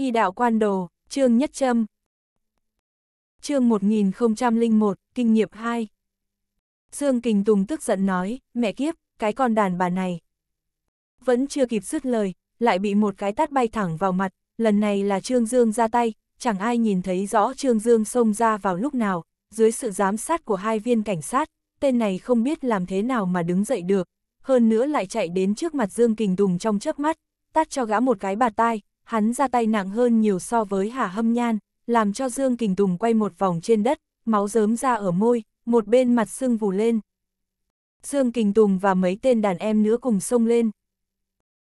Y đạo quan đồ, chương nhất châm. Chương 1001, kinh nghiệp 2. Dương Kình Tùng tức giận nói, mẹ kiếp, cái con đàn bà này. Vẫn chưa kịp dứt lời, lại bị một cái tát bay thẳng vào mặt, lần này là Trương Dương ra tay, chẳng ai nhìn thấy rõ Trương Dương xông ra vào lúc nào, dưới sự giám sát của hai viên cảnh sát, tên này không biết làm thế nào mà đứng dậy được, hơn nữa lại chạy đến trước mặt Dương Kình Tùng trong chớp mắt, tát cho gã một cái bà tai, hắn ra tay nặng hơn nhiều so với Hà Hâm Nhan, làm cho Dương Kình Tùng quay một vòng trên đất, máu rớm ra ở môi, một bên mặt sưng vù lên. Dương Kình Tùng và mấy tên đàn em nữa cùng xông lên.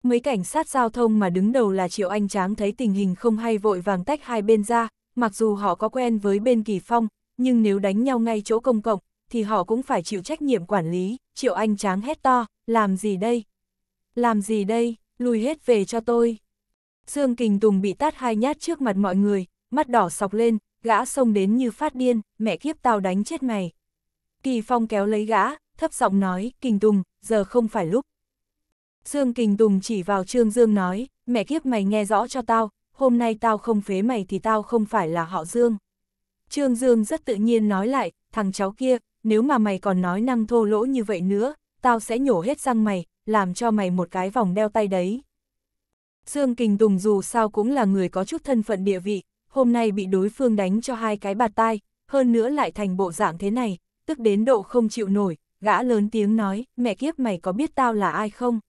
Mấy cảnh sát giao thông mà đứng đầu là Triệu Anh Tráng thấy tình hình không hay vội vàng tách hai bên ra, mặc dù họ có quen với bên Kỳ Phong, nhưng nếu đánh nhau ngay chỗ công cộng, thì họ cũng phải chịu trách nhiệm quản lý. Triệu Anh Tráng hét to, làm gì đây? Làm gì đây? Lùi hết về cho tôi. Dương Kình Tùng bị tát hai nhát trước mặt mọi người, mắt đỏ sọc lên, gã xông đến như phát điên, mẹ kiếp tao đánh chết mày. Kỳ Phong kéo lấy gã, thấp giọng nói, Kình Tùng, giờ không phải lúc. Dương Kình Tùng chỉ vào Trương Dương nói, mẹ kiếp mày nghe rõ cho tao, hôm nay tao không phế mày thì tao không phải là họ Dương. Trương Dương rất tự nhiên nói lại, thằng cháu kia, nếu mà mày còn nói năng thô lỗ như vậy nữa, tao sẽ nhổ hết răng mày, làm cho mày một cái vòng đeo tay đấy. Dương Kình Tùng dù sao cũng là người có chút thân phận địa vị, hôm nay bị đối phương đánh cho hai cái bạt tai, hơn nữa lại thành bộ dạng thế này, tức đến độ không chịu nổi, gã lớn tiếng nói, mẹ kiếp mày có biết tao là ai không?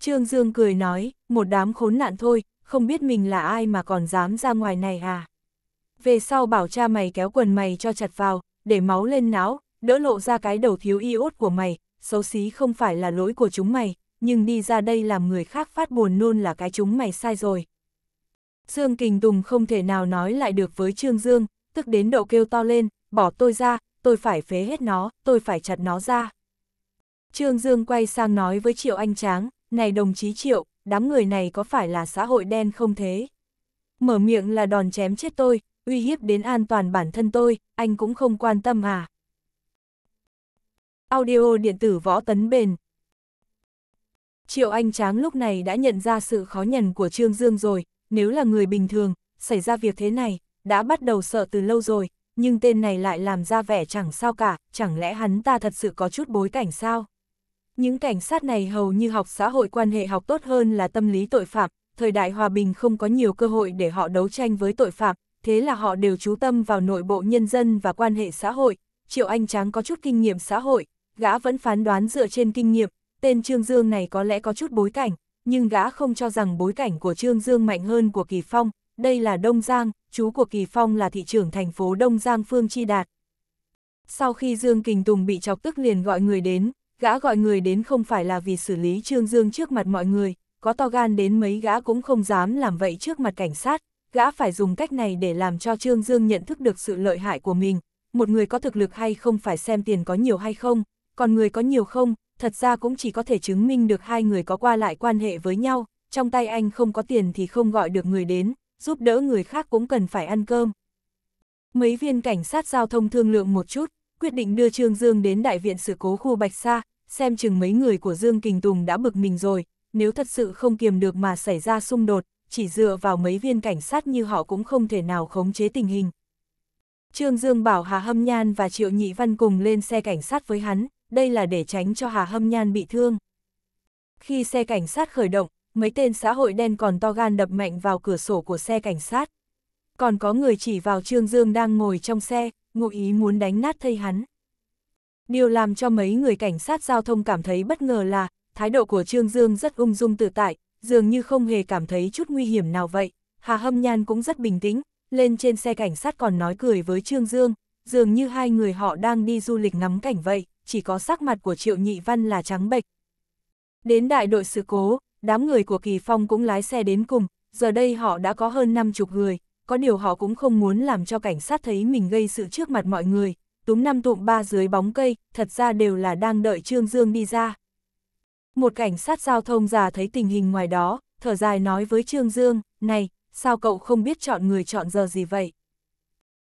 Trương Dương cười nói, một đám khốn nạn thôi, không biết mình là ai mà còn dám ra ngoài này à? Về sau bảo cha mày kéo quần mày cho chặt vào, để máu lên não, đỡ lộ ra cái đầu thiếu iốt của mày, xấu xí không phải là lỗi của chúng mày, nhưng đi ra đây làm người khác phát buồn nôn là cái chúng mày sai rồi. Dương Kình Tùng không thể nào nói lại được với Trương Dương, tức đến độ kêu to lên, bỏ tôi ra, tôi phải phế hết nó, tôi phải chặt nó ra. Trương Dương quay sang nói với Triệu Anh Tráng, này đồng chí Triệu, đám người này có phải là xã hội đen không thế? Mở miệng là đòn chém chết tôi, uy hiếp đến an toàn bản thân tôi, anh cũng không quan tâm à? Audio điện tử võ tấn bền, Triệu Anh Tráng lúc này đã nhận ra sự khó nhằn của Trương Dương rồi, nếu là người bình thường, xảy ra việc thế này, đã bắt đầu sợ từ lâu rồi, nhưng tên này lại làm ra vẻ chẳng sao cả, chẳng lẽ hắn ta thật sự có chút bối cảnh sao? Những cảnh sát này hầu như học xã hội quan hệ học tốt hơn là tâm lý tội phạm, thời đại hòa bình không có nhiều cơ hội để họ đấu tranh với tội phạm, thế là họ đều chú tâm vào nội bộ nhân dân và quan hệ xã hội. Triệu Anh Tráng có chút kinh nghiệm xã hội, gã vẫn phán đoán dựa trên kinh nghiệm, tên Trương Dương này có lẽ có chút bối cảnh, nhưng gã không cho rằng bối cảnh của Trương Dương mạnh hơn của Kỳ Phong, đây là Đông Giang, chú của Kỳ Phong là thị trưởng thành phố Đông Giang Phương Chi Đạt. Sau khi Dương Kình Tùng bị chọc tức liền gọi người đến, gã gọi người đến không phải là vì xử lý Trương Dương trước mặt mọi người, có to gan đến mấy gã cũng không dám làm vậy trước mặt cảnh sát, gã phải dùng cách này để làm cho Trương Dương nhận thức được sự lợi hại của mình, một người có thực lực hay không phải xem tiền có nhiều hay không, còn người có nhiều không, thật ra cũng chỉ có thể chứng minh được hai người có qua lại quan hệ với nhau, trong tay anh không có tiền thì không gọi được người đến, giúp đỡ người khác cũng cần phải ăn cơm. Mấy viên cảnh sát giao thông thương lượng một chút, quyết định đưa Trương Dương đến đại viện sự cố khu Bạch Sa, xem chừng mấy người của Dương Kình Tùng đã bực mình rồi, nếu thật sự không kiềm được mà xảy ra xung đột, chỉ dựa vào mấy viên cảnh sát như họ cũng không thể nào khống chế tình hình. Trương Dương bảo Hà Hâm Nhan và Triệu Nhị Văn cùng lên xe cảnh sát với hắn, đây là để tránh cho Hà Hâm Nhan bị thương. Khi xe cảnh sát khởi động, mấy tên xã hội đen còn to gan đập mạnh vào cửa sổ của xe cảnh sát. Còn có người chỉ vào Trương Dương đang ngồi trong xe, ngụ ý muốn đánh nát thây hắn. Điều làm cho mấy người cảnh sát giao thông cảm thấy bất ngờ là, thái độ của Trương Dương rất ung dung tự tại, dường như không hề cảm thấy chút nguy hiểm nào vậy. Hà Hâm Nhan cũng rất bình tĩnh, lên trên xe cảnh sát còn nói cười với Trương Dương, dường như hai người họ đang đi du lịch ngắm cảnh vậy chỉ có sắc mặt của Triệu Nhị Văn là trắng bệch. Đến đại đội sự cố, đám người của Kỳ Phong cũng lái xe đến cùng, giờ đây họ đã có hơn 50 người, có điều họ cũng không muốn làm cho cảnh sát thấy mình gây sự trước mặt mọi người, túm năm tụm ba dưới bóng cây, thật ra đều là đang đợi Trương Dương đi ra. Một cảnh sát giao thông già thấy tình hình ngoài đó, thở dài nói với Trương Dương, này, sao cậu không biết chọn người chọn giờ gì vậy?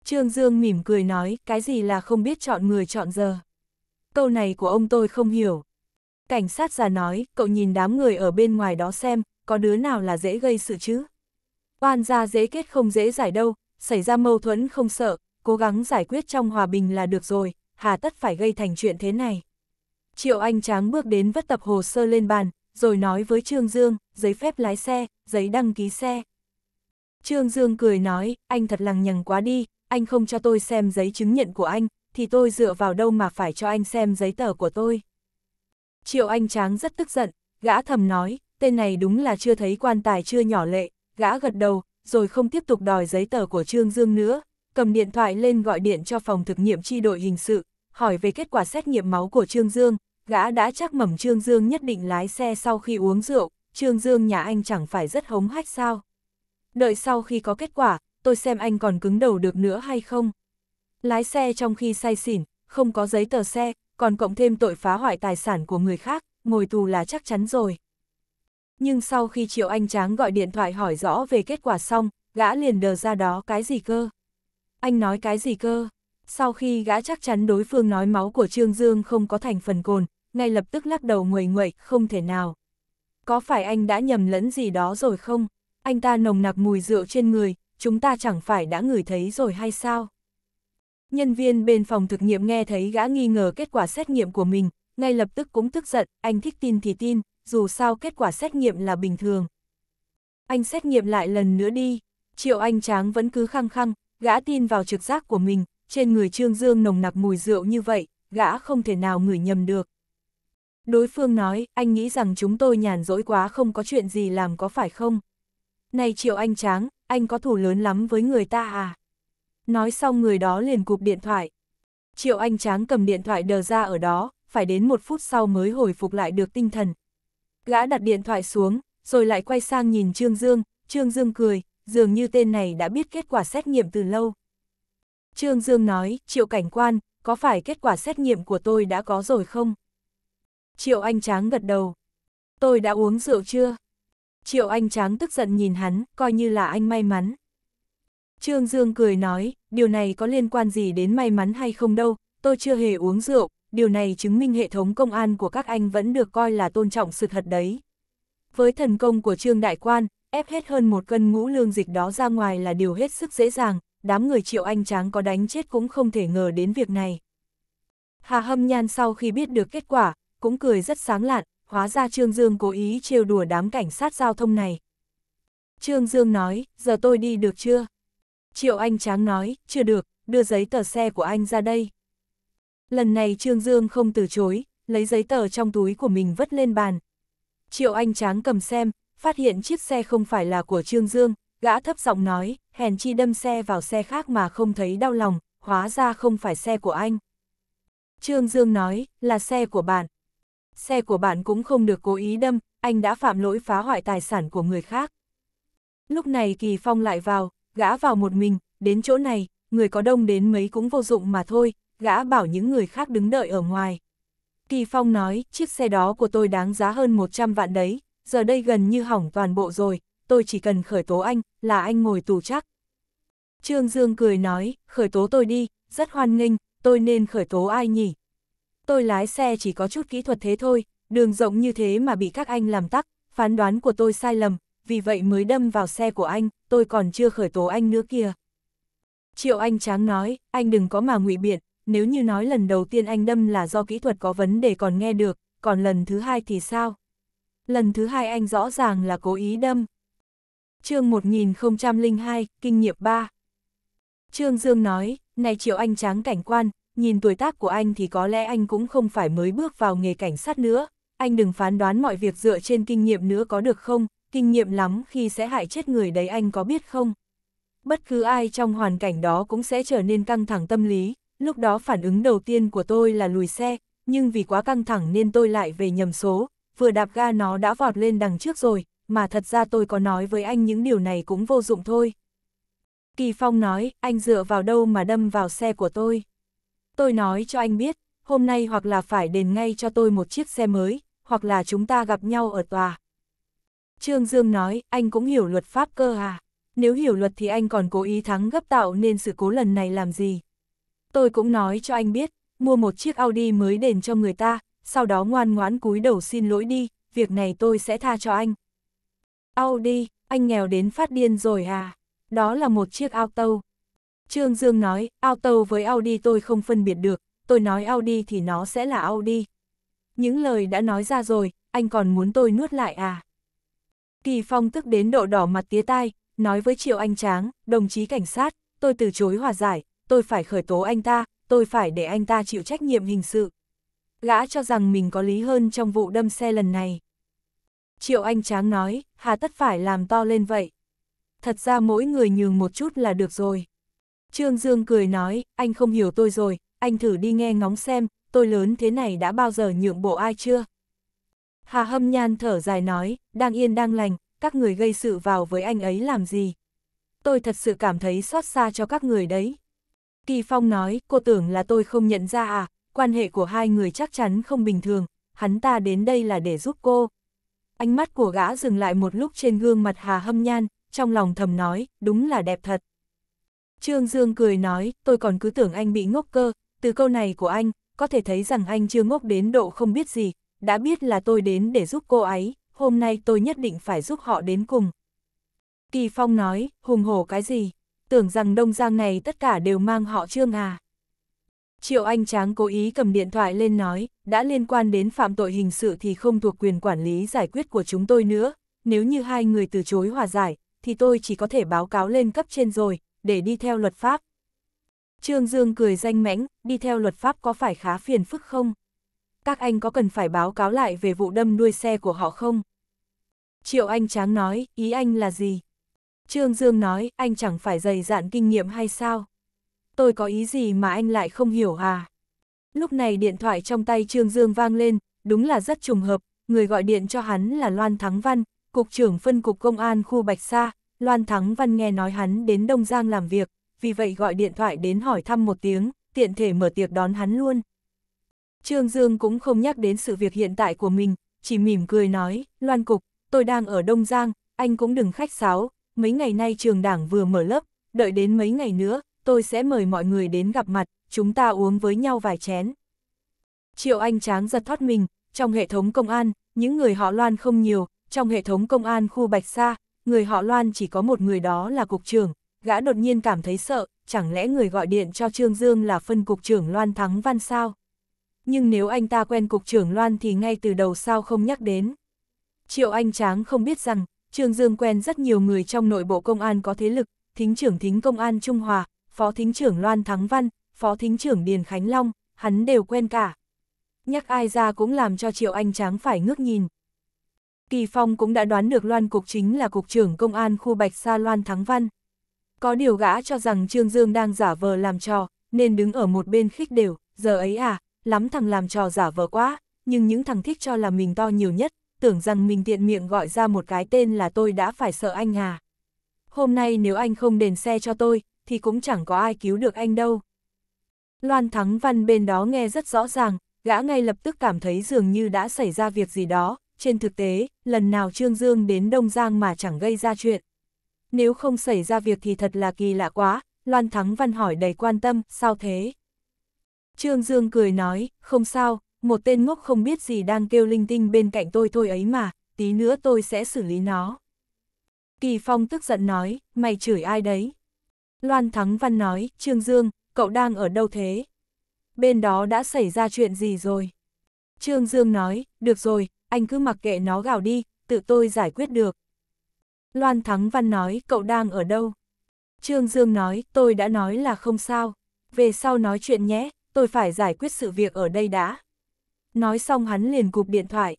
Trương Dương mỉm cười nói, cái gì là không biết chọn người chọn giờ? câu này của ông tôi không hiểu. Cảnh sát già nói, cậu nhìn đám người ở bên ngoài đó xem, có đứa nào là dễ gây sự chứ? Oan gia dễ kết không dễ giải đâu, xảy ra mâu thuẫn không sợ, cố gắng giải quyết trong hòa bình là được rồi, hà tất phải gây thành chuyện thế này. Triệu Anh Tráng bước đến vất tập hồ sơ lên bàn, rồi nói với Trương Dương, giấy phép lái xe, giấy đăng ký xe. Trương Dương cười nói, anh thật lằng nhằng quá đi, anh không cho tôi xem giấy chứng nhận của anh, thì tôi dựa vào đâu mà phải cho anh xem giấy tờ của tôi. Triệu Anh Tráng rất tức giận, gã thầm nói, tên này đúng là chưa thấy quan tài chưa nhỏ lệ, gã gật đầu, rồi không tiếp tục đòi giấy tờ của Trương Dương nữa, cầm điện thoại lên gọi điện cho phòng thực nghiệm chi đội hình sự, hỏi về kết quả xét nghiệm máu của Trương Dương, gã đã chắc mẩm Trương Dương nhất định lái xe sau khi uống rượu, Trương Dương nhà anh chẳng phải rất hống hách sao. Đợi sau khi có kết quả, tôi xem anh còn cứng đầu được nữa hay không lái xe trong khi say xỉn, không có giấy tờ xe, còn cộng thêm tội phá hoại tài sản của người khác, ngồi tù là chắc chắn rồi. Nhưng sau khi Triệu Anh Tráng gọi điện thoại hỏi rõ về kết quả xong, gã liền đờ ra đó cái gì cơ. Anh nói cái gì cơ? Sau khi gã chắc chắn đối phương nói máu của Trương Dương không có thành phần cồn, ngay lập tức lắc đầu nguầy nguậy, không thể nào. Có phải anh đã nhầm lẫn gì đó rồi không? Anh ta nồng nặc mùi rượu trên người, chúng ta chẳng phải đã ngửi thấy rồi hay sao? Nhân viên bên phòng thực nghiệm nghe thấy gã nghi ngờ kết quả xét nghiệm của mình, ngay lập tức cũng tức giận, anh thích tin thì tin, dù sao kết quả xét nghiệm là bình thường. Anh xét nghiệm lại lần nữa đi, Triệu Anh Tráng vẫn cứ khăng khăng, gã tin vào trực giác của mình, trên người Trương Dương nồng nặc mùi rượu như vậy, gã không thể nào ngửi nhầm được. Đối phương nói, anh nghĩ rằng chúng tôi nhàn rỗi quá không có chuyện gì làm có phải không? Này Triệu Anh Tráng, anh có thủ lớn lắm với người ta à? nói xong người đó liền cụp điện thoại. Triệu Anh Tráng cầm điện thoại đờ ra ở đó, phải đến một phút sau mới hồi phục lại được tinh thần. Gã đặt điện thoại xuống, rồi lại quay sang nhìn Trương Dương, Trương Dương cười, dường như tên này đã biết kết quả xét nghiệm từ lâu. Trương Dương nói, Triệu Cảnh Quan, có phải kết quả xét nghiệm của tôi đã có rồi không? Triệu Anh Tráng gật đầu. Tôi đã uống rượu chưa? Triệu Anh Tráng tức giận nhìn hắn, coi như là anh may mắn. Trương Dương cười nói, điều này có liên quan gì đến may mắn hay không đâu, tôi chưa hề uống rượu, điều này chứng minh hệ thống công an của các anh vẫn được coi là tôn trọng sự thật đấy. Với thần công của Trương Đại Quan, ép hết hơn một cân ngũ lương dịch đó ra ngoài là điều hết sức dễ dàng, đám người triệu anh tráng có đánh chết cũng không thể ngờ đến việc này. Hà Hâm Nhan sau khi biết được kết quả, cũng cười rất sáng lạn, hóa ra Trương Dương cố ý trêu đùa đám cảnh sát giao thông này. Trương Dương nói, giờ tôi đi được chưa? Triệu Anh Tráng nói, chưa được, đưa giấy tờ xe của anh ra đây. Lần này Trương Dương không từ chối, lấy giấy tờ trong túi của mình vứt lên bàn. Triệu Anh Tráng cầm xem, phát hiện chiếc xe không phải là của Trương Dương, gã thấp giọng nói, hèn chi đâm xe vào xe khác mà không thấy đau lòng, hóa ra không phải xe của anh. Trương Dương nói, là xe của bạn. Xe của bạn cũng không được cố ý đâm, anh đã phạm lỗi phá hoại tài sản của người khác. Lúc này Kỳ Phong lại vào, gã vào một mình, đến chỗ này, người có đông đến mấy cũng vô dụng mà thôi, gã bảo những người khác đứng đợi ở ngoài. Kỳ Phong nói, chiếc xe đó của tôi đáng giá hơn 100 vạn đấy, giờ đây gần như hỏng toàn bộ rồi, tôi chỉ cần khởi tố anh, là anh ngồi tù chắc. Trương Dương cười nói, khởi tố tôi đi, rất hoan nghênh, tôi nên khởi tố ai nhỉ? Tôi lái xe chỉ có chút kỹ thuật thế thôi, đường rộng như thế mà bị các anh làm tắc, phán đoán của tôi sai lầm, vì vậy mới đâm vào xe của anh, tôi còn chưa khởi tố anh nữa kia. Triệu Anh Tráng nói, anh đừng có mà ngụy biện, nếu như nói lần đầu tiên anh đâm là do kỹ thuật có vấn đề còn nghe được, còn lần thứ hai thì sao? Lần thứ hai anh rõ ràng là cố ý đâm. chương 1002, Kinh nghiệm 3 Trương Dương nói, này Triệu Anh Tráng cảnh quan, nhìn tuổi tác của anh thì có lẽ anh cũng không phải mới bước vào nghề cảnh sát nữa, anh đừng phán đoán mọi việc dựa trên kinh nghiệm nữa có được không, kinh nghiệm lắm khi sẽ hại chết người đấy anh có biết không? Bất cứ ai trong hoàn cảnh đó cũng sẽ trở nên căng thẳng tâm lý, lúc đó phản ứng đầu tiên của tôi là lùi xe, nhưng vì quá căng thẳng nên tôi lại về nhầm số, vừa đạp ga nó đã vọt lên đằng trước rồi, mà thật ra tôi có nói với anh những điều này cũng vô dụng thôi. Kỳ Phong nói, anh dựa vào đâu mà đâm vào xe của tôi. Tôi nói cho anh biết, hôm nay hoặc là phải đền ngay cho tôi một chiếc xe mới, hoặc là chúng ta gặp nhau ở tòa. Trương Dương nói, anh cũng hiểu luật pháp cơ à? Nếu hiểu luật thì anh còn cố ý thắng gấp tạo nên sự cố lần này làm gì? Tôi cũng nói cho anh biết, mua một chiếc Audi mới đền cho người ta, sau đó ngoan ngoãn cúi đầu xin lỗi đi, việc này tôi sẽ tha cho anh. Audi, anh nghèo đến phát điên rồi à? Đó là một chiếc auto. Trương Dương nói, auto với Audi tôi không phân biệt được, tôi nói Audi thì nó sẽ là Audi. Những lời đã nói ra rồi, anh còn muốn tôi nuốt lại à? Kỳ Phong tức đến độ đỏ mặt tía tai, nói với Triệu Anh Tráng, đồng chí cảnh sát, tôi từ chối hòa giải, tôi phải khởi tố anh ta, tôi phải để anh ta chịu trách nhiệm hình sự. Gã cho rằng mình có lý hơn trong vụ đâm xe lần này. Triệu Anh Tráng nói, hà tất phải làm to lên vậy. Thật ra mỗi người nhường một chút là được rồi. Trương Dương cười nói, anh không hiểu tôi rồi, anh thử đi nghe ngóng xem, tôi lớn thế này đã bao giờ nhượng bộ ai chưa? Hà hâm nhan thở dài nói, đang yên đang lành, các người gây sự vào với anh ấy làm gì. Tôi thật sự cảm thấy xót xa cho các người đấy. Kỳ Phong nói, cô tưởng là tôi không nhận ra à, quan hệ của hai người chắc chắn không bình thường, hắn ta đến đây là để giúp cô. Ánh mắt của gã dừng lại một lúc trên gương mặt Hà hâm nhan, trong lòng thầm nói, đúng là đẹp thật. Trương Dương cười nói, tôi còn cứ tưởng anh bị ngốc cơ, từ câu này của anh, có thể thấy rằng anh chưa ngốc đến độ không biết gì, đã biết là tôi đến để giúp cô ấy, hôm nay tôi nhất định phải giúp họ đến cùng. Kỳ Phong nói, hùng hổ cái gì, tưởng rằng Đông Giang này tất cả đều mang họ trương à. Triệu Anh Tráng cố ý cầm điện thoại lên nói, đã liên quan đến phạm tội hình sự thì không thuộc quyền quản lý giải quyết của chúng tôi nữa, nếu như hai người từ chối hòa giải, thì tôi chỉ có thể báo cáo lên cấp trên rồi, để đi theo luật pháp. Trương Dương cười danh mãnh, đi theo luật pháp có phải khá phiền phức không? các anh có cần phải báo cáo lại về vụ đâm đuôi xe của họ không? Triệu Anh Tráng nói, ý anh là gì? Trương Dương nói, anh chẳng phải dày dạn kinh nghiệm hay sao? Tôi có ý gì mà anh lại không hiểu à? Lúc này điện thoại trong tay Trương Dương vang lên, đúng là rất trùng hợp, người gọi điện cho hắn là Loan Thắng Văn, Cục trưởng Phân Cục Công an khu Bạch Sa, Loan Thắng Văn nghe nói hắn đến Đông Giang làm việc, vì vậy gọi điện thoại đến hỏi thăm một tiếng, tiện thể mở tiệc đón hắn luôn. Trương Dương cũng không nhắc đến sự việc hiện tại của mình, chỉ mỉm cười nói, Loan Cục, tôi đang ở Đông Giang, anh cũng đừng khách sáo, mấy ngày nay trường đảng vừa mở lớp, đợi đến mấy ngày nữa, tôi sẽ mời mọi người đến gặp mặt, chúng ta uống với nhau vài chén. Triệu Anh Tráng giật thoát mình, trong hệ thống công an, những người họ Loan không nhiều, trong hệ thống công an khu Bạch Sa, người họ Loan chỉ có một người đó là cục trưởng, gã đột nhiên cảm thấy sợ, chẳng lẽ người gọi điện cho Trương Dương là phân cục trưởng Loan Thắng Văn sao? nhưng nếu anh ta quen cục trưởng Loan thì ngay từ đầu sao không nhắc đến. Triệu Anh Tráng không biết rằng, Trương Dương quen rất nhiều người trong nội bộ công an có thế lực, Thính trưởng Thính Công an Trung Hòa, Phó Thính trưởng Loan Thắng Văn, Phó Thính trưởng Điền Khánh Long, hắn đều quen cả. Nhắc ai ra cũng làm cho Triệu Anh Tráng phải ngước nhìn. Kỳ Phong cũng đã đoán được Loan Cục chính là Cục trưởng Công an khu Bạch Sa Loan Thắng Văn. Có điều gã cho rằng Trương Dương đang giả vờ làm trò, nên đứng ở một bên khích đều, giờ ấy à, lắm thằng làm trò giả vờ quá, nhưng những thằng thích cho là mình to nhiều nhất, tưởng rằng mình tiện miệng gọi ra một cái tên là tôi đã phải sợ anh à. Hôm nay nếu anh không đền xe cho tôi, thì cũng chẳng có ai cứu được anh đâu. Loan Thắng Văn bên đó nghe rất rõ ràng, gã ngay lập tức cảm thấy dường như đã xảy ra việc gì đó, trên thực tế, lần nào Trương Dương đến Đông Giang mà chẳng gây ra chuyện. Nếu không xảy ra việc thì thật là kỳ lạ quá, Loan Thắng Văn hỏi đầy quan tâm, sao thế? Trương Dương cười nói, không sao, một tên ngốc không biết gì đang kêu linh tinh bên cạnh tôi thôi ấy mà, tí nữa tôi sẽ xử lý nó. Kỳ Phong tức giận nói, mày chửi ai đấy? Loan Thắng Văn nói, Trương Dương, cậu đang ở đâu thế? Bên đó đã xảy ra chuyện gì rồi? Trương Dương nói, được rồi, anh cứ mặc kệ nó gào đi, tự tôi giải quyết được. Loan Thắng Văn nói, cậu đang ở đâu? Trương Dương nói, tôi đã nói là không sao, về sau nói chuyện nhé, tôi phải giải quyết sự việc ở đây đã. Nói xong hắn liền cụp điện thoại.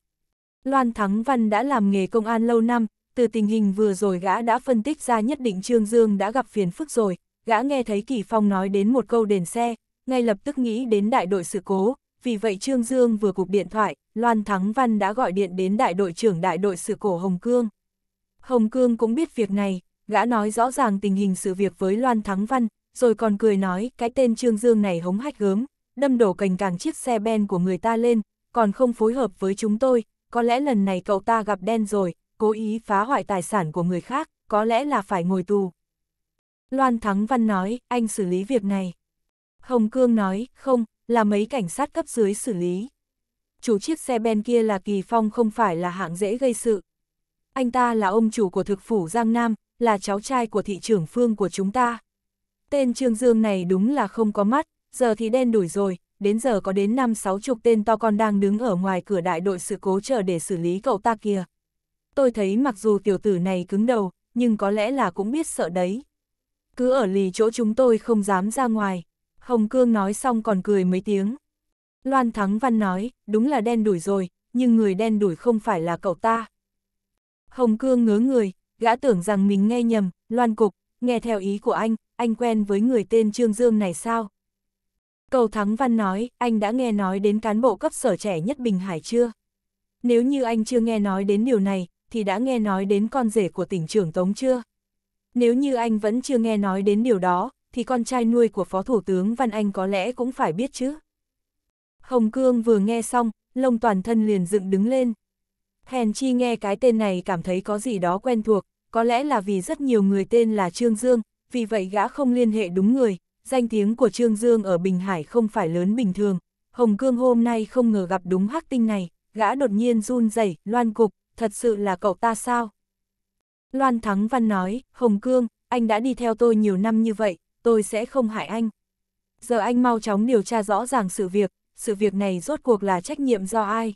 Loan Thắng Văn đã làm nghề công an lâu năm, từ tình hình vừa rồi gã đã phân tích ra nhất định Trương Dương đã gặp phiền phức rồi, gã nghe thấy Kỳ Phong nói đến một câu đền xe, ngay lập tức nghĩ đến đại đội sự cố, vì vậy Trương Dương vừa cục điện thoại, Loan Thắng Văn đã gọi điện đến đại đội trưởng đại đội sự cổ Hồng Cương. Hồng Cương cũng biết việc này, gã nói rõ ràng tình hình sự việc với Loan Thắng Văn, rồi còn cười nói cái tên Trương Dương này hống hách gớm, đâm đổ cành càng chiếc xe ben của người ta lên, còn không phối hợp với chúng tôi, có lẽ lần này cậu ta gặp đen rồi, cố ý phá hoại tài sản của người khác, có lẽ là phải ngồi tù. Loan Thắng Văn nói, anh xử lý việc này. Hồng Cương nói, không, là mấy cảnh sát cấp dưới xử lý. Chủ chiếc xe ben kia là Kỳ Phong không phải là hạng dễ gây sự. Anh ta là ông chủ của thực phủ Giang Nam, là cháu trai của thị trưởng phương của chúng ta. Tên Trương Dương này đúng là không có mắt, giờ thì đen đuổi rồi, đến giờ có đến năm sáu chục tên to con đang đứng ở ngoài cửa đại đội sự cố chờ để xử lý cậu ta kia. Tôi thấy mặc dù tiểu tử này cứng đầu, nhưng có lẽ là cũng biết sợ đấy. Cứ ở lì chỗ chúng tôi không dám ra ngoài. Hồng Cương nói xong còn cười mấy tiếng. Loan Thắng Văn nói, đúng là đen đuổi rồi, nhưng người đen đuổi không phải là cậu ta. Hồng Cương ngớ người, gã tưởng rằng mình nghe nhầm, Loan Cục, nghe theo ý của anh, anh quen với người tên Trương Dương này sao? Cầu Thắng Văn nói, anh đã nghe nói đến cán bộ cấp sở trẻ nhất Bình Hải chưa? Nếu như anh chưa nghe nói đến điều này, thì đã nghe nói đến con rể của tỉnh trưởng Tống chưa? Nếu như anh vẫn chưa nghe nói đến điều đó, thì con trai nuôi của Phó Thủ tướng Văn Anh có lẽ cũng phải biết chứ. Hồng Cương vừa nghe xong, lông toàn thân liền dựng đứng lên. Hèn chi nghe cái tên này cảm thấy có gì đó quen thuộc, có lẽ là vì rất nhiều người tên là Trương Dương, vì vậy gã không liên hệ đúng người, danh tiếng của Trương Dương ở Bình Hải không phải lớn bình thường. Hồng Cương hôm nay không ngờ gặp đúng hắc tinh này, gã đột nhiên run rẩy, loan cục, thật sự là cậu ta sao? Loan Thắng Văn nói, Hồng Cương, anh đã đi theo tôi nhiều năm như vậy, tôi sẽ không hại anh. Giờ anh mau chóng điều tra rõ ràng sự việc, sự việc này rốt cuộc là trách nhiệm do ai?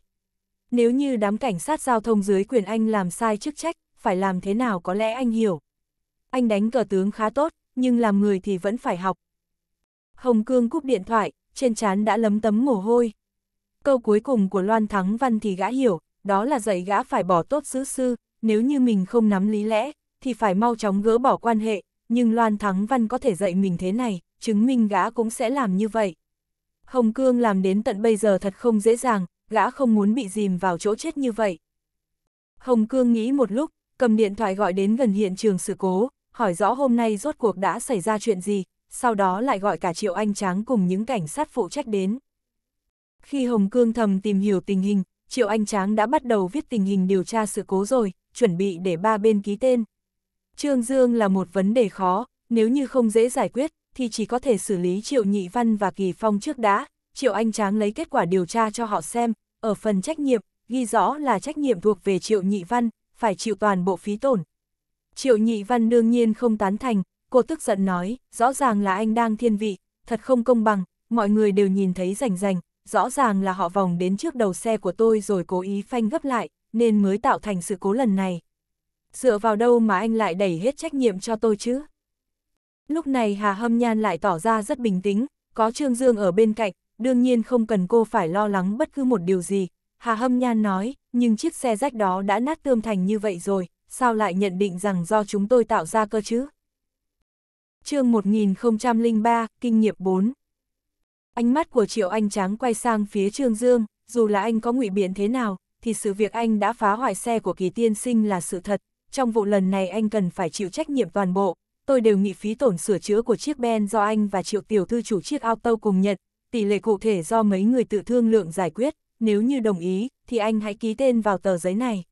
Nếu như đám cảnh sát giao thông dưới quyền anh làm sai chức trách, phải làm thế nào có lẽ anh hiểu. Anh đánh cờ tướng khá tốt, nhưng làm người thì vẫn phải học. Hồng Cương cúp điện thoại, trên trán đã lấm tấm mồ hôi. Câu cuối cùng của Loan Thắng Văn thì gã hiểu, đó là dạy gã phải bỏ tốt giữ sư, nếu như mình không nắm lý lẽ, thì phải mau chóng gỡ bỏ quan hệ, nhưng Loan Thắng Văn có thể dạy mình thế này, chứng minh gã cũng sẽ làm như vậy. Hồng Cương làm đến tận bây giờ thật không dễ dàng, gã không muốn bị dìm vào chỗ chết như vậy. Hồng Cương nghĩ một lúc, cầm điện thoại gọi đến gần hiện trường sự cố, hỏi rõ hôm nay rốt cuộc đã xảy ra chuyện gì, sau đó lại gọi cả Triệu Anh Tráng cùng những cảnh sát phụ trách đến. Khi Hồng Cương thầm tìm hiểu tình hình, Triệu Anh Tráng đã bắt đầu viết tình hình điều tra sự cố rồi, chuẩn bị để ba bên ký tên. Trương Dương là một vấn đề khó, nếu như không dễ giải quyết, thì chỉ có thể xử lý Triệu Nhị Văn và Kỳ Phong trước đã. Triệu Anh Tráng lấy kết quả điều tra cho họ xem, ở phần trách nhiệm, ghi rõ là trách nhiệm thuộc về Triệu Nhị Văn, phải chịu toàn bộ phí tổn. Triệu Nhị Văn đương nhiên không tán thành, cô tức giận nói, rõ ràng là anh đang thiên vị, thật không công bằng, mọi người đều nhìn thấy rành rành, rõ ràng là họ vòng đến trước đầu xe của tôi rồi cố ý phanh gấp lại, nên mới tạo thành sự cố lần này. Dựa vào đâu mà anh lại đẩy hết trách nhiệm cho tôi chứ? Lúc này Hà Hâm Nhan lại tỏ ra rất bình tĩnh, có Trương Dương ở bên cạnh, đương nhiên không cần cô phải lo lắng bất cứ một điều gì, Hà Hâm Nhan nói, nhưng chiếc xe rách đó đã nát tươm thành như vậy rồi, sao lại nhận định rằng do chúng tôi tạo ra cơ chứ? chương 1003, Kinh nghiệm 4 Ánh mắt của Triệu Anh Trắng quay sang phía Trương Dương, dù là anh có ngụy biện thế nào, thì sự việc anh đã phá hoại xe của kỳ tiên sinh là sự thật, trong vụ lần này anh cần phải chịu trách nhiệm toàn bộ, tôi đều nghị phí tổn sửa chữa của chiếc Ben do anh và Triệu Tiểu Thư chủ chiếc auto cùng nhận, tỷ lệ cụ thể do mấy người tự thương lượng giải quyết nếu như đồng ý, thì anh hãy ký tên vào tờ giấy này.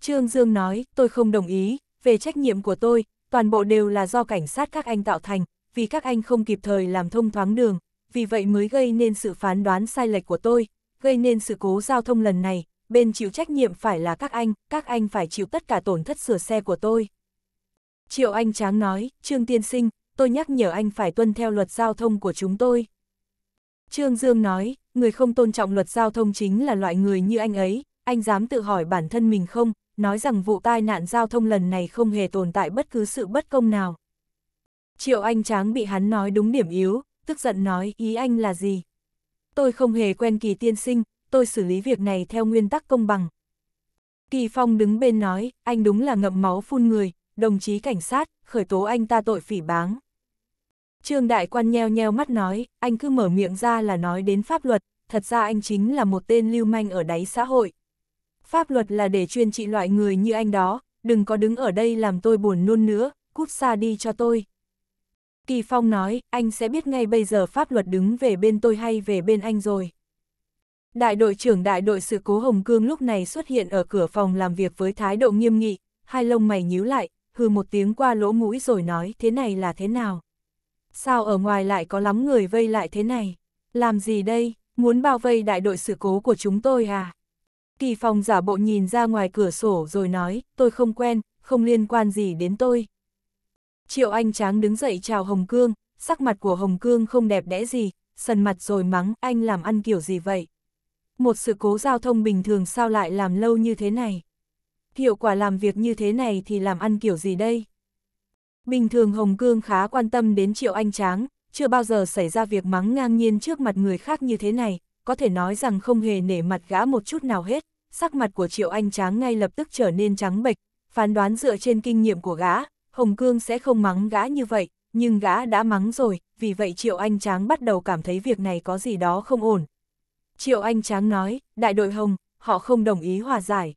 Trương Dương nói, tôi không đồng ý, về trách nhiệm của tôi, toàn bộ đều là do cảnh sát các anh tạo thành, vì các anh không kịp thời làm thông thoáng đường, vì vậy mới gây nên sự phán đoán sai lệch của tôi, gây nên sự cố giao thông lần này, bên chịu trách nhiệm phải là các anh, các anh phải chịu tất cả tổn thất sửa xe của tôi. Triệu Anh Tráng nói, Trương Tiên Sinh, tôi nhắc nhở anh phải tuân theo luật giao thông của chúng tôi. Trương Dương nói, người không tôn trọng luật giao thông chính là loại người như anh ấy, anh dám tự hỏi bản thân mình không, nói rằng vụ tai nạn giao thông lần này không hề tồn tại bất cứ sự bất công nào. Triệu Anh Tráng bị hắn nói đúng điểm yếu, tức giận nói ý anh là gì. Tôi không hề quen kỳ tiên sinh, tôi xử lý việc này theo nguyên tắc công bằng. Kỳ Phong đứng bên nói, anh đúng là ngậm máu phun người, đồng chí cảnh sát, khởi tố anh ta tội phỉ báng. Trương Đại Quan nheo nheo mắt nói, anh cứ mở miệng ra là nói đến pháp luật, thật ra anh chính là một tên lưu manh ở đáy xã hội. Pháp luật là để chuyên trị loại người như anh đó, đừng có đứng ở đây làm tôi buồn nôn nữa, cút xa đi cho tôi. Kỳ Phong nói, anh sẽ biết ngay bây giờ pháp luật đứng về bên tôi hay về bên anh rồi. Đại đội trưởng đại đội sự cố Hồng Cương lúc này xuất hiện ở cửa phòng làm việc với thái độ nghiêm nghị, hai lông mày nhíu lại, hừ một tiếng qua lỗ mũi rồi nói thế này là thế nào. Sao ở ngoài lại có lắm người vây lại thế này? Làm gì đây? Muốn bao vây đại đội sự cố của chúng tôi à? Kỳ phòng giả bộ nhìn ra ngoài cửa sổ rồi nói, tôi không quen, không liên quan gì đến tôi. Triệu Anh Tráng đứng dậy chào Hồng Cương, sắc mặt của Hồng Cương không đẹp đẽ gì, sần mặt rồi mắng, anh làm ăn kiểu gì vậy? Một sự cố giao thông bình thường sao lại làm lâu như thế này? Hiệu quả làm việc như thế này thì làm ăn kiểu gì đây? Bình thường Hồng Cương khá quan tâm đến Triệu Anh Tráng, chưa bao giờ xảy ra việc mắng ngang nhiên trước mặt người khác như thế này, có thể nói rằng không hề nể mặt gã một chút nào hết, sắc mặt của Triệu Anh Tráng ngay lập tức trở nên trắng bệch, phán đoán dựa trên kinh nghiệm của gã, Hồng Cương sẽ không mắng gã như vậy, nhưng gã đã mắng rồi, vì vậy Triệu Anh Tráng bắt đầu cảm thấy việc này có gì đó không ổn. Triệu Anh Tráng nói, đại đội Hồng, họ không đồng ý hòa giải.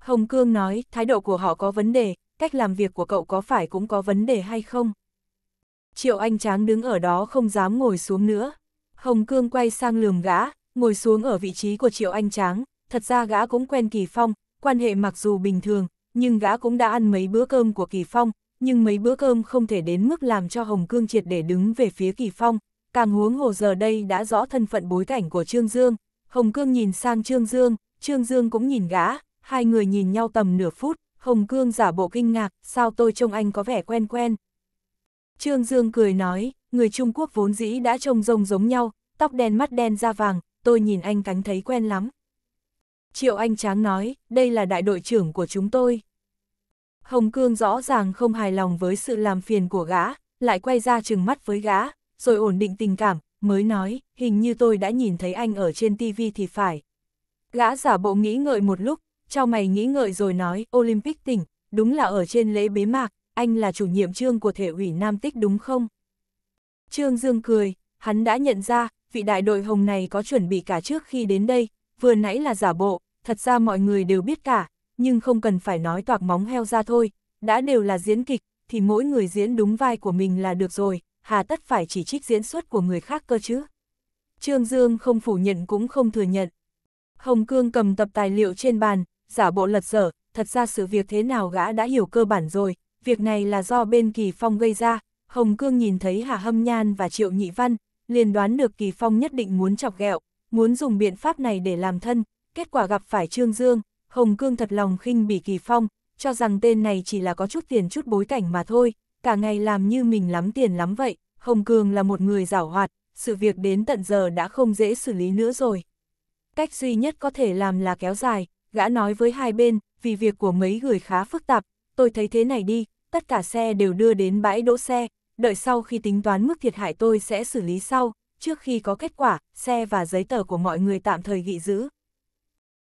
Hồng Cương nói, thái độ của họ có vấn đề, cách làm việc của cậu có phải cũng có vấn đề hay không? Triệu Anh Tráng đứng ở đó không dám ngồi xuống nữa. Hồng Cương quay sang lườm gã, ngồi xuống ở vị trí của Triệu Anh Tráng. Thật ra gã cũng quen Kỳ Phong, quan hệ mặc dù bình thường, nhưng gã cũng đã ăn mấy bữa cơm của Kỳ Phong, nhưng mấy bữa cơm không thể đến mức làm cho Hồng Cương triệt để đứng về phía Kỳ Phong. Càng huống hồ giờ đây đã rõ thân phận bối cảnh của Trương Dương. Hồng Cương nhìn sang Trương Dương, Trương Dương cũng nhìn gã, hai người nhìn nhau tầm nửa phút, Hồng Cương giả bộ kinh ngạc, sao tôi trông anh có vẻ quen quen. Trương Dương cười nói, người Trung Quốc vốn dĩ đã trông rông giống nhau, tóc đen mắt đen da vàng, tôi nhìn anh cánh thấy quen lắm. Triệu Anh Tráng nói, đây là đại đội trưởng của chúng tôi. Hồng Cương rõ ràng không hài lòng với sự làm phiền của gã, lại quay ra chừng mắt với gã, rồi ổn định tình cảm, mới nói, hình như tôi đã nhìn thấy anh ở trên TV thì phải. Gã giả bộ nghĩ ngợi một lúc, cho mày nghĩ ngợi rồi nói, Olympic tỉnh, đúng là ở trên lễ bế mạc, anh là chủ nhiệm trương của thể ủy Nam Tích đúng không? Trương Dương cười, hắn đã nhận ra, vị đại đội hồng này có chuẩn bị cả trước khi đến đây, vừa nãy là giả bộ, thật ra mọi người đều biết cả, nhưng không cần phải nói toạc móng heo ra thôi, đã đều là diễn kịch, thì mỗi người diễn đúng vai của mình là được rồi, hà tất phải chỉ trích diễn xuất của người khác cơ chứ. Trương Dương không phủ nhận cũng không thừa nhận. Hồng Cương cầm tập tài liệu trên bàn, giả bộ lật dở, thật ra sự việc thế nào gã đã hiểu cơ bản rồi, việc này là do bên Kỳ Phong gây ra, Hồng Cương nhìn thấy Hà Hâm Nhan và Triệu Nhị Văn, liền đoán được Kỳ Phong nhất định muốn chọc ghẹo, muốn dùng biện pháp này để làm thân, kết quả gặp phải Trương Dương, Hồng Cương thật lòng khinh bỉ Kỳ Phong, cho rằng tên này chỉ là có chút tiền chút bối cảnh mà thôi, cả ngày làm như mình lắm tiền lắm vậy, Hồng Cương là một người giảo hoạt, sự việc đến tận giờ đã không dễ xử lý nữa rồi. Cách duy nhất có thể làm là kéo dài, gã nói với hai bên, vì việc của mấy người khá phức tạp, tôi thấy thế này đi, tất cả xe đều đưa đến bãi đỗ xe, đợi sau khi tính toán mức thiệt hại tôi sẽ xử lý sau, trước khi có kết quả, xe và giấy tờ của mọi người tạm thời ghi giữ.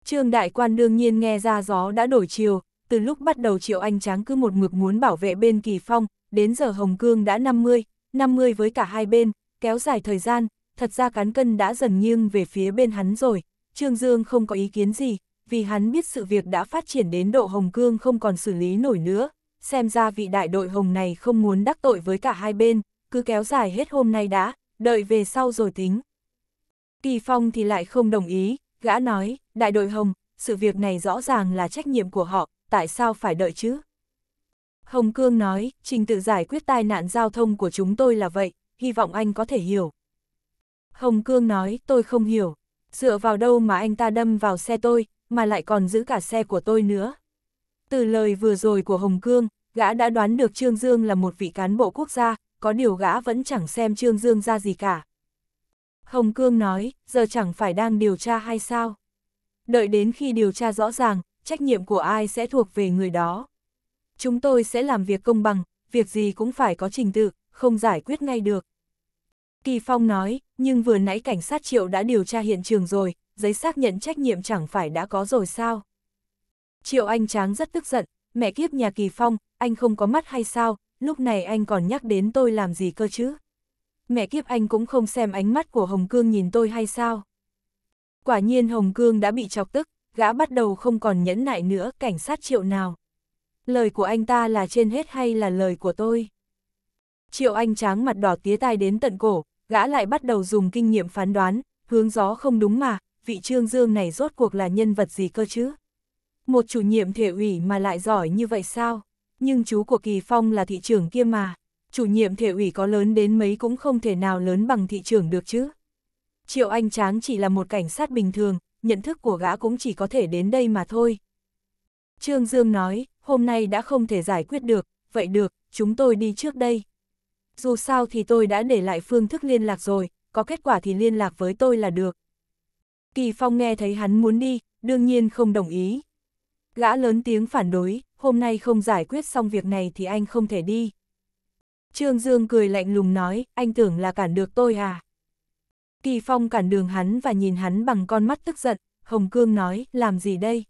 Trương Đại Quan đương nhiên nghe ra gió đã đổi chiều, từ lúc bắt đầu Triệu Anh Tráng cứ một mực muốn bảo vệ bên Kỳ Phong, đến giờ Hồng Cương đã 50, 50 với cả hai bên, kéo dài thời gian, thật ra cán cân đã dần nghiêng về phía bên hắn rồi, Trương Dương không có ý kiến gì, vì hắn biết sự việc đã phát triển đến độ Hồng Cương không còn xử lý nổi nữa, xem ra vị đại đội Hồng này không muốn đắc tội với cả hai bên, cứ kéo dài hết hôm nay đã, đợi về sau rồi tính. Kỳ Phong thì lại không đồng ý, gã nói, đại đội Hồng, sự việc này rõ ràng là trách nhiệm của họ, tại sao phải đợi chứ? Hồng Cương nói, trình tự giải quyết tai nạn giao thông của chúng tôi là vậy, hy vọng anh có thể hiểu. Hồng Cương nói, tôi không hiểu, dựa vào đâu mà anh ta đâm vào xe tôi, mà lại còn giữ cả xe của tôi nữa. Từ lời vừa rồi của Hồng Cương, gã đã đoán được Trương Dương là một vị cán bộ quốc gia, có điều gã vẫn chẳng xem Trương Dương ra gì cả. Hồng Cương nói, giờ chẳng phải đang điều tra hay sao? Đợi đến khi điều tra rõ ràng, trách nhiệm của ai sẽ thuộc về người đó. Chúng tôi sẽ làm việc công bằng, việc gì cũng phải có trình tự, không giải quyết ngay được. Kỳ Phong nói, nhưng vừa nãy cảnh sát triệu đã điều tra hiện trường rồi, giấy xác nhận trách nhiệm chẳng phải đã có rồi sao? Triệu Anh Tráng rất tức giận, mẹ kiếp nhà Kỳ Phong, anh không có mắt hay sao, lúc này anh còn nhắc đến tôi làm gì cơ chứ? Mẹ kiếp anh cũng không xem ánh mắt của Hồng Cương nhìn tôi hay sao? Quả nhiên Hồng Cương đã bị chọc tức, gã bắt đầu không còn nhẫn nại nữa cảnh sát triệu nào. Lời của anh ta là trên hết hay là lời của tôi? Triệu Anh Tráng mặt đỏ tía tai đến tận cổ, gã lại bắt đầu dùng kinh nghiệm phán đoán, hướng gió không đúng mà, vị Trương Dương này rốt cuộc là nhân vật gì cơ chứ? Một chủ nhiệm thể ủy mà lại giỏi như vậy sao? Nhưng chú của Kỳ Phong là thị trưởng kia mà, chủ nhiệm thể ủy có lớn đến mấy cũng không thể nào lớn bằng thị trưởng được chứ. Triệu Anh Tráng chỉ là một cảnh sát bình thường, nhận thức của gã cũng chỉ có thể đến đây mà thôi. Trương Dương nói, hôm nay đã không thể giải quyết được, vậy được, chúng tôi đi trước đây. Dù sao thì tôi đã để lại phương thức liên lạc rồi, có kết quả thì liên lạc với tôi là được. Kỳ Phong nghe thấy hắn muốn đi, đương nhiên không đồng ý. Gã lớn tiếng phản đối, hôm nay không giải quyết xong việc này thì anh không thể đi. Trương Dương cười lạnh lùng nói, anh tưởng là cản được tôi à? Kỳ Phong cản đường hắn và nhìn hắn bằng con mắt tức giận, Hồng Cương nói, làm gì đây?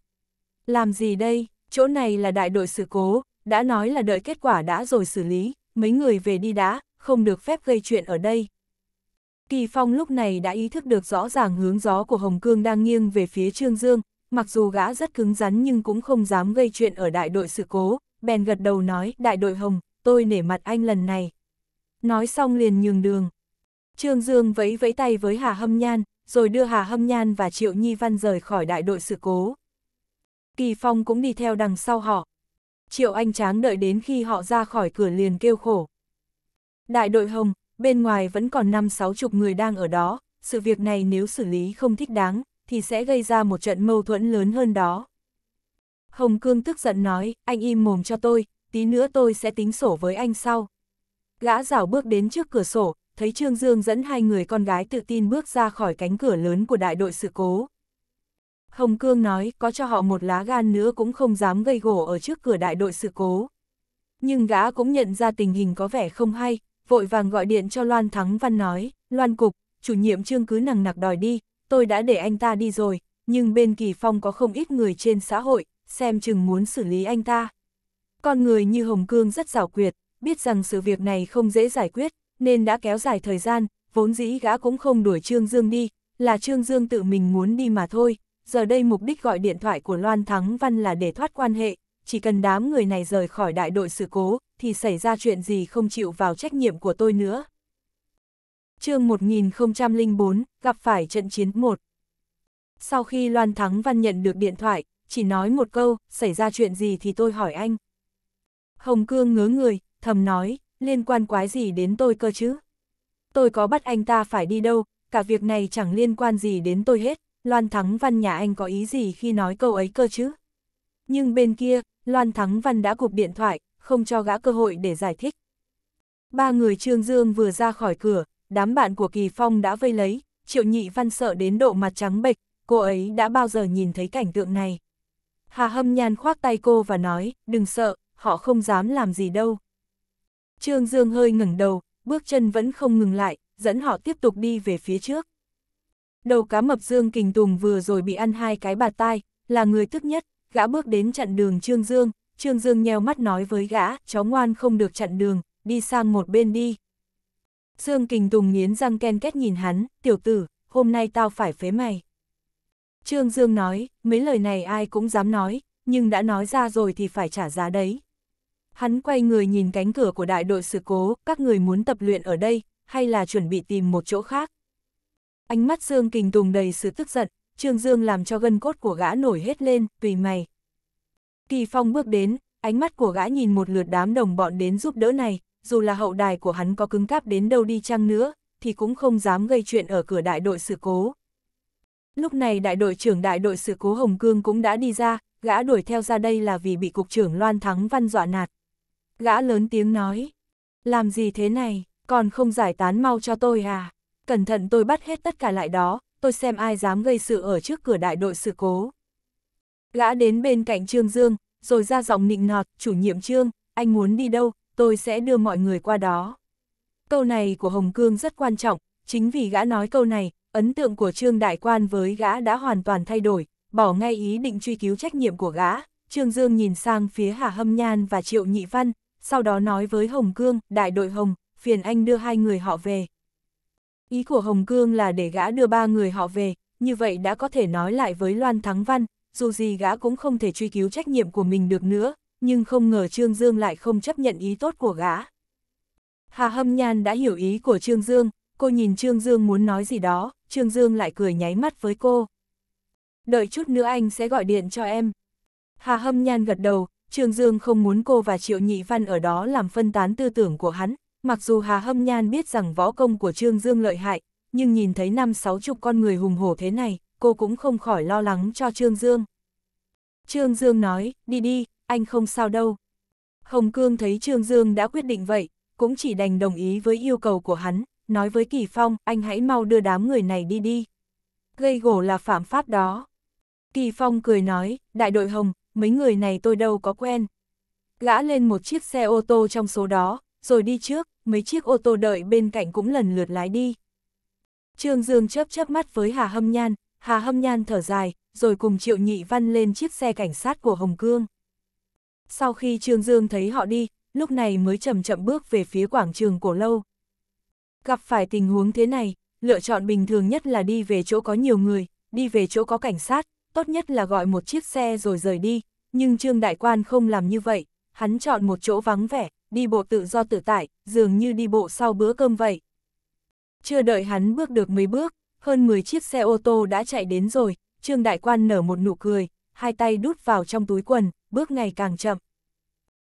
Làm gì đây? Chỗ này là đại đội sự cố, đã nói là đợi kết quả đã rồi xử lý, mấy người về đi đã, không được phép gây chuyện ở đây. Kỳ Phong lúc này đã ý thức được rõ ràng hướng gió của Hồng Cương đang nghiêng về phía Trương Dương, mặc dù gã rất cứng rắn nhưng cũng không dám gây chuyện ở đại đội sự cố, bèn gật đầu nói, đại đội Hồng, tôi nể mặt anh lần này. Nói xong liền nhường đường. Trương Dương vẫy vẫy tay với Hà Hâm Nhan, rồi đưa Hà Hâm Nhan và Triệu Nhi Văn rời khỏi đại đội sự cố. Kỳ Phong cũng đi theo đằng sau họ. Triệu Anh Tráng đợi đến khi họ ra khỏi cửa liền kêu khổ. Đại đội Hồng, bên ngoài vẫn còn năm sáu chục người đang ở đó, sự việc này nếu xử lý không thích đáng, thì sẽ gây ra một trận mâu thuẫn lớn hơn đó. Hồng Cương tức giận nói, anh im mồm cho tôi, tí nữa tôi sẽ tính sổ với anh sau. Gã rảo bước đến trước cửa sổ, thấy Trương Dương dẫn hai người con gái tự tin bước ra khỏi cánh cửa lớn của đại đội sự cố. Hồng Cương nói có cho họ một lá gan nữa cũng không dám gây gổ ở trước cửa đại đội sự cố. Nhưng gã cũng nhận ra tình hình có vẻ không hay, vội vàng gọi điện cho Loan Thắng Văn nói, Loan Cục, chủ nhiệm Trương cứ nằng nặc đòi đi, tôi đã để anh ta đi rồi, nhưng bên Kỳ Phong có không ít người trên xã hội, xem chừng muốn xử lý anh ta. Con người như Hồng Cương rất giảo quyệt, biết rằng sự việc này không dễ giải quyết, nên đã kéo dài thời gian, vốn dĩ gã cũng không đuổi Trương Dương đi, là Trương Dương tự mình muốn đi mà thôi, giờ đây mục đích gọi điện thoại của Loan Thắng Văn là để thoát quan hệ, chỉ cần đám người này rời khỏi đại đội sự cố, thì xảy ra chuyện gì không chịu vào trách nhiệm của tôi nữa. chương 1004, gặp phải trận chiến 1. Sau khi Loan Thắng Văn nhận được điện thoại, chỉ nói một câu, xảy ra chuyện gì thì tôi hỏi anh. Hồng Cương ngớ người, thầm nói, liên quan quái gì đến tôi cơ chứ? Tôi có bắt anh ta phải đi đâu, cả việc này chẳng liên quan gì đến tôi hết, Loan Thắng Văn nhà anh có ý gì khi nói câu ấy cơ chứ? Nhưng bên kia, Loan Thắng Văn đã cụp điện thoại, không cho gã cơ hội để giải thích. Ba người Trương Dương vừa ra khỏi cửa, đám bạn của Kỳ Phong đã vây lấy, Triệu Nhị Văn sợ đến độ mặt trắng bệch, cô ấy đã bao giờ nhìn thấy cảnh tượng này. Hà Hâm Nhan khoác tay cô và nói, đừng sợ, họ không dám làm gì đâu. Trương Dương hơi ngẩng đầu, bước chân vẫn không ngừng lại, dẫn họ tiếp tục đi về phía trước. Đầu cá mập Dương Kình Tùng vừa rồi bị ăn hai cái bạt tai, là người tức nhất, gã bước đến chặn đường Trương Dương, Trương Dương nheo mắt nói với gã, cháu ngoan không được chặn đường, đi sang một bên đi. Dương Kình Tùng nghiến răng ken kết nhìn hắn, tiểu tử, hôm nay tao phải phế mày. Trương Dương nói, mấy lời này ai cũng dám nói, nhưng đã nói ra rồi thì phải trả giá đấy. Hắn quay người nhìn cánh cửa của đại đội sự cố, các người muốn tập luyện ở đây, hay là chuẩn bị tìm một chỗ khác. Ánh mắt Dương Kình Tùng đầy sự tức giận, Trương Dương làm cho gân cốt của gã nổi hết lên, tùy mày. Kỳ Phong bước đến, ánh mắt của gã nhìn một lượt đám đồng bọn đến giúp đỡ này, dù là hậu đài của hắn có cứng cáp đến đâu đi chăng nữa, thì cũng không dám gây chuyện ở cửa đại đội sự cố. Lúc này đại đội trưởng đại đội sự cố Hồng Cương cũng đã đi ra, gã đuổi theo ra đây là vì bị cục trưởng Loan Thắng Văn dọa nạt. Gã lớn tiếng nói, làm gì thế này, còn không giải tán mau cho tôi à, cẩn thận tôi bắt hết tất cả lại đó, tôi xem ai dám gây sự ở trước cửa đại đội sự cố. Gã đến bên cạnh Trương Dương, rồi ra giọng nịnh nọt, chủ nhiệm Trương, anh muốn đi đâu, tôi sẽ đưa mọi người qua đó. Câu này của Hồng Cương rất quan trọng, chính vì gã nói câu này, ấn tượng của Trương Đại Quan với gã đã hoàn toàn thay đổi, bỏ ngay ý định truy cứu trách nhiệm của gã. Trương Dương nhìn sang phía Hà Hâm Nhan và Triệu Nhị Văn, sau đó nói với Hồng Cương, đại đội Hồng, phiền anh đưa hai người họ về, Ý của Hồng Cương là để gã đưa ba người họ về, như vậy đã có thể nói lại với Loan Thắng Văn, dù gì gã cũng không thể truy cứu trách nhiệm của mình được nữa, nhưng không ngờ Trương Dương lại không chấp nhận ý tốt của gã. Hà Hâm Nhan đã hiểu ý của Trương Dương, cô nhìn Trương Dương muốn nói gì đó, Trương Dương lại cười nháy mắt với cô. Đợi chút nữa anh sẽ gọi điện cho em. Hà Hâm Nhan gật đầu, Trương Dương không muốn cô và Triệu Nhị Văn ở đó làm phân tán tư tưởng của hắn, Mặc dù Hà Hâm Nhan biết rằng võ công của Trương Dương lợi hại, nhưng nhìn thấy năm sáu chục con người hùng hổ thế này, cô cũng không khỏi lo lắng cho Trương Dương. Trương Dương nói, đi đi, anh không sao đâu. Hồng Cương thấy Trương Dương đã quyết định vậy, cũng chỉ đành đồng ý với yêu cầu của hắn, nói với Kỳ Phong, anh hãy mau đưa đám người này đi đi. Gây gổ là phạm pháp đó. Kỳ Phong cười nói, đại đội Hồng, mấy người này tôi đâu có quen. Gã lên một chiếc xe ô tô trong số đó, rồi đi trước, mấy chiếc ô tô đợi bên cạnh cũng lần lượt lái đi. Trương Dương chớp chớp mắt với Hà Hâm Nhan, Hà Hâm Nhan thở dài, rồi cùng Triệu Nhị Văn lên chiếc xe cảnh sát của Hồng Cương. Sau khi Trương Dương thấy họ đi, lúc này mới chậm chậm bước về phía quảng trường cổ lâu. Gặp phải tình huống thế này, lựa chọn bình thường nhất là đi về chỗ có nhiều người, đi về chỗ có cảnh sát, tốt nhất là gọi một chiếc xe rồi rời đi, nhưng Trương Đại Quan không làm như vậy, hắn chọn một chỗ vắng vẻ, đi bộ tự do tự tại, dường như đi bộ sau bữa cơm vậy. Chưa đợi hắn bước được mấy bước, hơn 10 chiếc xe ô tô đã chạy đến rồi, Trương Đại Quan nở một nụ cười, hai tay đút vào trong túi quần, bước ngày càng chậm.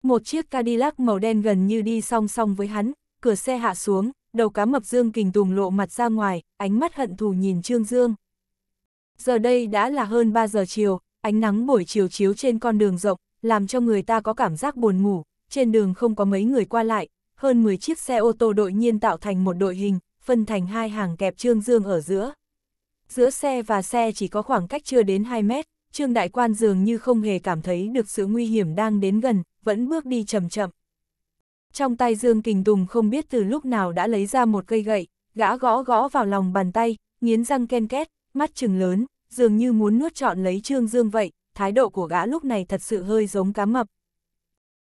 Một chiếc Cadillac màu đen gần như đi song song với hắn, cửa xe hạ xuống, đầu cá mập Dương Kình Tùng lộ mặt ra ngoài, ánh mắt hận thù nhìn Trương Dương. Giờ đây đã là hơn 3 giờ chiều, ánh nắng buổi chiều chiếu trên con đường rộng, làm cho người ta có cảm giác buồn ngủ, trên đường không có mấy người qua lại, hơn 10 chiếc xe ô tô đội nhiên tạo thành một đội hình, phân thành hai hàng kẹp Trương Dương ở giữa. Giữa xe và xe chỉ có khoảng cách chưa đến 2 mét, Trương Đại Quan dường như không hề cảm thấy được sự nguy hiểm đang đến gần, vẫn bước đi chậm chậm. Trong tay Dương Kình Tùng không biết từ lúc nào đã lấy ra một cây gậy, gã gõ gõ vào lòng bàn tay, nghiến răng ken két, mắt trừng lớn, dường như muốn nuốt trọn lấy Trương Dương vậy, thái độ của gã lúc này thật sự hơi giống cá mập.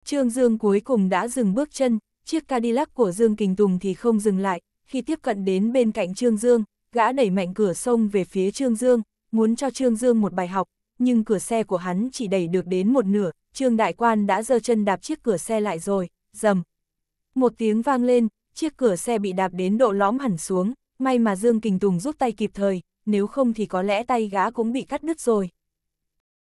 Trương Dương cuối cùng đã dừng bước chân, chiếc Cadillac của Dương Kình Tùng thì không dừng lại, khi tiếp cận đến bên cạnh Trương Dương, gã đẩy mạnh cửa sông về phía Trương Dương, muốn cho Trương Dương một bài học, nhưng cửa xe của hắn chỉ đẩy được đến một nửa, Trương Đại Quan đã giơ chân đạp chiếc cửa xe lại rồi, dầm. Một tiếng vang lên, chiếc cửa xe bị đạp đến độ lõm hẳn xuống, may mà Dương Kình Tùng rút tay kịp thời, nếu không thì có lẽ tay gã cũng bị cắt đứt rồi.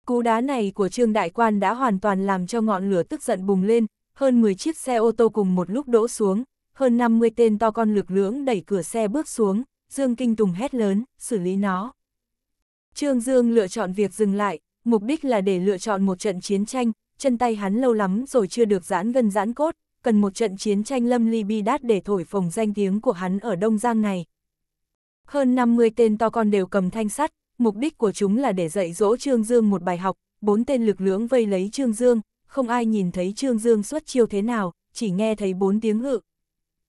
Cú đá này của Trương Đại Quan đã hoàn toàn làm cho ngọn lửa tức giận bùng lên, hơn 10 chiếc xe ô tô cùng một lúc đổ xuống, hơn 50 tên to con lực lưỡng đẩy cửa xe bước xuống, Dương Kinh Tùng hét lớn, xử lý nó. Trương Dương lựa chọn việc dừng lại, mục đích là để lựa chọn một trận chiến tranh, chân tay hắn lâu lắm rồi chưa được giãn gân giãn cốt, cần một trận chiến tranh lâm ly bi đát để thổi phồng danh tiếng của hắn ở Đông Giang này. Hơn 50 tên to con đều cầm thanh sắt, mục đích của chúng là để dạy dỗ Trương Dương một bài học, bốn tên lực lưỡng vây lấy Trương Dương, không ai nhìn thấy Trương Dương xuất chiêu thế nào, chỉ nghe thấy bốn tiếng hự.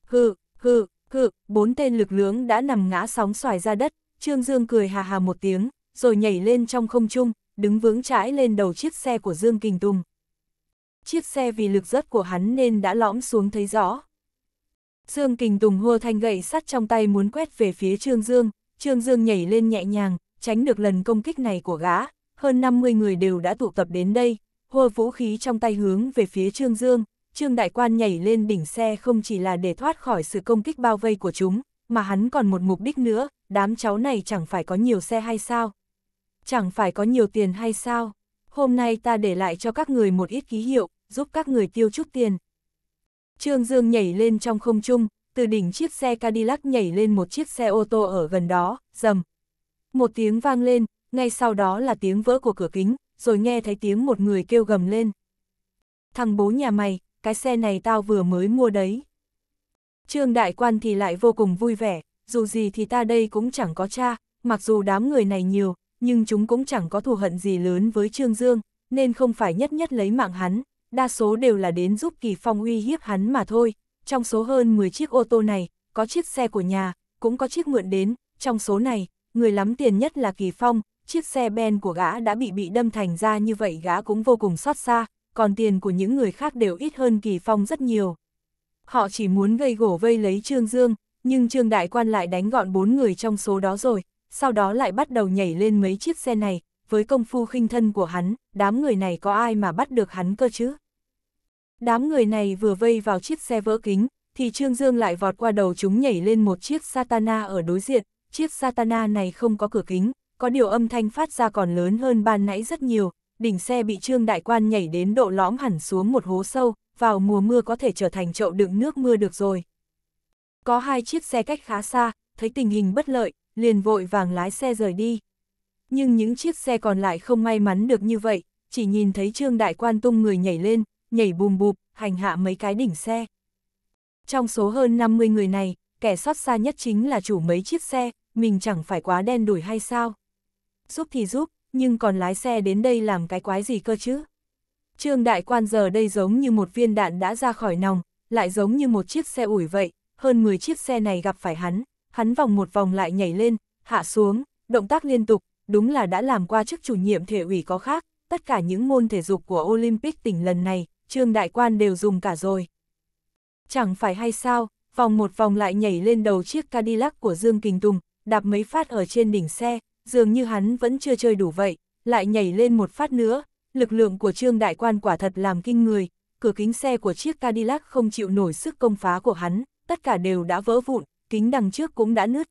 Hự, hự, hự, bốn tên lực lưỡng đã nằm ngã sóng xoài ra đất, Trương Dương cười hà hà một tiếng, rồi nhảy lên trong không trung, đứng vững chãi lên đầu chiếc xe của Dương Kình Tùng. Chiếc xe vì lực rất của hắn nên đã lõm xuống thấy rõ. Dương Kình Tùng hô thanh gậy sắt trong tay muốn quét về phía Trương Dương, Trương Dương nhảy lên nhẹ nhàng, tránh được lần công kích này của gã, hơn 50 người đều đã tụ tập đến đây, hô vũ khí trong tay hướng về phía Trương Dương, Trương Đại Quan nhảy lên đỉnh xe không chỉ là để thoát khỏi sự công kích bao vây của chúng, mà hắn còn một mục đích nữa, đám cháu này chẳng phải có nhiều xe hay sao? Chẳng phải có nhiều tiền hay sao? Hôm nay ta để lại cho các người một ít ký hiệu, giúp các người tiêu chút tiền. Trương Dương nhảy lên trong không trung, từ đỉnh chiếc xe Cadillac nhảy lên một chiếc xe ô tô ở gần đó, dầm, một tiếng vang lên, ngay sau đó là tiếng vỡ của cửa kính, rồi nghe thấy tiếng một người kêu gầm lên. Thằng bố nhà mày, cái xe này tao vừa mới mua đấy. Trương Đại Quan thì lại vô cùng vui vẻ, dù gì thì ta đây cũng chẳng có cha, mặc dù đám người này nhiều, nhưng chúng cũng chẳng có thù hận gì lớn với Trương Dương, nên không phải nhất nhất lấy mạng hắn, đa số đều là đến giúp Kỳ Phong uy hiếp hắn mà thôi. Trong số hơn 10 chiếc ô tô này, có chiếc xe của nhà, cũng có chiếc mượn đến, trong số này, người lắm tiền nhất là Kỳ Phong, chiếc xe ben của gã đã bị bị đâm thành ra như vậy gã cũng vô cùng xót xa, còn tiền của những người khác đều ít hơn Kỳ Phong rất nhiều. Họ chỉ muốn gây gổ vây lấy Trương Dương, nhưng Trương Đại Quan lại đánh gọn bốn người trong số đó rồi, sau đó lại bắt đầu nhảy lên mấy chiếc xe này, với công phu khinh thân của hắn, đám người này có ai mà bắt được hắn cơ chứ? Đám người này vừa vây vào chiếc xe vỡ kính, thì Trương Dương lại vọt qua đầu chúng nhảy lên một chiếc Satana ở đối diện, chiếc Satana này không có cửa kính, có điều âm thanh phát ra còn lớn hơn ban nãy rất nhiều, đỉnh xe bị Trương Đại Quan nhảy đến độ lõm hẳn xuống một hố sâu, vào mùa mưa có thể trở thành chậu đựng nước mưa được rồi. Có hai chiếc xe cách khá xa, thấy tình hình bất lợi, liền vội vàng lái xe rời đi. Nhưng những chiếc xe còn lại không may mắn được như vậy, chỉ nhìn thấy Trương Đại Quan tung người nhảy lên, nhảy bùm bụp, hành hạ mấy cái đỉnh xe. Trong số hơn 50 người này, kẻ xót xa nhất chính là chủ mấy chiếc xe, mình chẳng phải quá đen đủi hay sao? Giúp thì giúp, nhưng còn lái xe đến đây làm cái quái gì cơ chứ? Trương đại quan giờ đây giống như một viên đạn đã ra khỏi nòng, lại giống như một chiếc xe ủi vậy, hơn 10 chiếc xe này gặp phải hắn, hắn vòng một vòng lại nhảy lên, hạ xuống, động tác liên tục, đúng là đã làm qua chức chủ nhiệm thể ủy có khác, tất cả những môn thể dục của Olympic tỉnh lần này, Trương Đại Quan đều dùng cả rồi. Chẳng phải hay sao, vòng một vòng lại nhảy lên đầu chiếc Cadillac của Dương Kình Tùng, đạp mấy phát ở trên đỉnh xe, dường như hắn vẫn chưa chơi đủ vậy, lại nhảy lên một phát nữa, lực lượng của Trương Đại Quan quả thật làm kinh người, cửa kính xe của chiếc Cadillac không chịu nổi sức công phá của hắn, tất cả đều đã vỡ vụn, kính đằng trước cũng đã nứt.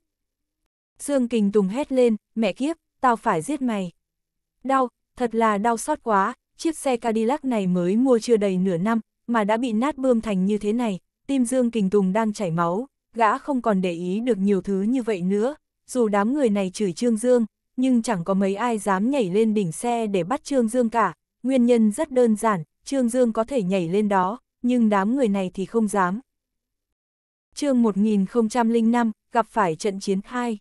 Dương Kình Tùng hét lên, mẹ kiếp, tao phải giết mày. Đau, thật là đau xót quá, chiếc xe Cadillac này mới mua chưa đầy nửa năm, mà đã bị nát bươm thành như thế này, tim Dương Kình Tùng đang chảy máu, gã không còn để ý được nhiều thứ như vậy nữa, dù đám người này chửi Trương Dương, nhưng chẳng có mấy ai dám nhảy lên đỉnh xe để bắt Trương Dương cả, nguyên nhân rất đơn giản, Trương Dương có thể nhảy lên đó, nhưng đám người này thì không dám. chương 1005, gặp phải trận chiến 2.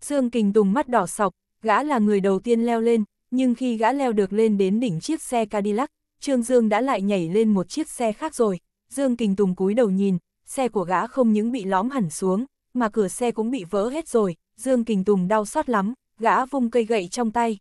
Dương Kình Tùng mắt đỏ sọc, gã là người đầu tiên leo lên, nhưng khi gã leo được lên đến đỉnh chiếc xe Cadillac, Trương Dương đã lại nhảy lên một chiếc xe khác rồi. Dương Kình Tùng cúi đầu nhìn, xe của gã không những bị lõm hẳn xuống, mà cửa xe cũng bị vỡ hết rồi, Dương Kình Tùng đau xót lắm, gã vung cây gậy trong tay.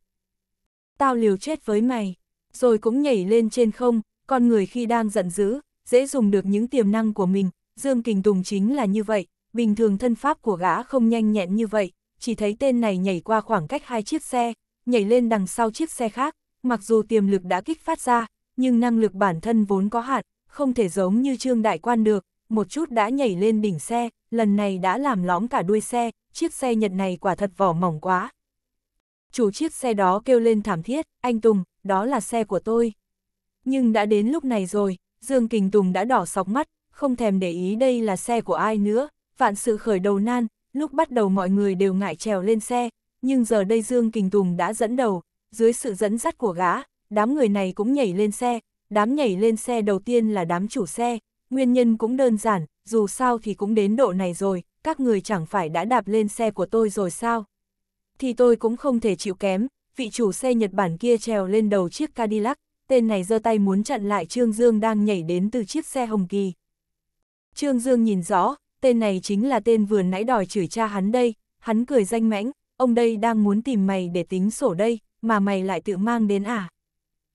Tao liều chết với mày, rồi cũng nhảy lên trên không, con người khi đang giận dữ, dễ dùng được những tiềm năng của mình, Dương Kình Tùng chính là như vậy, bình thường thân pháp của gã không nhanh nhẹn như vậy, chỉ thấy tên này nhảy qua khoảng cách hai chiếc xe, nhảy lên đằng sau chiếc xe khác, mặc dù tiềm lực đã kích phát ra, nhưng năng lực bản thân vốn có hạn, không thể giống như Trương Đại Quan được, một chút đã nhảy lên đỉnh xe, lần này đã làm lõm cả đuôi xe, chiếc xe Nhật này quả thật vỏ mỏng quá. Chủ chiếc xe đó kêu lên thảm thiết, anh Tùng, đó là xe của tôi. Nhưng đã đến lúc này rồi, Dương Kình Tùng đã đỏ sọc mắt, không thèm để ý đây là xe của ai nữa, vạn sự khởi đầu nan, lúc bắt đầu mọi người đều ngại trèo lên xe, nhưng giờ đây Dương Kình Tùng đã dẫn đầu, dưới sự dẫn dắt của gã, đám người này cũng nhảy lên xe, đám nhảy lên xe đầu tiên là đám chủ xe, Nguyên nhân cũng đơn giản, dù sao thì cũng đến độ này rồi, các người chẳng phải đã đạp lên xe của tôi rồi sao? Thì tôi cũng không thể chịu kém, vị chủ xe Nhật Bản kia trèo lên đầu chiếc Cadillac, tên này giơ tay muốn chặn lại Trương Dương đang nhảy đến từ chiếc xe Hồng Kỳ. Trương Dương nhìn rõ, tên này chính là tên vừa nãy đòi chửi cha hắn đây, hắn cười danh mãnh, ông đây đang muốn tìm mày để tính sổ đây, mà mày lại tự mang đến à.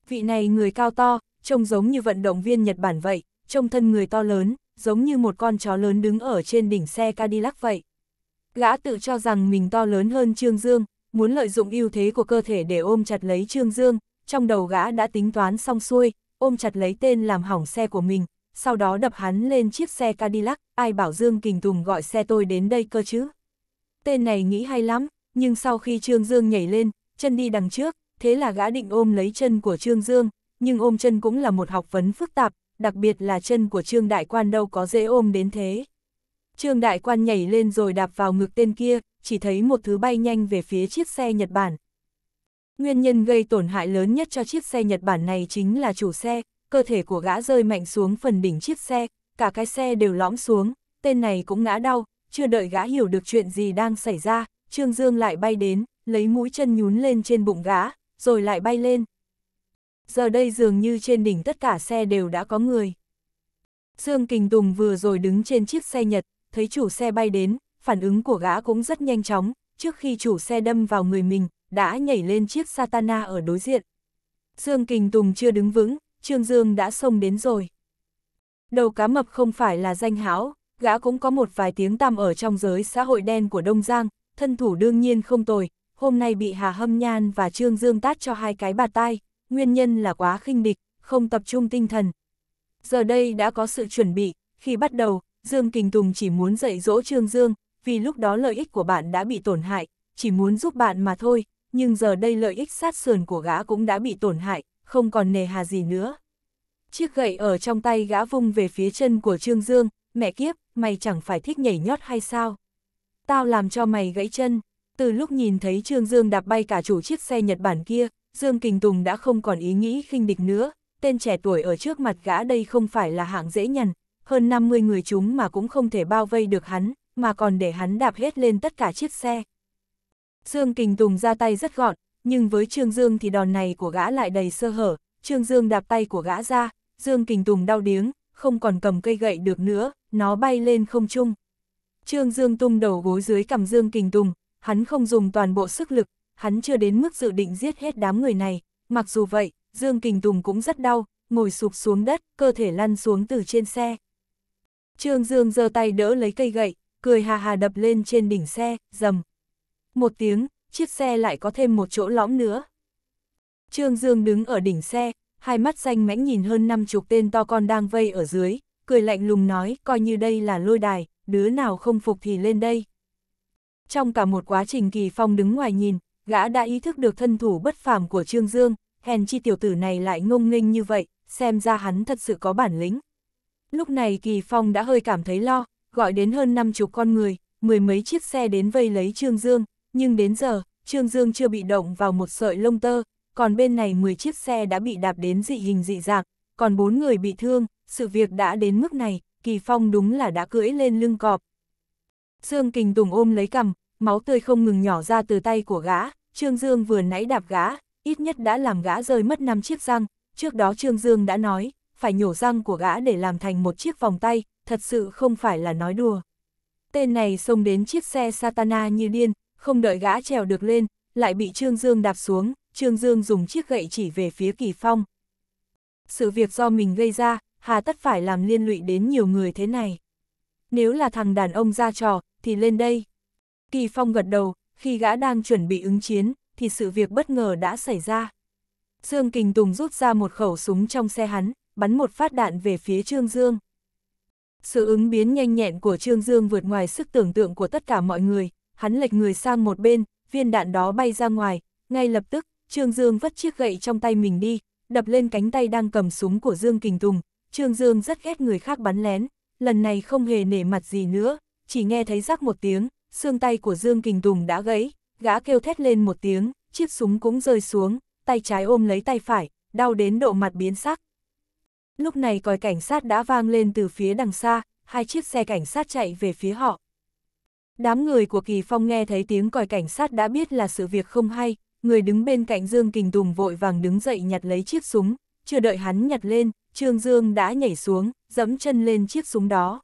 Vị này người cao to, trông giống như vận động viên Nhật Bản vậy, trông thân người to lớn, giống như một con chó lớn đứng ở trên đỉnh xe Cadillac vậy. Gã tự cho rằng mình to lớn hơn Trương Dương, muốn lợi dụng ưu thế của cơ thể để ôm chặt lấy Trương Dương, trong đầu gã đã tính toán xong xuôi, ôm chặt lấy tên làm hỏng xe của mình, sau đó đập hắn lên chiếc xe Cadillac, ai bảo Dương Kình Tùng gọi xe tôi đến đây cơ chứ. Tên này nghĩ hay lắm, nhưng sau khi Trương Dương nhảy lên, chân đi đằng trước, thế là gã định ôm lấy chân của Trương Dương, nhưng ôm chân cũng là một học vấn phức tạp, đặc biệt là chân của Trương Đại Quan đâu có dễ ôm đến thế. Trương Đại Quan nhảy lên rồi đạp vào ngực tên kia, chỉ thấy một thứ bay nhanh về phía chiếc xe Nhật Bản. Nguyên nhân gây tổn hại lớn nhất cho chiếc xe Nhật Bản này chính là chủ xe, cơ thể của gã rơi mạnh xuống phần đỉnh chiếc xe, cả cái xe đều lõm xuống, tên này cũng ngã đau, chưa đợi gã hiểu được chuyện gì đang xảy ra, Trương Dương lại bay đến, lấy mũi chân nhún lên trên bụng gã, rồi lại bay lên, giờ đây dường như trên đỉnh tất cả xe đều đã có người. Dương Kình Tùng vừa rồi đứng trên chiếc xe Nhật, thấy chủ xe bay đến, phản ứng của gã cũng rất nhanh chóng, trước khi chủ xe đâm vào người mình, đã nhảy lên chiếc Satana ở đối diện. Dương Kình Tùng chưa đứng vững, Trương Dương đã xông đến rồi. Đầu cá mập không phải là danh hão gã cũng có một vài tiếng tăm ở trong giới xã hội đen của Đông Giang, thân thủ đương nhiên không tồi, hôm nay bị Hà Hâm Nhan và Trương Dương tát cho hai cái bà tai, nguyên nhân là quá khinh địch, không tập trung tinh thần. Giờ đây đã có sự chuẩn bị, khi bắt đầu, Dương Kình Tùng chỉ muốn dạy dỗ Trương Dương, vì lúc đó lợi ích của bạn đã bị tổn hại, chỉ muốn giúp bạn mà thôi, nhưng giờ đây lợi ích sát sườn của gã cũng đã bị tổn hại, không còn nề hà gì nữa. Chiếc gậy ở trong tay gã vung về phía chân của Trương Dương, mẹ kiếp, mày chẳng phải thích nhảy nhót hay sao? Tao làm cho mày gãy chân. Từ lúc nhìn thấy Trương Dương đạp bay cả chủ chiếc xe Nhật Bản kia, Dương Kình Tùng đã không còn ý nghĩ khinh địch nữa, tên trẻ tuổi ở trước mặt gã đây không phải là hạng dễ nhằn, hơn 50 người chúng mà cũng không thể bao vây được hắn, mà còn để hắn đạp hết lên tất cả chiếc xe. Dương Kình Tùng ra tay rất gọn, nhưng với Trương Dương thì đòn này của gã lại đầy sơ hở, Trương Dương đạp tay của gã ra, Dương Kình Tùng đau điếng, không còn cầm cây gậy được nữa, nó bay lên không trung. Trương Dương tung đầu gối dưới cầm Dương Kình Tùng, hắn không dùng toàn bộ sức lực, hắn chưa đến mức dự định giết hết đám người này, mặc dù vậy, Dương Kình Tùng cũng rất đau, ngồi sụp xuống đất, cơ thể lăn xuống từ trên xe. Trương Dương giơ tay đỡ lấy cây gậy, cười hà hà đập lên trên đỉnh xe, dầm. Một tiếng, chiếc xe lại có thêm một chỗ lõm nữa. Trương Dương đứng ở đỉnh xe, hai mắt xanh mãnh nhìn hơn năm chục tên to con đang vây ở dưới, cười lạnh lùng nói, coi như đây là lôi đài, đứa nào không phục thì lên đây. Trong cả một quá trình kỳ phong đứng ngoài nhìn, gã đã ý thức được thân thủ bất phàm của Trương Dương, hèn chi tiểu tử này lại ngông nghênh như vậy, xem ra hắn thật sự có bản lĩnh. Lúc này Kỳ Phong đã hơi cảm thấy lo, gọi đến hơn năm chục con người, mười mấy chiếc xe đến vây lấy Trương Dương, nhưng đến giờ, Trương Dương chưa bị động vào một sợi lông tơ, còn bên này 10 chiếc xe đã bị đạp đến dị hình dị dạng, còn bốn người bị thương, sự việc đã đến mức này, Kỳ Phong đúng là đã cưỡi lên lưng cọp. Dương Kình Tùng ôm lấy cầm, máu tươi không ngừng nhỏ ra từ tay của gã, Trương Dương vừa nãy đạp gã, ít nhất đã làm gã rơi mất 5 chiếc răng, trước đó Trương Dương đã nói, phải nhổ răng của gã để làm thành một chiếc vòng tay, thật sự không phải là nói đùa. Tên này xông đến chiếc xe Satana như điên, không đợi gã trèo được lên, lại bị Trương Dương đạp xuống, Trương Dương dùng chiếc gậy chỉ về phía Kỳ Phong. Sự việc do mình gây ra, hà tất phải làm liên lụy đến nhiều người thế này. Nếu là thằng đàn ông ra trò, thì lên đây. Kỳ Phong gật đầu, khi gã đang chuẩn bị ứng chiến, thì sự việc bất ngờ đã xảy ra. Dương Kình Tùng rút ra một khẩu súng trong xe hắn, bắn một phát đạn về phía Trương Dương. Sự ứng biến nhanh nhẹn của Trương Dương vượt ngoài sức tưởng tượng của tất cả mọi người, hắn lệch người sang một bên, viên đạn đó bay ra ngoài, ngay lập tức, Trương Dương vất chiếc gậy trong tay mình đi, đập lên cánh tay đang cầm súng của Dương Kình Tùng, Trương Dương rất ghét người khác bắn lén, lần này không hề nể mặt gì nữa, chỉ nghe thấy rắc một tiếng, xương tay của Dương Kình Tùng đã gãy, gã kêu thét lên một tiếng, chiếc súng cũng rơi xuống, tay trái ôm lấy tay phải, đau đến độ mặt biến sắc. Lúc này còi cảnh sát đã vang lên từ phía đằng xa, hai chiếc xe cảnh sát chạy về phía họ. Đám người của Kỳ Phong nghe thấy tiếng còi cảnh sát đã biết là sự việc không hay, người đứng bên cạnh Dương Kình Tùng vội vàng đứng dậy nhặt lấy chiếc súng, chưa đợi hắn nhặt lên, Trương Dương đã nhảy xuống, dẫm chân lên chiếc súng đó.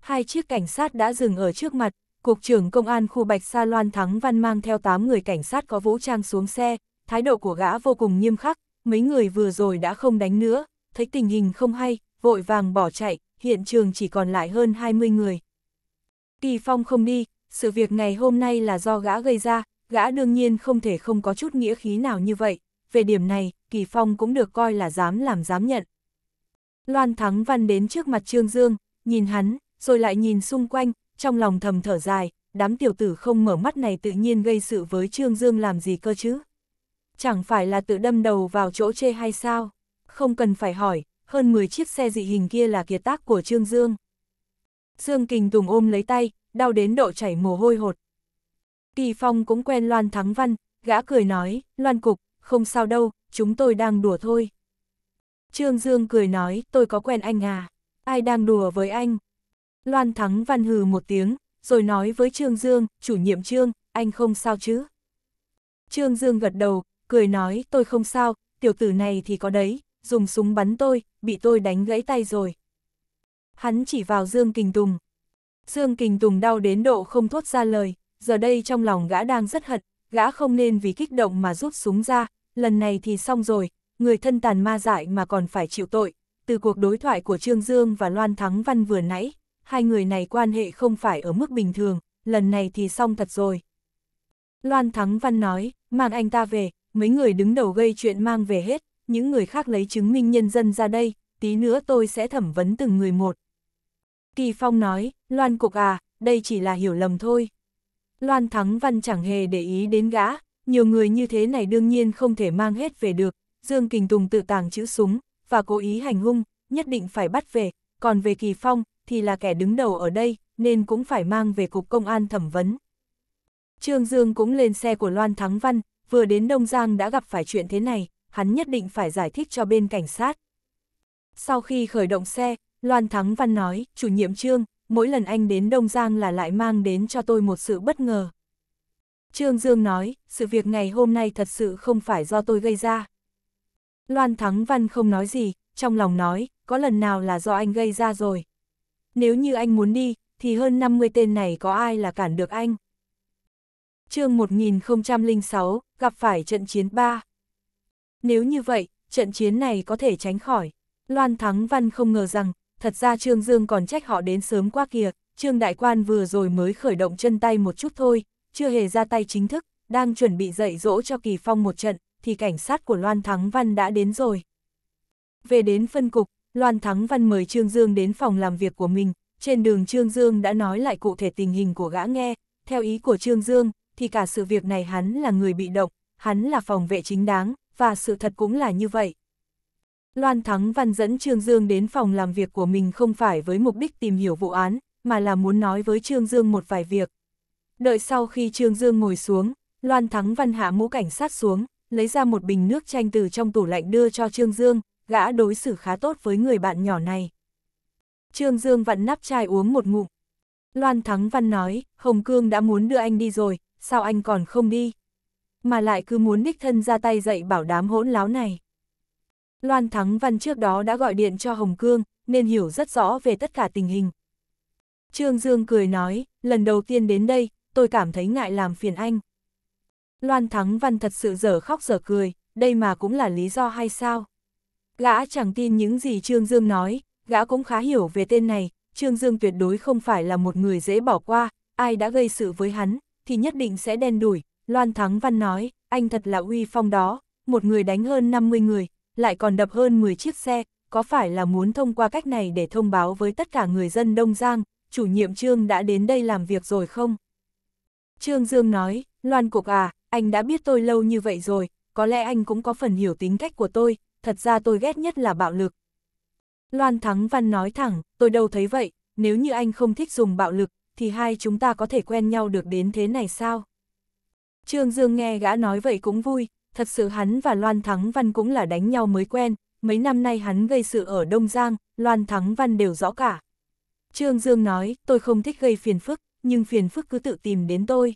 Hai chiếc cảnh sát đã dừng ở trước mặt, Cục trưởng Công an khu Bạch Sa Loan Thắng Văn mang theo 8 người cảnh sát có vũ trang xuống xe, thái độ của gã vô cùng nghiêm khắc, mấy người vừa rồi đã không đánh nữa, thấy tình hình không hay, vội vàng bỏ chạy, hiện trường chỉ còn lại hơn 20 người. Kỳ Phong không đi, sự việc ngày hôm nay là do gã gây ra, gã đương nhiên không thể không có chút nghĩa khí nào như vậy, về điểm này, Kỳ Phong cũng được coi là dám làm dám nhận. Loan Thắng Văn đến trước mặt Trương Dương, nhìn hắn, rồi lại nhìn xung quanh, trong lòng thầm thở dài, đám tiểu tử không mở mắt này tự nhiên gây sự với Trương Dương làm gì cơ chứ. Chẳng phải là tự đâm đầu vào chỗ chê hay sao? Không cần phải hỏi, hơn 10 chiếc xe dị hình kia là kiệt tác của Trương Dương. Dương Kình Tùng ôm lấy tay, đau đến độ chảy mồ hôi hột. Kỳ Phong cũng quen Loan Thắng Văn, gã cười nói, Loan Cục, không sao đâu, chúng tôi đang đùa thôi. Trương Dương cười nói, tôi có quen anh à, ai đang đùa với anh, Loan Thắng Văn hừ một tiếng, rồi nói với Trương Dương, chủ nhiệm Trương, anh không sao chứ? Trương Dương gật đầu, cười nói tôi không sao, tiểu tử này thì có đấy, dùng súng bắn tôi, bị tôi đánh gãy tay rồi. Hắn chỉ vào Dương Kình Tùng. Dương Kình Tùng đau đến độ không thốt ra lời, giờ đây trong lòng gã đang rất hận, gã không nên vì kích động mà rút súng ra, lần này thì xong rồi, người thân tàn ma dại mà còn phải chịu tội. Từ cuộc đối thoại của Trương Dương và Loan Thắng Văn vừa nãy, hai người này quan hệ không phải ở mức bình thường, lần này thì xong thật rồi. Loan Thắng Văn nói, mang anh ta về, mấy người đứng đầu gây chuyện mang về hết, những người khác lấy chứng minh nhân dân ra đây, tí nữa tôi sẽ thẩm vấn từng người một. Kỳ Phong nói, Loan Cục à, đây chỉ là hiểu lầm thôi. Loan Thắng Văn chẳng hề để ý đến gã, nhiều người như thế này đương nhiên không thể mang hết về được, Dương Kình Tùng tự tàng chữ súng, và cố ý hành hung, nhất định phải bắt về, còn về Kỳ Phong, thì là kẻ đứng đầu ở đây, nên cũng phải mang về cục công an thẩm vấn. Trương Dương cũng lên xe của Loan Thắng Văn, vừa đến Đông Giang đã gặp phải chuyện thế này, hắn nhất định phải giải thích cho bên cảnh sát. Sau khi khởi động xe, Loan Thắng Văn nói, chủ nhiệm Trương, mỗi lần anh đến Đông Giang là lại mang đến cho tôi một sự bất ngờ. Trương Dương nói, sự việc ngày hôm nay thật sự không phải do tôi gây ra. Loan Thắng Văn không nói gì, trong lòng nói, có lần nào là do anh gây ra rồi nếu như anh muốn đi, thì hơn 50 tên này có ai là cản được anh. chương 1006, gặp phải trận chiến 3. Nếu như vậy, trận chiến này có thể tránh khỏi. Loan Thắng Văn không ngờ rằng, thật ra Trương Dương còn trách họ đến sớm qua kìa, Trương Đại Quan vừa rồi mới khởi động chân tay một chút thôi, chưa hề ra tay chính thức, đang chuẩn bị dạy dỗ cho Kỳ Phong một trận, thì cảnh sát của Loan Thắng Văn đã đến rồi. Về đến phân cục, Loan Thắng Văn mời Trương Dương đến phòng làm việc của mình, trên đường Trương Dương đã nói lại cụ thể tình hình của gã nghe, theo ý của Trương Dương, thì cả sự việc này hắn là người bị động, hắn là phòng vệ chính đáng, và sự thật cũng là như vậy. Loan Thắng Văn dẫn Trương Dương đến phòng làm việc của mình không phải với mục đích tìm hiểu vụ án, mà là muốn nói với Trương Dương một vài việc. Đợi sau khi Trương Dương ngồi xuống, Loan Thắng Văn hạ mũ cảnh sát xuống, lấy ra một bình nước chanh từ trong tủ lạnh đưa cho Trương Dương, gã đối xử khá tốt với người bạn nhỏ này. Trương Dương vặn nắp chai uống một ngụm. Loan Thắng Văn nói, Hồng Cương đã muốn đưa anh đi rồi, sao anh còn không đi? Mà lại cứ muốn đích thân ra tay dạy bảo đám hỗn láo này. Loan Thắng Văn trước đó đã gọi điện cho Hồng Cương, nên hiểu rất rõ về tất cả tình hình. Trương Dương cười nói, lần đầu tiên đến đây, tôi cảm thấy ngại làm phiền anh. Loan Thắng Văn thật sự dở khóc dở cười, đây mà cũng là lý do hay sao? Gã chẳng tin những gì Trương Dương nói, gã cũng khá hiểu về tên này, Trương Dương tuyệt đối không phải là một người dễ bỏ qua, ai đã gây sự với hắn, thì nhất định sẽ đen đuổi. Loan Thắng Văn nói, anh thật là uy phong đó, một người đánh hơn 50 người, lại còn đập hơn 10 chiếc xe, có phải là muốn thông qua cách này để thông báo với tất cả người dân Đông Giang, chủ nhiệm Trương đã đến đây làm việc rồi không? Trương Dương nói, Loan Cục à, anh đã biết tôi lâu như vậy rồi, có lẽ anh cũng có phần hiểu tính cách của tôi, thật ra tôi ghét nhất là bạo lực. Loan Thắng Văn nói thẳng, tôi đâu thấy vậy, nếu như anh không thích dùng bạo lực, thì hai chúng ta có thể quen nhau được đến thế này sao? Trương Dương nghe gã nói vậy cũng vui, thật sự hắn và Loan Thắng Văn cũng là đánh nhau mới quen, mấy năm nay hắn gây sự ở Đông Giang, Loan Thắng Văn đều rõ cả. Trương Dương nói, tôi không thích gây phiền phức, nhưng phiền phức cứ tự tìm đến tôi.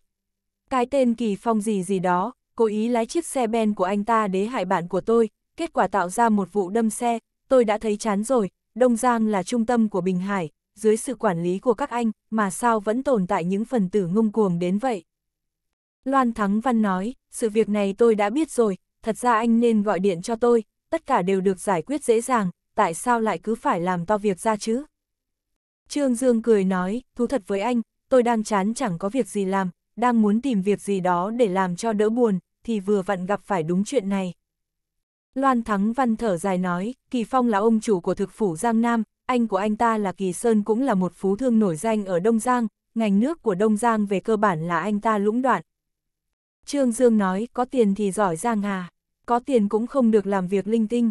Cái tên Kỳ Phong gì gì đó, cố ý lái chiếc xe ben của anh ta để hại bạn của tôi, kết quả tạo ra một vụ đâm xe, tôi đã thấy chán rồi, Đông Giang là trung tâm của Bình Hải, dưới sự quản lý của các anh, mà sao vẫn tồn tại những phần tử ngông cuồng đến vậy? Loan Thắng Văn nói, sự việc này tôi đã biết rồi, thật ra anh nên gọi điện cho tôi, tất cả đều được giải quyết dễ dàng, tại sao lại cứ phải làm to việc ra chứ? Trương Dương cười nói, thú thật với anh, tôi đang chán chẳng có việc gì làm, đang muốn tìm việc gì đó để làm cho đỡ buồn, thì vừa vặn gặp phải đúng chuyện này. Loan Thắng Văn thở dài nói, Kỳ Phong là ông chủ của thực phủ Giang Nam, anh của anh ta là Kỳ Sơn cũng là một phú thương nổi danh ở Đông Giang, ngành nước của Đông Giang về cơ bản là anh ta lũng đoạn. Trương Dương nói, có tiền thì giỏi Giang Hà, có tiền cũng không được làm việc linh tinh.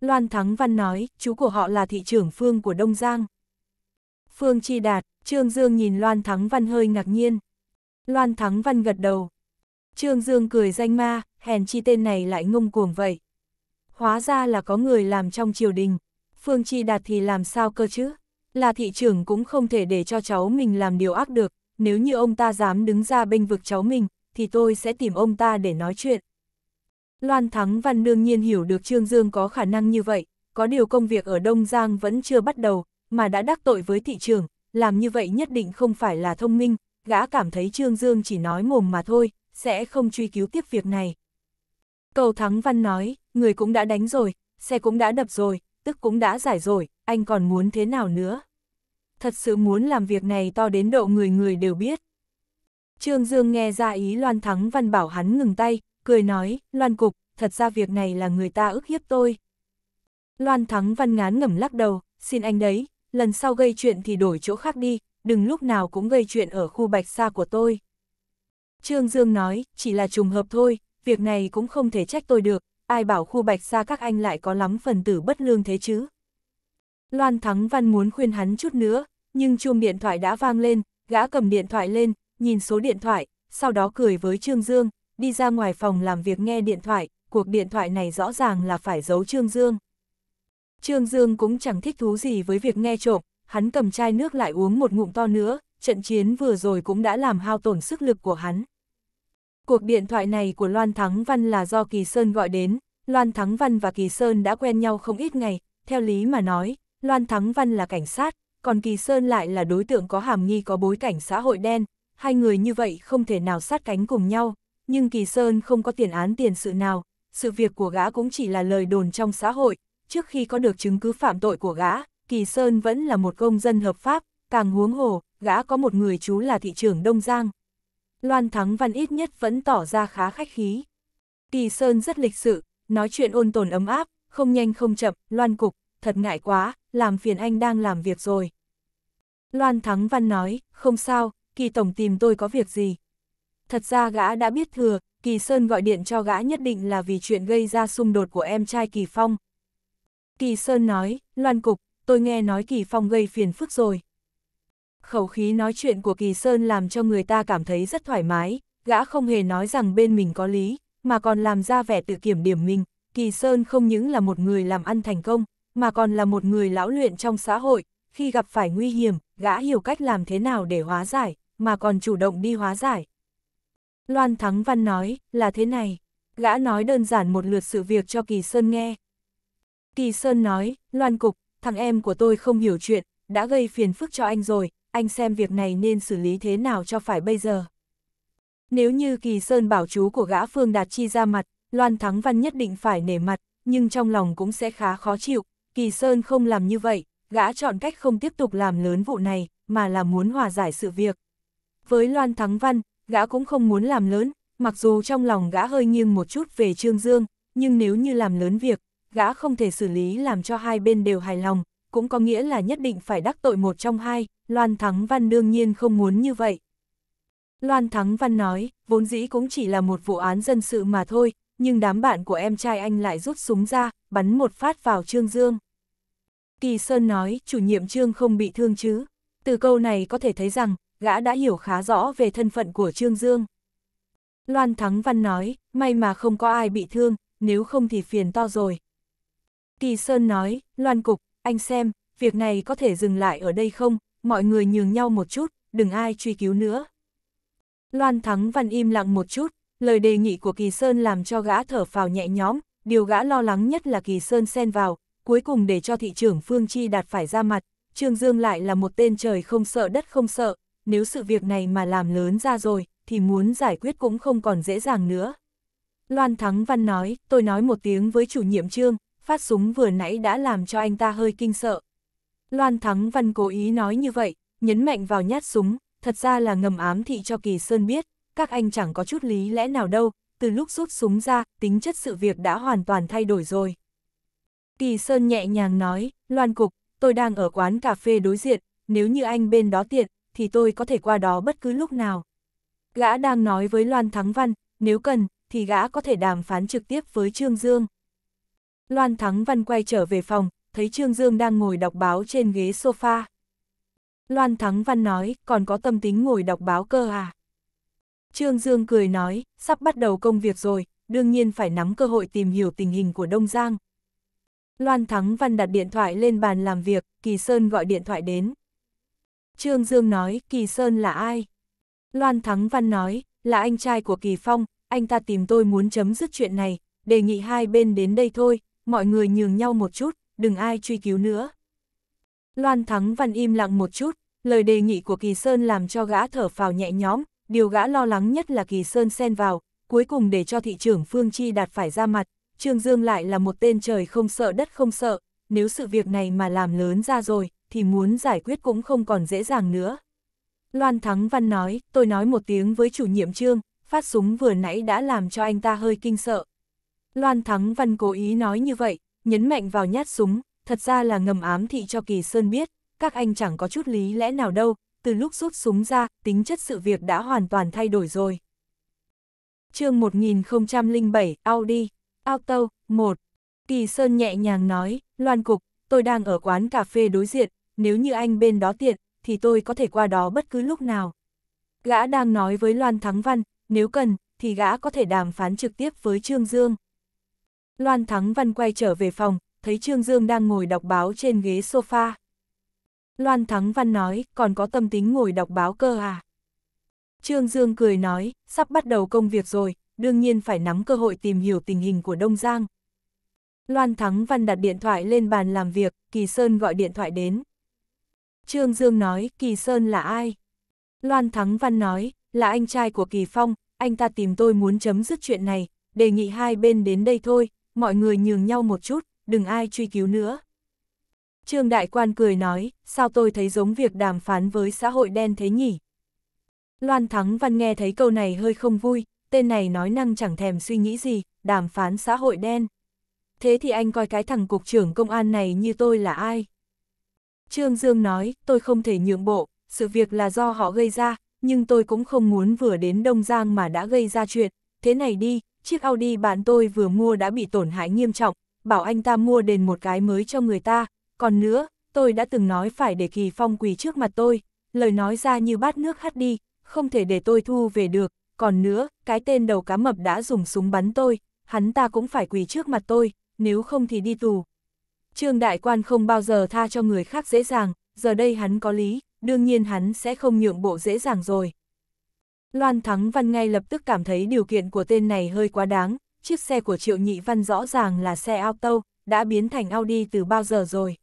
Loan Thắng Văn nói, chú của họ là thị trưởng Phương của Đông Giang. Phương Chi Đạt, Trương Dương nhìn Loan Thắng Văn hơi ngạc nhiên. Loan Thắng Văn gật đầu. Trương Dương cười danh ma, hèn chi tên này lại ngông cuồng vậy hóa ra là có người làm trong triều đình. Phương Chi Đạt thì làm sao cơ chứ? Là thị trưởng cũng không thể để cho cháu mình làm điều ác được, nếu như ông ta dám đứng ra bênh vực cháu mình, thì tôi sẽ tìm ông ta để nói chuyện. Loan Thắng Văn đương nhiên hiểu được Trương Dương có khả năng như vậy, có điều công việc ở Đông Giang vẫn chưa bắt đầu, mà đã đắc tội với thị trưởng, làm như vậy nhất định không phải là thông minh, gã cảm thấy Trương Dương chỉ nói mồm mà thôi, sẽ không truy cứu tiếp việc này. Cầu Thắng Văn nói, Người cũng đã đánh rồi, xe cũng đã đập rồi, tức cũng đã giải rồi, anh còn muốn thế nào nữa? Thật sự muốn làm việc này to đến độ người người đều biết. Trương Dương nghe ra ý Loan Thắng Văn bảo hắn ngừng tay, cười nói, Loan Cục, thật ra việc này là người ta ức hiếp tôi. Loan Thắng Văn ngán ngẩm lắc đầu, xin anh đấy, lần sau gây chuyện thì đổi chỗ khác đi, đừng lúc nào cũng gây chuyện ở khu bạch xa của tôi. Trương Dương nói, chỉ là trùng hợp thôi, việc này cũng không thể trách tôi được, ai bảo khu bạch xa các anh lại có lắm phần tử bất lương thế chứ. Loan Thắng Văn muốn khuyên hắn chút nữa, nhưng chuông điện thoại đã vang lên, gã cầm điện thoại lên, nhìn số điện thoại, sau đó cười với Trương Dương, đi ra ngoài phòng làm việc nghe điện thoại, cuộc điện thoại này rõ ràng là phải giấu Trương Dương. Trương Dương cũng chẳng thích thú gì với việc nghe trộm, hắn cầm chai nước lại uống một ngụm to nữa, trận chiến vừa rồi cũng đã làm hao tổn sức lực của hắn. Cuộc điện thoại này của Loan Thắng Văn là do Kỳ Sơn gọi đến, Loan Thắng Văn và Kỳ Sơn đã quen nhau không ít ngày, theo lý mà nói, Loan Thắng Văn là cảnh sát, còn Kỳ Sơn lại là đối tượng có hàm nghi có bối cảnh xã hội đen, hai người như vậy không thể nào sát cánh cùng nhau, nhưng Kỳ Sơn không có tiền án tiền sự nào, sự việc của gã cũng chỉ là lời đồn trong xã hội, trước khi có được chứng cứ phạm tội của gã, Kỳ Sơn vẫn là một công dân hợp pháp, càng huống hồ, gã có một người chú là thị trưởng Đông Giang. Loan Thắng Văn ít nhất vẫn tỏ ra khá khách khí. Kỳ Sơn rất lịch sự, nói chuyện ôn tồn ấm áp, không nhanh không chậm, Loan Cục, thật ngại quá, làm phiền anh đang làm việc rồi. Loan Thắng Văn nói, không sao, Kỳ Tổng tìm tôi có việc gì. Thật ra gã đã biết thừa, Kỳ Sơn gọi điện cho gã nhất định là vì chuyện gây ra xung đột của em trai Kỳ Phong. Kỳ Sơn nói, Loan Cục, tôi nghe nói Kỳ Phong gây phiền phức rồi khẩu khí nói chuyện của Kỳ Sơn làm cho người ta cảm thấy rất thoải mái, gã không hề nói rằng bên mình có lý, mà còn làm ra vẻ tự kiểm điểm mình. Kỳ Sơn không những là một người làm ăn thành công, mà còn là một người lão luyện trong xã hội, khi gặp phải nguy hiểm, gã hiểu cách làm thế nào để hóa giải, mà còn chủ động đi hóa giải. Loan Thắng Văn nói, là thế này, gã nói đơn giản một lượt sự việc cho Kỳ Sơn nghe. Kỳ Sơn nói, Loan Cục, thằng em của tôi không hiểu chuyện, đã gây phiền phức cho anh rồi, anh xem việc này nên xử lý thế nào cho phải bây giờ. Nếu như kỳ sơn bảo chú của gã Phương Đạt Chi ra mặt, Loan Thắng Văn nhất định phải nể mặt, nhưng trong lòng cũng sẽ khá khó chịu, kỳ sơn không làm như vậy, gã chọn cách không tiếp tục làm lớn vụ này, mà là muốn hòa giải sự việc. Với Loan Thắng Văn, gã cũng không muốn làm lớn, mặc dù trong lòng gã hơi nghiêng một chút về Trương Dương, nhưng nếu như làm lớn việc, gã không thể xử lý làm cho hai bên đều hài lòng, cũng có nghĩa là nhất định phải đắc tội một trong hai, Loan Thắng Văn đương nhiên không muốn như vậy. Loan Thắng Văn nói, vốn dĩ cũng chỉ là một vụ án dân sự mà thôi, nhưng đám bạn của em trai anh lại rút súng ra, bắn một phát vào Trương Dương. Kỳ Sơn nói, chủ nhiệm Trương không bị thương chứ. Từ câu này có thể thấy rằng, gã đã hiểu khá rõ về thân phận của Trương Dương. Loan Thắng Văn nói, may mà không có ai bị thương, nếu không thì phiền to rồi. Kỳ Sơn nói, Loan Cục, anh xem, việc này có thể dừng lại ở đây không, mọi người nhường nhau một chút, đừng ai truy cứu nữa. Loan Thắng Văn im lặng một chút, lời đề nghị của Kỳ Sơn làm cho gã thở phào nhẹ nhõm, điều gã lo lắng nhất là Kỳ Sơn xen vào, cuối cùng để cho thị trưởng Phương Chi đạt phải ra mặt, Trương Dương lại là một tên trời không sợ đất không sợ, nếu sự việc này mà làm lớn ra rồi, thì muốn giải quyết cũng không còn dễ dàng nữa. Loan Thắng Văn nói, tôi nói một tiếng với chủ nhiệm Trương, phát súng vừa nãy đã làm cho anh ta hơi kinh sợ. Loan Thắng Văn cố ý nói như vậy, nhấn mạnh vào nhát súng, thật ra là ngầm ám thị cho Kỳ Sơn biết, các anh chẳng có chút lý lẽ nào đâu, từ lúc rút súng ra, tính chất sự việc đã hoàn toàn thay đổi rồi. Kỳ Sơn nhẹ nhàng nói, Loan Cục, tôi đang ở quán cà phê đối diện, nếu như anh bên đó tiện, thì tôi có thể qua đó bất cứ lúc nào. Gã đang nói với Loan Thắng Văn, nếu cần, thì gã có thể đàm phán trực tiếp với Trương Dương. Loan Thắng Văn quay trở về phòng, thấy Trương Dương đang ngồi đọc báo trên ghế sofa. Loan Thắng Văn nói, còn có tâm tính ngồi đọc báo cơ à? Trương Dương cười nói, sắp bắt đầu công việc rồi, đương nhiên phải nắm cơ hội tìm hiểu tình hình của Đông Giang. Loan Thắng Văn đặt điện thoại lên bàn làm việc, Kỳ Sơn gọi điện thoại đến. Trương Dương nói, Kỳ Sơn là ai? Loan Thắng Văn nói, là anh trai của Kỳ Phong, anh ta tìm tôi muốn chấm dứt chuyện này, đề nghị hai bên đến đây thôi, mọi người nhường nhau một chút, đừng ai truy cứu nữa. Loan Thắng Văn im lặng một chút, lời đề nghị của Kỳ Sơn làm cho gã thở phào nhẹ nhõm, điều gã lo lắng nhất là Kỳ Sơn xen vào, cuối cùng để cho thị trưởng Phương Chi đạt phải ra mặt, Trương Dương lại là một tên trời không sợ đất không sợ, nếu sự việc này mà làm lớn ra rồi, thì muốn giải quyết cũng không còn dễ dàng nữa. Loan Thắng Văn nói, tôi nói một tiếng với chủ nhiệm Trương, phát súng vừa nãy đã làm cho anh ta hơi kinh sợ, Loan Thắng Văn cố ý nói như vậy, nhấn mạnh vào nhát súng, thật ra là ngầm ám thị cho Kỳ Sơn biết, các anh chẳng có chút lý lẽ nào đâu, từ lúc rút súng ra, tính chất sự việc đã hoàn toàn thay đổi rồi. chương 1007, Audi, Auto, 1. Kỳ Sơn nhẹ nhàng nói, Loan Cục, tôi đang ở quán cà phê đối diện, nếu như anh bên đó tiện, thì tôi có thể qua đó bất cứ lúc nào. Gã đang nói với Loan Thắng Văn, nếu cần, thì gã có thể đàm phán trực tiếp với Trương Dương. Loan Thắng Văn quay trở về phòng, thấy Trương Dương đang ngồi đọc báo trên ghế sofa. Loan Thắng Văn nói, còn có tâm tính ngồi đọc báo cơ à? Trương Dương cười nói, sắp bắt đầu công việc rồi, đương nhiên phải nắm cơ hội tìm hiểu tình hình của Đông Giang. Loan Thắng Văn đặt điện thoại lên bàn làm việc, Kỳ Sơn gọi điện thoại đến. Trương Dương nói, Kỳ Sơn là ai? Loan Thắng Văn nói, là anh trai của Kỳ Phong, anh ta tìm tôi muốn chấm dứt chuyện này, đề nghị hai bên đến đây thôi, mọi người nhường nhau một chút, đừng ai truy cứu nữa. Trương Đại Quan cười nói, sao tôi thấy giống việc đàm phán với xã hội đen thế nhỉ? Loan Thắng Văn nghe thấy câu này hơi không vui, tên này nói năng chẳng thèm suy nghĩ gì, đàm phán xã hội đen. Thế thì anh coi cái thằng cục trưởng công an này như tôi là ai? Trương Dương nói, tôi không thể nhượng bộ, sự việc là do họ gây ra, nhưng tôi cũng không muốn vừa đến Đông Giang mà đã gây ra chuyện, thế này đi, chiếc Audi bạn tôi vừa mua đã bị tổn hại nghiêm trọng, bảo anh ta mua đền một cái mới cho người ta, còn nữa, tôi đã từng nói phải để Kỳ Phong quỳ trước mặt tôi, lời nói ra như bát nước hắt đi, không thể để tôi thu về được, còn nữa, cái tên đầu cá mập đã dùng súng bắn tôi, hắn ta cũng phải quỳ trước mặt tôi, nếu không thì đi tù. Trương Đại Quan không bao giờ tha cho người khác dễ dàng, giờ đây hắn có lý, đương nhiên hắn sẽ không nhượng bộ dễ dàng rồi. Loan Thắng Văn ngay lập tức cảm thấy điều kiện của tên này hơi quá đáng, chiếc xe của Triệu Nhị Văn rõ ràng là xe auto, đã biến thành Audi từ bao giờ rồi.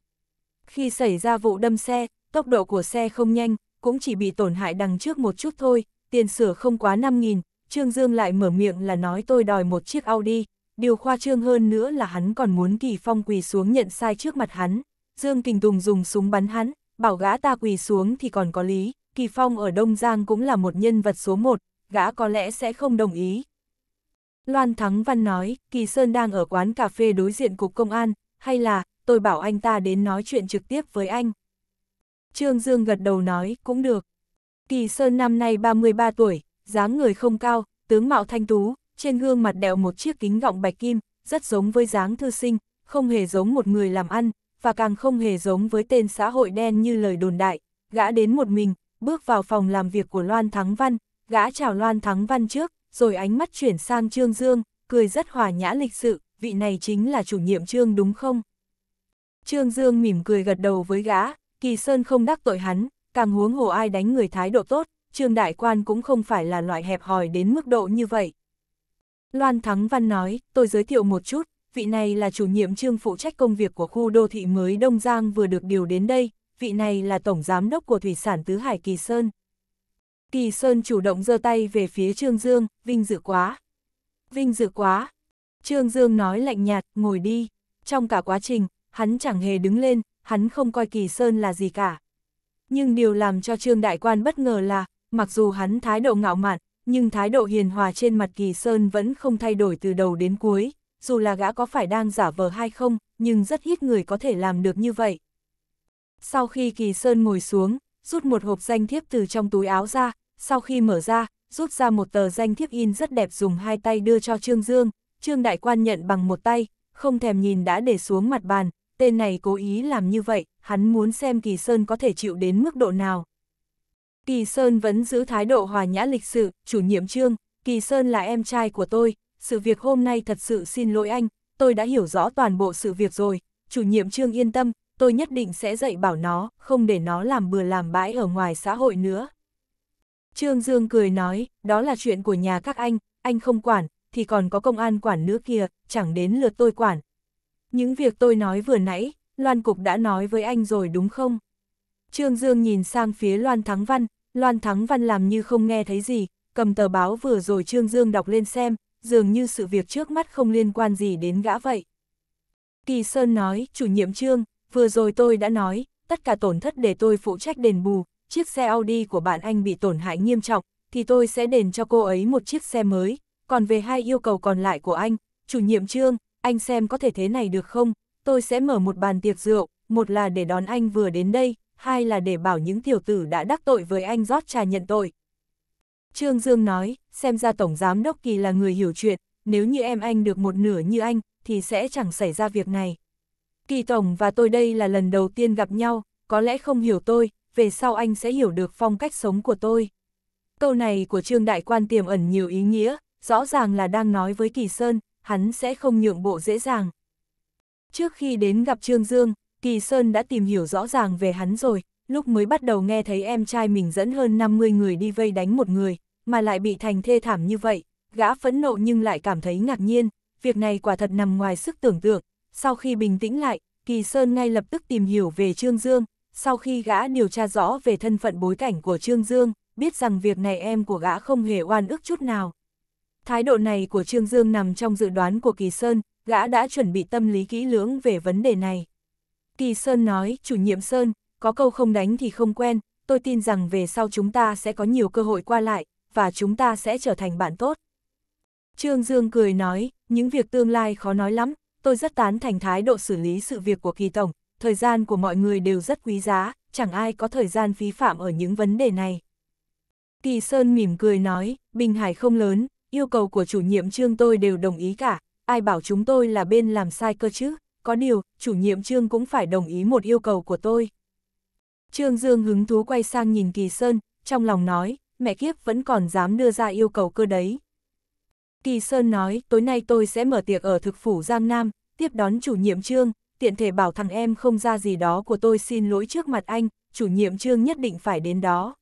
Khi xảy ra vụ đâm xe, tốc độ của xe không nhanh, cũng chỉ bị tổn hại đằng trước một chút thôi, tiền sửa không quá 5.000, Trương Dương lại mở miệng là nói tôi đòi một chiếc Audi, điều khoa trương hơn nữa là hắn còn muốn Kỳ Phong quỳ xuống nhận sai trước mặt hắn. Dương Kình Tùng dùng súng bắn hắn, bảo gã ta quỳ xuống thì còn có lý, Kỳ Phong ở Đông Giang cũng là một nhân vật số một, gã có lẽ sẽ không đồng ý. Loan Thắng Văn nói, Kỳ Sơn đang ở quán cà phê đối diện cục công an, hay là, tôi bảo anh ta đến nói chuyện trực tiếp với anh. Trương Dương gật đầu nói, cũng được. Kỳ Sơn năm nay 33 tuổi, dáng người không cao, tướng mạo thanh tú, trên gương mặt đẹo một chiếc kính gọng bạch kim, rất giống với dáng thư sinh, không hề giống một người làm ăn, và càng không hề giống với tên xã hội đen như lời đồn đại. Gã đến một mình, bước vào phòng làm việc của Loan Thắng Văn, gã chào Loan Thắng Văn trước, rồi ánh mắt chuyển sang Trương Dương, cười rất hòa nhã lịch sự, vị này chính là chủ nhiệm Trương đúng không? Trương Dương mỉm cười gật đầu với gã, Kỳ Sơn không đắc tội hắn, càng huống hồ ai đánh người thái độ tốt, Trương Đại Quan cũng không phải là loại hẹp hòi đến mức độ như vậy. Loan Thắng Văn nói, tôi giới thiệu một chút, vị này là chủ nhiệm Trương phụ trách công việc của khu đô thị mới Đông Giang vừa được điều đến đây, vị này là tổng giám đốc của thủy sản Tứ Hải Kỳ Sơn. Kỳ Sơn chủ động giơ tay về phía Trương Dương, vinh dự quá. Vinh dự quá. Trương Dương nói lạnh nhạt, ngồi đi. Trong cả quá trình, hắn chẳng hề đứng lên, hắn không coi Kỳ Sơn là gì cả. Nhưng điều làm cho Trương Đại Quan bất ngờ là, mặc dù hắn thái độ ngạo mạn, nhưng thái độ hiền hòa trên mặt Kỳ Sơn vẫn không thay đổi từ đầu đến cuối, dù là gã có phải đang giả vờ hay không, nhưng rất ít người có thể làm được như vậy. Sau khi Kỳ Sơn ngồi xuống, rút một hộp danh thiếp từ trong túi áo ra, sau khi mở ra, rút ra một tờ danh thiếp in rất đẹp dùng hai tay đưa cho Trương Dương, Trương Đại Quan nhận bằng một tay, không thèm nhìn đã để xuống mặt bàn, tên này cố ý làm như vậy, hắn muốn xem Kỳ Sơn có thể chịu đến mức độ nào. Kỳ Sơn vẫn giữ thái độ hòa nhã lịch sự, chủ nhiệm Trương, Kỳ Sơn là em trai của tôi, sự việc hôm nay thật sự xin lỗi anh, tôi đã hiểu rõ toàn bộ sự việc rồi, chủ nhiệm Trương yên tâm, tôi nhất định sẽ dạy bảo nó, không để nó làm bừa làm bãi ở ngoài xã hội nữa. Trương Dương cười nói, đó là chuyện của nhà các anh, anh không quản, thì còn có công an quản nữa kia, chẳng đến lượt tôi quản. Những việc tôi nói vừa nãy, Loan Cục đã nói với anh rồi đúng không? Trương Dương nhìn sang phía Loan Thắng Văn, Loan Thắng Văn làm như không nghe thấy gì, cầm tờ báo vừa rồi Trương Dương đọc lên xem, dường như sự việc trước mắt không liên quan gì đến gã vậy. Kỳ Sơn nói, chủ nhiệm Trương, Vừa rồi tôi đã nói, tất cả tổn thất để tôi phụ trách đền bù, chiếc xe Audi của bạn anh bị tổn hại nghiêm trọng, thì tôi sẽ đền cho cô ấy một chiếc xe mới. Còn về hai yêu cầu còn lại của anh, chủ nhiệm trương, anh xem có thể thế này được không? Tôi sẽ mở một bàn tiệc rượu, một là để đón anh vừa đến đây, hai là để bảo những tiểu tử đã đắc tội với anh rót trà nhận tội. Trương Dương nói, xem ra Tổng Giám Đốc Kỳ là người hiểu chuyện, nếu như em anh được một nửa như anh, thì sẽ chẳng xảy ra việc này. Kỳ Tổng và tôi đây là lần đầu tiên gặp nhau, có lẽ không hiểu tôi, về sau anh sẽ hiểu được phong cách sống của tôi. Câu này của Trương Đại Quan tiềm ẩn nhiều ý nghĩa, rõ ràng là đang nói với Kỳ Sơn, hắn sẽ không nhượng bộ dễ dàng. Trước khi đến gặp Trương Dương, Kỳ Sơn đã tìm hiểu rõ ràng về hắn rồi, lúc mới bắt đầu nghe thấy em trai mình dẫn hơn 50 người đi vây đánh một người, mà lại bị thành thê thảm như vậy, gã phẫn nộ nhưng lại cảm thấy ngạc nhiên, việc này quả thật nằm ngoài sức tưởng tượng, sau khi bình tĩnh lại, Kỳ Sơn ngay lập tức tìm hiểu về Trương Dương, sau khi gã điều tra rõ về thân phận bối cảnh của Trương Dương, biết rằng việc này em của gã không hề oan ức chút nào. Thái độ này của Trương Dương nằm trong dự đoán của Kỳ Sơn, gã đã chuẩn bị tâm lý kỹ lưỡng về vấn đề này. Kỳ Sơn nói, chủ nhiệm Sơn, có câu không đánh thì không quen, tôi tin rằng về sau chúng ta sẽ có nhiều cơ hội qua lại, và chúng ta sẽ trở thành bạn tốt. Trương Dương cười nói, những việc tương lai khó nói lắm, tôi rất tán thành thái độ xử lý sự việc của kỳ tổng, thời gian của mọi người đều rất quý giá, chẳng ai có thời gian phí phạm ở những vấn đề này. Kỳ Sơn mỉm cười nói, Bình Hải không lớn, yêu cầu của chủ nhiệm trương tôi đều đồng ý cả, ai bảo chúng tôi là bên làm sai cơ chứ, có điều, chủ nhiệm trương cũng phải đồng ý một yêu cầu của tôi. Trương Dương hứng thú quay sang nhìn Kỳ Sơn, trong lòng nói, mẹ kiếp vẫn còn dám đưa ra yêu cầu cơ đấy. Kỳ Sơn nói, tối nay tôi sẽ mở tiệc ở thực phủ Giang Nam, tiếp đón chủ nhiệm trương, tiện thể bảo thằng em không ra gì đó của tôi xin lỗi trước mặt anh, chủ nhiệm trương nhất định phải đến đó.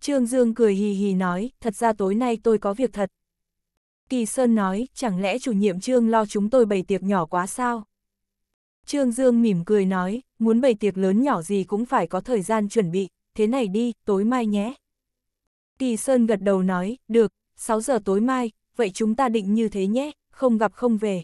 Trương Dương cười hì hì nói, thật ra tối nay tôi có việc thật. Kỳ Sơn nói, chẳng lẽ chủ nhiệm trương lo chúng tôi bày tiệc nhỏ quá sao? Trương Dương mỉm cười nói, muốn bày tiệc lớn nhỏ gì cũng phải có thời gian chuẩn bị, thế này đi, tối mai nhé. Kỳ Sơn gật đầu nói, được, 6 giờ tối mai, vậy chúng ta định như thế nhé, không gặp không về.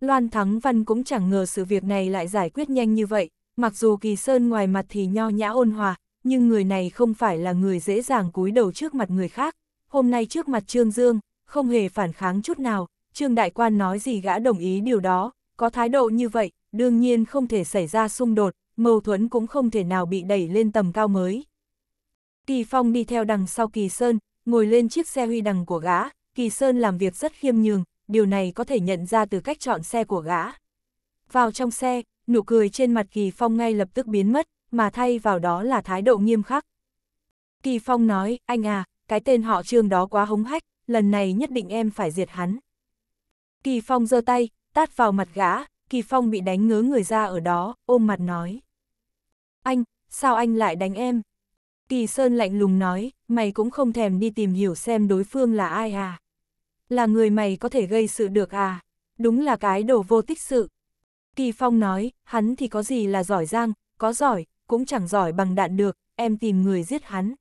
Loan Thắng Văn cũng chẳng ngờ sự việc này lại giải quyết nhanh như vậy, mặc dù Kỳ Sơn ngoài mặt thì nho nhã ôn hòa, nhưng người này không phải là người dễ dàng cúi đầu trước mặt người khác. Hôm nay trước mặt Trương Dương, không hề phản kháng chút nào, Trương Đại Quan nói gì gã đồng ý điều đó, có thái độ như vậy, đương nhiên không thể xảy ra xung đột, mâu thuẫn cũng không thể nào bị đẩy lên tầm cao mới. Kỳ Phong đi theo đằng sau Kỳ Sơn, ngồi lên chiếc xe huy đằng của gã, Kỳ Sơn làm việc rất khiêm nhường, điều này có thể nhận ra từ cách chọn xe của gã. Vào trong xe, nụ cười trên mặt Kỳ Phong ngay lập tức biến mất, mà thay vào đó là thái độ nghiêm khắc. Kỳ Phong nói, anh à, cái tên họ trương đó quá hống hách, lần này nhất định em phải diệt hắn. Kỳ Phong giơ tay, tát vào mặt gã, Kỳ Phong bị đánh ngớ người ra ở đó, ôm mặt nói. Anh, sao anh lại đánh em? Kỳ Sơn lạnh lùng nói, mày cũng không thèm đi tìm hiểu xem đối phương là ai à? là người mày có thể gây sự được à? Đúng là cái đồ vô tích sự. Kỳ Phong nói, hắn thì có gì là giỏi giang, có giỏi, cũng chẳng giỏi bằng đạn được, em tìm người giết hắn.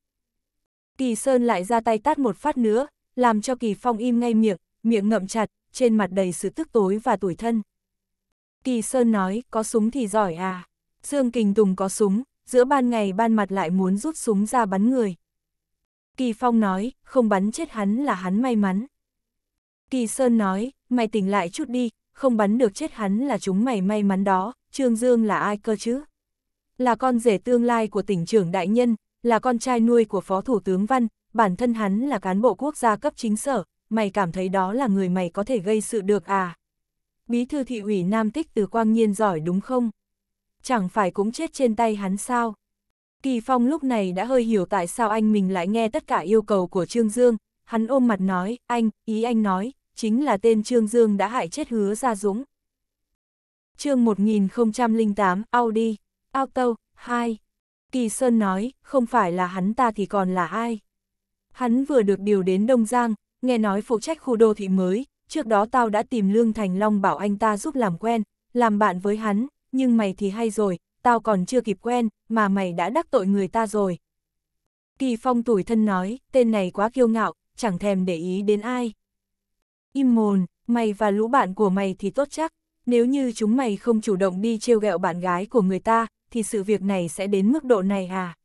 Kỳ Sơn lại ra tay tát một phát nữa, làm cho Kỳ Phong im ngay miệng, miệng ngậm chặt, trên mặt đầy sự tức tối và tủi thân. Kỳ Sơn nói, có súng thì giỏi à. Dương Kình Tùng có súng, giữa ban ngày ban mặt lại muốn rút súng ra bắn người. Kỳ Phong nói, không bắn chết hắn là hắn may mắn. Kỳ Sơn nói, mày tỉnh lại chút đi, không bắn được chết hắn là chúng mày may mắn đó, Trương Dương là ai cơ chứ? Là con rể tương lai của tỉnh trưởng đại nhân, là con trai nuôi của Phó Thủ tướng Văn, bản thân hắn là cán bộ quốc gia cấp chính sở, mày cảm thấy đó là người mày có thể gây sự được à? Bí thư thị ủy Nam Tích từ Quang Nhiên giỏi đúng không? Chẳng phải cũng chết trên tay hắn sao? Kỳ Phong lúc này đã hơi hiểu tại sao anh mình lại nghe tất cả yêu cầu của Trương Dương, hắn ôm mặt nói, anh, ý anh nói, chính là tên Trương Dương đã hại chết hứa Gia Dũng. chương 1008, Audi, Auto, 2. Kỳ Sơn nói, không phải là hắn ta thì còn là ai. Hắn vừa được điều đến Đông Giang, nghe nói phụ trách khu đô thị mới, trước đó tao đã tìm Lương Thành Long bảo anh ta giúp làm quen, làm bạn với hắn, nhưng mày thì hay rồi, tao còn chưa kịp quen, mà mày đã đắc tội người ta rồi. Kỳ Phong tuổi thân nói, tên này quá kiêu ngạo, chẳng thèm để ý đến ai. Im mồn, mày và lũ bạn của mày thì tốt chắc, nếu như chúng mày không chủ động đi trêu ghẹo bạn gái của người ta, thì sự việc này sẽ đến mức độ này à?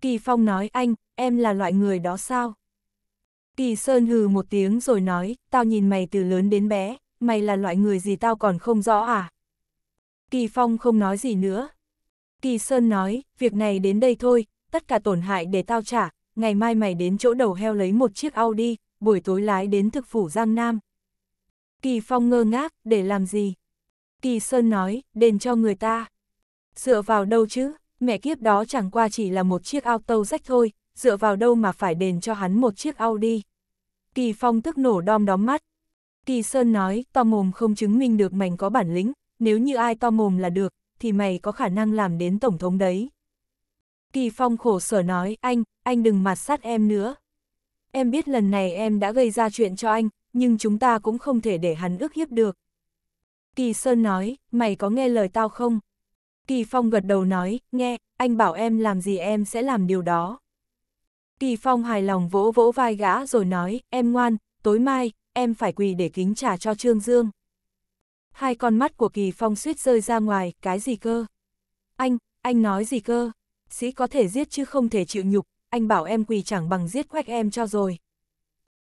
Kỳ Phong nói anh, em là loại người đó sao? Kỳ Sơn hừ một tiếng rồi nói, tao nhìn mày từ lớn đến bé, mày là loại người gì tao còn không rõ à? Kỳ Phong không nói gì nữa. Kỳ Sơn nói, việc này đến đây thôi, tất cả tổn hại để tao trả, ngày mai mày đến chỗ đầu heo lấy một chiếc Audi, buổi tối lái đến thực phủ Giang Nam. Kỳ Phong ngơ ngác, để làm gì? Kỳ Sơn nói, đền cho người ta. Dựa vào đâu chứ, mẹ kiếp đó chẳng qua chỉ là một chiếc auto rách thôi, dựa vào đâu mà phải đền cho hắn một chiếc Audi. Kỳ Phong tức nổ đom đóm mắt. Kỳ Sơn nói, to mồm không chứng minh được mảnh có bản lĩnh, nếu như ai to mồm là được, thì mày có khả năng làm đến Tổng thống đấy. Kỳ Phong khổ sở nói, anh, anh đừng mặt sát em nữa em biết lần này em đã gây ra chuyện cho anh, nhưng chúng ta cũng không thể để hắn ước hiếp được. Kỳ Sơn nói, mày có nghe lời tao không? Kỳ Phong gật đầu nói, nghe, anh bảo em làm gì em sẽ làm điều đó. Kỳ Phong hài lòng vỗ vỗ vai gã rồi nói, em ngoan, tối mai, em phải quỳ để kính trả cho Trương Dương. Hai con mắt của Kỳ Phong suýt rơi ra ngoài, cái gì cơ? Anh, anh nói gì cơ? Sĩ có thể giết chứ không thể chịu nhục, anh bảo em quỳ chẳng bằng giết quách em cho rồi.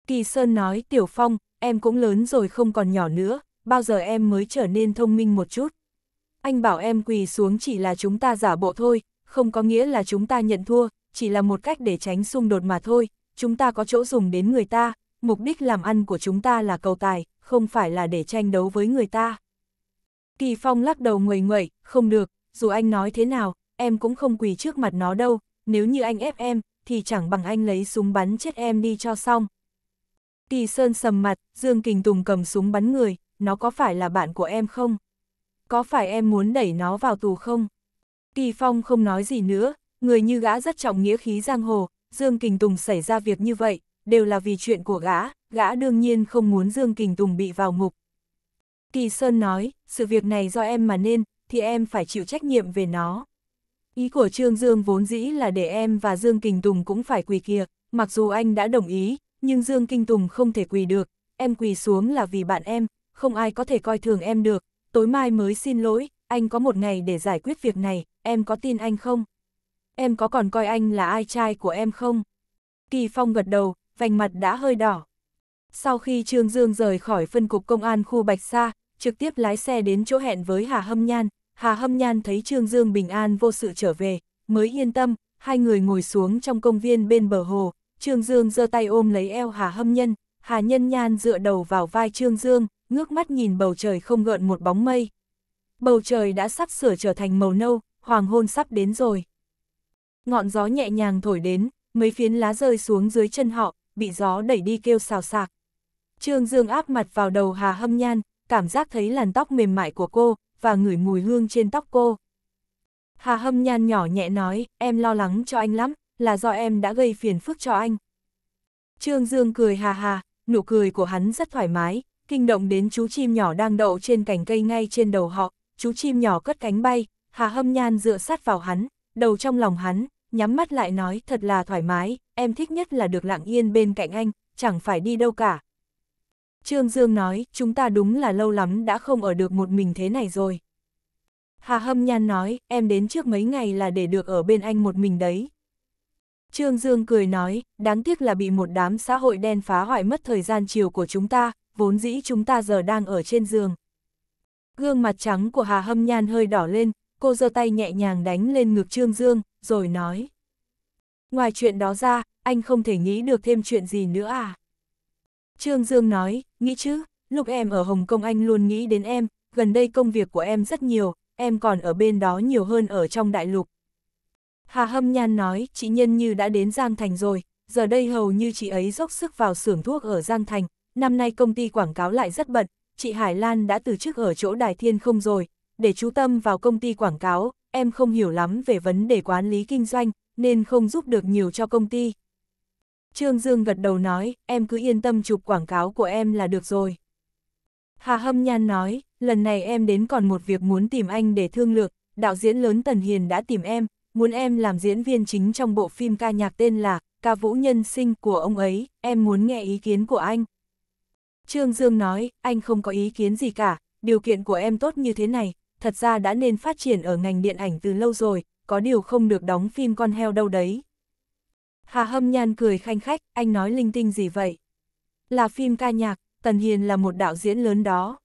Kỳ Sơn nói, Tiểu Phong, em cũng lớn rồi không còn nhỏ nữa, bao giờ em mới trở nên thông minh một chút. Anh bảo em quỳ xuống chỉ là chúng ta giả bộ thôi, không có nghĩa là chúng ta nhận thua, chỉ là một cách để tránh xung đột mà thôi, chúng ta có chỗ dùng đến người ta, mục đích làm ăn của chúng ta là cầu tài, không phải là để tranh đấu với người ta. Kỳ Phong lắc đầu nguầy nguẩy, không được, dù anh nói thế nào, em cũng không quỳ trước mặt nó đâu, nếu như anh ép em, thì chẳng bằng anh lấy súng bắn chết em đi cho xong. Kỳ Sơn sầm mặt, Dương Kình Tùng cầm súng bắn người, nó có phải là bạn của em không? Có phải em muốn đẩy nó vào tù không? Kỳ Phong không nói gì nữa, người như gã rất trọng nghĩa khí giang hồ, Dương Kình Tùng xảy ra việc như vậy, đều là vì chuyện của gã, gã đương nhiên không muốn Dương Kình Tùng bị vào ngục. Kỳ Sơn nói, sự việc này do em mà nên, thì em phải chịu trách nhiệm về nó. Ý của Trương Dương vốn dĩ là để em và Dương Kình Tùng cũng phải quỳ kia, mặc dù anh đã đồng ý, nhưng Dương Kinh Tùng không thể quỳ được, em quỳ xuống là vì bạn em, không ai có thể coi thường em được, tối mai mới xin lỗi, anh có một ngày để giải quyết việc này, em có tin anh không? Em có còn coi anh là ai trai của em không? Kỳ Phong gật đầu, vành mặt đã hơi đỏ. Sau khi Trương Dương rời khỏi phân cục công an khu Bạch Sa, trực tiếp lái xe đến chỗ hẹn với Hà Hâm Nhan, Hà Hâm Nhan thấy Trương Dương bình an vô sự trở về, mới yên tâm, hai người ngồi xuống trong công viên bên bờ hồ, Trương Dương giơ tay ôm lấy eo Hà Hâm Nhân, Hà Nhân Nhan dựa đầu vào vai Trương Dương, ngước mắt nhìn bầu trời không gợn một bóng mây. Bầu trời đã sắp sửa trở thành màu nâu, hoàng hôn sắp đến rồi. Ngọn gió nhẹ nhàng thổi đến, mấy phiến lá rơi xuống dưới chân họ, bị gió đẩy đi kêu xào sạc. Trương Dương áp mặt vào đầu Hà Hâm Nhan, cảm giác thấy làn tóc mềm mại của cô, và ngửi mùi hương trên tóc cô. Hà hâm nhan nhỏ nhẹ nói, em lo lắng cho anh lắm, là do em đã gây phiền phức cho anh. Trương Dương cười hà hà, nụ cười của hắn rất thoải mái, kinh động đến chú chim nhỏ đang đậu trên cành cây ngay trên đầu họ, chú chim nhỏ cất cánh bay, hà hâm nhan dựa sát vào hắn, đầu trong lòng hắn, nhắm mắt lại nói thật là thoải mái, em thích nhất là được lặng yên bên cạnh anh, chẳng phải đi đâu cả, Trương Dương nói, chúng ta đúng là lâu lắm đã không ở được một mình thế này rồi. Hà Hâm Nhan nói, em đến trước mấy ngày là để được ở bên anh một mình đấy. Trương Dương cười nói, đáng tiếc là bị một đám xã hội đen phá hoại mất thời gian chiều của chúng ta, vốn dĩ chúng ta giờ đang ở trên giường. Gương mặt trắng của Hà Hâm Nhan hơi đỏ lên, cô giơ tay nhẹ nhàng đánh lên ngực Trương Dương, rồi nói. Ngoài chuyện đó ra, anh không thể nghĩ được thêm chuyện gì nữa à? Trương Dương nói, nghĩ chứ, lúc em ở Hồng Kông anh luôn nghĩ đến em, gần đây công việc của em rất nhiều, em còn ở bên đó nhiều hơn ở trong đại lục. Hà Hâm Nhan nói, chị Nhân Như đã đến Giang Thành rồi, giờ đây hầu như chị ấy dốc sức vào xưởng thuốc ở Giang Thành, năm nay công ty quảng cáo lại rất bận, chị Hải Lan đã từ chức ở chỗ Đài Thiên không rồi, để chú tâm vào công ty quảng cáo, em không hiểu lắm về vấn đề quản lý kinh doanh, nên không giúp được nhiều cho công ty, Trương Dương gật đầu nói, em cứ yên tâm chụp quảng cáo của em là được rồi. Hà Hâm Nhan nói, lần này em đến còn một việc muốn tìm anh để thương lượng, đạo diễn lớn Tần Hiền đã tìm em, muốn em làm diễn viên chính trong bộ phim ca nhạc tên là Ca Vũ Nhân Sinh của ông ấy, em muốn nghe ý kiến của anh. Trương Dương nói, anh không có ý kiến gì cả, điều kiện của em tốt như thế này, thật ra đã nên phát triển ở ngành điện ảnh từ lâu rồi, có điều không được đóng phim con heo đâu đấy. Hà Hâm Nhan cười khanh khách, anh nói linh tinh gì vậy? Là phim ca nhạc, Tần Hiền là một đạo diễn lớn đó.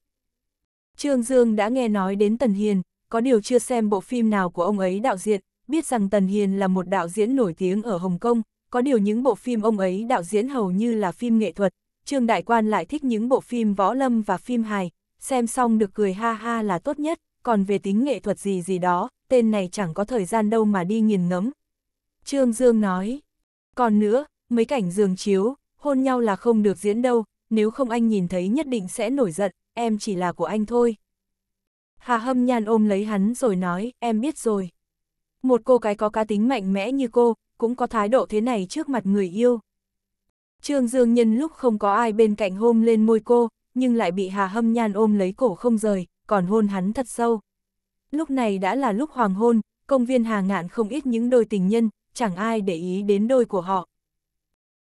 Trương Dương đã nghe nói đến Tần Hiền, có điều chưa xem bộ phim nào của ông ấy đạo diễn, biết rằng Tần Hiền là một đạo diễn nổi tiếng ở Hồng Kông, có điều những bộ phim ông ấy đạo diễn hầu như là phim nghệ thuật, Trương Đại Quan lại thích những bộ phim võ lâm và phim hài, xem xong được cười ha ha là tốt nhất, còn về tính nghệ thuật gì gì đó, tên này chẳng có thời gian đâu mà đi nghiền ngấm. Trương Dương nói, còn nữa, mấy cảnh giường chiếu, hôn nhau là không được diễn đâu, nếu không anh nhìn thấy nhất định sẽ nổi giận, em chỉ là của anh thôi. Hà hâm nhàn ôm lấy hắn rồi nói, em biết rồi. Một cô cái có cá tính mạnh mẽ như cô, cũng có thái độ thế này trước mặt người yêu. Trương Dương Nhân lúc không có ai bên cạnh hôn lên môi cô, nhưng lại bị Hà Hâm nhàn ôm lấy cổ không rời, còn hôn hắn thật sâu. Lúc này đã là lúc hoàng hôn, công viên Hà Ngạn không ít những đôi tình nhân, chẳng ai để ý đến đôi của họ.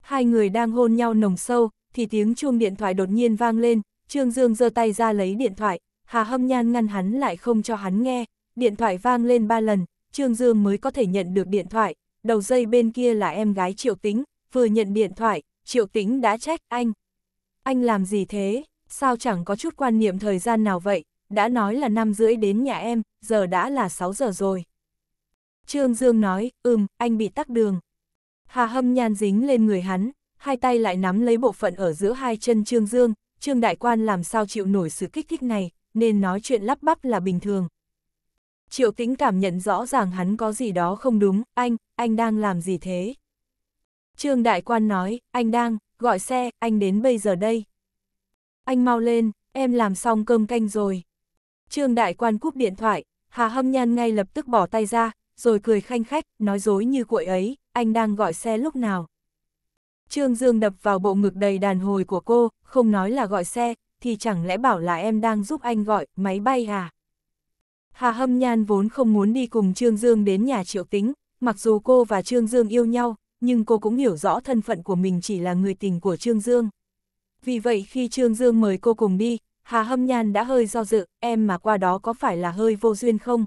Hai người đang hôn nhau nồng sâu, thì tiếng chuông điện thoại đột nhiên vang lên, Trương Dương giơ tay ra lấy điện thoại, Hà Hâm Nhan ngăn hắn lại không cho hắn nghe, điện thoại vang lên ba lần, Trương Dương mới có thể nhận được điện thoại, đầu dây bên kia là em gái Triệu Tĩnh. vừa nhận điện thoại, Triệu Tĩnh đã trách anh. Anh làm gì thế, sao chẳng có chút quan niệm thời gian nào vậy, đã nói là năm rưỡi đến nhà em, giờ đã là 6 giờ rồi. Trương Dương nói, ừm, anh bị tắc đường. Hà hâm nhan dính lên người hắn, hai tay lại nắm lấy bộ phận ở giữa hai chân Trương Dương, Trương Đại Quan làm sao chịu nổi sự kích thích này, nên nói chuyện lắp bắp là bình thường. Triệu Tĩnh cảm nhận rõ ràng hắn có gì đó không đúng, anh, anh đang làm gì thế? Trương Đại Quan nói, anh đang, gọi xe, anh đến bây giờ đây. Anh mau lên, em làm xong cơm canh rồi. Trương Đại Quan cúp điện thoại, Hà Hâm Nhan ngay lập tức bỏ tay ra, rồi cười khanh khách, nói dối như cuội ấy, anh đang gọi xe lúc nào. Trương Dương đập vào bộ ngực đầy đàn hồi của cô, không nói là gọi xe, thì chẳng lẽ bảo là em đang giúp anh gọi máy bay à? Hà Hâm Nhan vốn không muốn đi cùng Trương Dương đến nhà triệu tính, mặc dù cô và Trương Dương yêu nhau, nhưng cô cũng hiểu rõ thân phận của mình chỉ là người tình của Trương Dương. Vì vậy khi Trương Dương mời cô cùng đi, Hà Hâm Nhan đã hơi do dự, em mà qua đó có phải là hơi vô duyên không,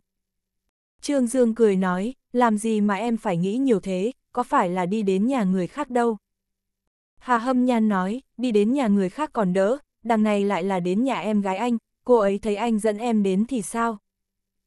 Trương Dương cười nói, làm gì mà em phải nghĩ nhiều thế, có phải là đi đến nhà người khác đâu. Hà Hâm Nhan nói, đi đến nhà người khác còn đỡ, đằng này lại là đến nhà em gái anh, cô ấy thấy anh dẫn em đến thì sao?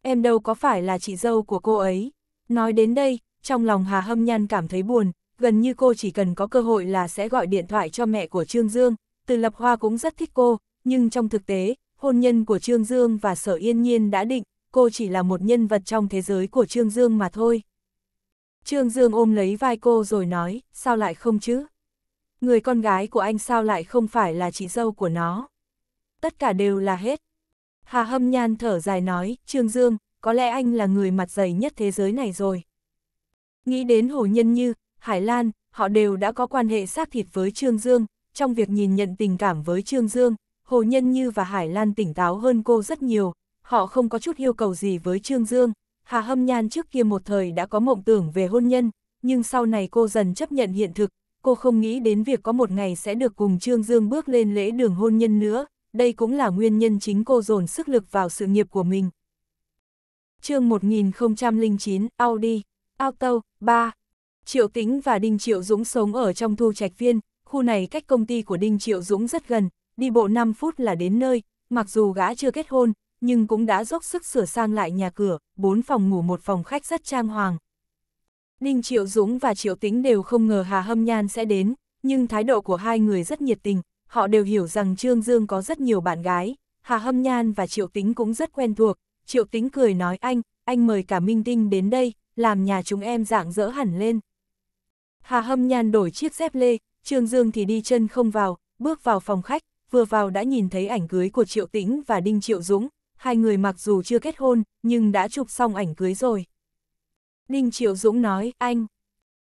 Em đâu có phải là chị dâu của cô ấy. Nói đến đây, trong lòng Hà Hâm Nhan cảm thấy buồn, gần như cô chỉ cần có cơ hội là sẽ gọi điện thoại cho mẹ của Trương Dương, từ Lập Hoa cũng rất thích cô, nhưng trong thực tế, hôn nhân của Trương Dương và Sở Yên Nhiên đã định, cô chỉ là một nhân vật trong thế giới của Trương Dương mà thôi. Trương Dương ôm lấy vai cô rồi nói, sao lại không chứ? Người con gái của anh sao lại không phải là chị dâu của nó? Tất cả đều là hết. Hà hâm nhan thở dài nói, Trương Dương, có lẽ anh là người mặt dày nhất thế giới này rồi. Nghĩ đến Hồ Nhân Như, Hải Lan, họ đều đã có quan hệ xác thịt với Trương Dương, trong việc nhìn nhận tình cảm với Trương Dương, Hồ Nhân Như và Hải Lan tỉnh táo hơn cô rất nhiều, họ không có chút yêu cầu gì với Trương Dương. Hà Hâm Nhan trước kia một thời đã có mộng tưởng về hôn nhân, nhưng sau này cô dần chấp nhận hiện thực, cô không nghĩ đến việc có một ngày sẽ được cùng Trương Dương bước lên lễ đường hôn nhân nữa, đây cũng là nguyên nhân chính cô dồn sức lực vào sự nghiệp của mình. chương 1009, Audi, Auto, 3 Triệu Tĩnh và Đinh Triệu Dũng sống ở trong thu trạch viên, khu này cách công ty của Đinh Triệu Dũng rất gần, đi bộ 5 phút là đến nơi, mặc dù gã chưa kết hôn, nhưng cũng đã dốc sức sửa sang lại nhà cửa, bốn phòng ngủ một phòng khách rất trang hoàng. Ninh Triệu Dũng và Triệu Tính đều không ngờ Hà Hâm Nhan sẽ đến, nhưng thái độ của hai người rất nhiệt tình, họ đều hiểu rằng Trương Dương có rất nhiều bạn gái, Hà Hâm Nhan và Triệu Tính cũng rất quen thuộc. Triệu Tính cười nói anh, anh mời cả Minh Tinh đến đây, làm nhà chúng em dạng dỡ hẳn lên. Hà Hâm Nhan đổi chiếc dép lê, Trương Dương thì đi chân không vào, bước vào phòng khách, vừa vào đã nhìn thấy ảnh cưới của Triệu Tĩnh và Đinh Triệu Dũng, hai người mặc dù chưa kết hôn, nhưng đã chụp xong ảnh cưới rồi. Ninh Triệu Dũng nói, anh.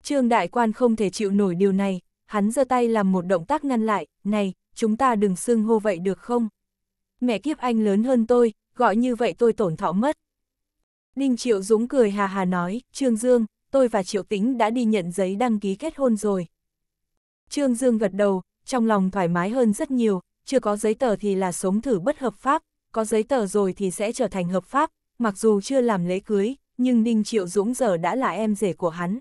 Trương Đại Quan không thể chịu nổi điều này, hắn giơ tay làm một động tác ngăn lại, này, chúng ta đừng xưng hô vậy được không? Mẹ kiếp anh lớn hơn tôi, gọi như vậy tôi tổn thọ mất. Ninh Triệu Dũng cười hà hà nói, Trương Dương, tôi và Triệu Tĩnh đã đi nhận giấy đăng ký kết hôn rồi. Trương Dương gật đầu, trong lòng thoải mái hơn rất nhiều, chưa có giấy tờ thì là sống thử bất hợp pháp, có giấy tờ rồi thì sẽ trở thành hợp pháp, mặc dù chưa làm lễ cưới, nhưng Ninh Triệu Dũng giờ đã là em rể của hắn.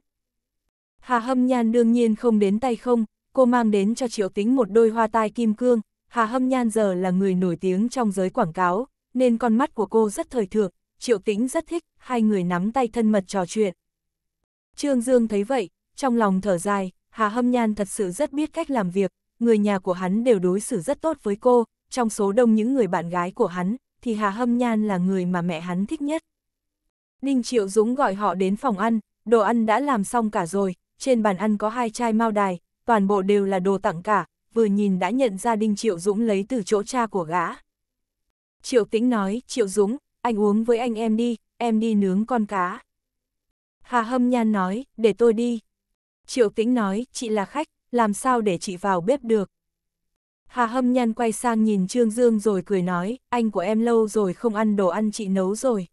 Hà Hâm Nhan đương nhiên không đến tay không, cô mang đến cho Triệu Tính một đôi hoa tai kim cương, Hà Hâm Nhan giờ là người nổi tiếng trong giới quảng cáo, nên con mắt của cô rất thời thượng, Triệu Tính rất thích, hai người nắm tay thân mật trò chuyện. Trương Dương thấy vậy, trong lòng thở dài, Hà Hâm Nhan thật sự rất biết cách làm việc, người nhà của hắn đều đối xử rất tốt với cô, trong số đông những người bạn gái của hắn, thì Hà Hâm Nhan là người mà mẹ hắn thích nhất. Ninh Triệu Dũng gọi họ đến phòng ăn, đồ ăn đã làm xong cả rồi, trên bàn ăn có hai chai mao đài, toàn bộ đều là đồ tặng cả, vừa nhìn đã nhận ra Đinh Triệu Dũng lấy từ chỗ cha của gã. Triệu Tĩnh nói, Triệu Dũng, anh uống với anh em đi, em đi nướng con cá. Hà Hâm Nhan nói, để tôi đi. Triệu Tĩnh nói, chị là khách, làm sao để chị vào bếp được. Hà hâm nhan quay sang nhìn Trương Dương rồi cười nói, anh của em lâu rồi không ăn đồ ăn chị nấu rồi.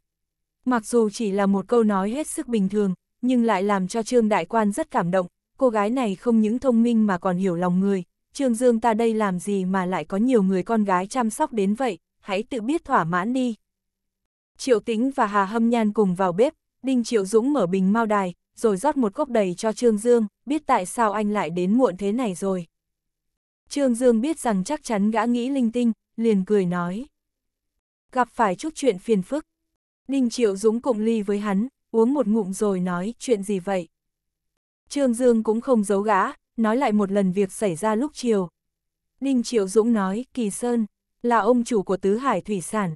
Mặc dù chỉ là một câu nói hết sức bình thường, nhưng lại làm cho Trương Đại Quan rất cảm động, cô gái này không những thông minh mà còn hiểu lòng người. Trương Dương ta đây làm gì mà lại có nhiều người con gái chăm sóc đến vậy, hãy tự biết thỏa mãn đi. Triệu Tĩnh và Hà Hâm Nhan cùng vào bếp, Đinh Triệu Dũng mở bình mau đài, rồi rót một cốc đầy cho Trương Dương, biết tại sao anh lại đến muộn thế này rồi. Trương Dương biết rằng chắc chắn gã nghĩ linh tinh, liền cười nói. Gặp phải chút chuyện phiền phức. Đinh Triệu Dũng cụng ly với hắn, uống một ngụm rồi nói chuyện gì vậy. Trương Dương cũng không giấu gã, nói lại một lần việc xảy ra lúc chiều. Đinh Triệu Dũng nói, Kỳ Sơn, là ông chủ của Tứ Hải Thủy Sản.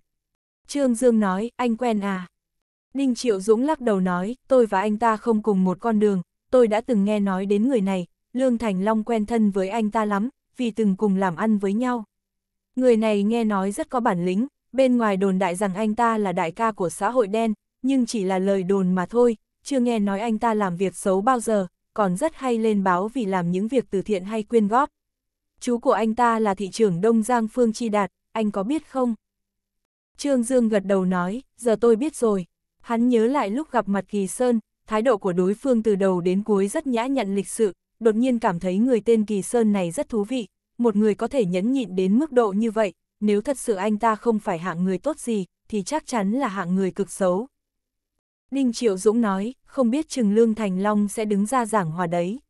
Trương Dương nói, anh quen à. Đinh Triệu Dũng lắc đầu nói, tôi và anh ta không cùng một con đường, tôi đã từng nghe nói đến người này, Lương Thành Long quen thân với anh ta lắm, vì từng cùng làm ăn với nhau. Người này nghe nói rất có bản lĩnh, bên ngoài đồn đại rằng anh ta là đại ca của xã hội đen, nhưng chỉ là lời đồn mà thôi, chưa nghe nói anh ta làm việc xấu bao giờ, còn rất hay lên báo vì làm những việc từ thiện hay quyên góp. Chú của anh ta là thị trưởng Đông Giang Phương Chi Đạt, anh có biết không? Trương Dương gật đầu nói, giờ tôi biết rồi. Hắn nhớ lại lúc gặp mặt Kỳ Sơn, thái độ của đối phương từ đầu đến cuối rất nhã nhặn lịch sự, đột nhiên cảm thấy người tên Kỳ Sơn này rất thú vị, một người có thể nhẫn nhịn đến mức độ như vậy, nếu thật sự anh ta không phải hạng người tốt gì, thì chắc chắn là hạng người cực xấu. Đinh Triệu Dũng nói, không biết Trừng Lương Thành Long sẽ đứng ra giảng hòa đấy.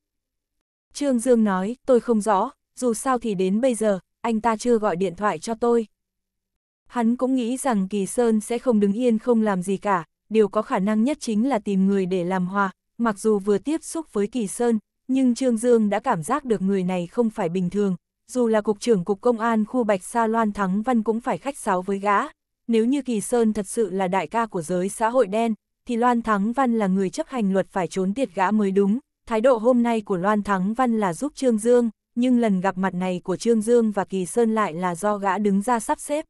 Trương Dương nói, tôi không rõ, dù sao thì đến bây giờ, anh ta chưa gọi điện thoại cho tôi. Hắn cũng nghĩ rằng Kỳ Sơn sẽ không đứng yên không làm gì cả, điều có khả năng nhất chính là tìm người để làm hòa, mặc dù vừa tiếp xúc với Kỳ Sơn, nhưng Trương Dương đã cảm giác được người này không phải bình thường, dù là Cục trưởng Cục Công an khu Bạch Sa Loan Thắng Văn cũng phải khách sáo với gã. Nếu như Kỳ Sơn thật sự là đại ca của giới xã hội đen, thì Loan Thắng Văn là người chấp hành luật phải trốn tiệt gã mới đúng. Thái độ hôm nay của Loan Thắng Văn là giúp Trương Dương, nhưng lần gặp mặt này của Trương Dương và Kỳ Sơn lại là do gã đứng ra sắp xếp.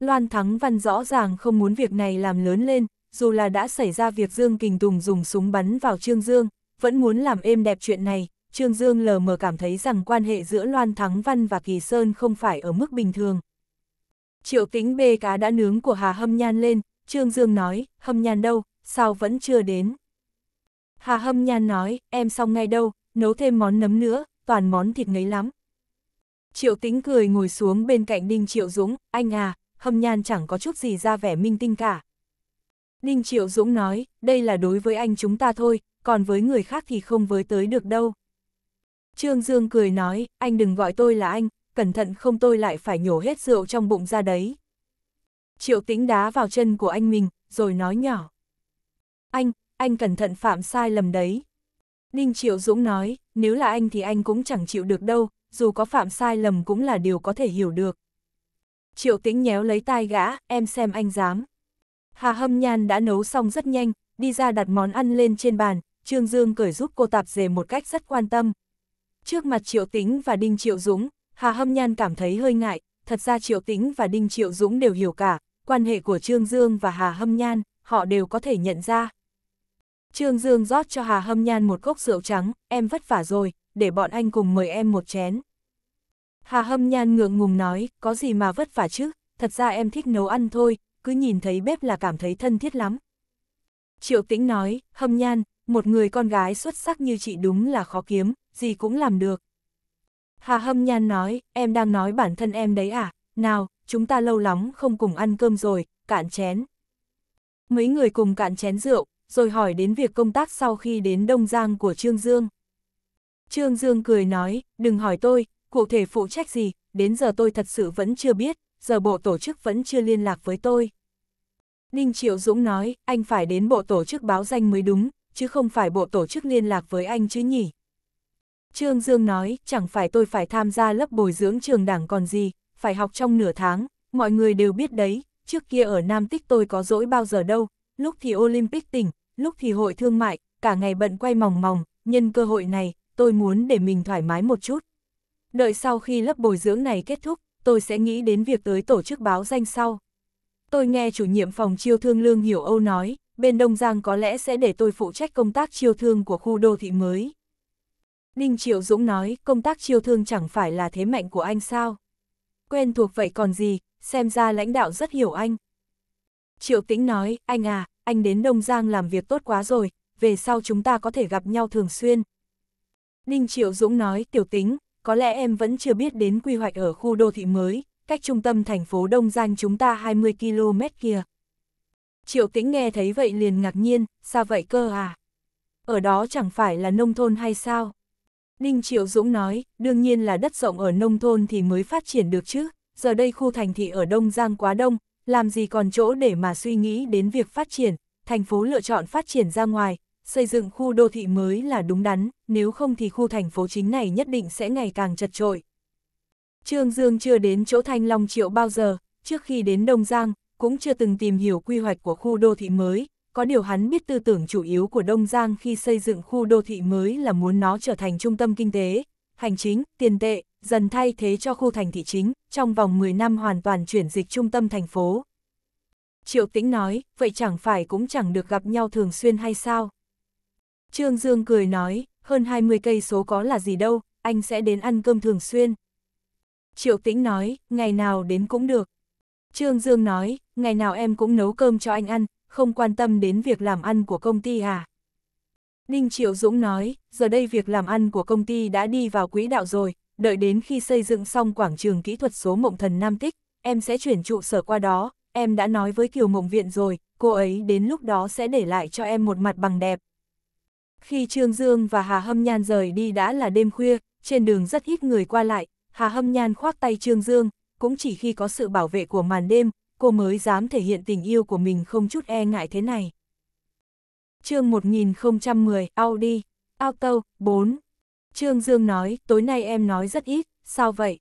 Loan Thắng Văn rõ ràng không muốn việc này làm lớn lên, dù là đã xảy ra việc Dương Kình Tùng dùng súng bắn vào Trương Dương, vẫn muốn làm êm đẹp chuyện này, Trương Dương lờ mờ cảm thấy rằng quan hệ giữa Loan Thắng Văn và Kỳ Sơn không phải ở mức bình thường. Triệu tính bê cá đã nướng của Hà Hâm Nhan lên, Trương Dương nói, Hâm Nhan đâu, sao vẫn chưa đến. Hà Hâm Nhan nói, em xong ngay đâu, nấu thêm món nấm nữa, toàn món thịt ngấy lắm. Triệu tính cười ngồi xuống bên cạnh Đinh Triệu Dũng, anh à, Hâm Nhan chẳng có chút gì ra vẻ minh tinh cả. Đinh Triệu Dũng nói, đây là đối với anh chúng ta thôi, còn với người khác thì không với tới được đâu. Trương Dương cười nói, anh đừng gọi tôi là anh, cẩn thận không tôi lại phải nhổ hết rượu trong bụng ra đấy. Triệu tĩnh đá vào chân của anh mình, rồi nói nhỏ. Anh, anh cẩn thận phạm sai lầm đấy. Ninh Triệu Dũng nói, nếu là anh thì anh cũng chẳng chịu được đâu, dù có phạm sai lầm cũng là điều có thể hiểu được. Triệu tĩnh nhéo lấy tai gã, em xem anh dám. Hà hâm nhan đã nấu xong rất nhanh, đi ra đặt món ăn lên trên bàn, Trương Dương cởi giúp cô tạp dề một cách rất quan tâm. Trước mặt Triệu Tĩnh và Đinh Triệu Dũng, Hà Hâm Nhan cảm thấy hơi ngại, thật ra Triệu Tĩnh và Đinh Triệu Dũng đều hiểu cả, quan hệ của Trương Dương và Hà Hâm Nhan, họ đều có thể nhận ra. Trương Dương rót cho Hà Hâm Nhan một cốc rượu trắng, em vất vả rồi, để bọn anh cùng mời em một chén. Hà Hâm Nhan ngượng ngùng nói, có gì mà vất vả chứ, thật ra em thích nấu ăn thôi, cứ nhìn thấy bếp là cảm thấy thân thiết lắm. Triệu Tĩnh nói, Hâm Nhan, một người con gái xuất sắc như chị đúng là khó kiếm, gì cũng làm được. Hà hâm nhan nói, em đang nói bản thân em đấy à, nào, chúng ta lâu lắm không cùng ăn cơm rồi, cạn chén. Mấy người cùng cạn chén rượu, rồi hỏi đến việc công tác sau khi đến Đông Giang của Trương Dương. Trương Dương cười nói, đừng hỏi tôi, cụ thể phụ trách gì, đến giờ tôi thật sự vẫn chưa biết, giờ bộ tổ chức vẫn chưa liên lạc với tôi. Ninh Triệu Dũng nói, anh phải đến bộ tổ chức báo danh mới đúng, chứ không phải bộ tổ chức liên lạc với anh chứ nhỉ. Trương Dương nói, chẳng phải tôi phải tham gia lớp bồi dưỡng trường đảng còn gì, phải học trong nửa tháng, mọi người đều biết đấy, trước kia ở Nam Tích tôi có dỗi bao giờ đâu, lúc thì Olympic tỉnh, lúc thì hội thương mại, cả ngày bận quay mòng mòng, nhân cơ hội này, tôi muốn để mình thoải mái một chút. Đợi sau khi lớp bồi dưỡng này kết thúc, tôi sẽ nghĩ đến việc tới tổ chức báo danh sau. Tôi nghe chủ nhiệm phòng chiêu thương lương hiểu Âu nói, bên Đông Giang có lẽ sẽ để tôi phụ trách công tác chiêu thương của khu đô thị mới. đinh Triệu Dũng nói, công tác chiêu thương chẳng phải là thế mạnh của anh sao? Quen thuộc vậy còn gì, xem ra lãnh đạo rất hiểu anh. Triệu Tĩnh nói, anh à, anh đến Đông Giang làm việc tốt quá rồi, về sau chúng ta có thể gặp nhau thường xuyên. đinh Triệu Dũng nói, Tiểu tính có lẽ em vẫn chưa biết đến quy hoạch ở khu đô thị mới, cách trung tâm thành phố Đông Giang chúng ta 20 km kia. Triệu tĩnh nghe thấy vậy liền ngạc nhiên, sao vậy cơ à? Ở đó chẳng phải là nông thôn hay sao? Ninh Triệu Dũng nói, đương nhiên là đất rộng ở nông thôn thì mới phát triển được chứ, giờ đây khu thành thị ở Đông Giang quá đông, làm gì còn chỗ để mà suy nghĩ đến việc phát triển, thành phố lựa chọn phát triển ra ngoài, xây dựng khu đô thị mới là đúng đắn, nếu không thì khu thành phố chính này nhất định sẽ ngày càng chật trội. Trương Dương chưa đến chỗ Thanh Long Triệu bao giờ, trước khi đến Đông Giang, cũng chưa từng tìm hiểu quy hoạch của khu đô thị mới, có điều hắn biết tư tưởng chủ yếu của Đông Giang khi xây dựng khu đô thị mới là muốn nó trở thành trung tâm kinh tế, hành chính, tiền tệ, dần thay thế cho khu thành thị chính, trong vòng 10 năm hoàn toàn chuyển dịch trung tâm thành phố. Triệu Tĩnh nói, vậy chẳng phải cũng chẳng được gặp nhau thường xuyên hay sao? Trương Dương cười nói, hơn 20 cây số có là gì đâu, anh sẽ đến ăn cơm thường xuyên. Triệu Tĩnh nói, ngày nào đến cũng được. Trương Dương nói, ngày nào em cũng nấu cơm cho anh ăn, không quan tâm đến việc làm ăn của công ty à? Ninh Triệu Dũng nói, giờ đây việc làm ăn của công ty đã đi vào quỹ đạo rồi, đợi đến khi xây dựng xong quảng trường kỹ thuật số Mộng Thần Nam Tích, em sẽ chuyển trụ sở qua đó, em đã nói với Kiều Mộng Viện rồi, cô ấy đến lúc đó sẽ để lại cho em một mặt bằng đẹp. Khi Trương Dương và Hà Hâm Nhan rời đi đã là đêm khuya, trên đường rất ít người qua lại, Hà Hâm Nhan khoác tay Trương Dương, cũng chỉ khi có sự bảo vệ của màn đêm cô mới dám thể hiện tình yêu của mình không chút e ngại thế này. chương 1010, Audi, Auto, 4. Trương Dương nói, tối nay em nói rất ít, sao vậy?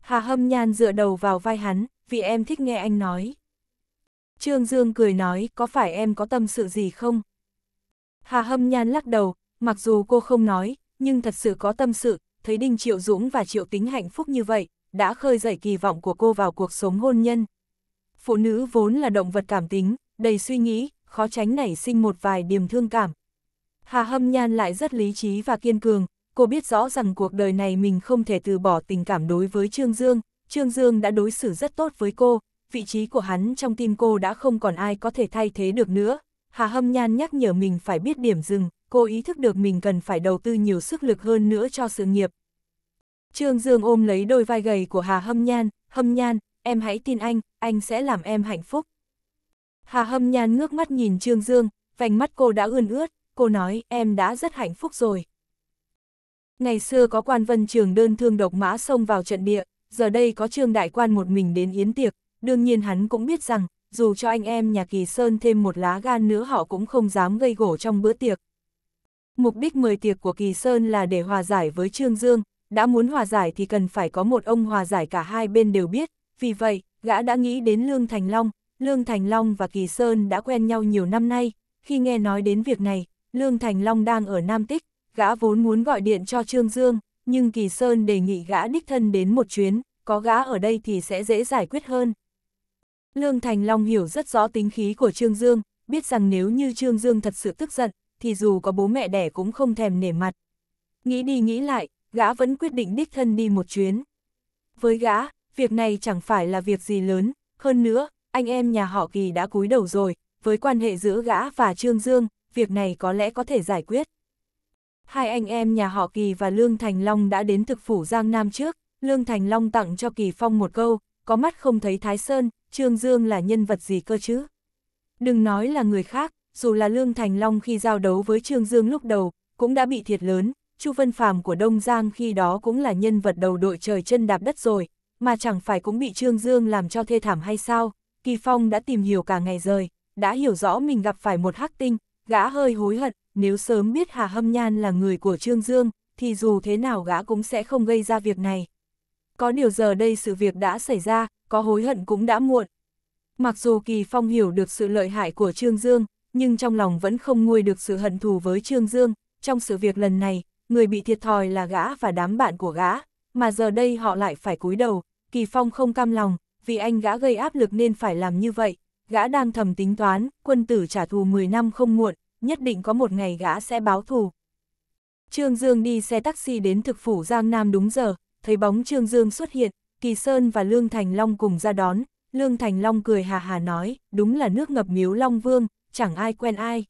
Hà hâm nhan dựa đầu vào vai hắn, vì em thích nghe anh nói. Trương Dương cười nói, có phải em có tâm sự gì không? Hà hâm nhan lắc đầu, mặc dù cô không nói, nhưng thật sự có tâm sự, thấy Đinh Triệu Dũng và Triệu Tính hạnh phúc như vậy, đã khơi dậy kỳ vọng của cô vào cuộc sống hôn nhân, phụ nữ vốn là động vật cảm tính, đầy suy nghĩ, khó tránh nảy sinh một vài điểm thương cảm. Hà Hâm Nhan lại rất lý trí và kiên cường, cô biết rõ rằng cuộc đời này mình không thể từ bỏ tình cảm đối với Trương Dương, Trương Dương đã đối xử rất tốt với cô, vị trí của hắn trong tim cô đã không còn ai có thể thay thế được nữa. Hà Hâm Nhan nhắc nhở mình phải biết điểm dừng, cô ý thức được mình cần phải đầu tư nhiều sức lực hơn nữa cho sự nghiệp. Trương Dương ôm lấy đôi vai gầy của Hà Hâm Nhan, Hâm Nhan, em hãy tin anh, anh sẽ làm em hạnh phúc. Hà hâm nhan ngước mắt nhìn Trương Dương, vành mắt cô đã ươn ướt, cô nói em đã rất hạnh phúc rồi. Ngày xưa có quan vân trường đơn thương độc mã xông vào trận địa, giờ đây có trương đại quan một mình đến yến tiệc, đương nhiên hắn cũng biết rằng, dù cho anh em nhà Kỳ Sơn thêm một lá gan nữa họ cũng không dám gây gổ trong bữa tiệc. Mục đích mời tiệc của Kỳ Sơn là để hòa giải với Trương Dương, đã muốn hòa giải thì cần phải có một ông hòa giải cả hai bên đều biết, vì vậy, gã đã nghĩ đến Lương Thành Long, Lương Thành Long và Kỳ Sơn đã quen nhau nhiều năm nay, khi nghe nói đến việc này, Lương Thành Long đang ở Nam Tích, gã vốn muốn gọi điện cho Trương Dương, nhưng Kỳ Sơn đề nghị gã đích thân đến một chuyến, có gã ở đây thì sẽ dễ giải quyết hơn. Lương Thành Long hiểu rất rõ tính khí của Trương Dương, biết rằng nếu như Trương Dương thật sự tức giận, thì dù có bố mẹ đẻ cũng không thèm nể mặt. Nghĩ đi nghĩ lại, gã vẫn quyết định đích thân đi một chuyến. Với gã, việc này chẳng phải là việc gì lớn, hơn nữa, anh em nhà họ Kỳ đã cúi đầu rồi, với quan hệ giữa gã và Trương Dương, việc này có lẽ có thể giải quyết. Hai anh em nhà họ Kỳ và Lương Thành Long đã đến thực phủ Giang Nam trước, Lương Thành Long tặng cho Kỳ Phong một câu, có mắt không thấy Thái Sơn, Trương Dương là nhân vật gì cơ chứ? Đừng nói là người khác, dù là Lương Thành Long khi giao đấu với Trương Dương lúc đầu, cũng đã bị thiệt lớn, Chu Vân Phàm của Đông Giang khi đó cũng là nhân vật đầu đội trời chân đạp đất rồi, mà chẳng phải cũng bị Trương Dương làm cho thê thảm hay sao, Kỳ Phong đã tìm hiểu cả ngày rời, đã hiểu rõ mình gặp phải một hắc tinh, gã hơi hối hận, nếu sớm biết Hà Hâm Nhan là người của Trương Dương, thì dù thế nào gã cũng sẽ không gây ra việc này. Có điều giờ đây sự việc đã xảy ra, có hối hận cũng đã muộn. Mặc dù Kỳ Phong hiểu được sự lợi hại của Trương Dương, nhưng trong lòng vẫn không nguôi được sự hận thù với Trương Dương, trong sự việc lần này, người bị thiệt thòi là gã và đám bạn của gã, mà giờ đây họ lại phải cúi đầu, Kỳ Phong không cam lòng, vì anh gã gây áp lực nên phải làm như vậy, gã đang thầm tính toán, quân tử trả thù 10 năm không muộn, nhất định có một ngày gã sẽ báo thù. Trương Dương đi xe taxi đến thực phủ Giang Nam đúng giờ, thấy bóng Trương Dương xuất hiện, Kỳ Sơn và Lương Thành Long cùng ra đón, Lương Thành Long cười hà hà nói, đúng là nước ngập miếu Long Vương, chẳng ai quen ai.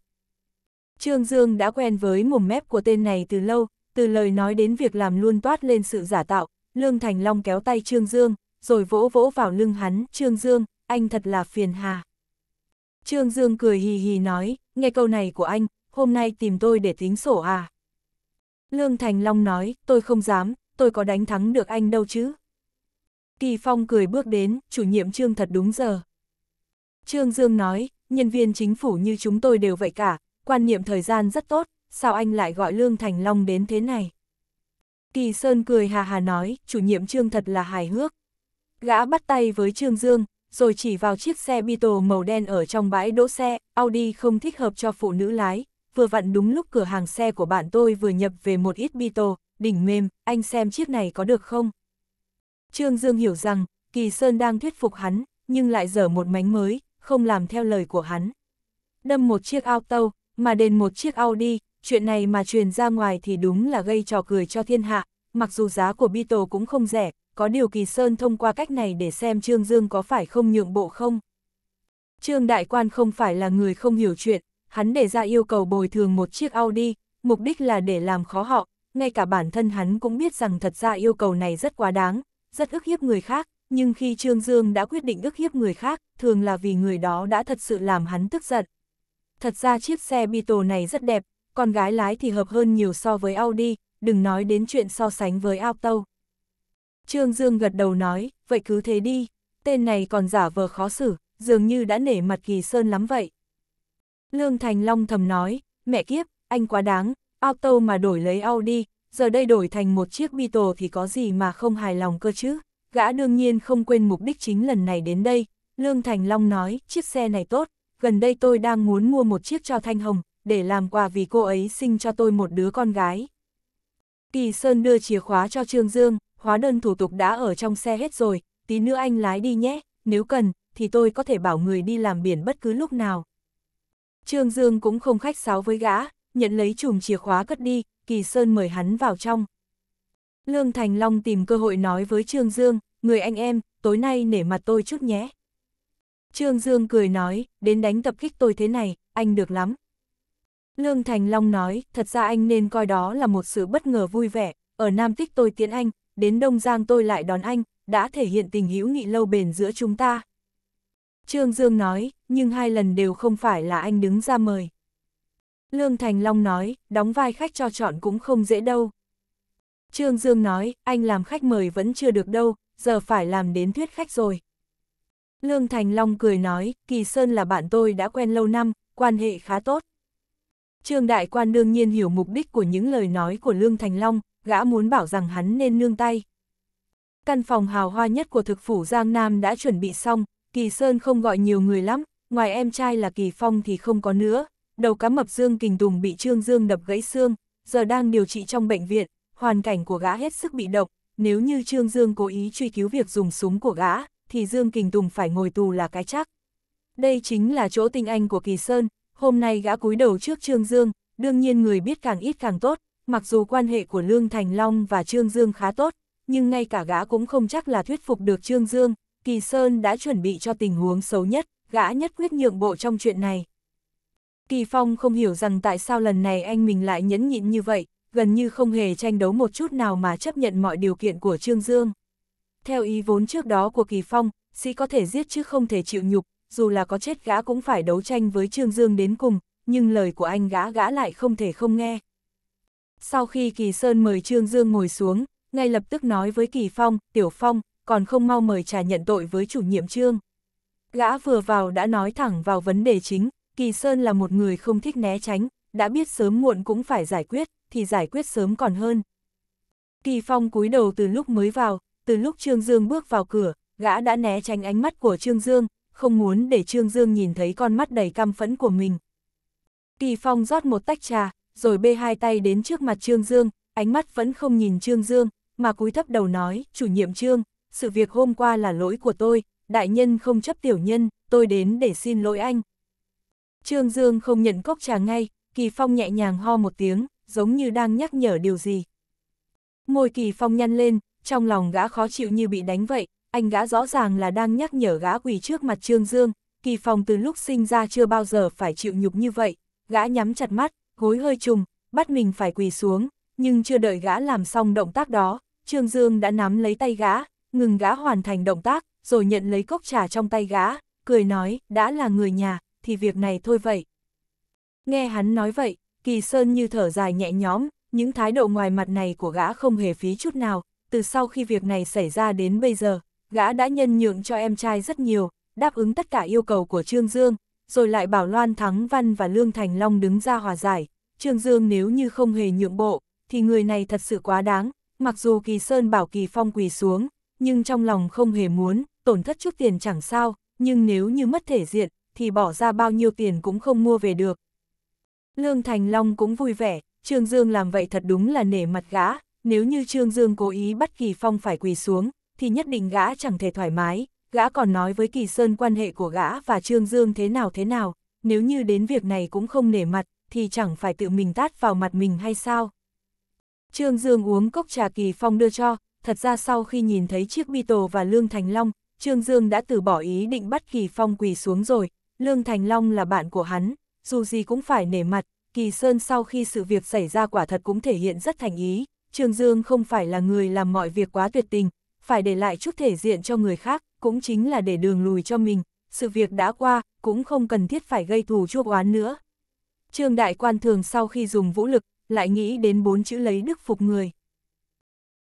Trương Dương đã quen với mồm mép của tên này từ lâu, từ lời nói đến việc làm luôn toát lên sự giả tạo, Lương Thành Long kéo tay Trương Dương, rồi vỗ vỗ vào lưng hắn, Trương Dương, anh thật là phiền hà. Trương Dương cười hì hì nói, nghe câu này của anh, hôm nay tìm tôi để tính sổ à. Lương Thành Long nói, tôi không dám, tôi có đánh thắng được anh đâu chứ. Kỳ Phong cười bước đến, chủ nhiệm Trương thật đúng giờ. Trương Dương nói, nhân viên chính phủ như chúng tôi đều vậy cả, quan niệm thời gian rất tốt, sao anh lại gọi Lương Thành Long đến thế này? Kỳ Sơn cười hà hà nói, chủ nhiệm Trương thật là hài hước. Gã bắt tay với Trương Dương, rồi chỉ vào chiếc xe Beetle màu đen ở trong bãi đỗ xe, Audi không thích hợp cho phụ nữ lái, vừa vặn đúng lúc cửa hàng xe của bạn tôi vừa nhập về một ít Beetle, đỉnh mềm, anh xem chiếc này có được không? Trương Dương hiểu rằng, Kỳ Sơn đang thuyết phục hắn, nhưng lại dở một mánh mới, không làm theo lời của hắn. Đâm một chiếc auto, mà đền một chiếc Audi, chuyện này mà truyền ra ngoài thì đúng là gây trò cười cho thiên hạ, mặc dù giá của Beatle cũng không rẻ, có điều Kỳ Sơn thông qua cách này để xem Trương Dương có phải không nhượng bộ không. Trương Đại Quan không phải là người không hiểu chuyện, hắn để ra yêu cầu bồi thường một chiếc Audi, mục đích là để làm khó họ, ngay cả bản thân hắn cũng biết rằng thật ra yêu cầu này rất quá đáng, rất ức hiếp người khác, nhưng khi Trương Dương đã quyết định ức hiếp người khác, thường là vì người đó đã thật sự làm hắn tức giận. Thật ra chiếc xe Beetle này rất đẹp, con gái lái thì hợp hơn nhiều so với Audi, đừng nói đến chuyện so sánh với Auto. Trương Dương gật đầu nói, vậy cứ thế đi, tên này còn giả vờ khó xử, dường như đã nể mặt Kỳ Sơn lắm vậy. Lương Thành Long thầm nói, mẹ kiếp, anh quá đáng, Auto mà đổi lấy Audi, giờ đây đổi thành một chiếc Beetle thì có gì mà không hài lòng cơ chứ. Gã đương nhiên không quên mục đích chính lần này đến đây, Lương Thành Long nói, chiếc xe này tốt, gần đây tôi đang muốn mua một chiếc cho Thanh Hồng, để làm quà vì cô ấy sinh cho tôi một đứa con gái. Kỳ Sơn đưa chìa khóa cho Trương Dương, hóa đơn thủ tục đã ở trong xe hết rồi, tí nữa anh lái đi nhé, nếu cần, thì tôi có thể bảo người đi làm biển bất cứ lúc nào. Trương Dương cũng không khách sáo với gã, nhận lấy chùm chìa khóa cất đi, Kỳ Sơn mời hắn vào trong. Lương Thành Long tìm cơ hội nói với Trương Dương, người anh em, tối nay nể mặt tôi chút nhé. Trương Dương cười nói, đến đánh tập kích tôi thế này, anh được lắm. Lương Thành Long nói, thật ra anh nên coi đó là một sự bất ngờ vui vẻ, ở Nam Tích tôi tiến anh, đến Đông Giang tôi lại đón anh, đã thể hiện tình hữu nghị lâu bền giữa chúng ta. Trương Dương nói, nhưng hai lần đều không phải là anh đứng ra mời. Lương Thành Long nói, đóng vai khách cho chọn cũng không dễ đâu. Trương Dương nói, anh làm khách mời vẫn chưa được đâu, giờ phải làm đến thuyết khách rồi. Lương Thành Long cười nói, Kỳ Sơn là bạn tôi đã quen lâu năm, quan hệ khá tốt. Trương Đại Quan đương nhiên hiểu mục đích của những lời nói của Lương Thành Long, gã muốn bảo rằng hắn nên nương tay. Căn phòng hào hoa nhất của thực phủ Giang Nam đã chuẩn bị xong, Kỳ Sơn không gọi nhiều người lắm, ngoài em trai là Kỳ Phong thì không có nữa. Đầu cá mập Dương Kình Tùng bị Trương Dương đập gãy xương, giờ đang điều trị trong bệnh viện, hoàn cảnh của gã hết sức bị động, nếu như Trương Dương cố ý truy cứu việc dùng súng của gã, thì Dương Kình Tùng phải ngồi tù là cái chắc. Đây chính là chỗ tinh anh của Kỳ Sơn, Hôm nay gã cúi đầu trước Trương Dương, đương nhiên người biết càng ít càng tốt, mặc dù quan hệ của Lương Thành Long và Trương Dương khá tốt, nhưng ngay cả gã cũng không chắc là thuyết phục được Trương Dương, Kỳ Sơn đã chuẩn bị cho tình huống xấu nhất, gã nhất quyết nhượng bộ trong chuyện này. Kỳ Phong không hiểu rằng tại sao lần này anh mình lại nhẫn nhịn như vậy, gần như không hề tranh đấu một chút nào mà chấp nhận mọi điều kiện của Trương Dương. Theo ý vốn trước đó của Kỳ Phong, sĩ có thể giết chứ không thể chịu nhục, dù là có chết gã cũng phải đấu tranh với Trương Dương đến cùng, nhưng lời của anh gã gã lại không thể không nghe. Sau khi Kỳ Sơn mời Trương Dương ngồi xuống, ngay lập tức nói với Kỳ Phong, Tiểu Phong, còn không mau mời trà nhận tội với chủ nhiệm Trương. Gã vừa vào đã nói thẳng vào vấn đề chính, Kỳ Sơn là một người không thích né tránh, đã biết sớm muộn cũng phải giải quyết, thì giải quyết sớm còn hơn. Kỳ Phong cúi đầu từ lúc mới vào, từ lúc Trương Dương bước vào cửa, gã đã né tránh ánh mắt của Trương Dương, không muốn để Trương Dương nhìn thấy con mắt đầy căm phẫn của mình. Kỳ Phong rót một tách trà, rồi bê hai tay đến trước mặt Trương Dương, ánh mắt vẫn không nhìn Trương Dương, mà cúi thấp đầu nói, chủ nhiệm Trương, sự việc hôm qua là lỗi của tôi, đại nhân không chấp tiểu nhân, tôi đến để xin lỗi anh. Trương Dương không nhận cốc trà ngay, Kỳ Phong nhẹ nhàng ho một tiếng, giống như đang nhắc nhở điều gì. Môi Kỳ Phong nhăn lên, trong lòng gã khó chịu như bị đánh vậy, anh gã rõ ràng là đang nhắc nhở gã quỳ trước mặt Trương Dương, kỳ phòng từ lúc sinh ra chưa bao giờ phải chịu nhục như vậy, gã nhắm chặt mắt, gối hơi trùng, bắt mình phải quỳ xuống, nhưng chưa đợi gã làm xong động tác đó, Trương Dương đã nắm lấy tay gã, ngừng gã hoàn thành động tác, rồi nhận lấy cốc trà trong tay gã, cười nói, đã là người nhà, thì việc này thôi vậy. Nghe hắn nói vậy, Kỳ Sơn như thở dài nhẹ nhõm, những thái độ ngoài mặt này của gã không hề phí chút nào, từ sau khi việc này xảy ra đến bây giờ, Gã đã nhân nhượng cho em trai rất nhiều, đáp ứng tất cả yêu cầu của Trương Dương, rồi lại bảo Loan Thắng Văn và Lương Thành Long đứng ra hòa giải. Trương Dương nếu như không hề nhượng bộ, thì người này thật sự quá đáng, mặc dù Kỳ Sơn bảo Kỳ Phong quỳ xuống, nhưng trong lòng không hề muốn, tổn thất chút tiền chẳng sao, nhưng nếu như mất thể diện, thì bỏ ra bao nhiêu tiền cũng không mua về được. Lương Thành Long cũng vui vẻ, Trương Dương làm vậy thật đúng là nể mặt gã, nếu như Trương Dương cố ý bắt Kỳ Phong phải quỳ xuống, thì nhất định gã chẳng thể thoải mái, gã còn nói với Kỳ Sơn quan hệ của gã và Trương Dương thế nào thế nào, nếu như đến việc này cũng không nể mặt, thì chẳng phải tự mình tát vào mặt mình hay sao. Trương Dương uống cốc trà Kỳ Phong đưa cho, thật ra sau khi nhìn thấy chiếc bi Beetle và Lương Thành Long, Trương Dương đã từ bỏ ý định bắt Kỳ Phong quỳ xuống rồi, Lương Thành Long là bạn của hắn, dù gì cũng phải nể mặt, Kỳ Sơn sau khi sự việc xảy ra quả thật cũng thể hiện rất thành ý, Trương Dương không phải là người làm mọi việc quá tuyệt tình, phải để lại chút thể diện cho người khác, cũng chính là để đường lùi cho mình, sự việc đã qua, cũng không cần thiết phải gây thù chuốc oán nữa. Trương Đại Quan thường sau khi dùng vũ lực, lại nghĩ đến bốn chữ lấy đức phục người.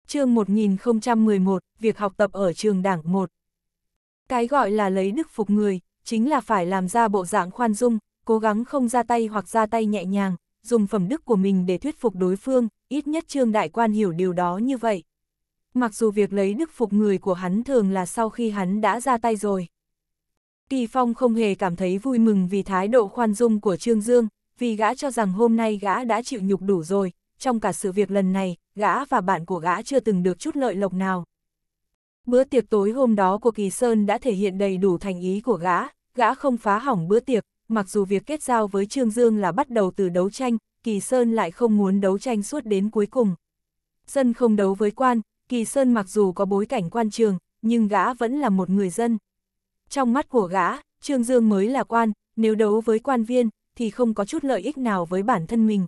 chương 1011, việc học tập ở trường đảng 1. Cái gọi là lấy đức phục người, chính là phải làm ra bộ dạng khoan dung, cố gắng không ra tay hoặc ra tay nhẹ nhàng, dùng phẩm đức của mình để thuyết phục đối phương, ít nhất Trương Đại Quan hiểu điều đó như vậy mặc dù việc lấy đức phục người của hắn thường là sau khi hắn đã ra tay rồi. Kỳ Phong không hề cảm thấy vui mừng vì thái độ khoan dung của Trương Dương, vì gã cho rằng hôm nay gã đã chịu nhục đủ rồi, trong cả sự việc lần này, gã và bạn của gã chưa từng được chút lợi lộc nào. Bữa tiệc tối hôm đó của Kỳ Sơn đã thể hiện đầy đủ thành ý của gã, gã không phá hỏng bữa tiệc, mặc dù việc kết giao với Trương Dương là bắt đầu từ đấu tranh, Kỳ Sơn lại không muốn đấu tranh suốt đến cuối cùng. Dân không đấu với quan, Kỳ Sơn mặc dù có bối cảnh quan trường, nhưng gã vẫn là một người dân. Trong mắt của gã, Trương Dương mới là quan, nếu đấu với quan viên, thì không có chút lợi ích nào với bản thân mình.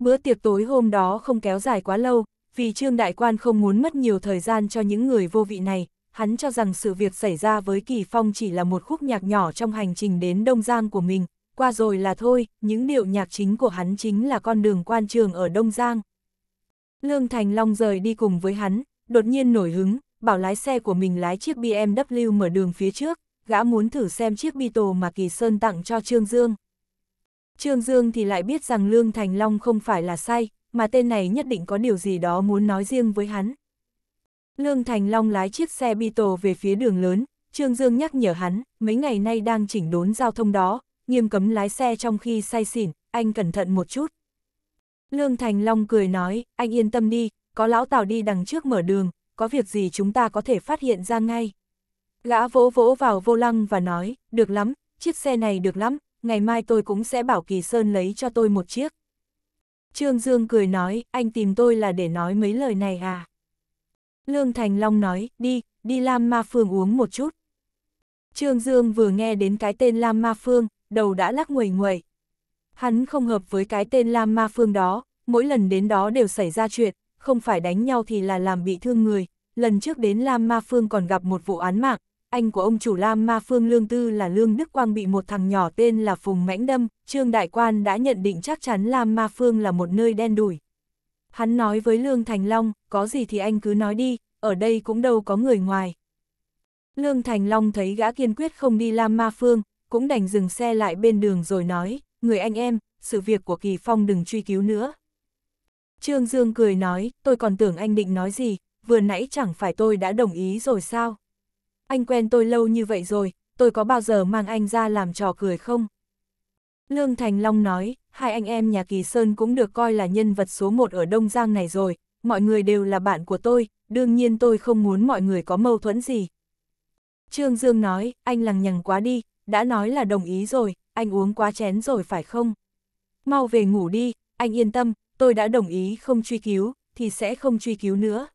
Bữa tiệc tối hôm đó không kéo dài quá lâu, vì Trương Đại Quan không muốn mất nhiều thời gian cho những người vô vị này, hắn cho rằng sự việc xảy ra với Kỳ Phong chỉ là một khúc nhạc nhỏ trong hành trình đến Đông Giang của mình, qua rồi là thôi, những điệu nhạc chính của hắn chính là con đường quan trường ở Đông Giang. Lương Thành Long rời đi cùng với hắn, đột nhiên nổi hứng, bảo lái xe của mình lái chiếc BMW mở đường phía trước, gã muốn thử xem chiếc Beetle mà Kỳ Sơn tặng cho Trương Dương. Trương Dương thì lại biết rằng Lương Thành Long không phải là sai, mà tên này nhất định có điều gì đó muốn nói riêng với hắn. Lương Thành Long lái chiếc xe Beetle về phía đường lớn, Trương Dương nhắc nhở hắn, mấy ngày nay đang chỉnh đốn giao thông đó, nghiêm cấm lái xe trong khi say xỉn, anh cẩn thận một chút. Lương Thành Long cười nói, anh yên tâm đi, có lão tào đi đằng trước mở đường, có việc gì chúng ta có thể phát hiện ra ngay. Gã vỗ vỗ vào vô lăng và nói, được lắm, chiếc xe này được lắm, ngày mai tôi cũng sẽ bảo Kỳ Sơn lấy cho tôi một chiếc. Trương Dương cười nói, anh tìm tôi là để nói mấy lời này à? Lương Thành Long nói, đi, đi Lam Ma Phương uống một chút. Trương Dương vừa nghe đến cái tên Lam Ma Phương, đầu đã lắc nguầy nguầy. Hắn không hợp với cái tên Lam Ma Phương đó, mỗi lần đến đó đều xảy ra chuyện, không phải đánh nhau thì là làm bị thương người. Lần trước đến Lam Ma Phương còn gặp một vụ án mạng, anh của ông chủ Lam Ma Phương Lương Tư là Lương Đức Quang bị một thằng nhỏ tên là Phùng Mãnh Đâm, Trương Đại Quan đã nhận định chắc chắn Lam Ma Phương là một nơi đen đủi. Hắn nói với Lương Thành Long, có gì thì anh cứ nói đi, ở đây cũng đâu có người ngoài. Lương Thành Long thấy gã kiên quyết không đi Lam Ma Phương, cũng đành dừng xe lại bên đường rồi nói người anh em, sự việc của Kỳ Phong đừng truy cứu nữa. Trương Dương cười nói, tôi còn tưởng anh định nói gì, vừa nãy chẳng phải tôi đã đồng ý rồi sao? Anh quen tôi lâu như vậy rồi, tôi có bao giờ mang anh ra làm trò cười không? Lương Thành Long nói, hai anh em nhà Kỳ Sơn cũng được coi là nhân vật số một ở Đông Giang này rồi, mọi người đều là bạn của tôi, đương nhiên tôi không muốn mọi người có mâu thuẫn gì. Trương Dương nói, anh lằng nhằng quá đi, đã nói là đồng ý rồi, anh uống quá chén rồi phải không? Mau về ngủ đi, anh yên tâm, tôi đã đồng ý không truy cứu, thì sẽ không truy cứu nữa.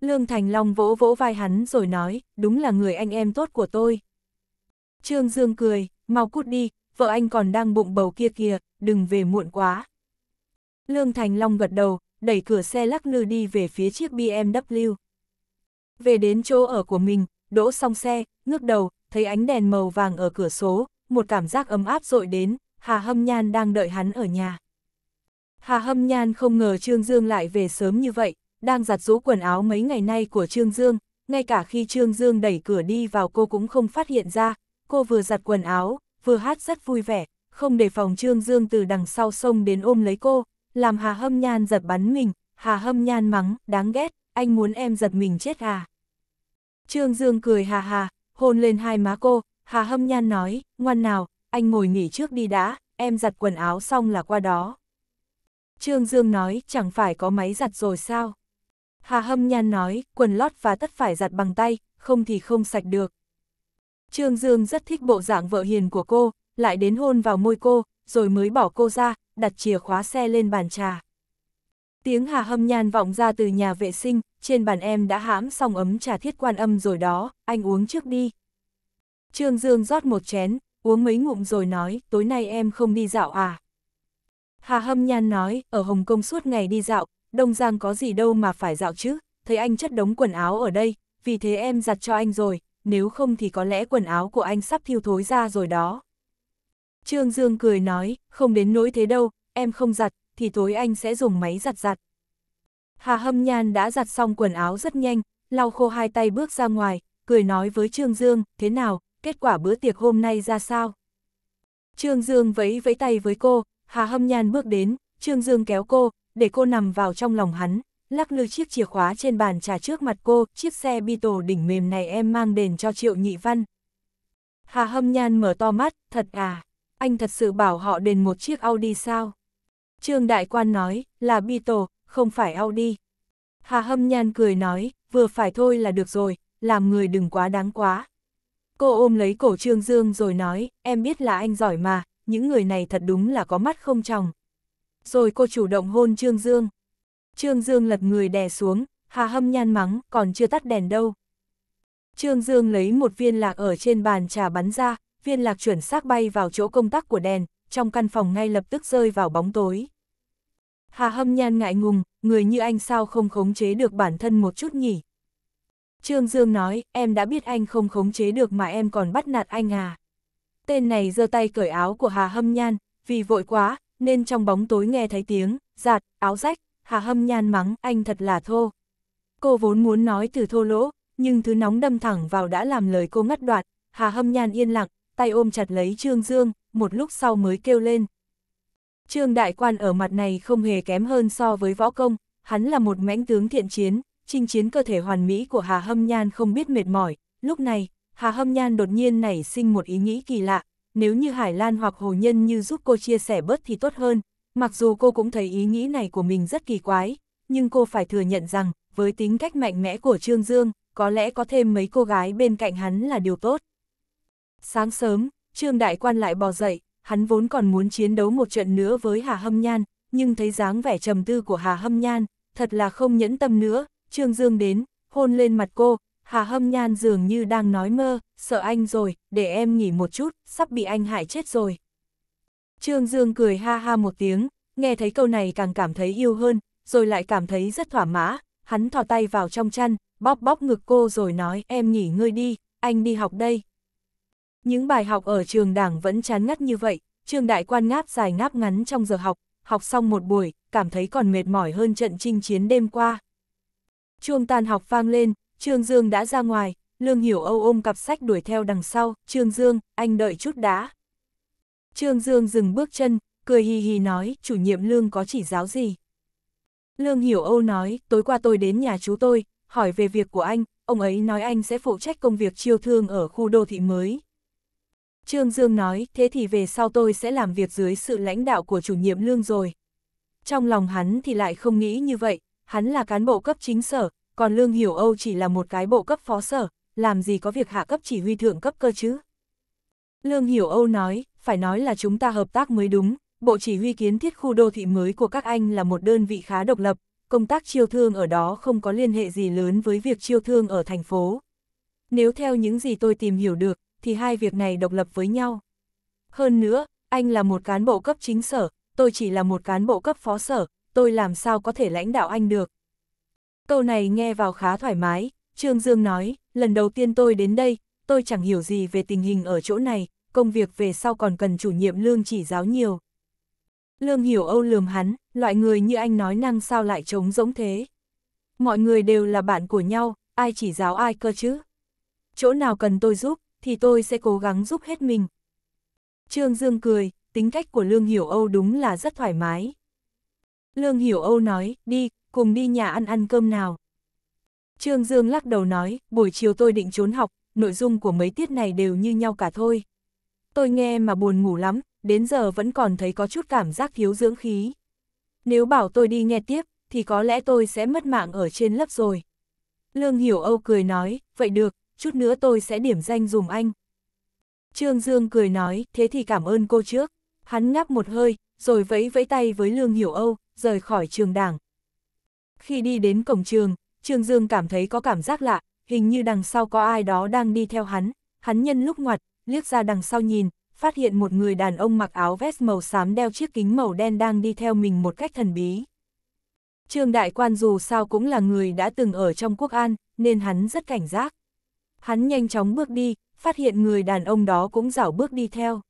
Lương Thành Long vỗ vỗ vai hắn rồi nói, đúng là người anh em tốt của tôi. Trương Dương cười, mau cút đi, vợ anh còn đang bụng bầu kia kìa, đừng về muộn quá. Lương Thành Long gật đầu, đẩy cửa xe lắc lư đi về phía chiếc BMW. Về đến chỗ ở của mình, đỗ xong xe, ngước đầu, thấy ánh đèn màu vàng ở cửa số, một cảm giác ấm áp dội đến, Hà Hâm Nhan đang đợi hắn ở nhà. Hà Hâm Nhan không ngờ Trương Dương lại về sớm như vậy, đang giặt rũ quần áo mấy ngày nay của Trương Dương, ngay cả khi Trương Dương đẩy cửa đi vào cô cũng không phát hiện ra, cô vừa giặt quần áo, vừa hát rất vui vẻ, không để phòng Trương Dương từ đằng sau sông đến ôm lấy cô, làm Hà Hâm Nhan giật bắn mình, Hà Hâm Nhan mắng, đáng ghét, anh muốn em giật mình chết à. Trương Dương cười hà hà, hôn lên hai má cô, Hà Hâm Nhan nói, ngoan nào, anh ngồi nghỉ trước đi đã, em giặt quần áo xong là qua đó. Trương Dương nói, chẳng phải có máy giặt rồi sao? Hà Hâm Nhan nói, quần lót và tất phải giặt bằng tay, không thì không sạch được. Trương Dương rất thích bộ dạng vợ hiền của cô, lại đến hôn vào môi cô, rồi mới bỏ cô ra, đặt chìa khóa xe lên bàn trà. Tiếng Hà Hâm Nhan vọng ra từ nhà vệ sinh, trên bàn em đã hãm xong ấm trà thiết quan âm rồi đó, anh uống trước đi, Trương Dương rót một chén, uống mấy ngụm rồi nói, tối nay em không đi dạo à? Hà Hâm Nhan nói, ở Hồng Kông suốt ngày đi dạo, Đông Giang có gì đâu mà phải dạo chứ, thấy anh chất đống quần áo ở đây, vì thế em giặt cho anh rồi, nếu không thì có lẽ quần áo của anh sắp thiêu thối ra rồi đó. Trương Dương cười nói, không đến nỗi thế đâu, em không giặt, thì tối anh sẽ dùng máy giặt giặt. Hà Hâm Nhan đã giặt xong quần áo rất nhanh, lau khô hai tay bước ra ngoài, cười nói với Trương Dương, thế nào, kết quả bữa tiệc hôm nay ra sao? Trương Dương vẫy vẫy tay với cô, Hà Hâm Nhan bước đến, Trương Dương kéo cô, để cô nằm vào trong lòng hắn, lắc lư chiếc chìa khóa trên bàn trà trước mặt cô, chiếc xe Beetle đỉnh mềm này em mang đền cho Triệu Nhị Văn. Hà Hâm Nhan mở to mắt, thật à, anh thật sự bảo họ đền một chiếc Audi sao? Trương Đại Quan nói, là Beetle, không phải Audi. Hà Hâm Nhan cười nói, vừa phải thôi là được rồi, làm người đừng quá đáng quá. Cô ôm lấy cổ Trương Dương rồi nói, em biết là anh giỏi mà, những người này thật đúng là có mắt không chồng Rồi cô chủ động hôn Trương Dương. Trương Dương lật người đè xuống, hà hâm nhan mắng, còn chưa tắt đèn đâu. Trương Dương lấy một viên lạc ở trên bàn trà bắn ra, viên lạc chuẩn xác bay vào chỗ công tắc của đèn, trong căn phòng ngay lập tức rơi vào bóng tối. Hà hâm nhan ngại ngùng, người như anh sao không khống chế được bản thân một chút nhỉ? Trương Dương nói, em đã biết anh không khống chế được mà em còn bắt nạt anh à. Tên này giơ tay cởi áo của Hà Hâm Nhan, vì vội quá, nên trong bóng tối nghe thấy tiếng, giạt, áo rách, Hà Hâm Nhan mắng, anh thật là thô. Cô vốn muốn nói từ thô lỗ, nhưng thứ nóng đâm thẳng vào đã làm lời cô ngắt đoạt, Hà Hâm Nhan yên lặng, tay ôm chặt lấy Trương Dương, một lúc sau mới kêu lên. Trương Đại Quan ở mặt này không hề kém hơn so với võ công, hắn là một mãnh tướng thiện chiến, chinh chiến cơ thể hoàn mỹ của Hà Hâm Nhan không biết mệt mỏi, lúc này, Hà Hâm Nhan đột nhiên nảy sinh một ý nghĩ kỳ lạ, nếu như Hải Lan hoặc Hồ Nhân như giúp cô chia sẻ bớt thì tốt hơn, mặc dù cô cũng thấy ý nghĩ này của mình rất kỳ quái, nhưng cô phải thừa nhận rằng, với tính cách mạnh mẽ của Trương Dương, có lẽ có thêm mấy cô gái bên cạnh hắn là điều tốt. Sáng sớm, Trương Đại Quan lại bò dậy, hắn vốn còn muốn chiến đấu một trận nữa với Hà Hâm Nhan, nhưng thấy dáng vẻ trầm tư của Hà Hâm Nhan, thật là không nhẫn tâm nữa, Trương Dương đến, hôn lên mặt cô, Hà Hâm Nhan dường như đang nói mơ, sợ anh rồi, để em nghỉ một chút, sắp bị anh hại chết rồi. Trương Dương cười ha ha một tiếng, nghe thấy câu này càng cảm thấy yêu hơn, rồi lại cảm thấy rất thỏa mã, hắn thò tay vào trong chăn, bóp bóp ngực cô rồi nói em nghỉ ngơi đi, anh đi học đây. Những bài học ở trường đảng vẫn chán ngắt như vậy, Trương Đại Quan ngáp dài ngáp ngắn trong giờ học, học xong một buổi, cảm thấy còn mệt mỏi hơn trận chinh chiến đêm qua. Chuông tan học vang lên, Trương Dương đã ra ngoài, Lương Hiểu Âu ôm cặp sách đuổi theo đằng sau, Trương Dương, anh đợi chút đã. Trương Dương dừng bước chân, cười hì hì nói, chủ nhiệm Lương có chỉ giáo gì? Lương Hiểu Âu nói, tối qua tôi đến nhà chú tôi, hỏi về việc của anh, ông ấy nói anh sẽ phụ trách công việc chiêu thương ở khu đô thị mới. Trương Dương nói, thế thì về sau tôi sẽ làm việc dưới sự lãnh đạo của chủ nhiệm Lương rồi. Trong lòng hắn thì lại không nghĩ như vậy, hắn là cán bộ cấp chính sở, còn Lương Hiểu Âu chỉ là một cái bộ cấp phó sở, làm gì có việc hạ cấp chỉ huy thượng cấp cơ chứ. Lương Hiểu Âu nói, phải nói là chúng ta hợp tác mới đúng, bộ chỉ huy kiến thiết khu đô thị mới của các anh là một đơn vị khá độc lập, công tác chiêu thương ở đó không có liên hệ gì lớn với việc chiêu thương ở thành phố. Nếu theo những gì tôi tìm hiểu được, thì hai việc này độc lập với nhau. Hơn nữa, anh là một cán bộ cấp chính sở, tôi chỉ là một cán bộ cấp phó sở, tôi làm sao có thể lãnh đạo anh được. Câu này nghe vào khá thoải mái, Trương Dương nói, lần đầu tiên tôi đến đây, tôi chẳng hiểu gì về tình hình ở chỗ này, công việc về sau còn cần chủ nhiệm lương chỉ giáo nhiều. Lương hiểu âu lườm hắn, loại người như anh nói năng sao lại trống rỗng thế. Mọi người đều là bạn của nhau, ai chỉ giáo ai cơ chứ. Chỗ nào cần tôi giúp, thì tôi sẽ cố gắng giúp hết mình. Trương Dương cười, tính cách của Lương Hiểu Âu đúng là rất thoải mái. Lương Hiểu Âu nói, đi, cùng đi nhà ăn ăn cơm nào. Trương Dương lắc đầu nói, buổi chiều tôi định trốn học, nội dung của mấy tiết này đều như nhau cả thôi. Tôi nghe mà buồn ngủ lắm, đến giờ vẫn còn thấy có chút cảm giác thiếu dưỡng khí. Nếu bảo tôi đi nghe tiếp, thì có lẽ tôi sẽ mất mạng ở trên lớp rồi. Lương Hiểu Âu cười nói, vậy được, chút nữa tôi sẽ điểm danh dùm anh. Trương Dương cười nói, thế thì cảm ơn cô trước. Hắn ngáp một hơi, rồi vẫy vẫy tay với Lương Hiểu Âu, rời khỏi trường đảng. Khi đi đến cổng trường, Trương Dương cảm thấy có cảm giác lạ, hình như đằng sau có ai đó đang đi theo hắn, hắn nhân lúc ngoặt, liếc ra đằng sau nhìn, phát hiện một người đàn ông mặc áo vest màu xám đeo chiếc kính màu đen đang đi theo mình một cách thần bí. Trương Đại Quan dù sao cũng là người đã từng ở trong quốc an, nên hắn rất cảnh giác. Hắn nhanh chóng bước đi, phát hiện người đàn ông đó cũng dảo bước đi theo.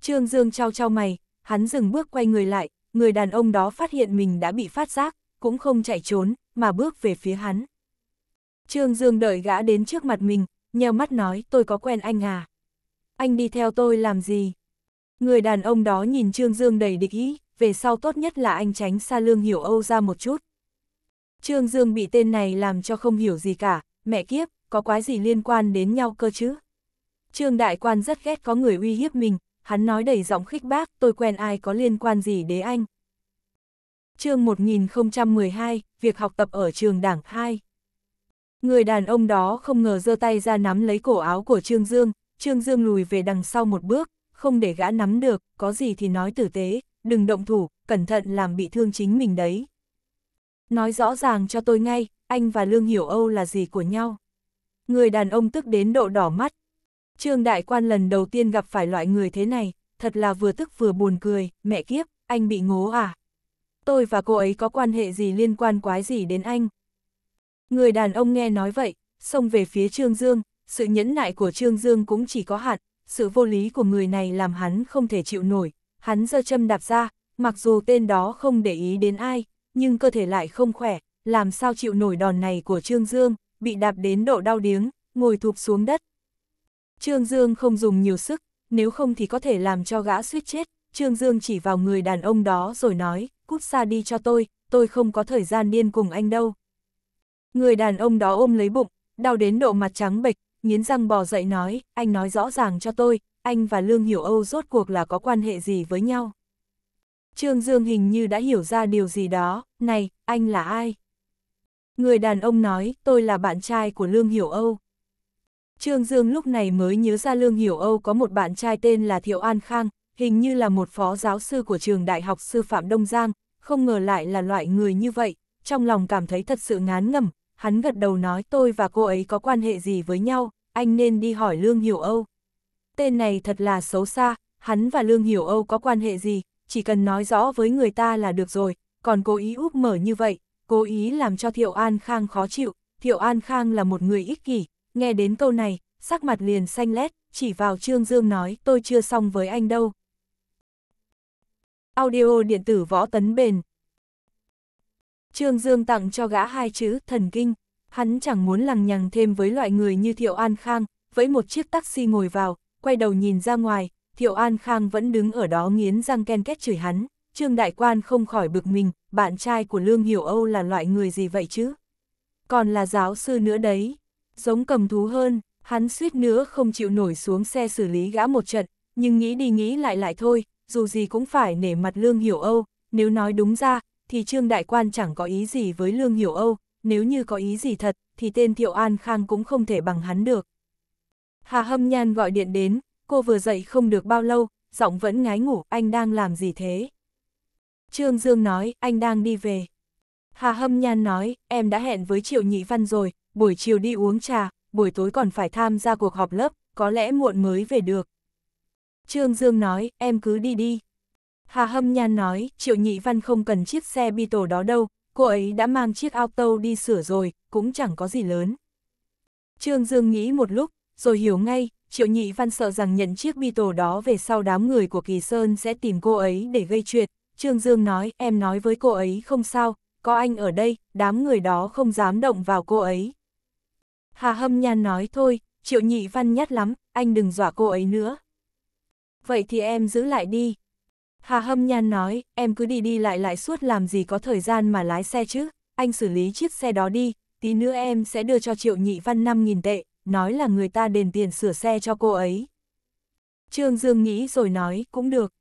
Trương Dương trao trao mày, hắn dừng bước quay người lại, người đàn ông đó phát hiện mình đã bị phát giác, cũng không chạy trốn, mà bước về phía hắn. Trương Dương đợi gã đến trước mặt mình, nheo mắt nói tôi có quen anh à? Anh đi theo tôi làm gì? Người đàn ông đó nhìn Trương Dương đầy địch ý, về sau tốt nhất là anh tránh xa lương hiểu Âu ra một chút. Trương Dương bị tên này làm cho không hiểu gì cả, mẹ kiếp, có quái gì liên quan đến nhau cơ chứ? Trương Đại Quan rất ghét có người uy hiếp mình, hắn nói đầy giọng khích bác, tôi quen ai có liên quan gì đến anh. chương 1012, việc học tập ở trường đảng 2. Người đàn ông đó không ngờ giơ tay ra nắm lấy cổ áo của Trương Dương, Trương Dương lùi về đằng sau một bước, không để gã nắm được, có gì thì nói tử tế, đừng động thủ, cẩn thận làm bị thương chính mình đấy. Nói rõ ràng cho tôi ngay, anh và Lương Hiểu Âu là gì của nhau. Người đàn ông tức đến độ đỏ mắt, Trương Đại Quan lần đầu tiên gặp phải loại người thế này, thật là vừa tức vừa buồn cười, mẹ kiếp, anh bị ngố à? Tôi và cô ấy có quan hệ gì liên quan quái gì đến anh? Người đàn ông nghe nói vậy, xông về phía Trương Dương, sự nhẫn nại của Trương Dương cũng chỉ có hạn, sự vô lý của người này làm hắn không thể chịu nổi, hắn giơ châm đạp ra, mặc dù tên đó không để ý đến ai, nhưng cơ thể lại không khỏe, làm sao chịu nổi đòn này của Trương Dương, bị đạp đến độ đau điếng, ngồi thụp xuống đất, Trương Dương không dùng nhiều sức, nếu không thì có thể làm cho gã suýt chết. Trương Dương chỉ vào người đàn ông đó rồi nói, cút xa đi cho tôi, tôi không có thời gian điên cùng anh đâu. Người đàn ông đó ôm lấy bụng, đau đến độ mặt trắng bệch, nghiến răng bò dậy nói, anh nói rõ ràng cho tôi, anh và Lương Hiểu Âu rốt cuộc là có quan hệ gì với nhau. Trương Dương hình như đã hiểu ra điều gì đó, này, anh là ai? Người đàn ông nói, tôi là bạn trai của Lương Hiểu Âu. Trương Dương lúc này mới nhớ ra Lương Hiểu Âu có một bạn trai tên là Thiệu An Khang, hình như là một phó giáo sư của trường Đại học Sư Phạm Đông Giang, không ngờ lại là loại người như vậy, trong lòng cảm thấy thật sự ngán ngẩm, hắn gật đầu nói tôi và cô ấy có quan hệ gì với nhau, anh nên đi hỏi Lương Hiểu Âu. Tên này thật là xấu xa, hắn và Lương Hiểu Âu có quan hệ gì, chỉ cần nói rõ với người ta là được rồi, còn cố ý úp mở như vậy, cố ý làm cho Thiệu An Khang khó chịu, Thiệu An Khang là một người ích kỷ, Nghe đến câu này, sắc mặt liền xanh lét, chỉ vào Trương Dương nói tôi chưa xong với anh đâu. Audio điện tử võ tấn bền Trương Dương tặng cho gã hai chữ thần kinh, hắn chẳng muốn lằng nhằng thêm với loại người như Thiệu An Khang, với một chiếc taxi ngồi vào, quay đầu nhìn ra ngoài, Thiệu An Khang vẫn đứng ở đó nghiến răng ken kết chửi hắn, Trương Đại Quan không khỏi bực mình, bạn trai của Lương Hiểu Âu là loại người gì vậy chứ? Còn là giáo sư nữa đấy giống cầm thú hơn, hắn suýt nữa không chịu nổi xuống xe xử lý gã một trận, nhưng nghĩ đi nghĩ lại lại thôi, dù gì cũng phải nể mặt Lương Hiểu Âu, nếu nói đúng ra, thì Trương Đại Quan chẳng có ý gì với Lương Hiểu Âu, nếu như có ý gì thật, thì tên Thiệu An Khang cũng không thể bằng hắn được. Hà Hâm Nhan gọi điện đến, cô vừa dậy không được bao lâu, giọng vẫn ngái ngủ, anh đang làm gì thế? Trương Dương nói, anh đang đi về. Hà Hâm Nhan nói, em đã hẹn với Triệu Nhị Văn rồi, buổi chiều đi uống trà, buổi tối còn phải tham gia cuộc họp lớp, có lẽ muộn mới về được. Trương Dương nói, em cứ đi đi. Hà Hâm Nhan nói, Triệu Nhị Văn không cần chiếc xe bi tổ đó đâu, cô ấy đã mang chiếc auto đi sửa rồi, cũng chẳng có gì lớn. Trương Dương nghĩ một lúc, rồi hiểu ngay, Triệu Nhị Văn sợ rằng nhận chiếc bi tổ đó về sau đám người của Kỳ Sơn sẽ tìm cô ấy để gây chuyện. Trương Dương nói, em nói với cô ấy không sao, có anh ở đây, đám người đó không dám động vào cô ấy, Hà Hâm Nhan nói thôi, triệu nhị văn nhát lắm, anh đừng dọa cô ấy nữa. Vậy thì em giữ lại đi. Hà Hâm Nhan nói, em cứ đi đi lại lại suốt làm gì có thời gian mà lái xe chứ, anh xử lý chiếc xe đó đi, tí nữa em sẽ đưa cho triệu nhị văn 5.000 tệ, nói là người ta đền tiền sửa xe cho cô ấy. Trương Dương nghĩ rồi nói, cũng được.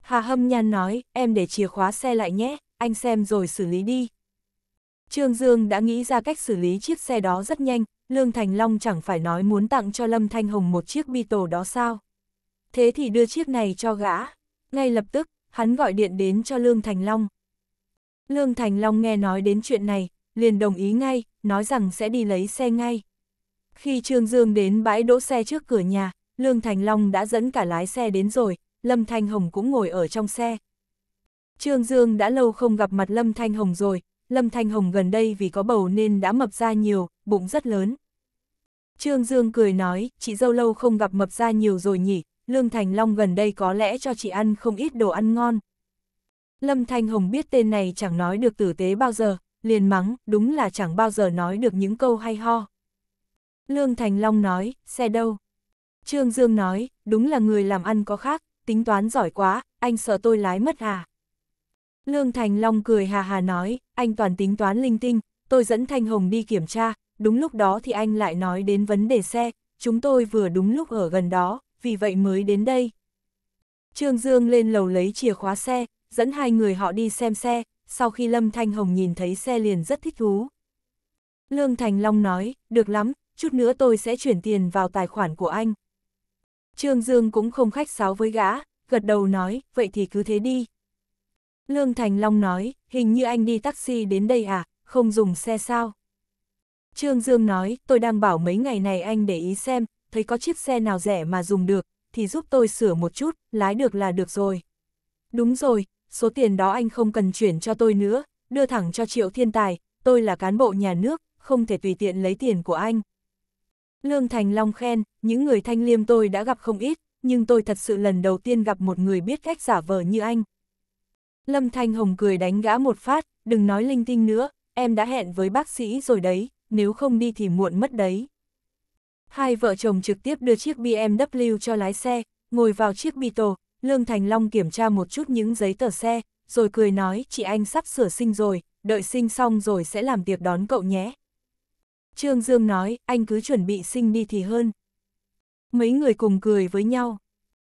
Hà Hâm Nhan nói, em để chìa khóa xe lại nhé, anh xem rồi xử lý đi. Trương Dương đã nghĩ ra cách xử lý chiếc xe đó rất nhanh, Lương Thành Long chẳng phải nói muốn tặng cho Lâm Thanh Hồng một chiếc bi tổ đó sao? Thế thì đưa chiếc này cho gã. Ngay lập tức, hắn gọi điện đến cho Lương Thành Long. Lương Thành Long nghe nói đến chuyện này, liền đồng ý ngay, nói rằng sẽ đi lấy xe ngay. Khi Trương Dương đến bãi đỗ xe trước cửa nhà, Lương Thành Long đã dẫn cả lái xe đến rồi, Lâm Thanh Hồng cũng ngồi ở trong xe. Trương Dương đã lâu không gặp mặt Lâm Thanh Hồng rồi, Lâm Thanh Hồng gần đây vì có bầu nên đã mập ra nhiều, bụng rất lớn. Trương Dương cười nói, chị dâu lâu không gặp mập ra nhiều rồi nhỉ, Lương Thành Long gần đây có lẽ cho chị ăn không ít đồ ăn ngon. Lâm Thanh Hồng biết tên này chẳng nói được tử tế bao giờ, liền mắng, đúng là chẳng bao giờ nói được những câu hay ho. Lương Thành Long nói, xe đâu? Trương Dương nói, đúng là người làm ăn có khác, tính toán giỏi quá, anh sợ tôi lái mất à? Lương Thành Long cười hà hà nói, anh toàn tính toán linh tinh, tôi dẫn Thanh Hồng đi kiểm tra, đúng lúc đó thì anh lại nói đến vấn đề xe, chúng tôi vừa đúng lúc ở gần đó, vì vậy mới đến đây. Trương Dương lên lầu lấy chìa khóa xe, dẫn hai người họ đi xem xe, sau khi Lâm Thanh Hồng nhìn thấy xe liền rất thích thú. Lương Thành Long nói, được lắm, chút nữa tôi sẽ chuyển tiền vào tài khoản của anh. Trương Dương cũng không khách sáo với gã, gật đầu nói, vậy thì cứ thế đi. Lương Thành Long nói, hình như anh đi taxi đến đây à, không dùng xe sao? Trương Dương nói, tôi đang bảo mấy ngày này anh để ý xem, thấy có chiếc xe nào rẻ mà dùng được, thì giúp tôi sửa một chút, lái được là được rồi. Đúng rồi, số tiền đó anh không cần chuyển cho tôi nữa, đưa thẳng cho Triệu Thiên Tài, tôi là cán bộ nhà nước, không thể tùy tiện lấy tiền của anh. Lương Thành Long khen, những người thanh liêm tôi đã gặp không ít, nhưng tôi thật sự lần đầu tiên gặp một người biết cách giả vờ như anh. Lâm Thanh Hồng cười đánh gã một phát, đừng nói linh tinh nữa, em đã hẹn với bác sĩ rồi đấy, nếu không đi thì muộn mất đấy. Hai vợ chồng trực tiếp đưa chiếc BMW cho lái xe, ngồi vào chiếc Beetle, Lương Thành Long kiểm tra một chút những giấy tờ xe, rồi cười nói chị anh sắp sửa sinh rồi, đợi sinh xong rồi sẽ làm tiệc đón cậu nhé. Trương Dương nói, anh cứ chuẩn bị sinh đi thì hơn. Mấy người cùng cười với nhau.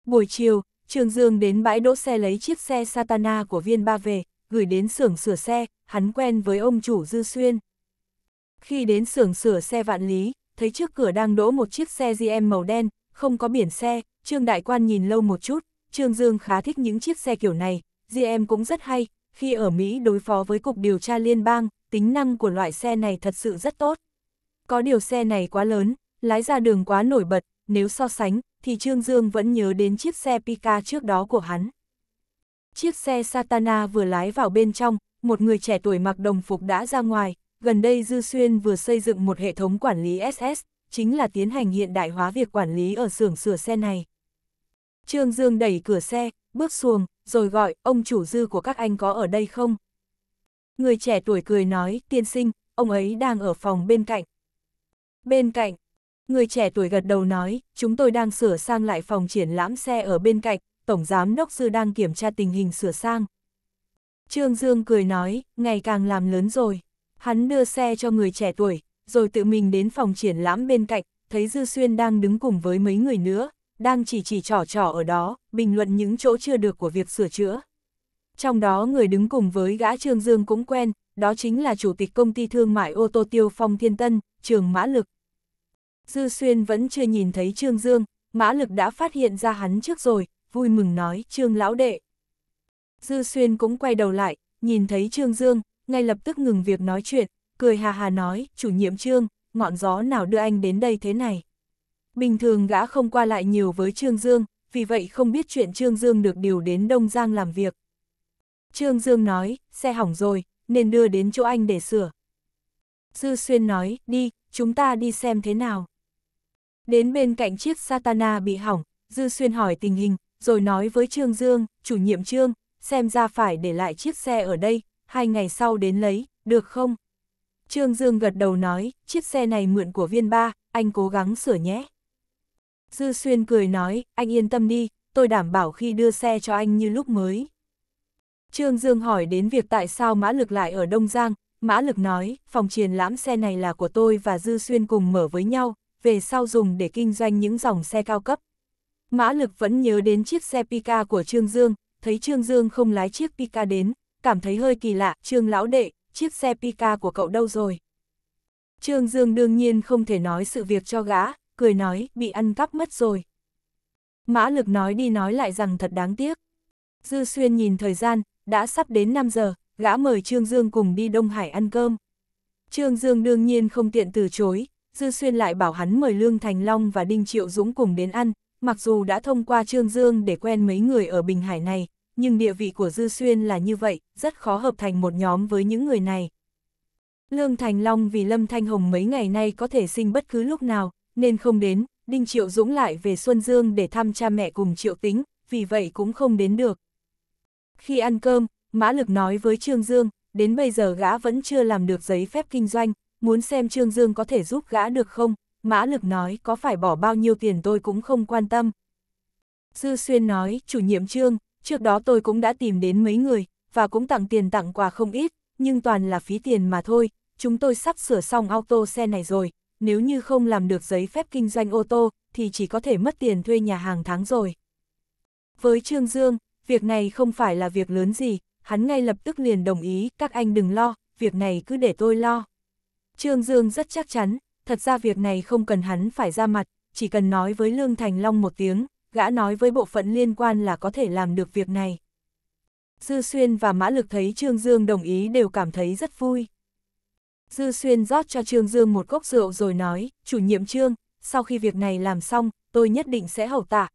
Buổi chiều, Trương Dương đến bãi đỗ xe lấy chiếc xe Satana của viên ba về, gửi đến xưởng sửa xe, hắn quen với ông chủ Dư Xuyên. Khi đến xưởng sửa xe vạn lý, thấy trước cửa đang đỗ một chiếc xe GM màu đen, không có biển xe, Trương Đại Quan nhìn lâu một chút, Trương Dương khá thích những chiếc xe kiểu này, GM cũng rất hay, khi ở Mỹ đối phó với Cục Điều tra Liên bang, tính năng của loại xe này thật sự rất tốt. Có điều xe này quá lớn, lái ra đường quá nổi bật, nếu so sánh, thì Trương Dương vẫn nhớ đến chiếc xe Pika trước đó của hắn. Chiếc xe Satana vừa lái vào bên trong, một người trẻ tuổi mặc đồng phục đã ra ngoài, gần đây Dư Xuyên vừa xây dựng một hệ thống quản lý SS, chính là tiến hành hiện đại hóa việc quản lý ở xưởng sửa xe này. Trương Dương đẩy cửa xe, bước xuồng, rồi gọi, ông chủ dư của các anh có ở đây không? Người trẻ tuổi cười nói, tiên sinh, ông ấy đang ở phòng bên cạnh. Bên cạnh, Người trẻ tuổi gật đầu nói, chúng tôi đang sửa sang lại phòng triển lãm xe ở bên cạnh, Tổng Giám Đốc Dư đang kiểm tra tình hình sửa sang. Trương Dương cười nói, ngày càng làm lớn rồi. Hắn đưa xe cho người trẻ tuổi, rồi tự mình đến phòng triển lãm bên cạnh, thấy Dư Xuyên đang đứng cùng với mấy người nữa, đang chỉ chỉ trỏ trỏ ở đó, bình luận những chỗ chưa được của việc sửa chữa. Trong đó người đứng cùng với gã Trương Dương cũng quen, đó chính là Chủ tịch Công ty Thương mại ô tô Tiêu Phong Thiên Tân, Trường Mã Lực. Dư Xuyên vẫn chưa nhìn thấy Trương Dương, Mã Lực đã phát hiện ra hắn trước rồi, vui mừng nói Trương Lão Đệ. Dư Xuyên cũng quay đầu lại, nhìn thấy Trương Dương, ngay lập tức ngừng việc nói chuyện, cười hà hà nói, chủ nhiệm Trương, ngọn gió nào đưa anh đến đây thế này. Bình thường gã không qua lại nhiều với Trương Dương, vì vậy không biết chuyện Trương Dương được điều đến Đông Giang làm việc. Trương Dương nói, xe hỏng rồi, nên đưa đến chỗ anh để sửa. Dư Xuyên nói, đi, chúng ta đi xem thế nào. Đến bên cạnh chiếc Satana bị hỏng, Dư Xuyên hỏi tình hình, rồi nói với Trương Dương, chủ nhiệm Trương, xem ra phải để lại chiếc xe ở đây, hai ngày sau đến lấy, được không? Trương Dương gật đầu nói, chiếc xe này mượn của viên ba, anh cố gắng sửa nhé. Dư Xuyên cười nói, anh yên tâm đi, tôi đảm bảo khi đưa xe cho anh như lúc mới. Trương Dương hỏi đến việc tại sao Mã Lực lại ở Đông Giang, Mã Lực nói, phòng triển lãm xe này là của tôi và Dư Xuyên cùng mở với nhau, về sau dùng để kinh doanh những dòng xe cao cấp. Mã lực vẫn nhớ đến chiếc xe Pika của Trương Dương, thấy Trương Dương không lái chiếc Pika đến, cảm thấy hơi kỳ lạ, Trương lão đệ, chiếc xe Pika của cậu đâu rồi? Trương Dương đương nhiên không thể nói sự việc cho gã, cười nói, bị ăn cắp mất rồi. Mã lực nói đi nói lại rằng thật đáng tiếc. Dư xuyên nhìn thời gian, đã sắp đến 5 giờ, gã mời Trương Dương cùng đi Đông Hải ăn cơm. Trương Dương đương nhiên không tiện từ chối, Dư Xuyên lại bảo hắn mời Lương Thành Long và Đinh Triệu Dũng cùng đến ăn, mặc dù đã thông qua Trương Dương để quen mấy người ở Bình Hải này, nhưng địa vị của Dư Xuyên là như vậy, rất khó hợp thành một nhóm với những người này. Lương Thành Long vì Lâm Thanh Hồng mấy ngày nay có thể sinh bất cứ lúc nào, nên không đến, Đinh Triệu Dũng lại về Xuân Dương để thăm cha mẹ cùng Triệu Tính, vì vậy cũng không đến được. Khi ăn cơm, Mã Lực nói với Trương Dương, đến bây giờ gã vẫn chưa làm được giấy phép kinh doanh, muốn xem Trương Dương có thể giúp gã được không, mã lực nói có phải bỏ bao nhiêu tiền tôi cũng không quan tâm. Dư Xuyên nói, chủ nhiệm Trương, trước đó tôi cũng đã tìm đến mấy người, và cũng tặng tiền tặng quà không ít, nhưng toàn là phí tiền mà thôi, chúng tôi sắp sửa xong auto xe này rồi, nếu như không làm được giấy phép kinh doanh ô tô, thì chỉ có thể mất tiền thuê nhà hàng tháng rồi. Với Trương Dương, việc này không phải là việc lớn gì, hắn ngay lập tức liền đồng ý, các anh đừng lo, việc này cứ để tôi lo. Trương Dương rất chắc chắn, thật ra việc này không cần hắn phải ra mặt, chỉ cần nói với Lương Thành Long một tiếng, gã nói với bộ phận liên quan là có thể làm được việc này. Dư Xuyên và Mã Lực thấy Trương Dương đồng ý đều cảm thấy rất vui. Dư Xuyên rót cho Trương Dương một cốc rượu rồi nói, chủ nhiệm Trương, sau khi việc này làm xong, tôi nhất định sẽ hầu tạ.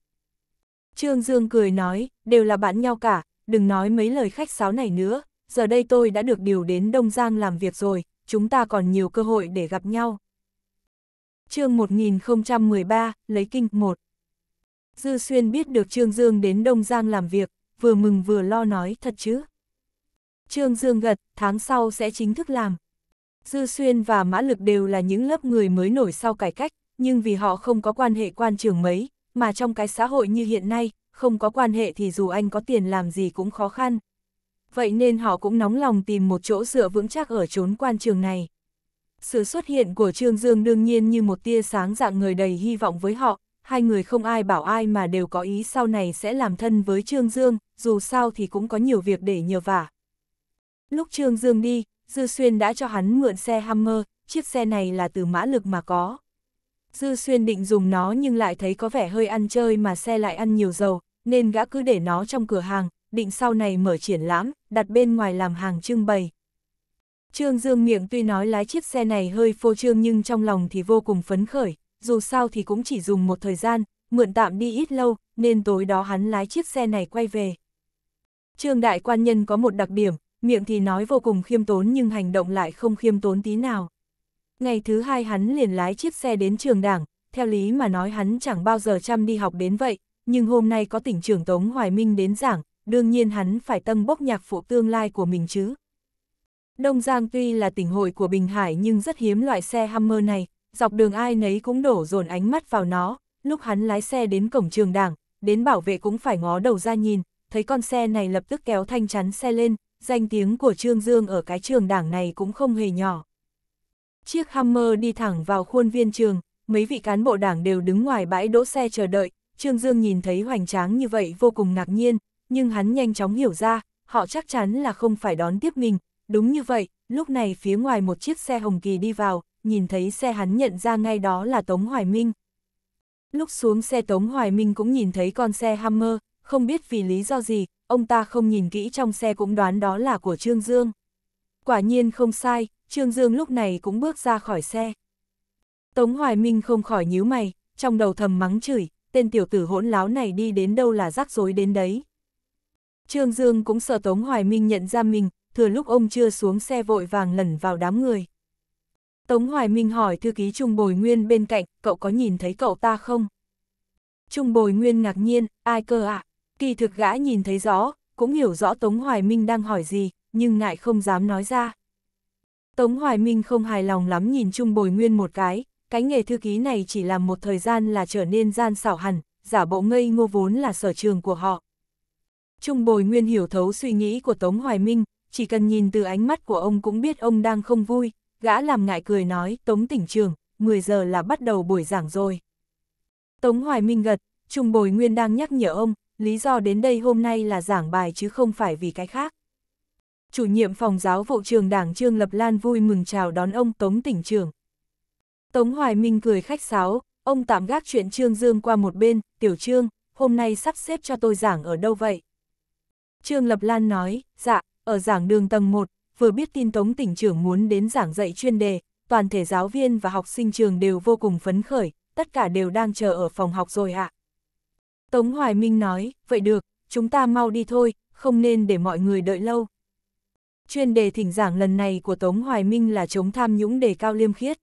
Trương Dương cười nói, đều là bạn nhau cả, đừng nói mấy lời khách sáo này nữa, giờ đây tôi đã được điều đến Đông Giang làm việc rồi, chúng ta còn nhiều cơ hội để gặp nhau. chương 1013, Lấy Kinh 1 Dư Xuyên biết được Trương Dương đến Đông Giang làm việc, vừa mừng vừa lo nói thật chứ. Trương Dương gật, tháng sau sẽ chính thức làm. Dư Xuyên và Mã Lực đều là những lớp người mới nổi sau cải cách, nhưng vì họ không có quan hệ quan trường mấy, mà trong cái xã hội như hiện nay, không có quan hệ thì dù anh có tiền làm gì cũng khó khăn vậy nên họ cũng nóng lòng tìm một chỗ dựa vững chắc ở chốn quan trường này. Sự xuất hiện của Trương Dương đương nhiên như một tia sáng dạng người đầy hy vọng với họ, hai người không ai bảo ai mà đều có ý sau này sẽ làm thân với Trương Dương, dù sao thì cũng có nhiều việc để nhờ vả. Lúc Trương Dương đi, Dư Xuyên đã cho hắn mượn xe Hammer, chiếc xe này là từ mã lực mà có. Dư Xuyên định dùng nó nhưng lại thấy có vẻ hơi ăn chơi mà xe lại ăn nhiều dầu, nên gã cứ để nó trong cửa hàng, định sau này mở triển lãm, đặt bên ngoài làm hàng trưng bày. Trương Dương miệng tuy nói lái chiếc xe này hơi phô trương nhưng trong lòng thì vô cùng phấn khởi, dù sao thì cũng chỉ dùng một thời gian, mượn tạm đi ít lâu, nên tối đó hắn lái chiếc xe này quay về. Trương Đại Quan Nhân có một đặc điểm, miệng thì nói vô cùng khiêm tốn nhưng hành động lại không khiêm tốn tí nào. Ngày thứ hai hắn liền lái chiếc xe đến trường đảng, theo lý mà nói hắn chẳng bao giờ chăm đi học đến vậy, nhưng hôm nay có tỉnh trưởng Tống Hoài Minh đến giảng, đương nhiên hắn phải tâm bốc nhạc phụ tương lai của mình chứ. Đông Giang tuy là tỉnh hội của Bình Hải nhưng rất hiếm loại xe Hammer này, dọc đường ai nấy cũng đổ dồn ánh mắt vào nó, lúc hắn lái xe đến cổng trường đảng, đến bảo vệ cũng phải ngó đầu ra nhìn, thấy con xe này lập tức kéo thanh chắn xe lên, danh tiếng của Trương Dương ở cái trường đảng này cũng không hề nhỏ. Chiếc Hammer đi thẳng vào khuôn viên trường, mấy vị cán bộ đảng đều đứng ngoài bãi đỗ xe chờ đợi, Trương Dương nhìn thấy hoành tráng như vậy vô cùng ngạc nhiên, nhưng hắn nhanh chóng hiểu ra, họ chắc chắn là không phải đón tiếp mình. Đúng như vậy, lúc này phía ngoài một chiếc xe hồng kỳ đi vào, nhìn thấy xe hắn nhận ra ngay đó là Tống Hoài Minh. Lúc xuống xe Tống Hoài Minh cũng nhìn thấy con xe Hammer, không biết vì lý do gì, ông ta không nhìn kỹ trong xe cũng đoán đó là của Trương Dương. Quả nhiên không sai, Trương Dương lúc này cũng bước ra khỏi xe. Tống Hoài Minh không khỏi nhíu mày, trong đầu thầm mắng chửi, tên tiểu tử hỗn láo này đi đến đâu là rắc rối đến đấy. Trương Dương cũng sợ Tống Hoài Minh nhận ra mình, thừa lúc ông chưa xuống xe vội vàng lẩn vào đám người. Tống Hoài Minh hỏi thư ký Trung Bồi Nguyên bên cạnh, cậu có nhìn thấy cậu ta không? Trung Bồi Nguyên ngạc nhiên, ai cơ ạ? À? Kỳ thực gã nhìn thấy rõ, cũng hiểu rõ Tống Hoài Minh đang hỏi gì, nhưng ngại không dám nói ra. Tống Hoài Minh không hài lòng lắm nhìn Trung Bồi Nguyên một cái, cái nghề thư ký này chỉ làm một thời gian là trở nên gian xảo hẳn, giả bộ ngây ngô vốn là sở trường của họ. Trung bồi nguyên hiểu thấu suy nghĩ của Tống Hoài Minh, chỉ cần nhìn từ ánh mắt của ông cũng biết ông đang không vui, gã làm ngại cười nói, Tống tỉnh trường, 10 giờ là bắt đầu buổi giảng rồi. Tống Hoài Minh gật, Trung bồi nguyên đang nhắc nhở ông, lý do đến đây hôm nay là giảng bài chứ không phải vì cái khác. Chủ nhiệm phòng giáo vụ trường đảng Trương Lập Lan vui mừng chào đón ông Tống tỉnh trường. Tống Hoài Minh cười khách sáo, ông tạm gác chuyện Trương Dương qua một bên, tiểu Trương, hôm nay sắp xếp cho tôi giảng ở đâu vậy? Trương Lập Lan nói, dạ, ở giảng đường tầng 1, vừa biết tin Tống tỉnh trưởng muốn đến giảng dạy chuyên đề, toàn thể giáo viên và học sinh trường đều vô cùng phấn khởi, tất cả đều đang chờ ở phòng học rồi ạ. Tống Hoài Minh nói, vậy được, chúng ta mau đi thôi, không nên để mọi người đợi lâu. Chuyên đề thỉnh giảng lần này của Tống Hoài Minh là chống tham nhũng đề cao liêm khiết.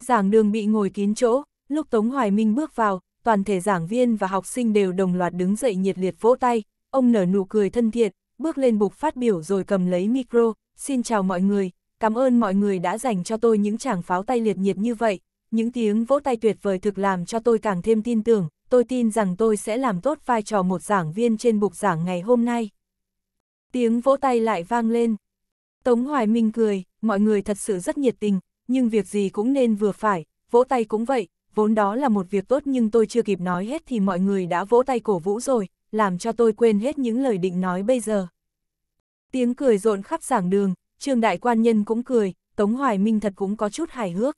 Giảng đường bị ngồi kín chỗ, lúc Tống Hoài Minh bước vào, toàn thể giảng viên và học sinh đều đồng loạt đứng dậy nhiệt liệt vỗ tay, ông nở nụ cười thân thiện, bước lên bục phát biểu rồi cầm lấy micro, xin chào mọi người, cảm ơn mọi người đã dành cho tôi những tràng pháo tay liệt nhiệt như vậy, những tiếng vỗ tay tuyệt vời thực làm cho tôi càng thêm tin tưởng, tôi tin rằng tôi sẽ làm tốt vai trò một giảng viên trên bục giảng ngày hôm nay. Tiếng vỗ tay lại vang lên. Tống Hoài Minh cười, mọi người thật sự rất nhiệt tình, nhưng việc gì cũng nên vừa phải, vỗ tay cũng vậy, vốn đó là một việc tốt nhưng tôi chưa kịp nói hết thì mọi người đã vỗ tay cổ vũ rồi, làm cho tôi quên hết những lời định nói bây giờ. Tiếng cười rộn khắp giảng đường, trường đại quan nhân cũng cười, Tống Hoài Minh thật cũng có chút hài hước.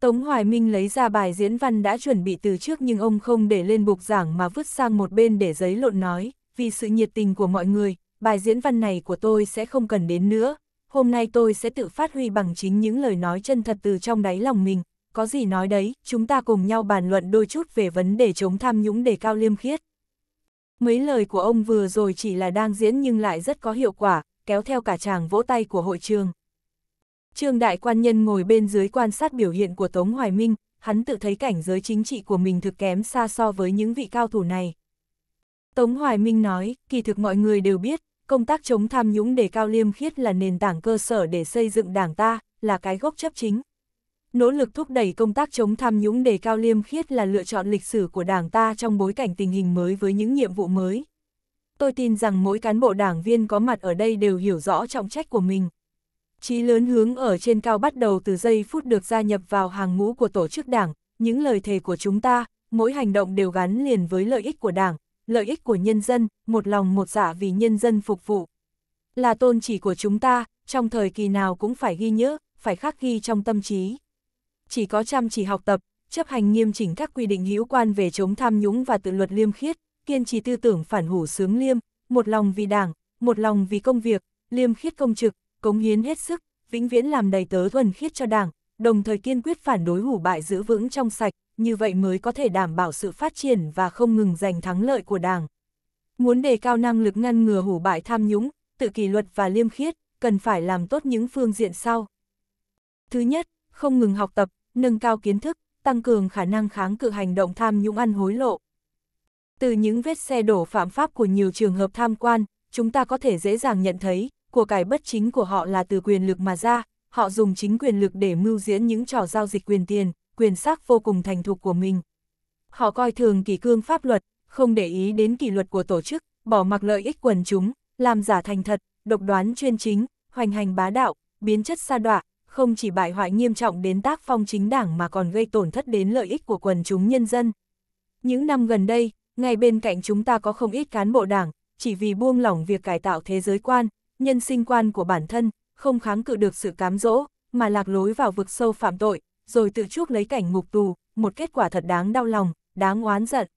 Tống Hoài Minh lấy ra bài diễn văn đã chuẩn bị từ trước nhưng ông không để lên bục giảng mà vứt sang một bên để giấy lộn nói, vì sự nhiệt tình của mọi người, bài diễn văn này của tôi sẽ không cần đến nữa, hôm nay tôi sẽ tự phát huy bằng chính những lời nói chân thật từ trong đáy lòng mình, có gì nói đấy, chúng ta cùng nhau bàn luận đôi chút về vấn đề chống tham nhũng để cao liêm khiết. Mấy lời của ông vừa rồi chỉ là đang diễn nhưng lại rất có hiệu quả, kéo theo cả chàng vỗ tay của hội trường. Trương đại quan nhân ngồi bên dưới quan sát biểu hiện của Tống Hoài Minh, hắn tự thấy cảnh giới chính trị của mình thực kém xa so với những vị cao thủ này. Tống Hoài Minh nói, kỳ thực mọi người đều biết, công tác chống tham nhũng để cao liêm khiết là nền tảng cơ sở để xây dựng đảng ta, là cái gốc chấp chính nỗ lực thúc đẩy công tác chống tham nhũng đề cao liêm khiết là lựa chọn lịch sử của đảng ta trong bối cảnh tình hình mới với những nhiệm vụ mới. Tôi tin rằng mỗi cán bộ đảng viên có mặt ở đây đều hiểu rõ trọng trách của mình. Chí lớn hướng ở trên cao bắt đầu từ giây phút được gia nhập vào hàng ngũ của tổ chức đảng, những lời thề của chúng ta, mỗi hành động đều gắn liền với lợi ích của đảng, lợi ích của nhân dân, một lòng một dạ vì nhân dân phục vụ. Là tôn chỉ của chúng ta, trong thời kỳ nào cũng phải ghi nhớ, phải khắc ghi trong tâm trí chỉ có chăm chỉ học tập, chấp hành nghiêm chỉnh các quy định hữu quan về chống tham nhũng và tự luật liêm khiết, kiên trì tư tưởng phản hủ sướng liêm, một lòng vì đảng, một lòng vì công việc, liêm khiết công trực, cống hiến hết sức, vĩnh viễn làm đầy tớ thuần khiết cho đảng, đồng thời kiên quyết phản đối hủ bại giữ vững trong sạch, như vậy mới có thể đảm bảo sự phát triển và không ngừng giành thắng lợi của đảng. Muốn đề cao năng lực ngăn ngừa hủ bại tham nhũng, tự kỷ luật và liêm khiết, cần phải làm tốt những phương diện sau. Thứ nhất, không ngừng học tập, nâng cao kiến thức, tăng cường khả năng kháng cự hành động tham nhũng ăn hối lộ. Từ những vết xe đổ phạm pháp của nhiều trường hợp tham quan, chúng ta có thể dễ dàng nhận thấy, của cải bất chính của họ là từ quyền lực mà ra, họ dùng chính quyền lực để mưu diễn những trò giao dịch quyền tiền, quyền sắc vô cùng thành thục của mình. Họ coi thường kỷ cương pháp luật, không để ý đến kỷ luật của tổ chức, bỏ mặc lợi ích quần chúng, làm giả thành thật, độc đoán chuyên chính, hoành hành bá đạo, biến chất sa đọa, không chỉ bại hoại nghiêm trọng đến tác phong chính đảng mà còn gây tổn thất đến lợi ích của quần chúng nhân dân. Những năm gần đây, ngay bên cạnh chúng ta có không ít cán bộ đảng, chỉ vì buông lỏng việc cải tạo thế giới quan, nhân sinh quan của bản thân, không kháng cự được sự cám dỗ, mà lạc lối vào vực sâu phạm tội, rồi tự chuốc lấy cảnh ngục tù, một kết quả thật đáng đau lòng, đáng oán giận.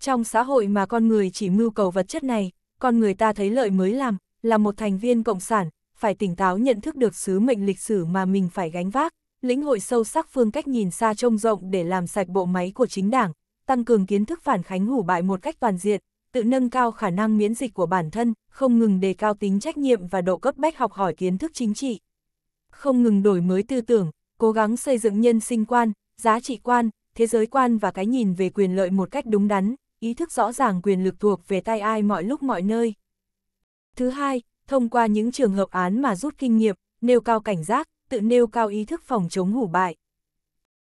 Trong xã hội mà con người chỉ mưu cầu vật chất này, con người ta thấy lợi mới làm, là một thành viên cộng sản, phải tỉnh táo nhận thức được sứ mệnh lịch sử mà mình phải gánh vác, lĩnh hội sâu sắc phương cách nhìn xa trông rộng để làm sạch bộ máy của chính đảng, tăng cường kiến thức phản kháng hủ bại một cách toàn diện, tự nâng cao khả năng miễn dịch của bản thân, không ngừng đề cao tính trách nhiệm và độ cấp bách học hỏi kiến thức chính trị. Không ngừng đổi mới tư tưởng, cố gắng xây dựng nhân sinh quan, giá trị quan, thế giới quan và cái nhìn về quyền lợi một cách đúng đắn, ý thức rõ ràng quyền lực thuộc về tay ai mọi lúc mọi nơi. Thứ hai, thông qua những trường hợp án mà rút kinh nghiệm, nêu cao cảnh giác, tự nêu cao ý thức phòng chống hủ bại.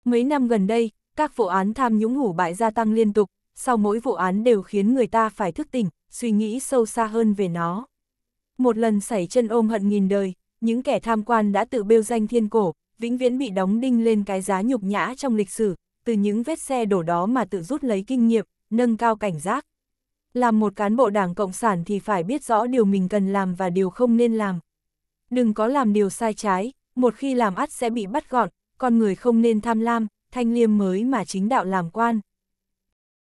Mấy năm gần đây, các vụ án tham nhũng hủ bại gia tăng liên tục, sau mỗi vụ án đều khiến người ta phải thức tỉnh, suy nghĩ sâu xa hơn về nó. Một lần xảy chân ôm hận nghìn đời, những kẻ tham quan đã tự bêu danh thiên cổ, vĩnh viễn bị đóng đinh lên cái giá nhục nhã trong lịch sử, từ những vết xe đổ đó mà tự rút lấy kinh nghiệm, nâng cao cảnh giác. Làm một cán bộ đảng Cộng sản thì phải biết rõ điều mình cần làm và điều không nên làm. Đừng có làm điều sai trái, một khi làm ắt sẽ bị bắt gọn, con người không nên tham lam, thanh liêm mới mà chính đạo làm quan.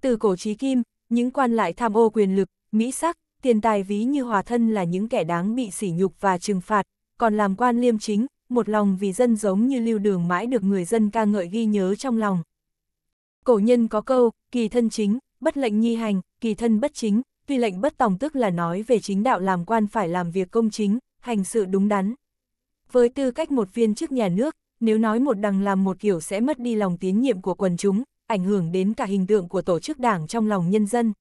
Từ cổ trí kim, những quan lại tham ô quyền lực, mỹ sắc, tiền tài ví như hòa thân là những kẻ đáng bị sỉ nhục và trừng phạt, còn làm quan liêm chính, một lòng vì dân giống như lưu đường mãi được người dân ca ngợi ghi nhớ trong lòng. Cổ nhân có câu, kỳ thân chính, bất lệnh nhi hành, kỳ thân bất chính, tuy lệnh bất tòng tức là nói về chính đạo làm quan phải làm việc công chính, hành sự đúng đắn. Với tư cách một viên chức nhà nước, nếu nói một đằng làm một kiểu sẽ mất đi lòng tín nhiệm của quần chúng, ảnh hưởng đến cả hình tượng của tổ chức đảng trong lòng nhân dân.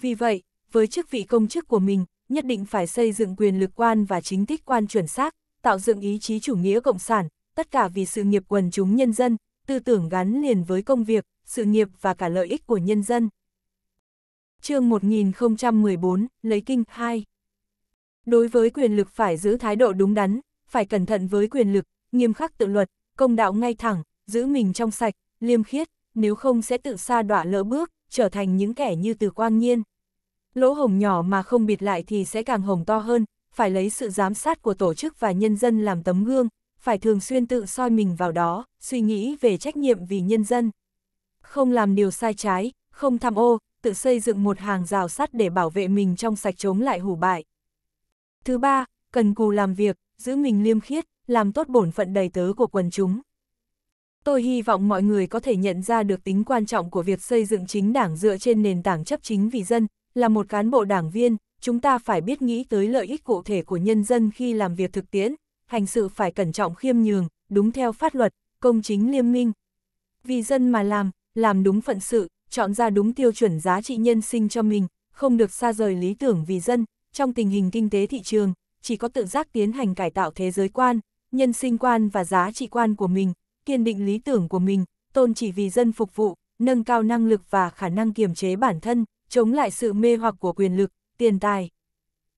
Vì vậy, với chức vị công chức của mình, nhất định phải xây dựng quyền lực quan và chính tích quan chuẩn xác, tạo dựng ý chí chủ nghĩa cộng sản, tất cả vì sự nghiệp quần chúng nhân dân, tư tưởng gắn liền với công việc, sự nghiệp và cả lợi ích của nhân dân chương 1014, lấy kinh 2. Đối với quyền lực phải giữ thái độ đúng đắn, phải cẩn thận với quyền lực, nghiêm khắc tự luật, công đạo ngay thẳng, giữ mình trong sạch, liêm khiết, nếu không sẽ tự xa đọa lỡ bước, trở thành những kẻ như từ Quang nhiên. Lỗ hồng nhỏ mà không bịt lại thì sẽ càng hồng to hơn, phải lấy sự giám sát của tổ chức và nhân dân làm tấm gương, phải thường xuyên tự soi mình vào đó, suy nghĩ về trách nhiệm vì nhân dân. Không làm điều sai trái, không tham ô, tự xây dựng một hàng rào sắt để bảo vệ mình trong sạch chống lại hủ bại. Thứ ba, cần cù làm việc, giữ mình liêm khiết, làm tốt bổn phận đầy tớ của quần chúng. Tôi hy vọng mọi người có thể nhận ra được tính quan trọng của việc xây dựng chính đảng dựa trên nền tảng chấp chính vì dân, là một cán bộ đảng viên, chúng ta phải biết nghĩ tới lợi ích cụ thể của nhân dân khi làm việc thực tiễn, hành sự phải cẩn trọng khiêm nhường, đúng theo pháp luật, công chính liêm minh. Vì dân mà làm, làm đúng phận sự, chọn ra đúng tiêu chuẩn giá trị nhân sinh cho mình, không được xa rời lý tưởng vì dân, trong tình hình kinh tế thị trường, chỉ có tự giác tiến hành cải tạo thế giới quan, nhân sinh quan và giá trị quan của mình, kiên định lý tưởng của mình, tôn chỉ vì dân phục vụ, nâng cao năng lực và khả năng kiềm chế bản thân, chống lại sự mê hoặc của quyền lực, tiền tài,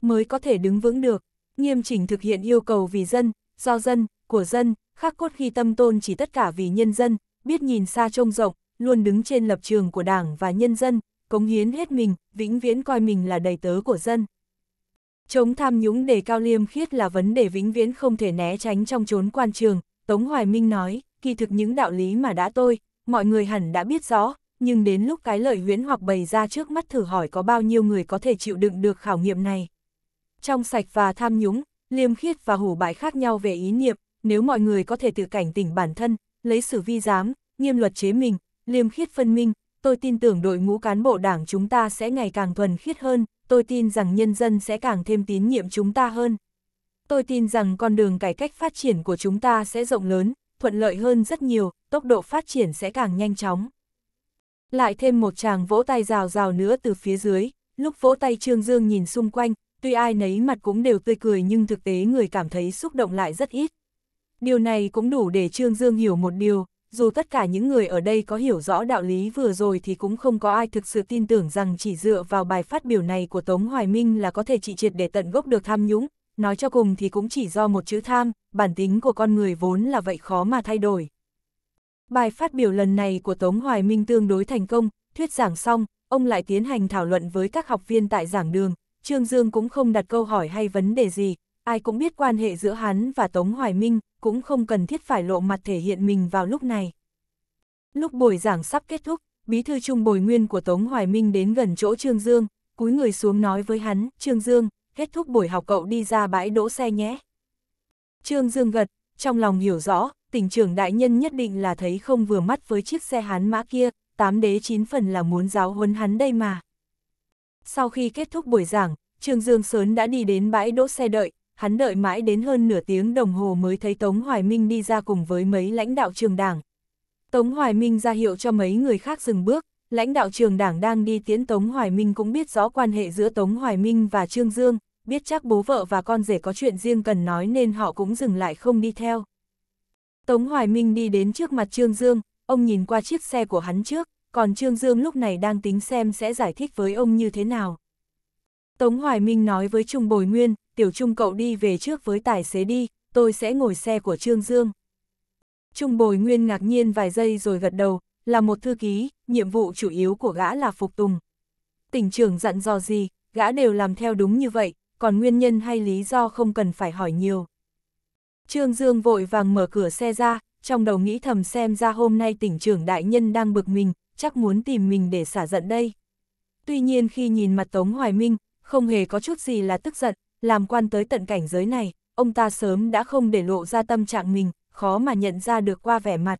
mới có thể đứng vững được, nghiêm chỉnh thực hiện yêu cầu vì dân, do dân, của dân, khắc cốt khi tâm tôn chỉ tất cả vì nhân dân, biết nhìn xa trông rộng, luôn đứng trên lập trường của đảng và nhân dân, cống hiến hết mình, vĩnh viễn coi mình là đầy tớ của dân. Chống tham nhũng đề cao liêm khiết là vấn đề vĩnh viễn không thể né tránh trong chốn quan trường, Tống Hoài Minh nói, kỳ thực những đạo lý mà đã tôi, mọi người hẳn đã biết rõ, nhưng đến lúc cái lợi huyễn hoặc bày ra trước mắt thử hỏi có bao nhiêu người có thể chịu đựng được khảo nghiệm này. Trong sạch và tham nhũng, liêm khiết và hủ bại khác nhau về ý niệm, nếu mọi người có thể tự cảnh tỉnh bản thân, lấy sự vi giám, nghiêm luật chế mình, liêm khiết phân minh, tôi tin tưởng đội ngũ cán bộ đảng chúng ta sẽ ngày càng thuần khiết hơn, tôi tin rằng nhân dân sẽ càng thêm tín nhiệm chúng ta hơn. Tôi tin rằng con đường cải cách phát triển của chúng ta sẽ rộng lớn, thuận lợi hơn rất nhiều, tốc độ phát triển sẽ càng nhanh chóng. Lại thêm một chàng vỗ tay rào rào nữa từ phía dưới, lúc vỗ tay Trương Dương nhìn xung quanh, tuy ai nấy mặt cũng đều tươi cười nhưng thực tế người cảm thấy xúc động lại rất ít. Điều này cũng đủ để Trương Dương hiểu một điều, dù tất cả những người ở đây có hiểu rõ đạo lý vừa rồi thì cũng không có ai thực sự tin tưởng rằng chỉ dựa vào bài phát biểu này của Tống Hoài Minh là có thể trị triệt để tận gốc được tham nhũng, nói cho cùng thì cũng chỉ do một chữ tham, bản tính của con người vốn là vậy khó mà thay đổi. Bài phát biểu lần này của Tống Hoài Minh tương đối thành công, thuyết giảng xong, ông lại tiến hành thảo luận với các học viên tại giảng đường, Trương Dương cũng không đặt câu hỏi hay vấn đề gì, ai cũng biết quan hệ giữa hắn và Tống Hoài Minh, cũng không cần thiết phải lộ mặt thể hiện mình vào lúc này. Lúc buổi giảng sắp kết thúc, bí thư trung bồi nguyên của Tống Hoài Minh đến gần chỗ Trương Dương, cúi người xuống nói với hắn, Trương Dương, kết thúc buổi học cậu đi ra bãi đỗ xe nhé. Trương Dương gật, trong lòng hiểu rõ, tỉnh trưởng đại nhân nhất định là thấy không vừa mắt với chiếc xe hán mã kia, tám đế chín phần là muốn giáo huấn hắn đây mà. Sau khi kết thúc buổi giảng, Trương Dương sớm đã đi đến bãi đỗ xe đợi, hắn đợi mãi đến hơn nửa tiếng đồng hồ mới thấy Tống Hoài Minh đi ra cùng với mấy lãnh đạo trường đảng. Tống Hoài Minh ra hiệu cho mấy người khác dừng bước, lãnh đạo trường đảng đang đi tiến, Tống Hoài Minh cũng biết rõ quan hệ giữa Tống Hoài Minh và Trương Dương, biết chắc bố vợ và con rể có chuyện riêng cần nói nên họ cũng dừng lại không đi theo. Tống Hoài Minh đi đến trước mặt Trương Dương, ông nhìn qua chiếc xe của hắn trước, còn Trương Dương lúc này đang tính xem sẽ giải thích với ông như thế nào. Tống Hoài Minh nói với Trung Bồi Nguyên, tiểu trung cậu đi về trước với tài xế đi, tôi sẽ ngồi xe của Trương Dương. Trung bồi nguyên ngạc nhiên vài giây rồi gật đầu, là một thư ký, nhiệm vụ chủ yếu của gã là phục tùng. Tỉnh trưởng dặn dò gì, gã đều làm theo đúng như vậy, còn nguyên nhân hay lý do không cần phải hỏi nhiều. Trương Dương vội vàng mở cửa xe ra, trong đầu nghĩ thầm xem ra hôm nay tỉnh trưởng đại nhân đang bực mình, chắc muốn tìm mình để xả giận đây. Tuy nhiên khi nhìn mặt Tống Hoài Minh, không hề có chút gì là tức giận, làm quan tới tận cảnh giới này, ông ta sớm đã không để lộ ra tâm trạng mình, khó mà nhận ra được qua vẻ mặt.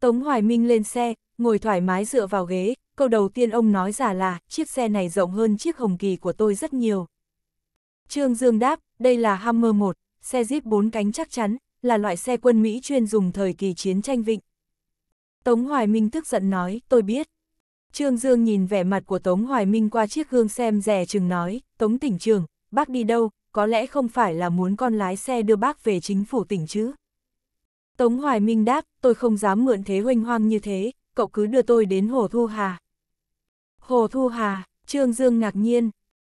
Tống Hoài Minh lên xe, ngồi thoải mái dựa vào ghế, câu đầu tiên ông nói giả là, chiếc xe này rộng hơn chiếc hồng kỳ của tôi rất nhiều. Trương Dương đáp, đây là Hammer 1, xe Jeep 4 cánh chắc chắn, là loại xe quân Mỹ chuyên dùng thời kỳ chiến tranh vịnh. Tống Hoài Minh tức giận nói, tôi biết. Trương Dương nhìn vẻ mặt của Tống Hoài Minh qua chiếc gương xem rè chừng nói, Tống tỉnh trường, bác đi đâu, có lẽ không phải là muốn con lái xe đưa bác về chính phủ tỉnh chứ. Tống Hoài Minh đáp, tôi không dám mượn thế hoành hoang như thế, cậu cứ đưa tôi đến Hồ Thu Hà. Hồ Thu Hà, Trương Dương ngạc nhiên.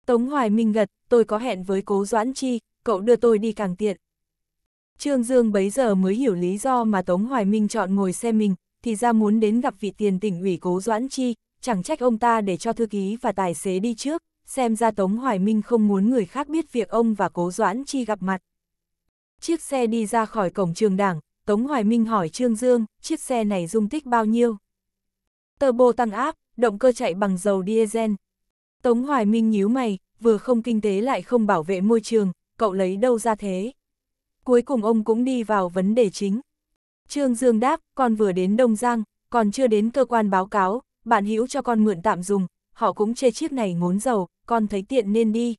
Tống Hoài Minh gật, tôi có hẹn với cố Doãn Chi, cậu đưa tôi đi càng tiện. Trương Dương bấy giờ mới hiểu lý do mà Tống Hoài Minh chọn ngồi xe mình, thì ra muốn đến gặp vị tiền tỉnh ủy cố Doãn Chi, chẳng trách ông ta để cho thư ký và tài xế đi trước, xem ra Tống Hoài Minh không muốn người khác biết việc ông và Cố Doãn Chi gặp mặt. Chiếc xe đi ra khỏi cổng trường đảng, Tống Hoài Minh hỏi Trương Dương, chiếc xe này dung tích bao nhiêu? Turbo tăng áp, động cơ chạy bằng dầu diesel. Tống Hoài Minh nhíu mày, vừa không kinh tế lại không bảo vệ môi trường, cậu lấy đâu ra thế? Cuối cùng ông cũng đi vào vấn đề chính. Trương Dương đáp, con vừa đến Đông Giang, còn chưa đến cơ quan báo cáo, bạn hữu cho con mượn tạm dùng, họ cũng chê chiếc này ngốn dầu, con thấy tiện nên đi.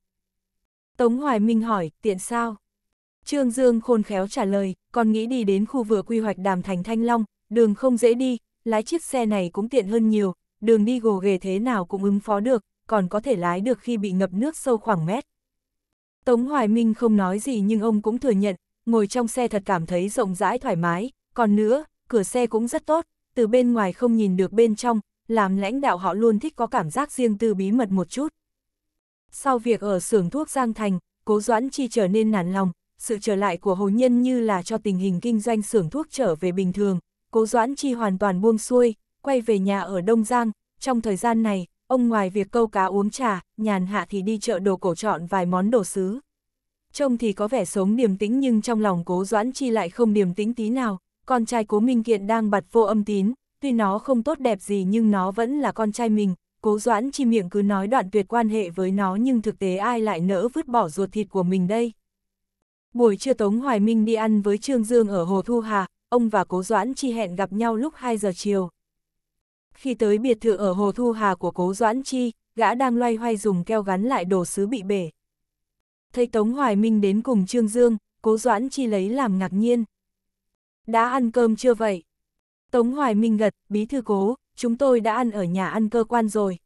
Tống Hoài Minh hỏi, tiện sao? Trương Dương khôn khéo trả lời, con nghĩ đi đến khu vừa quy hoạch đàm thành Thanh Long, đường không dễ đi, lái chiếc xe này cũng tiện hơn nhiều, đường đi gồ ghề thế nào cũng ứng phó được, còn có thể lái được khi bị ngập nước sâu khoảng mét. Tống Hoài Minh không nói gì nhưng ông cũng thừa nhận, ngồi trong xe thật cảm thấy rộng rãi thoải mái, còn nữa, cửa xe cũng rất tốt, từ bên ngoài không nhìn được bên trong, làm lãnh đạo họ luôn thích có cảm giác riêng tư bí mật một chút. Sau việc ở xưởng thuốc Giang Thành, Cố Doãn Chi trở nên nản lòng, sự trở lại của Hồ Nhân như là cho tình hình kinh doanh xưởng thuốc trở về bình thường, Cố Doãn Chi hoàn toàn buông xuôi, quay về nhà ở Đông Giang, trong thời gian này, ông ngoài việc câu cá uống trà, nhàn hạ thì đi chợ đồ cổ chọn vài món đồ sứ. Trông thì có vẻ sống điềm tĩnh nhưng trong lòng Cố Doãn Chi lại không điềm tĩnh tí nào, con trai Cố Minh Kiện đang bật vô âm tín, tuy nó không tốt đẹp gì nhưng nó vẫn là con trai mình, cố doãn chi miệng cứ nói đoạn tuyệt quan hệ với nó nhưng thực tế ai lại nỡ vứt bỏ ruột thịt của mình đây. Buổi trưa Tống Hoài Minh đi ăn với Trương Dương ở Hồ Thu Hà, ông và cố doãn chi hẹn gặp nhau lúc 2 giờ chiều. Khi tới biệt thự ở Hồ Thu Hà của cố doãn chi, gã đang loay hoay dùng keo gắn lại đồ sứ bị bể. Thấy Tống Hoài Minh đến cùng Trương Dương, cố doãn chi lấy làm ngạc nhiên. Đã ăn cơm chưa vậy? Tống Hoài Minh gật, bí thư cố, chúng tôi đã ăn ở nhà ăn cơ quan rồi.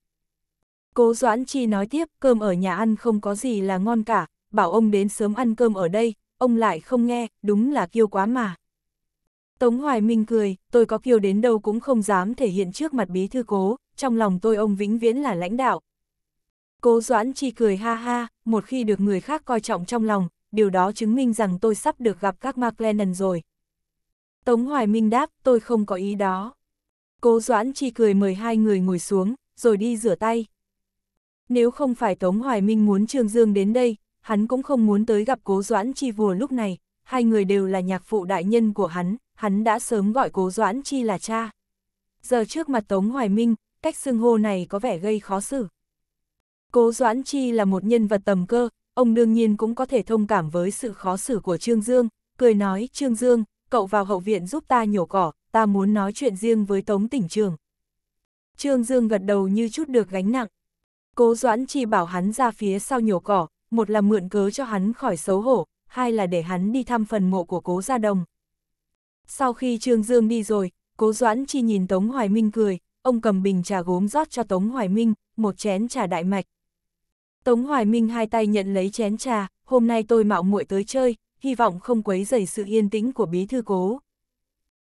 Cố Doãn Chi nói tiếp, cơm ở nhà ăn không có gì là ngon cả, bảo ông đến sớm ăn cơm ở đây, ông lại không nghe, đúng là kiêu quá mà. Tống Hoài Minh cười, tôi có kiêu đến đâu cũng không dám thể hiện trước mặt bí thư cố, trong lòng tôi ông vĩnh viễn là lãnh đạo. Cố Doãn Chi cười ha ha, một khi được người khác coi trọng trong lòng, điều đó chứng minh rằng tôi sắp được gặp các McLennan rồi. Tống Hoài Minh đáp, tôi không có ý đó. Cố Doãn Chi cười mời hai người ngồi xuống, rồi đi rửa tay. Nếu không phải Tống Hoài Minh muốn Trương Dương đến đây, hắn cũng không muốn tới gặp Cố Doãn Chi vừa lúc này, hai người đều là nhạc phụ đại nhân của hắn, hắn đã sớm gọi Cố Doãn Chi là cha. Giờ trước mặt Tống Hoài Minh, cách xưng hô này có vẻ gây khó xử. Cố Doãn Chi là một nhân vật tầm cơ, ông đương nhiên cũng có thể thông cảm với sự khó xử của Trương Dương, cười nói, Trương Dương, cậu vào hậu viện giúp ta nhổ cỏ, ta muốn nói chuyện riêng với Tống tỉnh trường. Trương Dương gật đầu như chút được gánh nặng. Cố Doãn chi bảo hắn ra phía sau nhổ cỏ, một là mượn cớ cho hắn khỏi xấu hổ, hai là để hắn đi thăm phần mộ của cố gia đồng. Sau khi Trương Dương đi rồi, cố Doãn chi nhìn Tống Hoài Minh cười, ông cầm bình trà gốm rót cho Tống Hoài Minh, một chén trà đại mạch. Tống Hoài Minh hai tay nhận lấy chén trà, hôm nay tôi mạo muội tới chơi, hy vọng không quấy dày sự yên tĩnh của bí thư cố.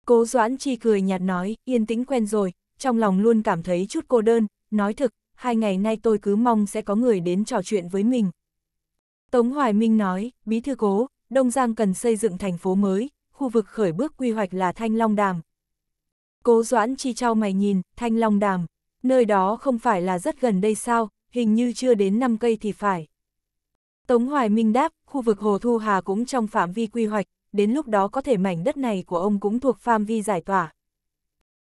Cố Doãn Chi cười nhạt nói, yên tĩnh quen rồi, trong lòng luôn cảm thấy chút cô đơn, nói thực, hai ngày nay tôi cứ mong sẽ có người đến trò chuyện với mình. Tống Hoài Minh nói, bí thư cố, Đông Giang cần xây dựng thành phố mới, khu vực khởi bước quy hoạch là Thanh Long Đàm. Cố Doãn Chi trao mày nhìn, Thanh Long Đàm, nơi đó không phải là rất gần đây sao, hình như chưa đến 5 cây thì phải. Tống Hoài Minh đáp, khu vực Hồ Thu Hà cũng trong phạm vi quy hoạch, đến lúc đó có thể mảnh đất này của ông cũng thuộc phạm vi giải tỏa.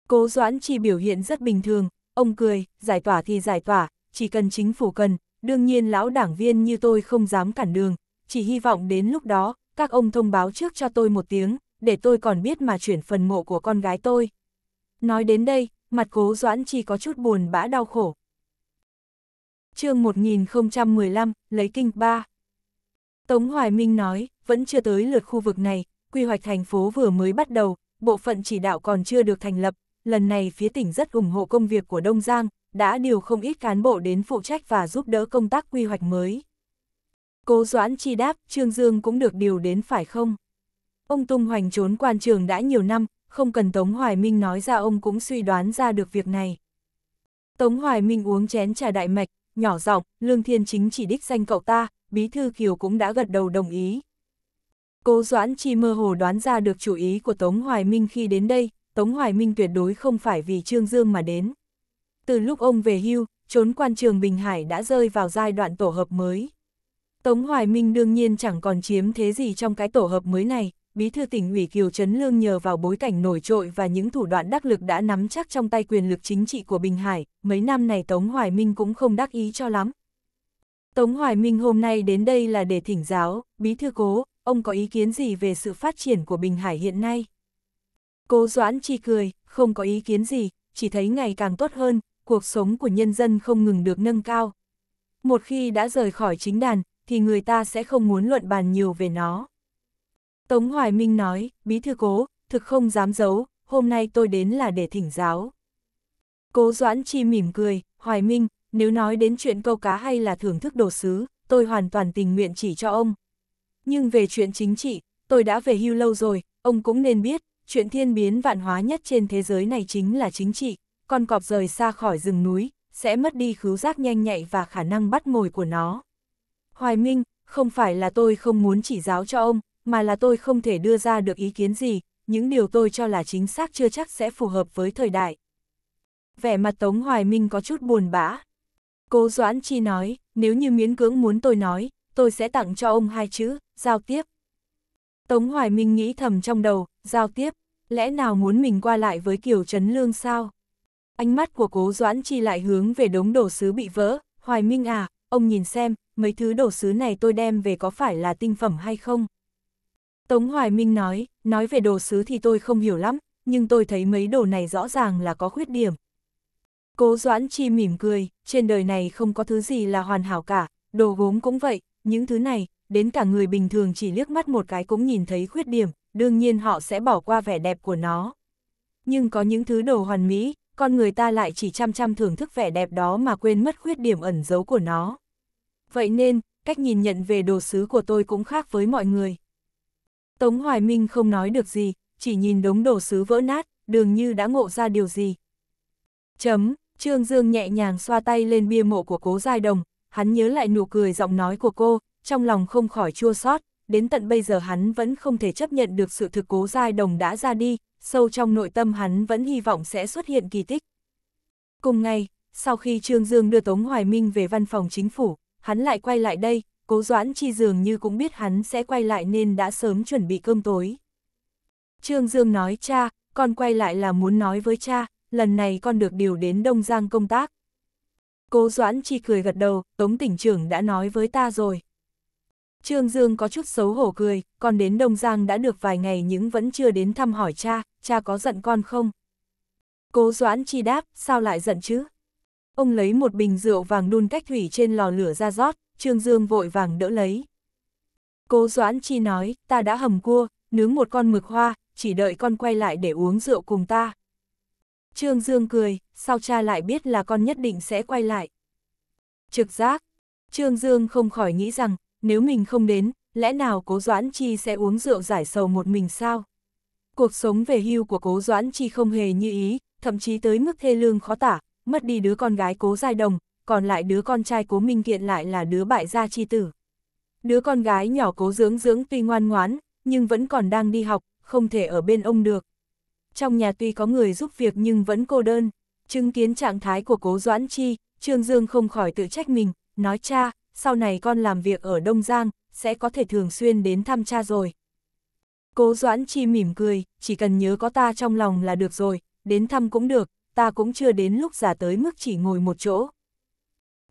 Cố Doãn Chi biểu hiện rất bình thường, ông cười, giải tỏa thì giải tỏa, chỉ cần chính phủ cần, đương nhiên lão đảng viên như tôi không dám cản đường, chỉ hy vọng đến lúc đó, các ông thông báo trước cho tôi một tiếng, để tôi còn biết mà chuyển phần mộ của con gái tôi. Nói đến đây, mặt cố Doãn Chi có chút buồn bã đau khổ. chương 1015, lấy kinh 3 Tống Hoài Minh nói, vẫn chưa tới lượt khu vực này, quy hoạch thành phố vừa mới bắt đầu, bộ phận chỉ đạo còn chưa được thành lập, lần này phía tỉnh rất ủng hộ công việc của Đông Giang, đã điều không ít cán bộ đến phụ trách và giúp đỡ công tác quy hoạch mới. Cố Doãn chi đáp, Trương Dương cũng được điều đến phải không? Ông Tung Hoành trốn quan trường đã nhiều năm, không cần Tống Hoài Minh nói ra ông cũng suy đoán ra được việc này. Tống Hoài Minh uống chén trà đại mạch, nhỏ giọng, Lương Thiên Chính chỉ đích danh cậu ta, Bí Thư Kiều cũng đã gật đầu đồng ý. Cố Doãn Chi mơ hồ đoán ra được chủ ý của Tống Hoài Minh khi đến đây, Tống Hoài Minh tuyệt đối không phải vì Trương Dương mà đến. Từ lúc ông về hưu, trốn quan trường Bình Hải đã rơi vào giai đoạn tổ hợp mới. Tống Hoài Minh đương nhiên chẳng còn chiếm thế gì trong cái tổ hợp mới này, bí thư tỉnh ủy Kiều Trấn Lương nhờ vào bối cảnh nổi trội và những thủ đoạn đắc lực đã nắm chắc trong tay quyền lực chính trị của Bình Hải, mấy năm này Tống Hoài Minh cũng không đắc ý cho lắm. Tống Hoài Minh hôm nay đến đây là để thỉnh giáo, bí thư cố, ông có ý kiến gì về sự phát triển của Bình Hải hiện nay? Cố Doãn chi cười, không có ý kiến gì, chỉ thấy ngày càng tốt hơn, cuộc sống của nhân dân không ngừng được nâng cao. Một khi đã rời khỏi chính đàn, thì người ta sẽ không muốn luận bàn nhiều về nó. Tống Hoài Minh nói, bí thư cố, thực không dám giấu, hôm nay tôi đến là để thỉnh giáo. Cố Doãn Chi mỉm cười, Hoài Minh, nếu nói đến chuyện câu cá hay là thưởng thức đồ sứ, tôi hoàn toàn tình nguyện chỉ cho ông. Nhưng về chuyện chính trị, tôi đã về hưu lâu rồi, ông cũng nên biết, chuyện thiên biến vạn hóa nhất trên thế giới này chính là chính trị, con cọp rời xa khỏi rừng núi, sẽ mất đi khứu giác nhanh nhạy và khả năng bắt mồi của nó. Hoài Minh, không phải là tôi không muốn chỉ giáo cho ông, mà là tôi không thể đưa ra được ý kiến gì, những điều tôi cho là chính xác chưa chắc sẽ phù hợp với thời đại. Vẻ mặt Tống Hoài Minh có chút buồn bã. Cố Doãn Chi nói, nếu như miễn cưỡng muốn tôi nói, tôi sẽ tặng cho ông hai chữ, giao tiếp. Tống Hoài Minh nghĩ thầm trong đầu, giao tiếp, lẽ nào muốn mình qua lại với Kiều Trấn Lương sao? Ánh mắt của cố Doãn Chi lại hướng về đống đồ sứ bị vỡ, Hoài Minh à, ông nhìn xem, mấy thứ đồ sứ này tôi đem về có phải là tinh phẩm hay không? Tống Hoài Minh nói, nói về đồ sứ thì tôi không hiểu lắm, nhưng tôi thấy mấy đồ này rõ ràng là có khuyết điểm. Cố Doãn Chi mỉm cười, trên đời này không có thứ gì là hoàn hảo cả, đồ gốm cũng vậy, những thứ này, đến cả người bình thường chỉ liếc mắt một cái cũng nhìn thấy khuyết điểm, đương nhiên họ sẽ bỏ qua vẻ đẹp của nó. Nhưng có những thứ đồ hoàn mỹ, con người ta lại chỉ chăm chăm thưởng thức vẻ đẹp đó mà quên mất khuyết điểm ẩn giấu của nó. Vậy nên, cách nhìn nhận về đồ sứ của tôi cũng khác với mọi người. Tống Hoài Minh không nói được gì, chỉ nhìn đống đổ sứ vỡ nát, đường như đã ngộ ra điều gì. Chấm, Trương Dương nhẹ nhàng xoa tay lên bia mộ của cố giai đồng, hắn nhớ lại nụ cười giọng nói của cô, trong lòng không khỏi chua xót đến tận bây giờ hắn vẫn không thể chấp nhận được sự thực cố giai đồng đã ra đi, sâu trong nội tâm hắn vẫn hy vọng sẽ xuất hiện kỳ tích. Cùng ngày, sau khi Trương Dương đưa Tống Hoài Minh về văn phòng chính phủ, hắn lại quay lại đây, cố doãn chi dường như cũng biết hắn sẽ quay lại nên đã sớm chuẩn bị cơm tối. Trương Dương nói cha, con quay lại là muốn nói với cha, lần này con được điều đến Đông Giang công tác. Cố doãn chi cười gật đầu, Tống tỉnh trưởng đã nói với ta rồi. Trương Dương có chút xấu hổ cười, con đến Đông Giang đã được vài ngày nhưng vẫn chưa đến thăm hỏi cha, cha có giận con không? Cố Doãn Chi đáp, sao lại giận chứ? Ông lấy một bình rượu vàng đun cách thủy trên lò lửa ra rót, Trương Dương vội vàng đỡ lấy. Cố Doãn Chi nói, ta đã hầm cua, nướng một con mực hoa, chỉ đợi con quay lại để uống rượu cùng ta. Trương Dương cười, sao cha lại biết là con nhất định sẽ quay lại. Trực giác, Trương Dương không khỏi nghĩ rằng, nếu mình không đến, lẽ nào Cố Doãn Chi sẽ uống rượu giải sầu một mình sao? Cuộc sống về hưu của Cố Doãn Chi không hề như ý, thậm chí tới mức thê lương khó tả, mất đi đứa con gái Cố Giai Đồng, còn lại đứa con trai cố Minh Kiện lại là đứa bại gia chi tử. Đứa con gái nhỏ cố dưỡng dưỡng tuy ngoan ngoán, nhưng vẫn còn đang đi học, không thể ở bên ông được. Trong nhà tuy có người giúp việc nhưng vẫn cô đơn, chứng kiến trạng thái của cố Doãn Chi, Trương Dương không khỏi tự trách mình, nói cha, sau này con làm việc ở Đông Giang, sẽ có thể thường xuyên đến thăm cha rồi. Cố Doãn Chi mỉm cười, chỉ cần nhớ có ta trong lòng là được rồi, đến thăm cũng được, ta cũng chưa đến lúc giả tới mức chỉ ngồi một chỗ.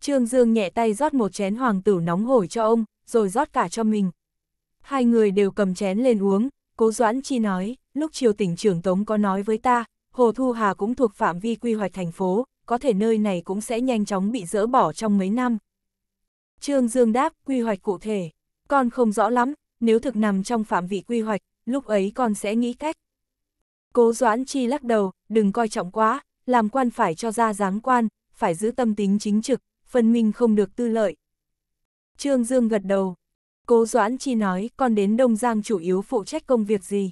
Trương Dương nhẹ tay rót một chén hoàng tử nóng hổi cho ông, rồi rót cả cho mình. Hai người đều cầm chén lên uống, Cố Doãn Chi nói, lúc triều tỉnh trưởng Tống có nói với ta, Hồ Thu Hà cũng thuộc phạm vi quy hoạch thành phố, có thể nơi này cũng sẽ nhanh chóng bị dỡ bỏ trong mấy năm. Trương Dương đáp, quy hoạch cụ thể, con không rõ lắm, nếu thực nằm trong phạm vị quy hoạch, lúc ấy con sẽ nghĩ cách. Cố Doãn Chi lắc đầu, đừng coi trọng quá, làm quan phải cho ra dáng quan, phải giữ tâm tính chính trực, phân minh không được tư lợi. Trương Dương gật đầu. Cố Doãn Chi nói, con đến Đông Giang chủ yếu phụ trách công việc gì?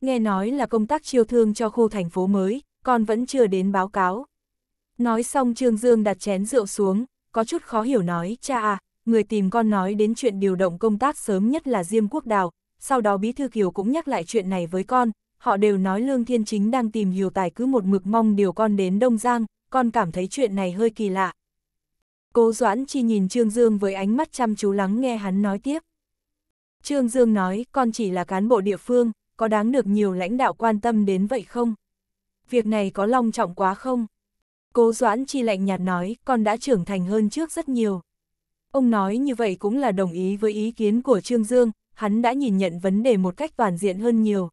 Nghe nói là công tác chiêu thương cho khu thành phố mới, con vẫn chưa đến báo cáo. Nói xong Trương Dương đặt chén rượu xuống, có chút khó hiểu nói, cha à, người tìm con nói đến chuyện điều động công tác sớm nhất là Diêm Quốc Đào, sau đó Bí Thư Kiều cũng nhắc lại chuyện này với con, họ đều nói Lương Thiên Chính đang tìm hiểu tài cứ một mực mong điều con đến Đông Giang, con cảm thấy chuyện này hơi kỳ lạ, Cố Doãn Chi nhìn Trương Dương với ánh mắt chăm chú lắng nghe hắn nói tiếp. Trương Dương nói, con chỉ là cán bộ địa phương, có đáng được nhiều lãnh đạo quan tâm đến vậy không? Việc này có long trọng quá không? Cố Doãn Chi lạnh nhạt nói, con đã trưởng thành hơn trước rất nhiều. Ông nói như vậy cũng là đồng ý với ý kiến của Trương Dương, hắn đã nhìn nhận vấn đề một cách toàn diện hơn nhiều.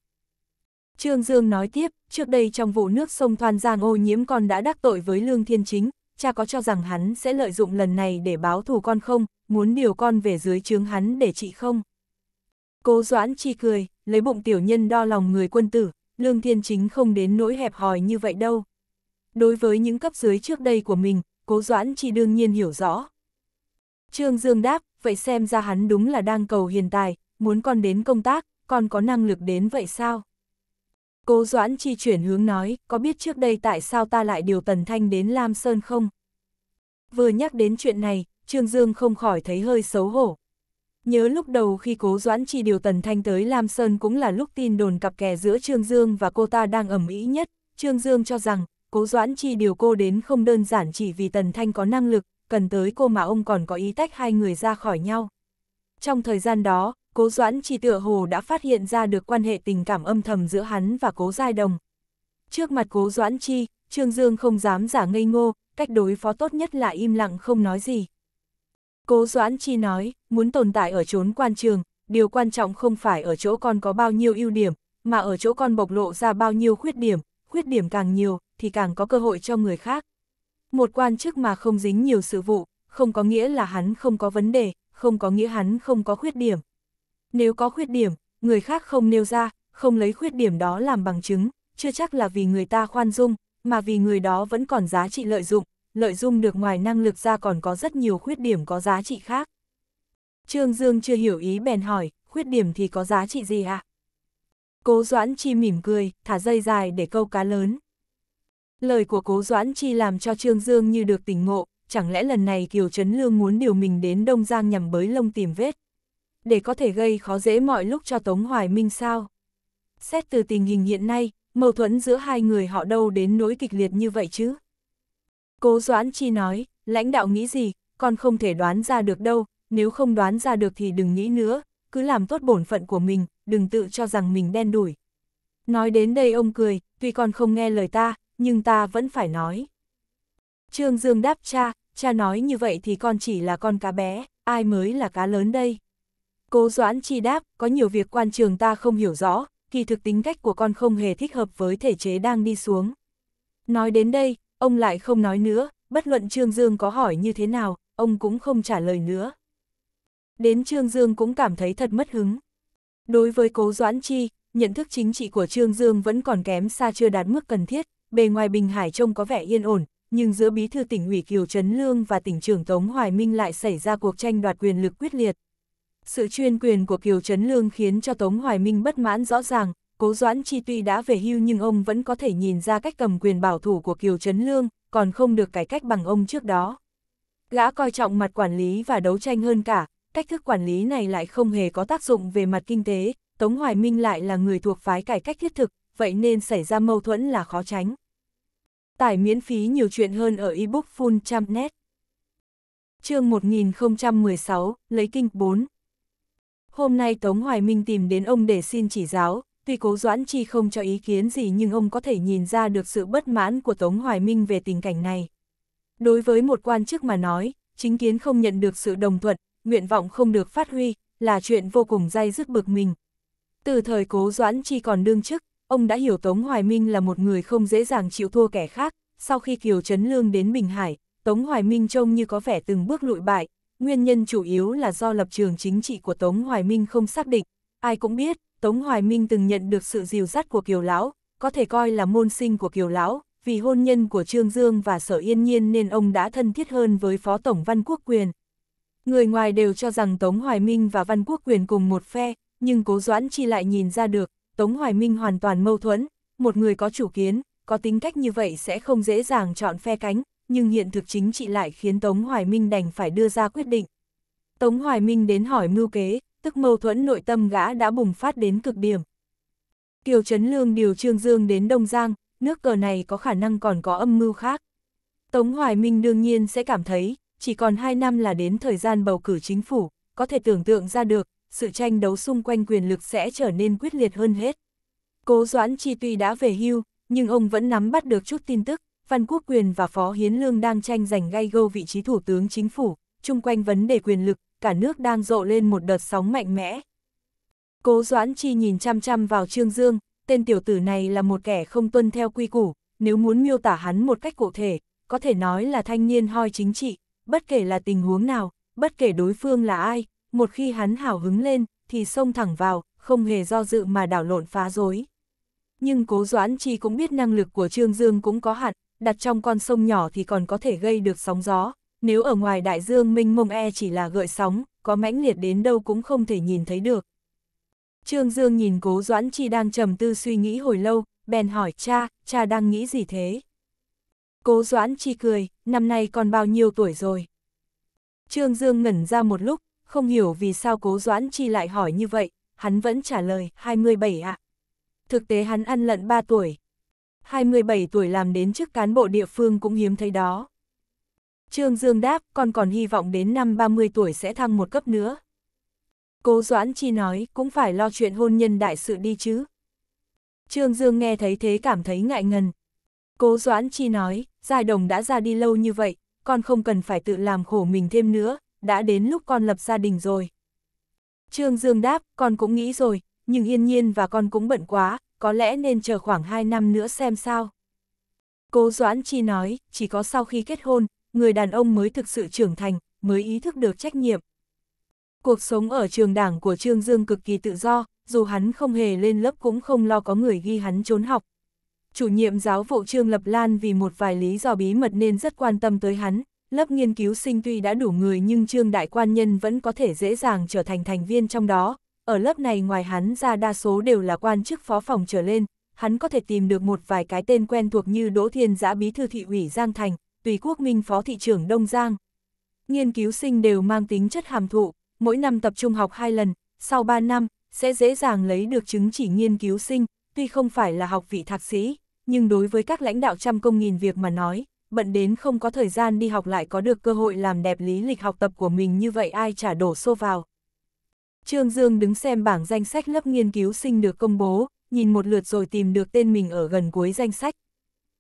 Trương Dương nói tiếp, trước đây trong vụ nước sông Thoan Giang ô nhiễm con đã đắc tội với Lương Thiên Chính, cha có cho rằng hắn sẽ lợi dụng lần này để báo thù con không, muốn điều con về dưới chướng hắn để trị không? Cố Doãn chi cười, lấy bụng tiểu nhân đo lòng người quân tử, Lương Thiên Chính không đến nỗi hẹp hòi như vậy đâu. Đối với những cấp dưới trước đây của mình, Cố Doãn chi đương nhiên hiểu rõ. Trương Dương đáp, vậy xem ra hắn đúng là đang cầu hiền tài, muốn con đến công tác, con có năng lực đến vậy sao? Cố Doãn Chi chuyển hướng nói, có biết trước đây tại sao ta lại điều Tần Thanh đến Lam Sơn không? Vừa nhắc đến chuyện này, Trương Dương không khỏi thấy hơi xấu hổ. Nhớ lúc đầu khi Cố Doãn Chi điều Tần Thanh tới Lam Sơn cũng là lúc tin đồn cặp kè giữa Trương Dương và cô ta đang ẩm ý nhất. Trương Dương cho rằng, Cố Doãn Chi điều cô đến không đơn giản chỉ vì Tần Thanh có năng lực, cần tới cô mà ông còn có ý tách hai người ra khỏi nhau. Trong thời gian đó, Cố Doãn chỉ tựa hồ đã phát hiện ra được quan hệ tình cảm âm thầm giữa hắn và Cố Giai Đồng. Trước mặt Cố Doãn Chi, Trương Dương không dám giả ngây ngô, cách đối phó tốt nhất là im lặng không nói gì. Cố Doãn Chi nói, muốn tồn tại ở chốn quan trường, điều quan trọng không phải ở chỗ con có bao nhiêu ưu điểm, mà ở chỗ con bộc lộ ra bao nhiêu khuyết điểm, khuyết điểm càng nhiều thì càng có cơ hội cho người khác. Một quan chức mà không dính nhiều sự vụ, không có nghĩa là hắn không có vấn đề, không có nghĩa hắn không có khuyết điểm. Nếu có khuyết điểm, người khác không nêu ra, không lấy khuyết điểm đó làm bằng chứng, chưa chắc là vì người ta khoan dung, mà vì người đó vẫn còn giá trị lợi dụng, lợi dụng được ngoài năng lực ra còn có rất nhiều khuyết điểm có giá trị khác. Trương Dương chưa hiểu ý bèn hỏi, khuyết điểm thì có giá trị gì ạ? Cố Doãn Chi mỉm cười, thả dây dài để câu cá lớn. Lời của Cố Doãn Chi làm cho Trương Dương như được tỉnh ngộ, chẳng lẽ lần này Kiều Trấn Lương muốn điều mình đến Đông Giang nhằm bới lông tìm vết để có thể gây khó dễ mọi lúc cho Tống Hoài Minh sao. Xét từ tình hình hiện nay, mâu thuẫn giữa hai người họ đâu đến nỗi kịch liệt như vậy chứ. Cố Doãn Chi nói, lãnh đạo nghĩ gì, con không thể đoán ra được đâu, nếu không đoán ra được thì đừng nghĩ nữa, cứ làm tốt bổn phận của mình, đừng tự cho rằng mình đen đủi. Nói đến đây ông cười, tuy con không nghe lời ta, nhưng ta vẫn phải nói. Trương Dương đáp cha, cha nói như vậy thì con chỉ là con cá bé, ai mới là cá lớn đây? Cố Doãn Chi đáp, có nhiều việc quan trường ta không hiểu rõ, kỳ thực tính cách của con không hề thích hợp với thể chế đang đi xuống. Nói đến đây, ông lại không nói nữa, bất luận Trương Dương có hỏi như thế nào, ông cũng không trả lời nữa. Đến Trương Dương cũng cảm thấy thật mất hứng. Đối với Cố Doãn Chi, nhận thức chính trị của Trương Dương vẫn còn kém xa chưa đạt mức cần thiết, bề ngoài Bình Hải trông có vẻ yên ổn, nhưng giữa bí thư tỉnh ủy Kiều Trấn Lương và tỉnh trưởng Tống Hoài Minh lại xảy ra cuộc tranh đoạt quyền lực quyết liệt, sự chuyên quyền của Kiều Trấn Lương khiến cho Tống Hoài Minh bất mãn rõ ràng, Cố Doãn Chi tuy đã về hưu nhưng ông vẫn có thể nhìn ra cách cầm quyền bảo thủ của Kiều Trấn Lương, còn không được cải cách bằng ông trước đó. Gã coi trọng mặt quản lý và đấu tranh hơn cả, cách thức quản lý này lại không hề có tác dụng về mặt kinh tế, Tống Hoài Minh lại là người thuộc phái cải cách thiết thực, vậy nên xảy ra mâu thuẫn là khó tránh. Tải miễn phí nhiều chuyện hơn ở ebook full trăm nét Chương 1016, lấy kinh 4 Hôm nay Tống Hoài Minh tìm đến ông để xin chỉ giáo, tuy cố Doãn Chi không cho ý kiến gì nhưng ông có thể nhìn ra được sự bất mãn của Tống Hoài Minh về tình cảnh này. Đối với một quan chức mà nói, chính kiến không nhận được sự đồng thuận, nguyện vọng không được phát huy, là chuyện vô cùng dai dứt bực mình. Từ thời cố Doãn Chi còn đương chức, ông đã hiểu Tống Hoài Minh là một người không dễ dàng chịu thua kẻ khác, sau khi Kiều Trấn Lương đến Bình Hải, Tống Hoài Minh trông như có vẻ từng bước lụi bại, Nguyên nhân chủ yếu là do lập trường chính trị của Tống Hoài Minh không xác định. Ai cũng biết, Tống Hoài Minh từng nhận được sự dìu dắt của Kiều Lão, có thể coi là môn sinh của Kiều Lão, vì hôn nhân của Trương Dương và Sở Yên Nhiên nên ông đã thân thiết hơn với Phó Tổng Văn Quốc Quyền. Người ngoài đều cho rằng Tống Hoài Minh và Văn Quốc Quyền cùng một phe, nhưng Cố Doãn Chi lại nhìn ra được, Tống Hoài Minh hoàn toàn mâu thuẫn, một người có chủ kiến, có tính cách như vậy sẽ không dễ dàng chọn phe cánh, nhưng hiện thực chính trị lại khiến Tống Hoài Minh đành phải đưa ra quyết định. Tống Hoài Minh đến hỏi mưu kế, tức mâu thuẫn nội tâm gã đã bùng phát đến cực điểm. Kiều Trấn Lương điều Trương Dương đến Đông Giang, nước cờ này có khả năng còn có âm mưu khác. Tống Hoài Minh đương nhiên sẽ cảm thấy, chỉ còn 2 năm là đến thời gian bầu cử chính phủ, có thể tưởng tượng ra được, sự tranh đấu xung quanh quyền lực sẽ trở nên quyết liệt hơn hết. Cố Doãn Chi tuy đã về hưu, nhưng ông vẫn nắm bắt được chút tin tức, Văn Quốc Quyền và Phó Hiến Lương đang tranh giành gay gâu vị trí Thủ tướng Chính phủ, chung quanh vấn đề quyền lực, cả nước đang rộ lên một đợt sóng mạnh mẽ. Cố Doãn Chi nhìn chăm chăm vào Trương Dương, tên tiểu tử này là một kẻ không tuân theo quy củ, nếu muốn miêu tả hắn một cách cụ thể, có thể nói là thanh niên hoi chính trị, bất kể là tình huống nào, bất kể đối phương là ai, một khi hắn hào hứng lên, thì xông thẳng vào, không hề do dự mà đảo lộn phá rối. Nhưng cố Doãn Chi cũng biết năng lực của Trương Dương cũng có hạn, đặt trong con sông nhỏ thì còn có thể gây được sóng gió, nếu ở ngoài đại dương minh mông e chỉ là gợi sóng, có mãnh liệt đến đâu cũng không thể nhìn thấy được. Trương Dương nhìn cố Doãn Chi đang trầm tư suy nghĩ hồi lâu, bèn hỏi cha, cha đang nghĩ gì thế? Cố Doãn Chi cười, năm nay còn bao nhiêu tuổi rồi? Trương Dương ngẩn ra một lúc, không hiểu vì sao cố Doãn Chi lại hỏi như vậy, hắn vẫn trả lời 27 ạ. Thực tế hắn ăn lận 3 tuổi, 27 tuổi làm đến chức cán bộ địa phương cũng hiếm thấy đó. Trương Dương đáp, con còn hy vọng đến năm 30 tuổi sẽ thăng một cấp nữa. Cố Doãn Chi nói, cũng phải lo chuyện hôn nhân đại sự đi chứ. Trương Dương nghe thấy thế cảm thấy ngại ngần. Cố Doãn Chi nói, Giai Đồng đã ra đi lâu như vậy, con không cần phải tự làm khổ mình thêm nữa, đã đến lúc con lập gia đình rồi. Trương Dương đáp, con cũng nghĩ rồi, nhưng yên nhiên và con cũng bận quá, có lẽ nên chờ khoảng 2 năm nữa xem sao. Cố Doãn Chi nói, chỉ có sau khi kết hôn, người đàn ông mới thực sự trưởng thành, mới ý thức được trách nhiệm. Cuộc sống ở trường đảng của Trương Dương cực kỳ tự do, dù hắn không hề lên lớp cũng không lo có người ghi hắn trốn học. Chủ nhiệm giáo vụ Trương Lập Lan vì một vài lý do bí mật nên rất quan tâm tới hắn, lớp nghiên cứu sinh tuy đã đủ người nhưng Trương Đại Quan Nhân vẫn có thể dễ dàng trở thành thành viên trong đó, ở lớp này ngoài hắn ra đa số đều là quan chức phó phòng trở lên, hắn có thể tìm được một vài cái tên quen thuộc như Đỗ Thiên Giã Bí Thư Thị ủy Giang Thành, Tùy Quốc Minh Phó Thị trưởng Đông Giang. Nghiên cứu sinh đều mang tính chất hàm thụ, mỗi năm tập trung học hai lần, sau 3 năm, sẽ dễ dàng lấy được chứng chỉ nghiên cứu sinh, tuy không phải là học vị thạc sĩ, nhưng đối với các lãnh đạo trăm công nghìn việc mà nói, bận đến không có thời gian đi học lại có được cơ hội làm đẹp lý lịch học tập của mình như vậy ai trả đổ xô vào. Trương Dương đứng xem bảng danh sách lớp nghiên cứu sinh được công bố, nhìn một lượt rồi tìm được tên mình ở gần cuối danh sách.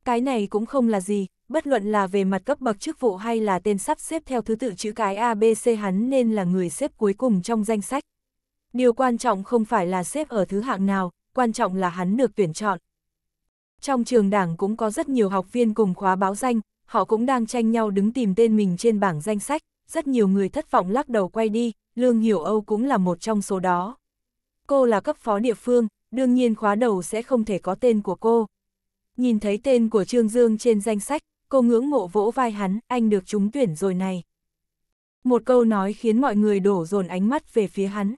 Cái này cũng không là gì, bất luận là về mặt cấp bậc chức vụ hay là tên sắp xếp theo thứ tự chữ cái ABC hắn nên là người xếp cuối cùng trong danh sách. Điều quan trọng không phải là xếp ở thứ hạng nào, quan trọng là hắn được tuyển chọn. Trong trường đảng cũng có rất nhiều học viên cùng khóa báo danh, họ cũng đang tranh nhau đứng tìm tên mình trên bảng danh sách, rất nhiều người thất vọng lắc đầu quay đi, Lương Hiểu Âu cũng là một trong số đó. Cô là cấp phó địa phương, đương nhiên khóa đầu sẽ không thể có tên của cô. Nhìn thấy tên của Trương Dương trên danh sách, cô ngưỡng mộ vỗ vai hắn, anh được trúng tuyển rồi này. Một câu nói khiến mọi người đổ dồn ánh mắt về phía hắn.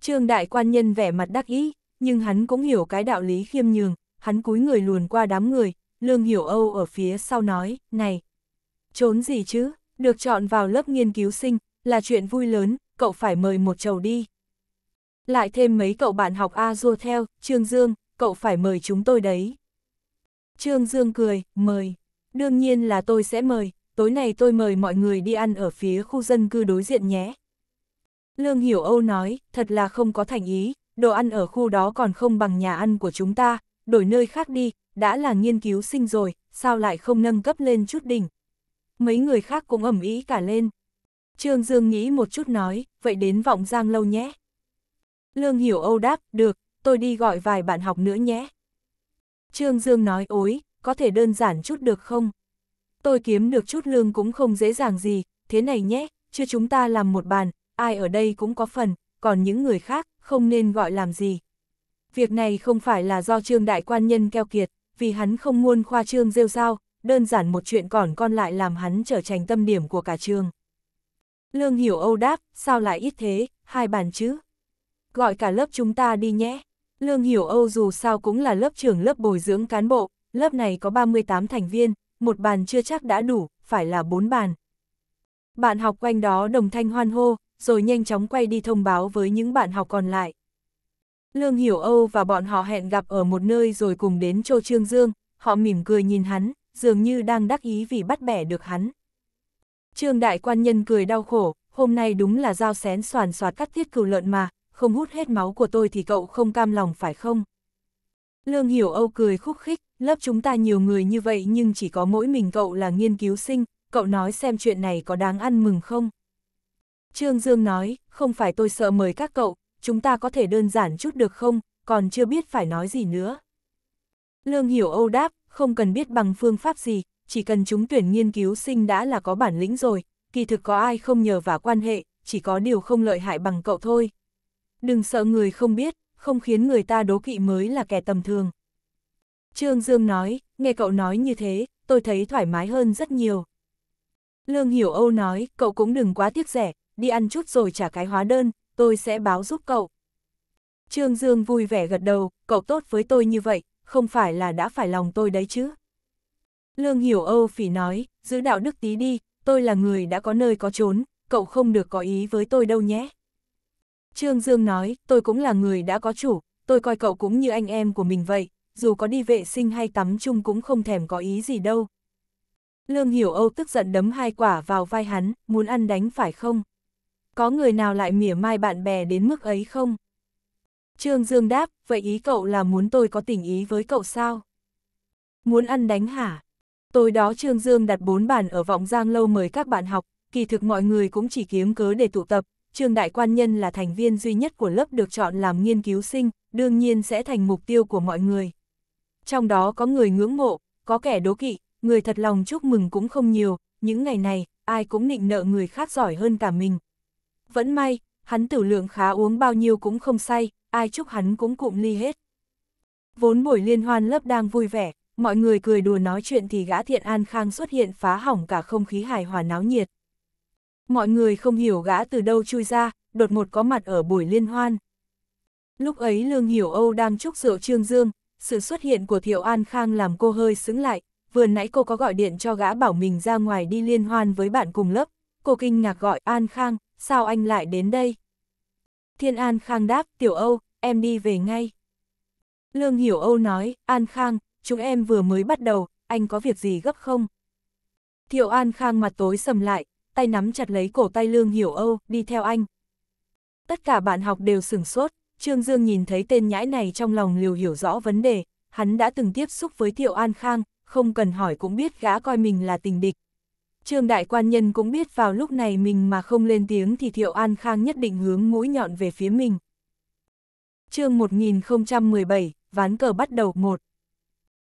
Trương đại quan nhân vẻ mặt đắc ý, nhưng hắn cũng hiểu cái đạo lý khiêm nhường, hắn cúi người luồn qua đám người, Lương Hiểu Âu ở phía sau nói, này, trốn gì chứ, được chọn vào lớp nghiên cứu sinh, là chuyện vui lớn, cậu phải mời một chầu đi. Lại thêm mấy cậu bạn học A dua theo, Trương Dương, cậu phải mời chúng tôi đấy. Trương Dương cười, mời. Đương nhiên là tôi sẽ mời, tối nay tôi mời mọi người đi ăn ở phía khu dân cư đối diện nhé. Lương Hiểu Âu nói, thật là không có thành ý, đồ ăn ở khu đó còn không bằng nhà ăn của chúng ta, đổi nơi khác đi, đã là nghiên cứu sinh rồi, sao lại không nâng cấp lên chút đỉnh. Mấy người khác cũng ẩm ý cả lên, Trương Dương nghĩ một chút nói, vậy đến vọng giang lâu nhé. Lương Hiểu Âu đáp, được, tôi đi gọi vài bạn học nữa nhé. Trương Dương nói, ối, có thể đơn giản chút được không? Tôi kiếm được chút lương cũng không dễ dàng gì, thế này nhé, chưa chúng ta làm một bàn, ai ở đây cũng có phần, còn những người khác, không nên gọi làm gì. Việc này không phải là do Trương Đại Quan Nhân keo kiệt, vì hắn không muốn khoa trương rêu sao, đơn giản một chuyện còn con lại làm hắn trở thành tâm điểm của cả trường. Lương Hiểu Âu đáp, sao lại ít thế, hai bàn chứ. Gọi cả lớp chúng ta đi nhé. Lương Hiểu Âu dù sao cũng là lớp trưởng lớp bồi dưỡng cán bộ, lớp này có 38 thành viên, một bàn chưa chắc đã đủ, phải là bốn bàn. Bạn học quanh đó đồng thanh hoan hô, rồi nhanh chóng quay đi thông báo với những bạn học còn lại. Lương Hiểu Âu và bọn họ hẹn gặp ở một nơi rồi cùng đến Châu Trương Dương, họ mỉm cười nhìn hắn, dường như đang đắc ý vì bắt bẻ được hắn. Trương đại quan nhân cười đau khổ, hôm nay đúng là dao xén soàn soạt cắt tiết cừu lợn mà, không hút hết máu của tôi thì cậu không cam lòng phải không? Lương Hiểu Âu cười khúc khích, lớp chúng ta nhiều người như vậy nhưng chỉ có mỗi mình cậu là nghiên cứu sinh, cậu nói xem chuyện này có đáng ăn mừng không? Trương Dương nói, không phải tôi sợ mời các cậu, chúng ta có thể đơn giản chút được không, còn chưa biết phải nói gì nữa. Lương Hiểu Âu đáp, không cần biết bằng phương pháp gì, chỉ cần chúng tuyển nghiên cứu sinh đã là có bản lĩnh rồi, kỳ thực có ai không nhờ vả quan hệ, chỉ có điều không lợi hại bằng cậu thôi. Đừng sợ người không biết, không khiến người ta đố kỵ mới là kẻ tầm thường. Trương Dương nói, nghe cậu nói như thế, tôi thấy thoải mái hơn rất nhiều. Lương Hiểu Âu nói, cậu cũng đừng quá tiếc rẻ, đi ăn chút rồi trả cái hóa đơn, tôi sẽ báo giúp cậu. Trương Dương vui vẻ gật đầu, cậu tốt với tôi như vậy, không phải là đã phải lòng tôi đấy chứ. Lương Hiểu Âu phỉ nói, giữ đạo đức tí đi, tôi là người đã có nơi có trốn, cậu không được có ý với tôi đâu nhé. Trương Dương nói, tôi cũng là người đã có chủ, tôi coi cậu cũng như anh em của mình vậy, dù có đi vệ sinh hay tắm chung cũng không thèm có ý gì đâu. Lương Hiểu Âu tức giận đấm hai quả vào vai hắn, muốn ăn đánh phải không? Có người nào lại mỉa mai bạn bè đến mức ấy không? Trương Dương đáp, vậy ý cậu là muốn tôi có tình ý với cậu sao? Muốn ăn đánh hả? Tối đó Trương Dương đặt bốn bàn ở vọng giang lâu mời các bạn học, kỳ thực mọi người cũng chỉ kiếm cớ để tụ tập, Trương Đại Quan Nhân là thành viên duy nhất của lớp được chọn làm nghiên cứu sinh, đương nhiên sẽ thành mục tiêu của mọi người. Trong đó có người ngưỡng mộ, có kẻ đố kỵ, người thật lòng chúc mừng cũng không nhiều, những ngày này, ai cũng nịnh nợ người khác giỏi hơn cả mình. Vẫn may, hắn tử lượng khá uống bao nhiêu cũng không say, ai chúc hắn cũng cụm ly hết. Vốn buổi liên hoan lớp đang vui vẻ, mọi người cười đùa nói chuyện thì gã thiện an khang xuất hiện phá hỏng cả không khí hài hòa náo nhiệt. Mọi người không hiểu gã từ đâu chui ra, đột một có mặt ở buổi liên hoan. Lúc ấy Lương Hiểu Âu đang chúc rượu Trương Dương, sự xuất hiện của Thiệu An Khang làm cô hơi sững lại, vừa nãy cô có gọi điện cho gã bảo mình ra ngoài đi liên hoan với bạn cùng lớp, cô kinh ngạc gọi An Khang, sao anh lại đến đây? Thiên An Khang đáp, Tiểu Âu, em đi về ngay. Lương Hiểu Âu nói, An Khang, chúng em vừa mới bắt đầu, anh có việc gì gấp không? Thiệu An Khang mặt tối sầm lại, tay nắm chặt lấy cổ tay Lương Hiểu Âu, đi theo anh. Tất cả bạn học đều sửng sốt, Trương Dương nhìn thấy tên nhãi này trong lòng liều hiểu rõ vấn đề, hắn đã từng tiếp xúc với Thiệu An Khang, không cần hỏi cũng biết gã coi mình là tình địch. Trương Đại Quan Nhân cũng biết vào lúc này mình mà không lên tiếng thì Thiệu An Khang nhất định hướng mũi nhọn về phía mình. chương 1017, ván cờ bắt đầu 1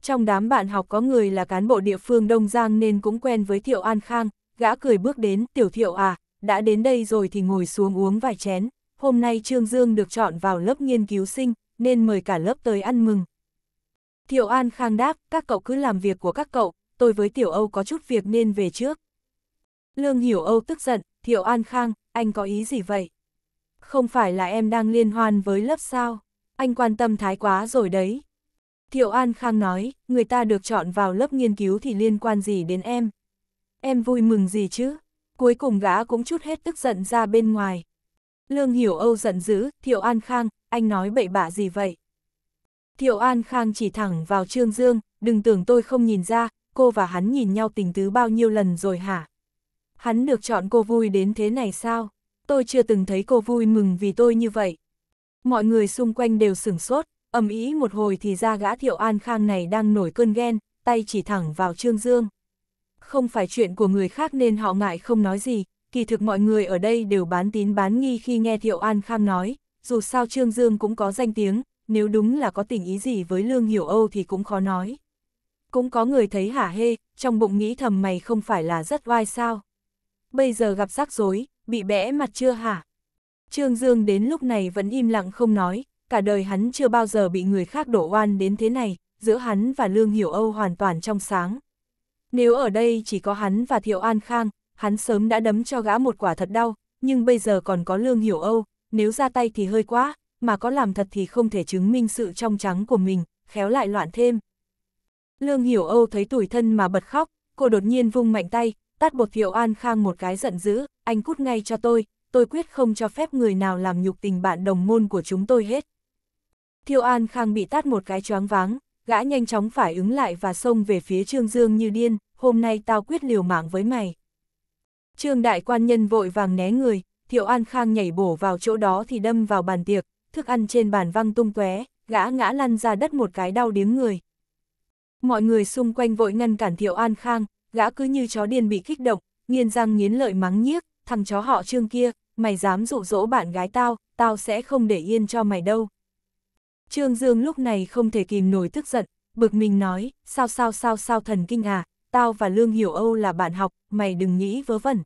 trong đám bạn học có người là cán bộ địa phương Đông Giang nên cũng quen với Thiệu An Khang, gã cười bước đến, tiểu Thiệu à, đã đến đây rồi thì ngồi xuống uống vài chén, hôm nay Trương Dương được chọn vào lớp nghiên cứu sinh, nên mời cả lớp tới ăn mừng. Thiệu An Khang đáp, các cậu cứ làm việc của các cậu, tôi với Tiểu Âu có chút việc nên về trước. Lương Hiểu Âu tức giận, Thiệu An Khang, anh có ý gì vậy? Không phải là em đang liên hoan với lớp sao? Anh quan tâm thái quá rồi đấy, Thiệu An Khang nói, người ta được chọn vào lớp nghiên cứu thì liên quan gì đến em? Em vui mừng gì chứ? Cuối cùng gã cũng chút hết tức giận ra bên ngoài. Lương Hiểu Âu giận dữ, Thiệu An Khang, anh nói bậy bạ gì vậy? Thiệu An Khang chỉ thẳng vào Trương Dương, đừng tưởng tôi không nhìn ra, cô và hắn nhìn nhau tình tứ bao nhiêu lần rồi hả? Hắn được chọn cô vui đến thế này sao? Tôi chưa từng thấy cô vui mừng vì tôi như vậy. Mọi người xung quanh đều sửng sốt, ầm ý một hồi thì ra gã thiệu an khang này đang nổi cơn ghen, tay chỉ thẳng vào Trương Dương. Không phải chuyện của người khác nên họ ngại không nói gì, kỳ thực mọi người ở đây đều bán tín bán nghi khi nghe thiệu an khang nói, dù sao Trương Dương cũng có danh tiếng, nếu đúng là có tình ý gì với Lương Hiểu Âu thì cũng khó nói. Cũng có người thấy hả hê, trong bụng nghĩ thầm mày không phải là rất oai sao. Bây giờ gặp rắc rối, bị bẽ mặt chưa hả? Trương Dương đến lúc này vẫn im lặng không nói, cả đời hắn chưa bao giờ bị người khác đổ oan đến thế này, giữa hắn và Lương Hiểu Âu hoàn toàn trong sáng. Nếu ở đây chỉ có hắn và Thiệu An Khang, hắn sớm đã đấm cho gã một quả thật đau, nhưng bây giờ còn có Lương Hiểu Âu, nếu ra tay thì hơi quá, mà có làm thật thì không thể chứng minh sự trong trắng của mình, khéo lại loạn thêm. Lương Hiểu Âu thấy tủi thân mà bật khóc, cô đột nhiên vung mạnh tay, tát bột Thiệu An Khang một cái giận dữ, anh cút ngay cho tôi, tôi quyết không cho phép người nào làm nhục tình bạn đồng môn của chúng tôi hết. Thiêu An Khang bị tát một cái choáng váng, gã nhanh chóng phải ứng lại và xông về phía Trương Dương như điên, hôm nay tao quyết liều mạng với mày. Trương đại quan nhân vội vàng né người, Thiệu An Khang nhảy bổ vào chỗ đó thì đâm vào bàn tiệc, thức ăn trên bàn văng tung tóe, gã ngã lăn ra đất một cái đau điếng người. Mọi người xung quanh vội ngăn cản Thiệu An Khang, gã cứ như chó điên bị kích động, nghiền răng nghiến lợi mắng nhiếc, thằng chó họ Trương kia, mày dám dụ dỗ bạn gái tao, tao sẽ không để yên cho mày đâu. Trương Dương lúc này không thể kìm nổi tức giận, bực mình nói, sao sao sao sao thần kinh à, tao và Lương Hiểu Âu là bạn học, mày đừng nghĩ vớ vẩn.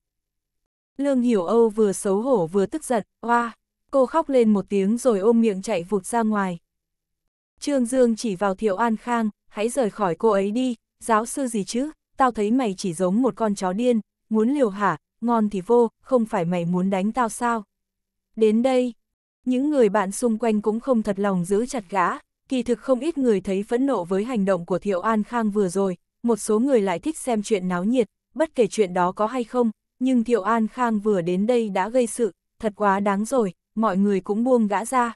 Lương Hiểu Âu vừa xấu hổ vừa tức giận, oa, cô khóc lên một tiếng rồi ôm miệng chạy vụt ra ngoài. Trương Dương chỉ vào Thiệu An Khang, hãy rời khỏi cô ấy đi, giáo sư gì chứ, tao thấy mày chỉ giống một con chó điên, muốn liều hả, ngon thì vô, không phải mày muốn đánh tao sao. Đến đây, những người bạn xung quanh cũng không thật lòng giữ chặt gã, kỳ thực không ít người thấy phẫn nộ với hành động của Thiệu An Khang vừa rồi, một số người lại thích xem chuyện náo nhiệt, bất kể chuyện đó có hay không, nhưng Thiệu An Khang vừa đến đây đã gây sự, thật quá đáng rồi, mọi người cũng buông gã ra.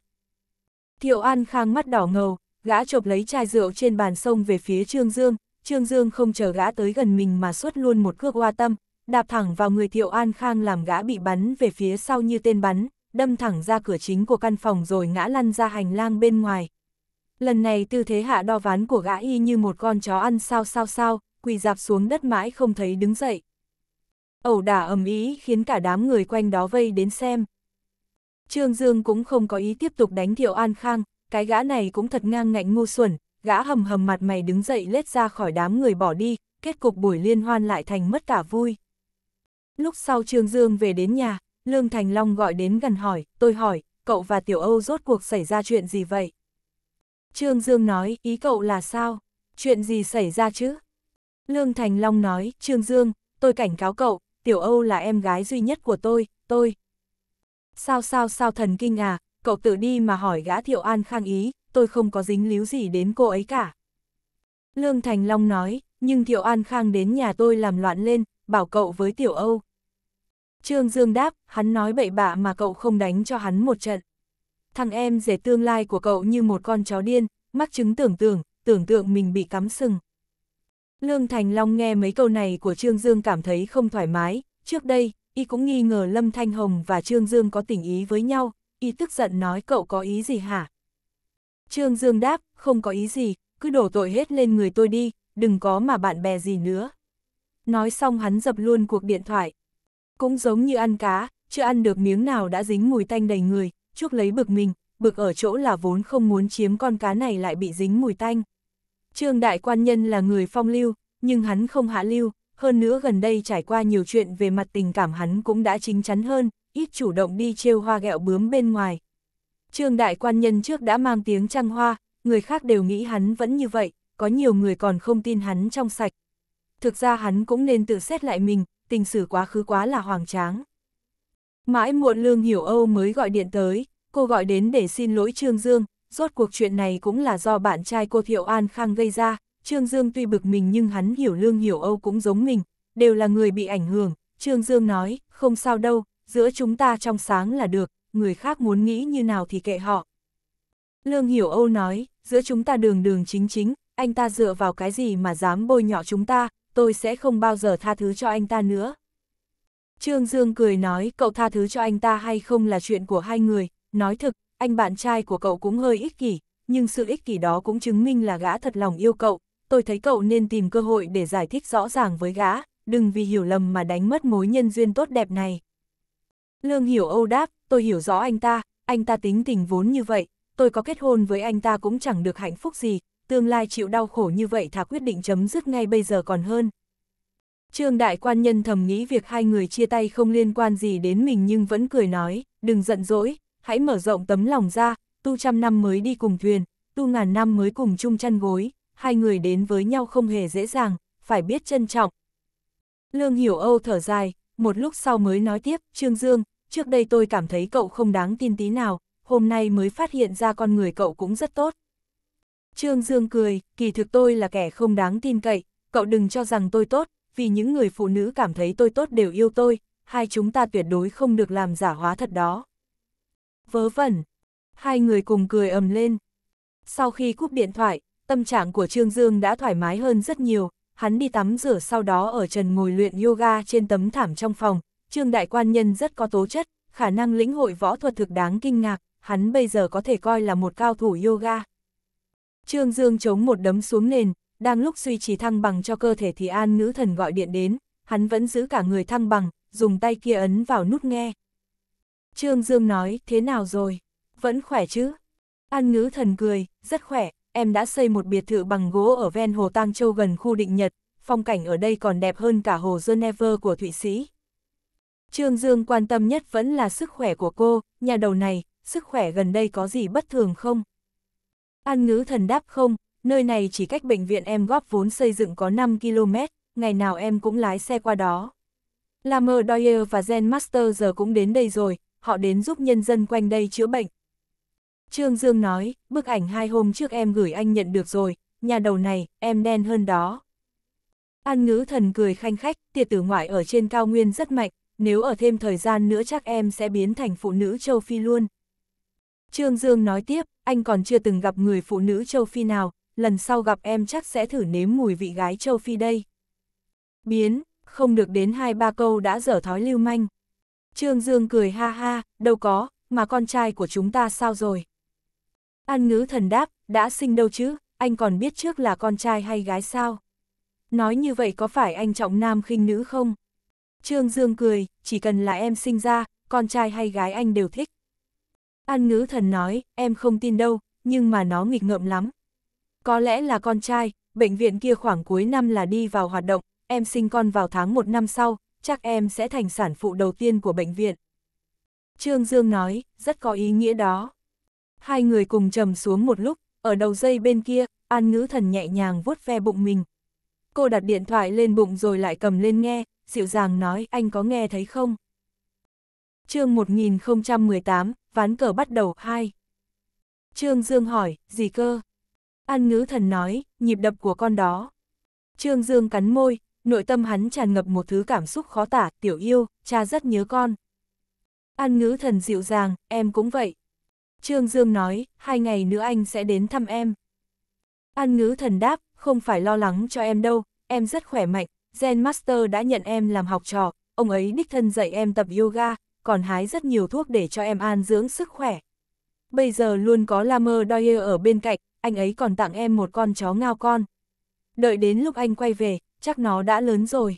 Thiệu An Khang mắt đỏ ngầu, gã chộp lấy chai rượu trên bàn sông về phía Trương Dương, Trương Dương không chờ gã tới gần mình mà xuất luôn một cước hoa tâm, đạp thẳng vào người Thiệu An Khang làm gã bị bắn về phía sau như tên bắn, đâm thẳng ra cửa chính của căn phòng rồi ngã lăn ra hành lang bên ngoài. Lần này tư thế hạ đo ván của gã y như một con chó ăn sao sao sao, quỳ dạp xuống đất mãi không thấy đứng dậy. Ẩu đả ầm ý khiến cả đám người quanh đó vây đến xem. Trương Dương cũng không có ý tiếp tục đánh Thiệu An Khang, cái gã này cũng thật ngang ngạnh ngu xuẩn, gã hầm hầm mặt mày đứng dậy lết ra khỏi đám người bỏ đi, kết cục buổi liên hoan lại thành mất cả vui. Lúc sau Trương Dương về đến nhà, Lương Thành Long gọi đến gần hỏi, tôi hỏi, cậu và Tiểu Âu rốt cuộc xảy ra chuyện gì vậy? Trương Dương nói, ý cậu là sao? Chuyện gì xảy ra chứ? Lương Thành Long nói, Trương Dương, tôi cảnh cáo cậu, Tiểu Âu là em gái duy nhất của tôi, tôi. Sao sao sao thần kinh à, cậu tự đi mà hỏi gã Thiệu An khang ý, tôi không có dính líu gì đến cô ấy cả. Lương Thành Long nói, nhưng Thiệu An khang đến nhà tôi làm loạn lên, bảo cậu với Tiểu Âu. Trương Dương đáp, hắn nói bậy bạ mà cậu không đánh cho hắn một trận. Thằng em rể tương lai của cậu như một con chó điên, mắc chứng tưởng tượng, tưởng tượng mình bị cắm sừng. Lương Thành Long nghe mấy câu này của Trương Dương cảm thấy không thoải mái, trước đây, y cũng nghi ngờ Lâm Thanh Hồng và Trương Dương có tình ý với nhau, y tức giận nói cậu có ý gì hả? Trương Dương đáp, không có ý gì, cứ đổ tội hết lên người tôi đi, đừng có mà bạn bè gì nữa. Nói xong hắn dập luôn cuộc điện thoại. Cũng giống như ăn cá, chưa ăn được miếng nào đã dính mùi tanh đầy người, Chuốc lấy bực mình, bực ở chỗ là vốn không muốn chiếm con cá này lại bị dính mùi tanh. Trương Đại Quan Nhân là người phong lưu, nhưng hắn không hạ lưu, hơn nữa gần đây trải qua nhiều chuyện về mặt tình cảm hắn cũng đã chính chắn hơn, ít chủ động đi trêu hoa gẹo bướm bên ngoài. Trương Đại Quan Nhân trước đã mang tiếng trăng hoa, người khác đều nghĩ hắn vẫn như vậy, có nhiều người còn không tin hắn trong sạch. Thực ra hắn cũng nên tự xét lại mình, tình sử quá khứ quá là hoàng tráng. Mãi muộn Lương Hiểu Âu mới gọi điện tới, cô gọi đến để xin lỗi Trương Dương, rốt cuộc chuyện này cũng là do bạn trai cô Thiệu An Khang gây ra, Trương Dương tuy bực mình nhưng hắn hiểu Lương Hiểu Âu cũng giống mình, đều là người bị ảnh hưởng, Trương Dương nói, không sao đâu, giữa chúng ta trong sáng là được, người khác muốn nghĩ như nào thì kệ họ. Lương Hiểu Âu nói, giữa chúng ta đường đường chính chính, anh ta dựa vào cái gì mà dám bôi nhọ chúng ta, tôi sẽ không bao giờ tha thứ cho anh ta nữa. Trương Dương cười nói cậu tha thứ cho anh ta hay không là chuyện của hai người, nói thực, anh bạn trai của cậu cũng hơi ích kỷ, nhưng sự ích kỷ đó cũng chứng minh là gã thật lòng yêu cậu, tôi thấy cậu nên tìm cơ hội để giải thích rõ ràng với gã, đừng vì hiểu lầm mà đánh mất mối nhân duyên tốt đẹp này. Lương hiểu Âu đáp, tôi hiểu rõ anh ta, anh ta tính tình vốn như vậy, tôi có kết hôn với anh ta cũng chẳng được hạnh phúc gì, tương lai chịu đau khổ như vậy thà quyết định chấm dứt ngay bây giờ còn hơn. Trương đại quan nhân thầm nghĩ việc hai người chia tay không liên quan gì đến mình nhưng vẫn cười nói, đừng giận dỗi, hãy mở rộng tấm lòng ra, tu trăm năm mới đi cùng thuyền, tu ngàn năm mới cùng chung chăn gối, hai người đến với nhau không hề dễ dàng, phải biết trân trọng. Lương Hiểu Âu thở dài, một lúc sau mới nói tiếp, Trương Dương, trước đây tôi cảm thấy cậu không đáng tin tí nào, hôm nay mới phát hiện ra con người cậu cũng rất tốt. Trương Dương cười, kỳ thực tôi là kẻ không đáng tin cậy, cậu đừng cho rằng tôi tốt, vì những người phụ nữ cảm thấy tôi tốt đều yêu tôi, hai chúng ta tuyệt đối không được làm giả hóa thật đó. Vớ vẩn, hai người cùng cười ầm lên. Sau khi cúp điện thoại, tâm trạng của Trương Dương đã thoải mái hơn rất nhiều, hắn đi tắm rửa sau đó ở trần ngồi luyện yoga trên tấm thảm trong phòng, Trương Đại Quan Nhân rất có tố chất, khả năng lĩnh hội võ thuật thực đáng kinh ngạc, hắn bây giờ có thể coi là một cao thủ yoga. Trương Dương chống một đấm xuống nền, đang lúc suy trì thăng bằng cho cơ thể thì an nữ thần gọi điện đến, hắn vẫn giữ cả người thăng bằng, dùng tay kia ấn vào nút nghe. Trương Dương nói, thế nào rồi? Vẫn khỏe chứ? An nữ thần cười, rất khỏe, em đã xây một biệt thự bằng gỗ ở ven hồ Tang Châu gần khu định Nhật, phong cảnh ở đây còn đẹp hơn cả hồ Geneva của Thụy Sĩ. Trương Dương quan tâm nhất vẫn là sức khỏe của cô, nhà đầu này, sức khỏe gần đây có gì bất thường không? An ngữ thần đáp không, nơi này chỉ cách bệnh viện em góp vốn xây dựng có 5 km, ngày nào em cũng lái xe qua đó. Lamer Doyer và Gen Master giờ cũng đến đây rồi, họ đến giúp nhân dân quanh đây chữa bệnh. Trương Dương nói, bức ảnh hai hôm trước em gửi anh nhận được rồi, nhà đầu này, em đen hơn đó. An ngữ thần cười khanh khách, tiệt tử ngoại ở trên cao nguyên rất mạnh, nếu ở thêm thời gian nữa chắc em sẽ biến thành phụ nữ châu Phi luôn. Trương Dương nói tiếp, anh còn chưa từng gặp người phụ nữ châu Phi nào, lần sau gặp em chắc sẽ thử nếm mùi vị gái châu Phi đây. Biến, không được đến hai ba câu đã dở thói lưu manh. Trương Dương cười ha ha, đâu có, mà con trai của chúng ta sao rồi? An ngữ thần đáp, đã sinh đâu chứ, anh còn biết trước là con trai hay gái sao? Nói như vậy có phải anh trọng nam khinh nữ không? Trương Dương cười, chỉ cần là em sinh ra, con trai hay gái anh đều thích. An ngữ thần nói, em không tin đâu, nhưng mà nó nghịch ngợm lắm. Có lẽ là con trai, bệnh viện kia khoảng cuối năm là đi vào hoạt động, em sinh con vào tháng một năm sau, chắc em sẽ thành sản phụ đầu tiên của bệnh viện. Trương Dương nói, rất có ý nghĩa đó. Hai người cùng trầm xuống một lúc, ở đầu dây bên kia, An Ngữ Thần nhẹ nhàng vuốt ve bụng mình. Cô đặt điện thoại lên bụng rồi lại cầm lên nghe, dịu dàng nói anh có nghe thấy không? chương 1018, ván cờ bắt đầu, hai. Trương Dương hỏi, gì cơ? An ngữ thần nói, nhịp đập của con đó. Trương Dương cắn môi, nội tâm hắn tràn ngập một thứ cảm xúc khó tả, tiểu yêu, cha rất nhớ con. An ngữ thần dịu dàng, em cũng vậy. Trương Dương nói, hai ngày nữa anh sẽ đến thăm em. An ngữ thần đáp, không phải lo lắng cho em đâu, em rất khỏe mạnh, Zen Master đã nhận em làm học trò, ông ấy đích thân dạy em tập yoga, còn hái rất nhiều thuốc để cho em an dưỡng sức khỏe. Bây giờ luôn có Lamer Doyer ở bên cạnh, anh ấy còn tặng em một con chó ngao con. Đợi đến lúc anh quay về, chắc nó đã lớn rồi.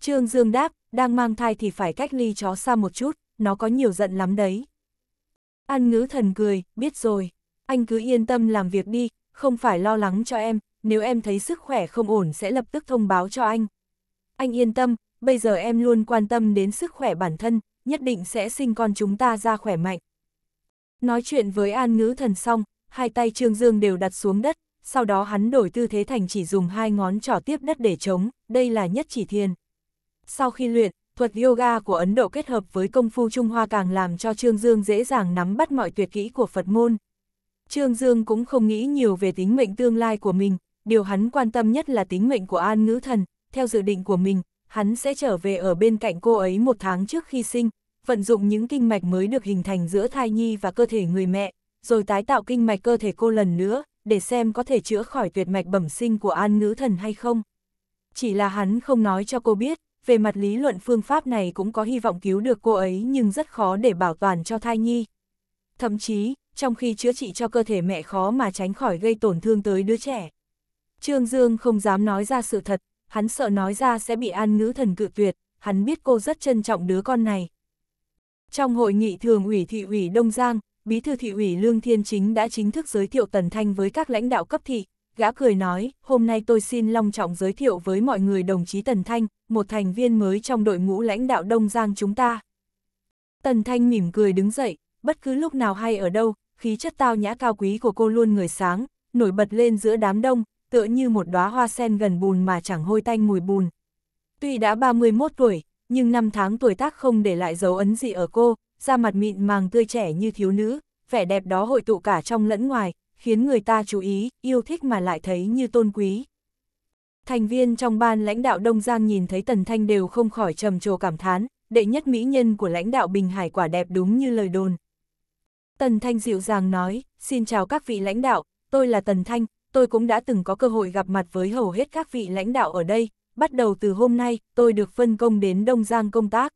Trương Dương đáp, đang mang thai thì phải cách ly chó xa một chút, nó có nhiều giận lắm đấy. An ngữ thần cười, biết rồi, anh cứ yên tâm làm việc đi, không phải lo lắng cho em, nếu em thấy sức khỏe không ổn sẽ lập tức thông báo cho anh. Anh yên tâm, bây giờ em luôn quan tâm đến sức khỏe bản thân, nhất định sẽ sinh con chúng ta ra khỏe mạnh. Nói chuyện với an ngữ thần xong, hai tay Trương Dương đều đặt xuống đất, sau đó hắn đổi tư thế thành chỉ dùng hai ngón trỏ tiếp đất để chống, đây là nhất chỉ thiên. Sau khi luyện, thuật yoga của Ấn Độ kết hợp với công phu Trung Hoa càng làm cho Trương Dương dễ dàng nắm bắt mọi tuyệt kỹ của Phật môn. Trương Dương cũng không nghĩ nhiều về tính mệnh tương lai của mình, điều hắn quan tâm nhất là tính mệnh của An Ngữ Thần, theo dự định của mình, hắn sẽ trở về ở bên cạnh cô ấy một tháng trước khi sinh, vận dụng những kinh mạch mới được hình thành giữa thai nhi và cơ thể người mẹ, rồi tái tạo kinh mạch cơ thể cô lần nữa, để xem có thể chữa khỏi tuyệt mạch bẩm sinh của an nữ thần hay không. Chỉ là hắn không nói cho cô biết, về mặt lý luận phương pháp này cũng có hy vọng cứu được cô ấy nhưng rất khó để bảo toàn cho thai nhi. Thậm chí, trong khi chữa trị cho cơ thể mẹ khó mà tránh khỏi gây tổn thương tới đứa trẻ. Trương Dương không dám nói ra sự thật, hắn sợ nói ra sẽ bị an ngữ thần cự tuyệt, hắn biết cô rất trân trọng đứa con này. Trong hội nghị thường ủy thị ủy Đông Giang, bí thư thị ủy Lương Thiên Chính đã chính thức giới thiệu Tần Thanh với các lãnh đạo cấp thị, gã cười nói, hôm nay tôi xin long trọng giới thiệu với mọi người đồng chí Tần Thanh, một thành viên mới trong đội ngũ lãnh đạo Đông Giang chúng ta. Tần Thanh mỉm cười đứng dậy, bất cứ lúc nào hay ở đâu, khí chất tao nhã cao quý của cô luôn người sáng, nổi bật lên giữa đám đông, tựa như một đóa hoa sen gần bùn mà chẳng hôi tanh mùi bùn. Tuy đã 31 tuổi, nhưng năm tháng tuổi tác không để lại dấu ấn gì ở cô, da mặt mịn màng tươi trẻ như thiếu nữ, vẻ đẹp đó hội tụ cả trong lẫn ngoài, khiến người ta chú ý, yêu thích mà lại thấy như tôn quý. Thành viên trong ban lãnh đạo Đông Giang nhìn thấy Tần Thanh đều không khỏi trầm trồ cảm thán, đệ nhất mỹ nhân của lãnh đạo Bình Hải quả đẹp đúng như lời đồn. Tần Thanh dịu dàng nói, xin chào các vị lãnh đạo, tôi là Tần Thanh, tôi cũng đã từng có cơ hội gặp mặt với hầu hết các vị lãnh đạo ở đây, bắt đầu từ hôm nay, tôi được phân công đến Đông Giang công tác.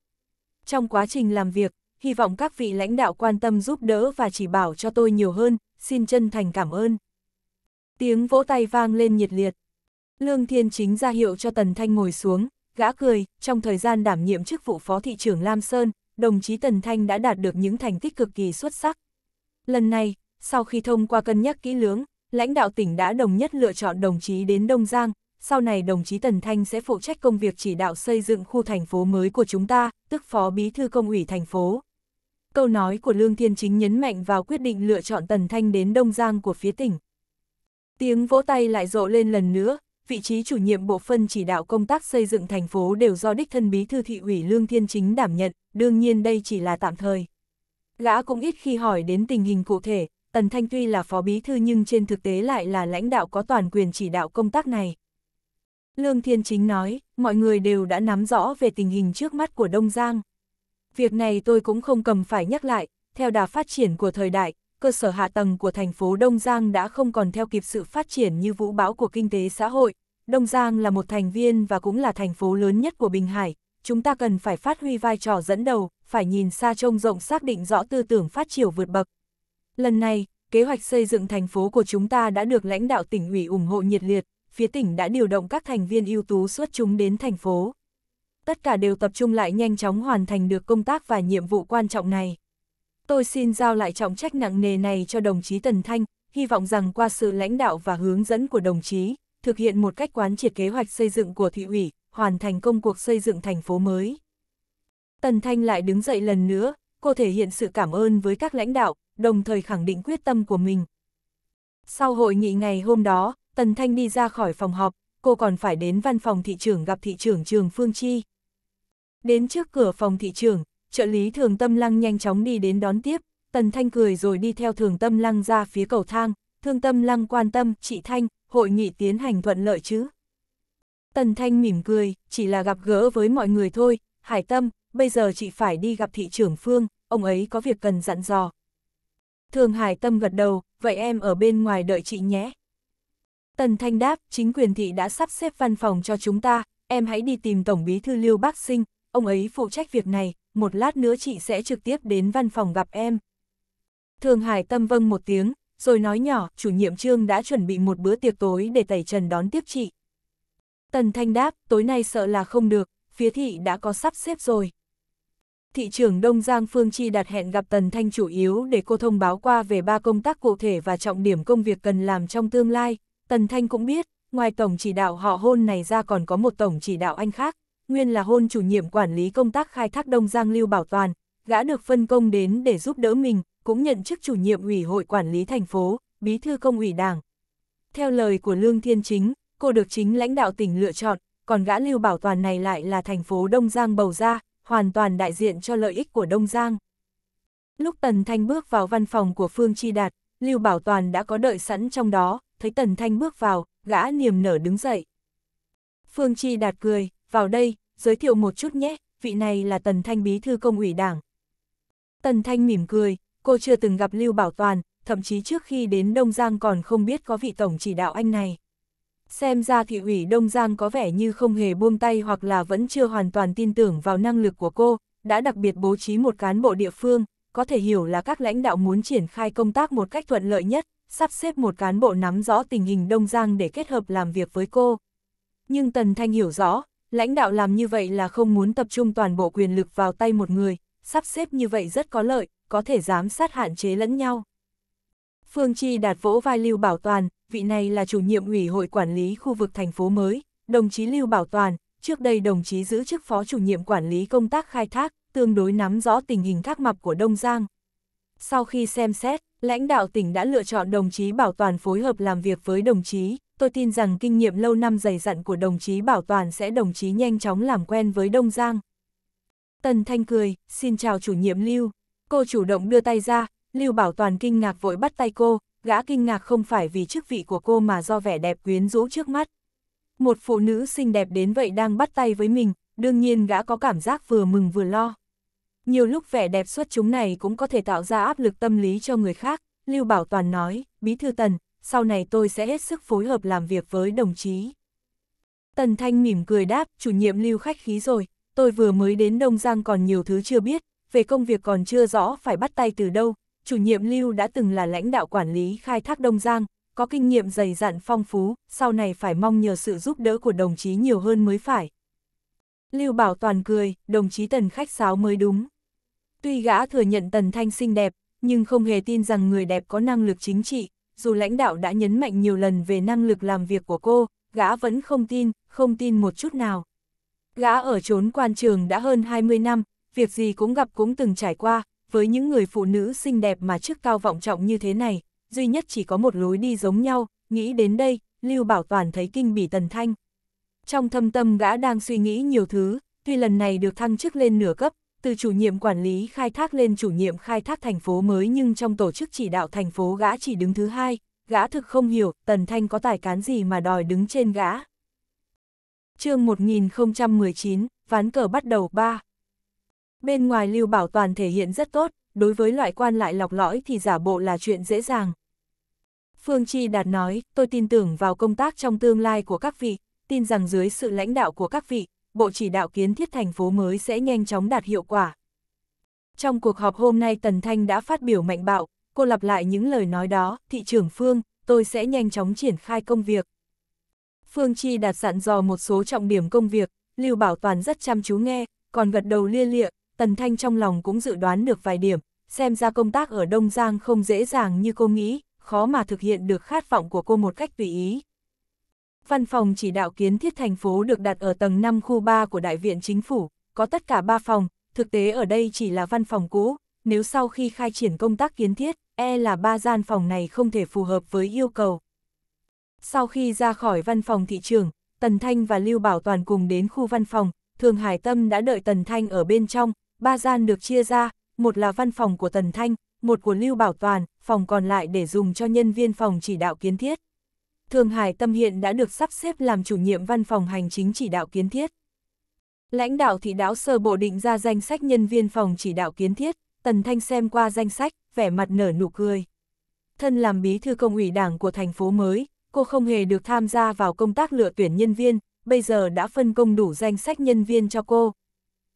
Trong quá trình làm việc, hy vọng các vị lãnh đạo quan tâm giúp đỡ và chỉ bảo cho tôi nhiều hơn, xin chân thành cảm ơn. Tiếng vỗ tay vang lên nhiệt liệt. Lương Thiên Chính ra hiệu cho Tần Thanh ngồi xuống, gã cười, trong thời gian đảm nhiệm chức vụ phó thị trưởng Lam Sơn, đồng chí Tần Thanh đã đạt được những thành tích cực kỳ xuất sắc. Lần này, sau khi thông qua cân nhắc kỹ lưỡng, lãnh đạo tỉnh đã đồng nhất lựa chọn đồng chí đến Đông Giang, sau này đồng chí Tần Thanh sẽ phụ trách công việc chỉ đạo xây dựng khu thành phố mới của chúng ta, tức Phó Bí Thư Công ủy thành phố. Câu nói của Lương Thiên Chính nhấn mạnh vào quyết định lựa chọn Tần Thanh đến Đông Giang của phía tỉnh. Tiếng vỗ tay lại rộ lên lần nữa, vị trí chủ nhiệm bộ phân chỉ đạo công tác xây dựng thành phố đều do đích thân bí thư thị ủy Lương Thiên Chính đảm nhận, đương nhiên đây chỉ là tạm thời. Gã cũng ít khi hỏi đến tình hình cụ thể, Tần Thanh tuy là phó bí thư nhưng trên thực tế lại là lãnh đạo có toàn quyền chỉ đạo công tác này. Lương Thiên Chính nói, mọi người đều đã nắm rõ về tình hình trước mắt của Đông Giang. Việc này tôi cũng không cầm phải nhắc lại, theo đà phát triển của thời đại, cơ sở hạ tầng của thành phố Đông Giang đã không còn theo kịp sự phát triển như vũ bão của kinh tế xã hội. Đông Giang là một thành viên và cũng là thành phố lớn nhất của Bình Hải, chúng ta cần phải phát huy vai trò dẫn đầu, phải nhìn xa trông rộng xác định rõ tư tưởng phát triển vượt bậc, Lần này, kế hoạch xây dựng thành phố của chúng ta đã được lãnh đạo tỉnh ủy ủng hộ nhiệt liệt, phía tỉnh đã điều động các thành viên ưu tú xuất chúng đến thành phố. Tất cả đều tập trung lại nhanh chóng hoàn thành được công tác và nhiệm vụ quan trọng này. Tôi xin giao lại trọng trách nặng nề này cho đồng chí Tần Thanh, hy vọng rằng qua sự lãnh đạo và hướng dẫn của đồng chí, thực hiện một cách quán triệt kế hoạch xây dựng của thị ủy, hoàn thành công cuộc xây dựng thành phố mới. Tần Thanh lại đứng dậy lần nữa, cô thể hiện sự cảm ơn với các lãnh đạo, đồng thời khẳng định quyết tâm của mình. Sau hội nghị ngày hôm đó, Tần Thanh đi ra khỏi phòng họp, cô còn phải đến văn phòng thị trưởng gặp thị trưởng Trường Phương Chi. Đến trước cửa phòng thị trưởng, trợ lý Thường Tâm Lăng nhanh chóng đi đến đón tiếp, Tần Thanh cười rồi đi theo Thường Tâm Lăng ra phía cầu thang, Thường Tâm Lăng quan tâm, chị Thanh, hội nghị tiến hành thuận lợi chứ. Tần Thanh mỉm cười, chỉ là gặp gỡ với mọi người thôi, Hải Tâm, bây giờ chị phải đi gặp thị trưởng Phương, ông ấy có việc cần dặn dò, Thường Hải Tâm gật đầu, vậy em ở bên ngoài đợi chị nhé. Tần Thanh đáp, chính quyền thị đã sắp xếp văn phòng cho chúng ta, em hãy đi tìm Tổng bí thư Lưu Bác Sinh, ông ấy phụ trách việc này, một lát nữa chị sẽ trực tiếp đến văn phòng gặp em. Thường Hải Tâm vâng một tiếng, rồi nói nhỏ, chủ nhiệm trương đã chuẩn bị một bữa tiệc tối để tẩy trần đón tiếp chị. Tần Thanh đáp, tối nay sợ là không được, phía thị đã có sắp xếp rồi thị trưởng Đông Giang Phương Chi đặt hẹn gặp Tần Thanh chủ yếu để cô thông báo qua về ba công tác cụ thể và trọng điểm công việc cần làm trong tương lai. Tần Thanh cũng biết, ngoài tổng chỉ đạo họ hôn này ra còn có một tổng chỉ đạo anh khác, nguyên là hôn chủ nhiệm quản lý công tác khai thác Đông Giang Lưu Bảo Toàn, gã được phân công đến để giúp đỡ mình, cũng nhận chức chủ nhiệm ủy hội quản lý thành phố, bí thư công ủy đảng. Theo lời của Lương Thiên Chính, cô được chính lãnh đạo tỉnh lựa chọn, còn gã Lưu Bảo Toàn này lại là thành phố Đông Giang bầu ra, hoàn toàn đại diện cho lợi ích của Đông Giang. Lúc Tần Thanh bước vào văn phòng của Phương Chi Đạt, Lưu Bảo Toàn đã có đợi sẵn trong đó, thấy Tần Thanh bước vào, gã niềm nở đứng dậy. Phương Chi Đạt cười, vào đây, giới thiệu một chút nhé, vị này là Tần Thanh bí thư công ủy đảng. Tần Thanh mỉm cười, cô chưa từng gặp Lưu Bảo Toàn, thậm chí trước khi đến Đông Giang còn không biết có vị tổng chỉ đạo anh này. Xem ra thị ủy Đông Giang có vẻ như không hề buông tay hoặc là vẫn chưa hoàn toàn tin tưởng vào năng lực của cô, đã đặc biệt bố trí một cán bộ địa phương, có thể hiểu là các lãnh đạo muốn triển khai công tác một cách thuận lợi nhất, sắp xếp một cán bộ nắm rõ tình hình Đông Giang để kết hợp làm việc với cô. Nhưng Tần Thanh hiểu rõ, lãnh đạo làm như vậy là không muốn tập trung toàn bộ quyền lực vào tay một người, sắp xếp như vậy rất có lợi, có thể giám sát hạn chế lẫn nhau. Phương Chi đạt vỗ vai Lưu Bảo Toàn, vị này là chủ nhiệm ủy hội quản lý khu vực thành phố mới, đồng chí Lưu Bảo Toàn, trước đây đồng chí giữ chức phó chủ nhiệm quản lý công tác khai thác, tương đối nắm rõ tình hình thác mập của Đông Giang. Sau khi xem xét, lãnh đạo tỉnh đã lựa chọn đồng chí Bảo Toàn phối hợp làm việc với đồng chí, tôi tin rằng kinh nghiệm lâu năm dày dặn của đồng chí Bảo Toàn sẽ đồng chí nhanh chóng làm quen với Đông Giang. Tần Thanh cười, xin chào chủ nhiệm Lưu. Cô chủ động đưa tay ra, Lưu Bảo Toàn kinh ngạc vội bắt tay cô, gã kinh ngạc không phải vì chức vị của cô mà do vẻ đẹp quyến rũ trước mắt. Một phụ nữ xinh đẹp đến vậy đang bắt tay với mình, đương nhiên gã có cảm giác vừa mừng vừa lo. Nhiều lúc vẻ đẹp xuất chúng này cũng có thể tạo ra áp lực tâm lý cho người khác, Lưu Bảo Toàn nói, Bí Thư Tần, sau này tôi sẽ hết sức phối hợp làm việc với đồng chí. Tần Thanh mỉm cười đáp, chủ nhiệm Lưu khách khí rồi, tôi vừa mới đến Đông Giang còn nhiều thứ chưa biết, về công việc còn chưa rõ phải bắt tay từ đâu, chủ nhiệm Lưu đã từng là lãnh đạo quản lý khai thác Đông Giang, có kinh nghiệm dày dặn phong phú, sau này phải mong nhờ sự giúp đỡ của đồng chí nhiều hơn mới phải. Lưu Bảo Toàn cười, đồng chí Tần khách sáo mới đúng. Tuy gã thừa nhận Tần Thanh xinh đẹp, nhưng không hề tin rằng người đẹp có năng lực chính trị, dù lãnh đạo đã nhấn mạnh nhiều lần về năng lực làm việc của cô, gã vẫn không tin, không tin một chút nào. Gã ở trốn quan trường đã hơn 20 năm, việc gì cũng gặp cũng từng trải qua, với những người phụ nữ xinh đẹp mà chức cao vọng trọng như thế này, duy nhất chỉ có một lối đi giống nhau, nghĩ đến đây, Lưu Bảo Toàn thấy kinh bỉ Tần Thanh. Trong thâm tâm gã đang suy nghĩ nhiều thứ, tuy lần này được thăng chức lên nửa cấp, từ chủ nhiệm quản lý khai thác lên chủ nhiệm khai thác thành phố mới nhưng trong tổ chức chỉ đạo thành phố gã chỉ đứng thứ hai, gã thực không hiểu Tần Thanh có tài cán gì mà đòi đứng trên gã. chương 1019, ván cờ bắt đầu 3 Bên ngoài Lưu Bảo Toàn thể hiện rất tốt, đối với loại quan lại lọc lõi thì giả bộ là chuyện dễ dàng. Phương Chi Đạt nói, tôi tin tưởng vào công tác trong tương lai của các vị, tin rằng dưới sự lãnh đạo của các vị, Bộ Chỉ đạo kiến thiết thành phố mới sẽ nhanh chóng đạt hiệu quả. Trong cuộc họp hôm nay Tần Thanh đã phát biểu mạnh bạo, cô lặp lại những lời nói đó, thị trưởng Phương, tôi sẽ nhanh chóng triển khai công việc. Phương Chi Đạt dặn dò một số trọng điểm công việc, Lưu Bảo Toàn rất chăm chú nghe, còn gật đầu lia lịa, Tần Thanh trong lòng cũng dự đoán được vài điểm, xem ra công tác ở Đông Giang không dễ dàng như cô nghĩ, khó mà thực hiện được khát vọng của cô một cách tùy ý. Văn phòng chỉ đạo kiến thiết thành phố được đặt ở tầng 5 khu 3 của Đại viện Chính phủ, có tất cả 3 phòng, thực tế ở đây chỉ là văn phòng cũ, nếu sau khi khai triển công tác kiến thiết, e là ba gian phòng này không thể phù hợp với yêu cầu. Sau khi ra khỏi văn phòng thị trường, Tần Thanh và Lưu Bảo Toàn cùng đến khu văn phòng, Thường Hải Tâm đã đợi Tần Thanh ở bên trong, ba gian được chia ra, một là văn phòng của Tần Thanh, một của Lưu Bảo Toàn, phòng còn lại để dùng cho nhân viên phòng chỉ đạo kiến thiết. Thường Hải Tâm hiện đã được sắp xếp làm chủ nhiệm văn phòng hành chính chỉ đạo kiến thiết. Lãnh đạo thị đáo sơ bộ định ra danh sách nhân viên phòng chỉ đạo kiến thiết, Tần Thanh xem qua danh sách, vẻ mặt nở nụ cười. Thân làm bí thư công ủy đảng của thành phố mới, cô không hề được tham gia vào công tác lựa tuyển nhân viên, bây giờ đã phân công đủ danh sách nhân viên cho cô,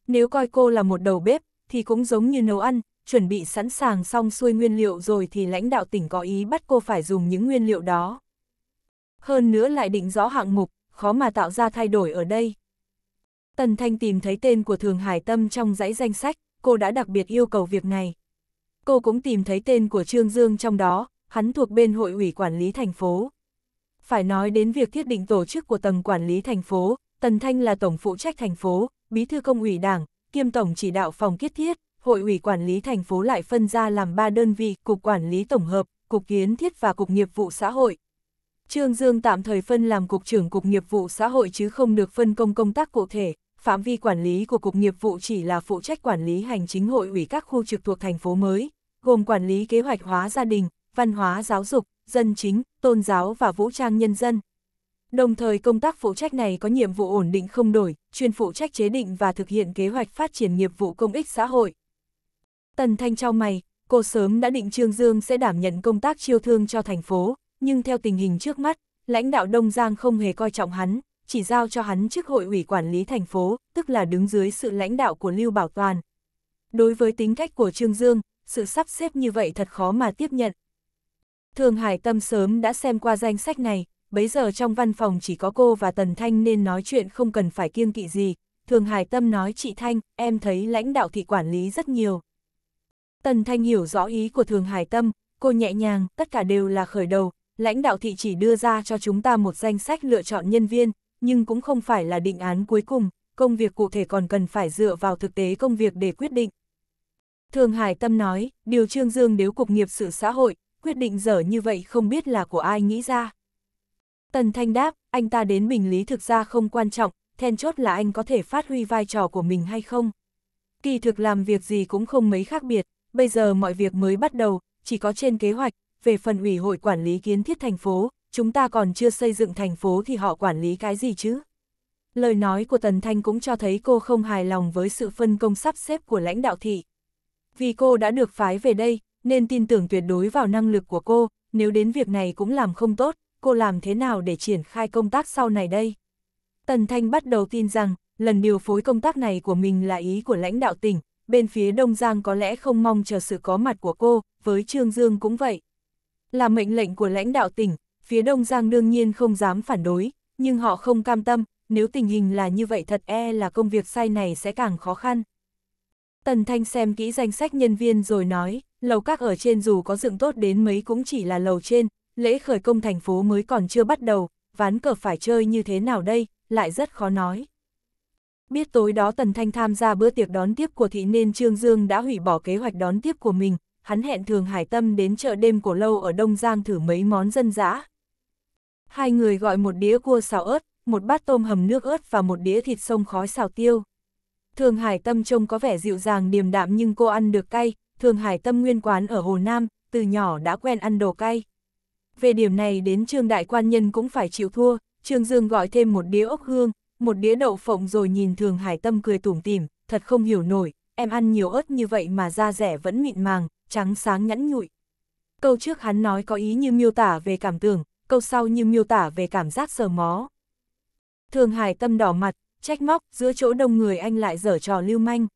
nếu coi cô là một đầu bếp, thì cũng giống như nấu ăn, chuẩn bị sẵn sàng xong xuôi nguyên liệu rồi thì lãnh đạo tỉnh có ý bắt cô phải dùng những nguyên liệu đó. Hơn nữa lại định rõ hạng mục, khó mà tạo ra thay đổi ở đây. Tần Thanh tìm thấy tên của Thường Hải Tâm trong dãy danh sách, cô đã đặc biệt yêu cầu việc này. Cô cũng tìm thấy tên của Trương Dương trong đó, hắn thuộc bên hội ủy quản lý thành phố. Phải nói đến việc thiết định tổ chức của tầng quản lý thành phố, Tần Thanh là tổng phụ trách thành phố, bí thư công ủy đảng, kiêm tổng chỉ đạo phòng kiết thiết, hội ủy quản lý thành phố lại phân ra làm 3 đơn vị, cục quản lý tổng hợp, cục kiến thiết và cục nghiệp vụ xã hội. Trương Dương tạm thời phân làm cục trưởng cục nghiệp vụ xã hội chứ không được phân công công tác cụ thể, phạm vi quản lý của cục nghiệp vụ chỉ là phụ trách quản lý hành chính hội ủy các khu trực thuộc thành phố mới, gồm quản lý kế hoạch hóa gia đình, văn hóa giáo dục, dân chính, tôn giáo và vũ trang nhân dân. Đồng thời công tác phụ trách này có nhiệm vụ ổn định không đổi, chuyên phụ trách chế định và thực hiện kế hoạch phát triển nghiệp vụ công ích xã hội. Tần Thanh trao mày, cô sớm đã định Trương Dương sẽ đảm nhận công tác chiêu thương cho thành phố, nhưng theo tình hình trước mắt, lãnh đạo Đông Giang không hề coi trọng hắn, chỉ giao cho hắn chức hội ủy quản lý thành phố, tức là đứng dưới sự lãnh đạo của Lưu Bảo Toàn. Đối với tính cách của Trương Dương, sự sắp xếp như vậy thật khó mà tiếp nhận. Thường Hải Tâm sớm đã xem qua danh sách này, bấy giờ trong văn phòng chỉ có cô và Tần Thanh nên nói chuyện không cần phải kiêng kỵ gì. Thường Hải Tâm nói chị Thanh, em thấy lãnh đạo thị quản lý rất nhiều. Tần Thanh hiểu rõ ý của Thường Hải Tâm, cô nhẹ nhàng, tất cả đều là khởi đầu. Lãnh đạo thị chỉ đưa ra cho chúng ta một danh sách lựa chọn nhân viên, nhưng cũng không phải là định án cuối cùng, công việc cụ thể còn cần phải dựa vào thực tế công việc để quyết định. Thường Hải Tâm nói, điều Trương Dương nếu Cục nghiệp sự xã hội, quyết định dở như vậy không biết là của ai nghĩ ra. Tần Thanh đáp, anh ta đến Bình Lý thực ra không quan trọng, then chốt là anh có thể phát huy vai trò của mình hay không. Kỳ thực làm việc gì cũng không mấy khác biệt, bây giờ mọi việc mới bắt đầu, chỉ có trên kế hoạch, về phần ủy hội quản lý kiến thiết thành phố, chúng ta còn chưa xây dựng thành phố thì họ quản lý cái gì chứ? Lời nói của Tần Thanh cũng cho thấy cô không hài lòng với sự phân công sắp xếp của lãnh đạo thị. Vì cô đã được phái về đây, nên tin tưởng tuyệt đối vào năng lực của cô, nếu đến việc này cũng làm không tốt, cô làm thế nào để triển khai công tác sau này đây? Tần Thanh bắt đầu tin rằng, lần điều phối công tác này của mình là ý của lãnh đạo tỉnh, bên phía Đông Giang có lẽ không mong chờ sự có mặt của cô, với Trương Dương cũng vậy. Là mệnh lệnh của lãnh đạo tỉnh, phía Đông Giang đương nhiên không dám phản đối, nhưng họ không cam tâm, nếu tình hình là như vậy thật e là công việc sai này sẽ càng khó khăn. Tần Thanh xem kỹ danh sách nhân viên rồi nói, lầu các ở trên dù có dựng tốt đến mấy cũng chỉ là lầu trên, lễ khởi công thành phố mới còn chưa bắt đầu, ván cờ phải chơi như thế nào đây, lại rất khó nói. Biết tối đó Tần Thanh tham gia bữa tiệc đón tiếp của thị nên Trương Dương đã hủy bỏ kế hoạch đón tiếp của mình, hắn hẹn Thường Hải Tâm đến chợ đêm cổ lâu ở Đông Giang thử mấy món dân dã. Hai người gọi một đĩa cua xào ớt, một bát tôm hầm nước ớt và một đĩa thịt sông khói xào tiêu. Thường Hải Tâm trông có vẻ dịu dàng điềm đạm nhưng cô ăn được cay, Thường Hải Tâm nguyên quán ở Hồ Nam, từ nhỏ đã quen ăn đồ cay về điểm này đến trương đại quan nhân cũng phải chịu thua, trương dương gọi thêm một đĩa ốc hương, một đĩa đậu phộng rồi nhìn thường hải tâm cười tủm tỉm, thật không hiểu nổi, em ăn nhiều ớt như vậy mà da rẻ vẫn mịn màng, trắng sáng nhẵn nhụi. Câu trước hắn nói có ý như miêu tả về cảm tưởng, câu sau như miêu tả về cảm giác sờ mó. Thường hải tâm đỏ mặt, trách móc, giữa chỗ đông người anh lại dở trò lưu manh.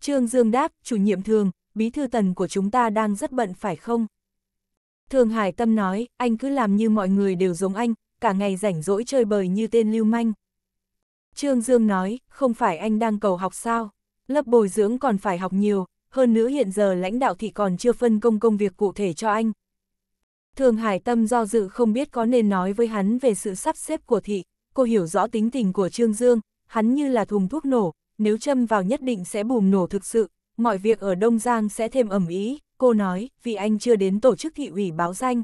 Trương Dương đáp, chủ nhiệm thường, bí thư tần của chúng ta đang rất bận phải không? Thường Hải Tâm nói, anh cứ làm như mọi người đều giống anh, cả ngày rảnh rỗi chơi bời như tên lưu manh. Trương Dương nói, không phải anh đang cầu học sao, lớp bồi dưỡng còn phải học nhiều, hơn nữa hiện giờ lãnh đạo thì còn chưa phân công công việc cụ thể cho anh. Thường Hải Tâm do dự không biết có nên nói với hắn về sự sắp xếp của thị, cô hiểu rõ tính tình của Trương Dương, hắn như là thùng thuốc nổ, nếu châm vào nhất định sẽ bùm nổ thực sự, mọi việc ở Đông Giang sẽ thêm ẩm ý, cô nói, vì anh chưa đến tổ chức thị ủy báo danh.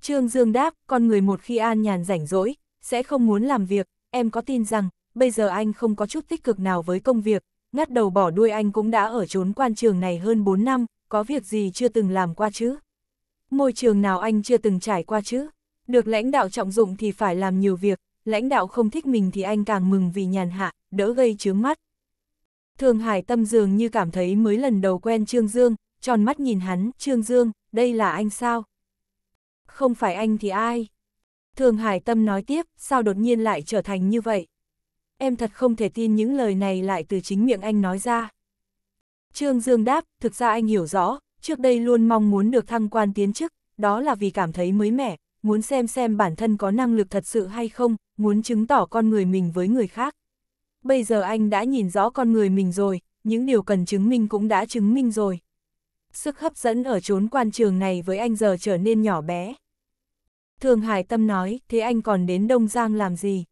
Trương Dương đáp, con người một khi an nhàn rảnh rỗi, sẽ không muốn làm việc, em có tin rằng, bây giờ anh không có chút tích cực nào với công việc, ngắt đầu bỏ đuôi anh cũng đã ở trốn quan trường này hơn 4 năm, có việc gì chưa từng làm qua chứ? Môi trường nào anh chưa từng trải qua chứ? Được lãnh đạo trọng dụng thì phải làm nhiều việc, lãnh đạo không thích mình thì anh càng mừng vì nhàn hạ, đỡ gây chướng mắt. Thường Hải Tâm dường như cảm thấy mới lần đầu quen Trương Dương, tròn mắt nhìn hắn, Trương Dương, đây là anh sao? Không phải anh thì ai? Thường Hải Tâm nói tiếp, sao đột nhiên lại trở thành như vậy? Em thật không thể tin những lời này lại từ chính miệng anh nói ra. Trương Dương đáp, thực ra anh hiểu rõ, trước đây luôn mong muốn được thăng quan tiến chức, đó là vì cảm thấy mới mẻ, muốn xem xem bản thân có năng lực thật sự hay không, muốn chứng tỏ con người mình với người khác. Bây giờ anh đã nhìn rõ con người mình rồi, những điều cần chứng minh cũng đã chứng minh rồi sức hấp dẫn ở chốn quan trường này với anh giờ trở nên nhỏ bé. Thường Hải Tâm nói, thế anh còn đến Đông Giang làm gì?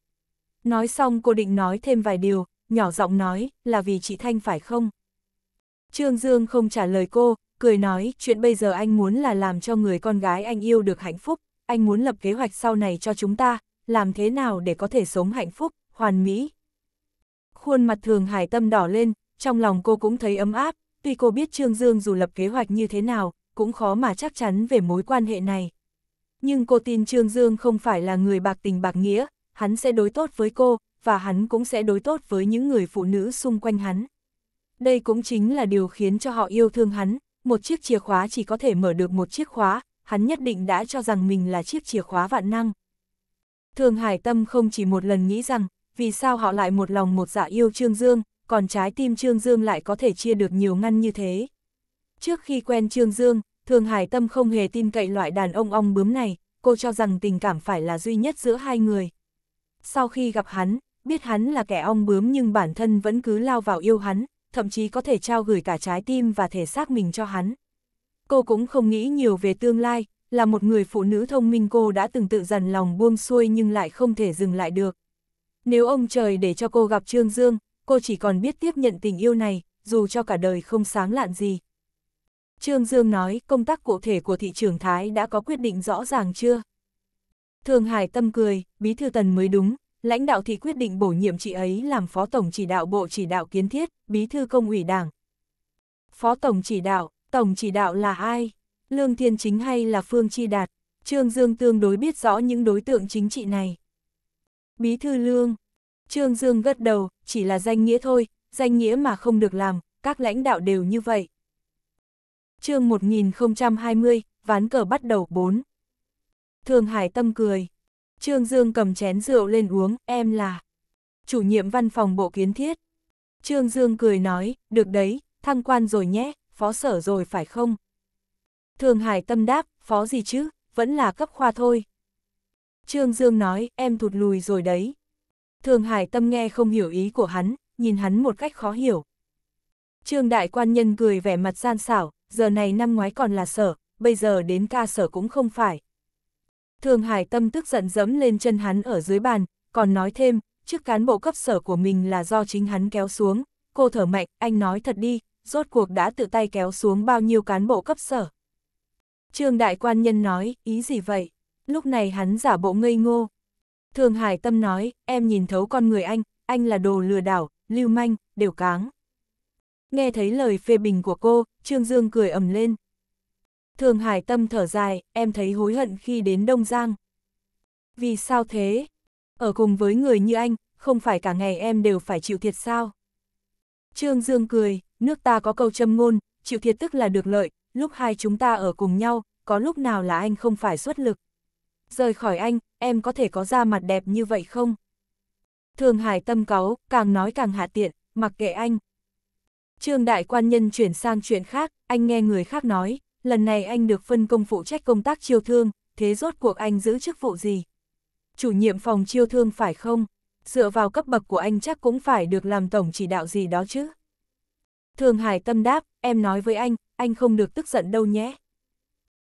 Nói xong cô định nói thêm vài điều, nhỏ giọng nói, là vì chị Thanh phải không? Trương Dương không trả lời cô, cười nói, chuyện bây giờ anh muốn là làm cho người con gái anh yêu được hạnh phúc, anh muốn lập kế hoạch sau này cho chúng ta, làm thế nào để có thể sống hạnh phúc, hoàn mỹ. Khuôn mặt Thường Hải Tâm đỏ lên, trong lòng cô cũng thấy ấm áp, tuy cô biết Trương Dương dù lập kế hoạch như thế nào, cũng khó mà chắc chắn về mối quan hệ này. Nhưng cô tin Trương Dương không phải là người bạc tình bạc nghĩa, hắn sẽ đối tốt với cô, và hắn cũng sẽ đối tốt với những người phụ nữ xung quanh hắn. Đây cũng chính là điều khiến cho họ yêu thương hắn, một chiếc chìa khóa chỉ có thể mở được một chiếc khóa, hắn nhất định đã cho rằng mình là chiếc chìa khóa vạn năng. Thường Hải Tâm không chỉ một lần nghĩ rằng, vì sao họ lại một lòng một dạ yêu Trương Dương, còn trái tim Trương Dương lại có thể chia được nhiều ngăn như thế. Trước khi quen Trương Dương, Thường Hải Tâm không hề tin cậy loại đàn ông ong bướm này, cô cho rằng tình cảm phải là duy nhất giữa hai người. Sau khi gặp hắn, biết hắn là kẻ ong bướm nhưng bản thân vẫn cứ lao vào yêu hắn, thậm chí có thể trao gửi cả trái tim và thể xác mình cho hắn. Cô cũng không nghĩ nhiều về tương lai, là một người phụ nữ thông minh cô đã từng tự dần lòng buông xuôi nhưng lại không thể dừng lại được. Nếu ông trời để cho cô gặp Trương Dương, cô chỉ còn biết tiếp nhận tình yêu này, dù cho cả đời không sáng lạn gì. Trương Dương nói công tác cụ thể của thị trường Thái đã có quyết định rõ ràng chưa? Thường Hải Tâm cười, Bí Thư Tần mới đúng, lãnh đạo thị quyết định bổ nhiệm chị ấy làm Phó Tổng chỉ đạo Bộ chỉ đạo kiến thiết, Bí Thư Công ủy Đảng. Phó Tổng chỉ đạo, Tổng chỉ đạo là ai? Lương Thiên Chính hay là Phương Chi Đạt? Trương Dương tương đối biết rõ những đối tượng chính trị này. Bí Thư Lương, Trương Dương gật đầu, chỉ là danh nghĩa thôi, danh nghĩa mà không được làm, các lãnh đạo đều như vậy. chương 1020, ván cờ bắt đầu 4. Thường Hải Tâm cười. Trương Dương cầm chén rượu lên uống, em là chủ nhiệm văn phòng bộ kiến thiết. Trương Dương cười nói, được đấy, thăng quan rồi nhé, phó sở rồi phải không? Thường Hải Tâm đáp, phó gì chứ, vẫn là cấp khoa thôi. Trương Dương nói, em thụt lùi rồi đấy. Thường Hải Tâm nghe không hiểu ý của hắn, nhìn hắn một cách khó hiểu. Trương Đại Quan Nhân cười vẻ mặt gian xảo, giờ này năm ngoái còn là sở, bây giờ đến ca sở cũng không phải. Thường Hải Tâm tức giận dẫm lên chân hắn ở dưới bàn, còn nói thêm, trước cán bộ cấp sở của mình là do chính hắn kéo xuống, cô thở mạnh, anh nói thật đi, rốt cuộc đã tự tay kéo xuống bao nhiêu cán bộ cấp sở. Trương Đại Quan Nhân nói, ý gì vậy? Lúc này hắn giả bộ ngây ngô, Thường Hải Tâm nói, em nhìn thấu con người anh, anh là đồ lừa đảo, lưu manh, đều cáng. Nghe thấy lời phê bình của cô, Trương Dương cười ầm lên. Thường Hải Tâm thở dài, em thấy hối hận khi đến Đông Giang. Vì sao thế? Ở cùng với người như anh, không phải cả ngày em đều phải chịu thiệt sao? Trương Dương cười, nước ta có câu châm ngôn, chịu thiệt tức là được lợi, lúc hai chúng ta ở cùng nhau, có lúc nào là anh không phải xuất lực rời khỏi anh, em có thể có da mặt đẹp như vậy không? Thường Hải tâm cáu, càng nói càng hạ tiện, mặc kệ anh. Trương Đại Quan Nhân chuyển sang chuyện khác, anh nghe người khác nói, lần này anh được phân công phụ trách công tác chiêu thương, thế rốt cuộc anh giữ chức vụ gì? Chủ nhiệm phòng chiêu thương phải không? Dựa vào cấp bậc của anh chắc cũng phải được làm tổng chỉ đạo gì đó chứ? Thường Hải tâm đáp, em nói với anh, anh không được tức giận đâu nhé.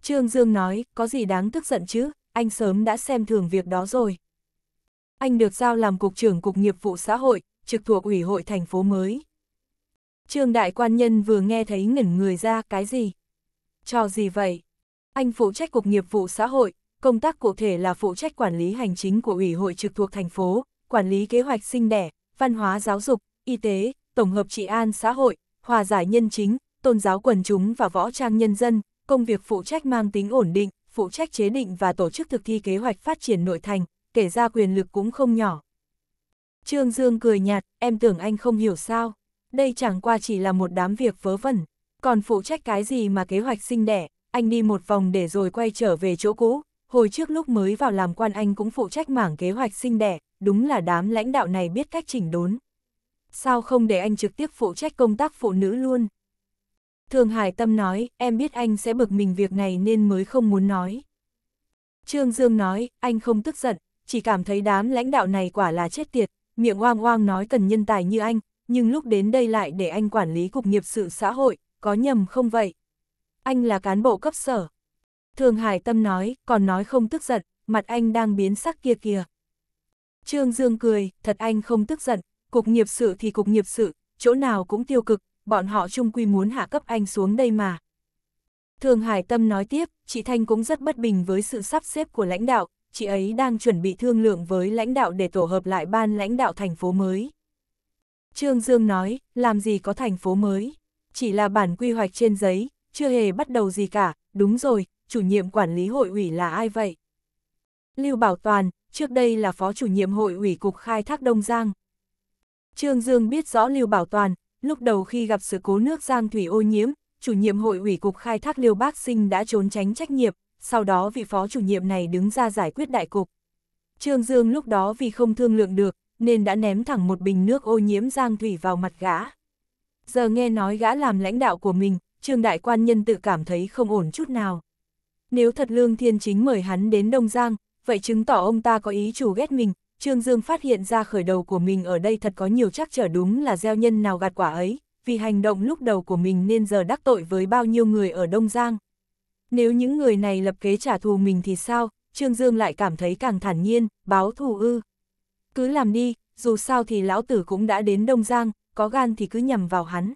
Trương Dương nói, có gì đáng tức giận chứ, anh sớm đã xem thường việc đó rồi. Anh được giao làm cục trưởng cục nghiệp vụ xã hội, trực thuộc ủy hội thành phố mới. Trương đại quan nhân vừa nghe thấy ngẩn người ra cái gì? Cho gì vậy? Anh phụ trách cục nghiệp vụ xã hội, công tác cụ thể là phụ trách quản lý hành chính của ủy hội trực thuộc thành phố, quản lý kế hoạch sinh đẻ, văn hóa giáo dục, y tế, tổng hợp trị an xã hội, hòa giải nhân chính, tôn giáo quần chúng và võ trang nhân dân, công việc phụ trách mang tính ổn định, phụ trách chế định và tổ chức thực thi kế hoạch phát triển nội thành, kể ra quyền lực cũng không nhỏ. Trương Dương cười nhạt, em tưởng anh không hiểu sao, đây chẳng qua chỉ là một đám việc vớ vẩn, còn phụ trách cái gì mà kế hoạch sinh đẻ, anh đi một vòng để rồi quay trở về chỗ cũ, hồi trước lúc mới vào làm quan anh cũng phụ trách mảng kế hoạch sinh đẻ, đúng là đám lãnh đạo này biết cách chỉnh đốn. Sao không để anh trực tiếp phụ trách công tác phụ nữ luôn? Thường Hải Tâm nói, em biết anh sẽ bực mình việc này nên mới không muốn nói. Trương Dương nói, anh không tức giận, chỉ cảm thấy đám lãnh đạo này quả là chết tiệt, miệng oang oang nói cần nhân tài như anh, nhưng lúc đến đây lại để anh quản lý cục nghiệp sự xã hội, có nhầm không vậy? Anh là cán bộ cấp sở. Thường Hải Tâm nói, còn nói không tức giận, mặt anh đang biến sắc kia kìa. Trương Dương cười, thật anh không tức giận, cục nghiệp sự thì cục nghiệp sự, chỗ nào cũng tiêu cực, bọn họ chung quy muốn hạ cấp anh xuống đây mà. Thường Hải Tâm nói tiếp, chị Thanh cũng rất bất bình với sự sắp xếp của lãnh đạo, chị ấy đang chuẩn bị thương lượng với lãnh đạo để tổ hợp lại ban lãnh đạo thành phố mới. Trương Dương nói, làm gì có thành phố mới, chỉ là bản quy hoạch trên giấy, chưa hề bắt đầu gì cả, đúng rồi, chủ nhiệm quản lý hội ủy là ai vậy? Lưu Bảo Toàn, trước đây là phó chủ nhiệm hội ủy cục khai thác Đông Giang. Trương Dương biết rõ Lưu Bảo Toàn, lúc đầu khi gặp sự cố nước Giang Thủy ô nhiễm, chủ nhiệm hội ủy cục khai thác Liêu Bác Sinh đã trốn tránh trách nhiệm, sau đó vị phó chủ nhiệm này đứng ra giải quyết đại cục. Trương Dương lúc đó vì không thương lượng được, nên đã ném thẳng một bình nước ô nhiễm Giang Thủy vào mặt gã. Giờ nghe nói gã làm lãnh đạo của mình, Trương Đại Quan Nhân tự cảm thấy không ổn chút nào. Nếu thật Lương Thiên Chính mời hắn đến Đông Giang, vậy chứng tỏ ông ta có ý chủ ghét mình, Trương Dương phát hiện ra khởi đầu của mình ở đây thật có nhiều trắc trở đúng là gieo nhân nào gạt quả ấy, vì hành động lúc đầu của mình nên giờ đắc tội với bao nhiêu người ở Đông Giang. Nếu những người này lập kế trả thù mình thì sao, Trương Dương lại cảm thấy càng thản nhiên, báo thù ư. Cứ làm đi, dù sao thì lão tử cũng đã đến Đông Giang, có gan thì cứ nhầm vào hắn.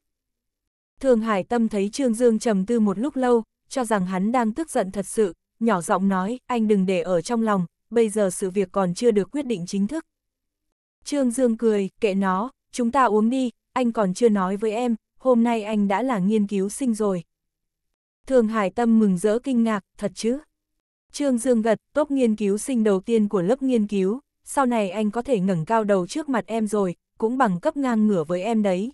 Thường Hải Tâm thấy Trương Dương trầm tư một lúc lâu, cho rằng hắn đang tức giận thật sự, nhỏ giọng nói, anh đừng để ở trong lòng, bây giờ sự việc còn chưa được quyết định chính thức. Trương Dương cười, kệ nó, chúng ta uống đi, anh còn chưa nói với em, hôm nay anh đã là nghiên cứu sinh rồi. Thường Hải Tâm mừng rỡ kinh ngạc, thật chứ? Trương Dương gật, tốt nghiên cứu sinh đầu tiên của lớp nghiên cứu, sau này anh có thể ngẩng cao đầu trước mặt em rồi, cũng bằng cấp ngang ngửa với em đấy.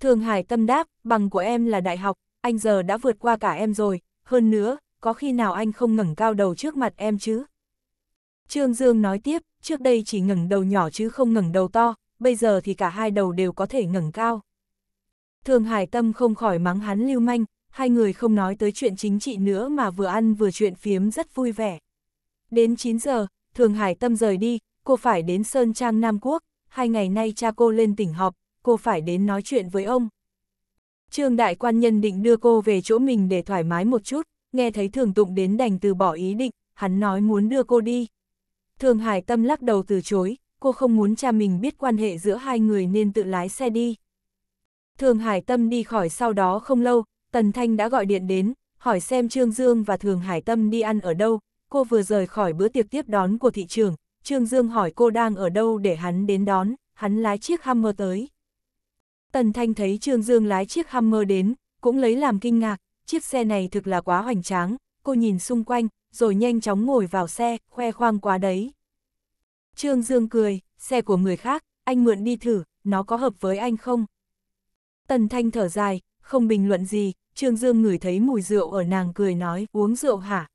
Thường Hải Tâm đáp, bằng của em là đại học, anh giờ đã vượt qua cả em rồi, hơn nữa, có khi nào anh không ngẩng cao đầu trước mặt em chứ? Trương Dương nói tiếp, trước đây chỉ ngẩng đầu nhỏ chứ không ngẩng đầu to, bây giờ thì cả hai đầu đều có thể ngẩng cao. Thường Hải Tâm không khỏi mắng hắn lưu manh, hai người không nói tới chuyện chính trị nữa mà vừa ăn vừa chuyện phiếm rất vui vẻ. Đến 9 giờ, Thường Hải Tâm rời đi, cô phải đến Sơn Trang Nam Quốc, hai ngày nay cha cô lên tỉnh họp, cô phải đến nói chuyện với ông. Trương Đại Quan Nhân định đưa cô về chỗ mình để thoải mái một chút, nghe thấy Thường Tụng đến đành từ bỏ ý định, hắn nói muốn đưa cô đi. Thường Hải Tâm lắc đầu từ chối, cô không muốn cha mình biết quan hệ giữa hai người nên tự lái xe đi. Thường Hải Tâm đi khỏi sau đó không lâu, Tần Thanh đã gọi điện đến, hỏi xem Trương Dương và Thường Hải Tâm đi ăn ở đâu, cô vừa rời khỏi bữa tiệc tiếp đón của thị trường, Trương Dương hỏi cô đang ở đâu để hắn đến đón, hắn lái chiếc Hammer tới. Tần Thanh thấy Trương Dương lái chiếc Hammer đến, cũng lấy làm kinh ngạc, chiếc xe này thực là quá hoành tráng, cô nhìn xung quanh, rồi nhanh chóng ngồi vào xe, khoe khoang quá đấy. Trương Dương cười, xe của người khác, anh mượn đi thử, nó có hợp với anh không? Tần Thanh thở dài, không bình luận gì, Trương Dương ngửi thấy mùi rượu ở nàng cười nói, uống rượu hả?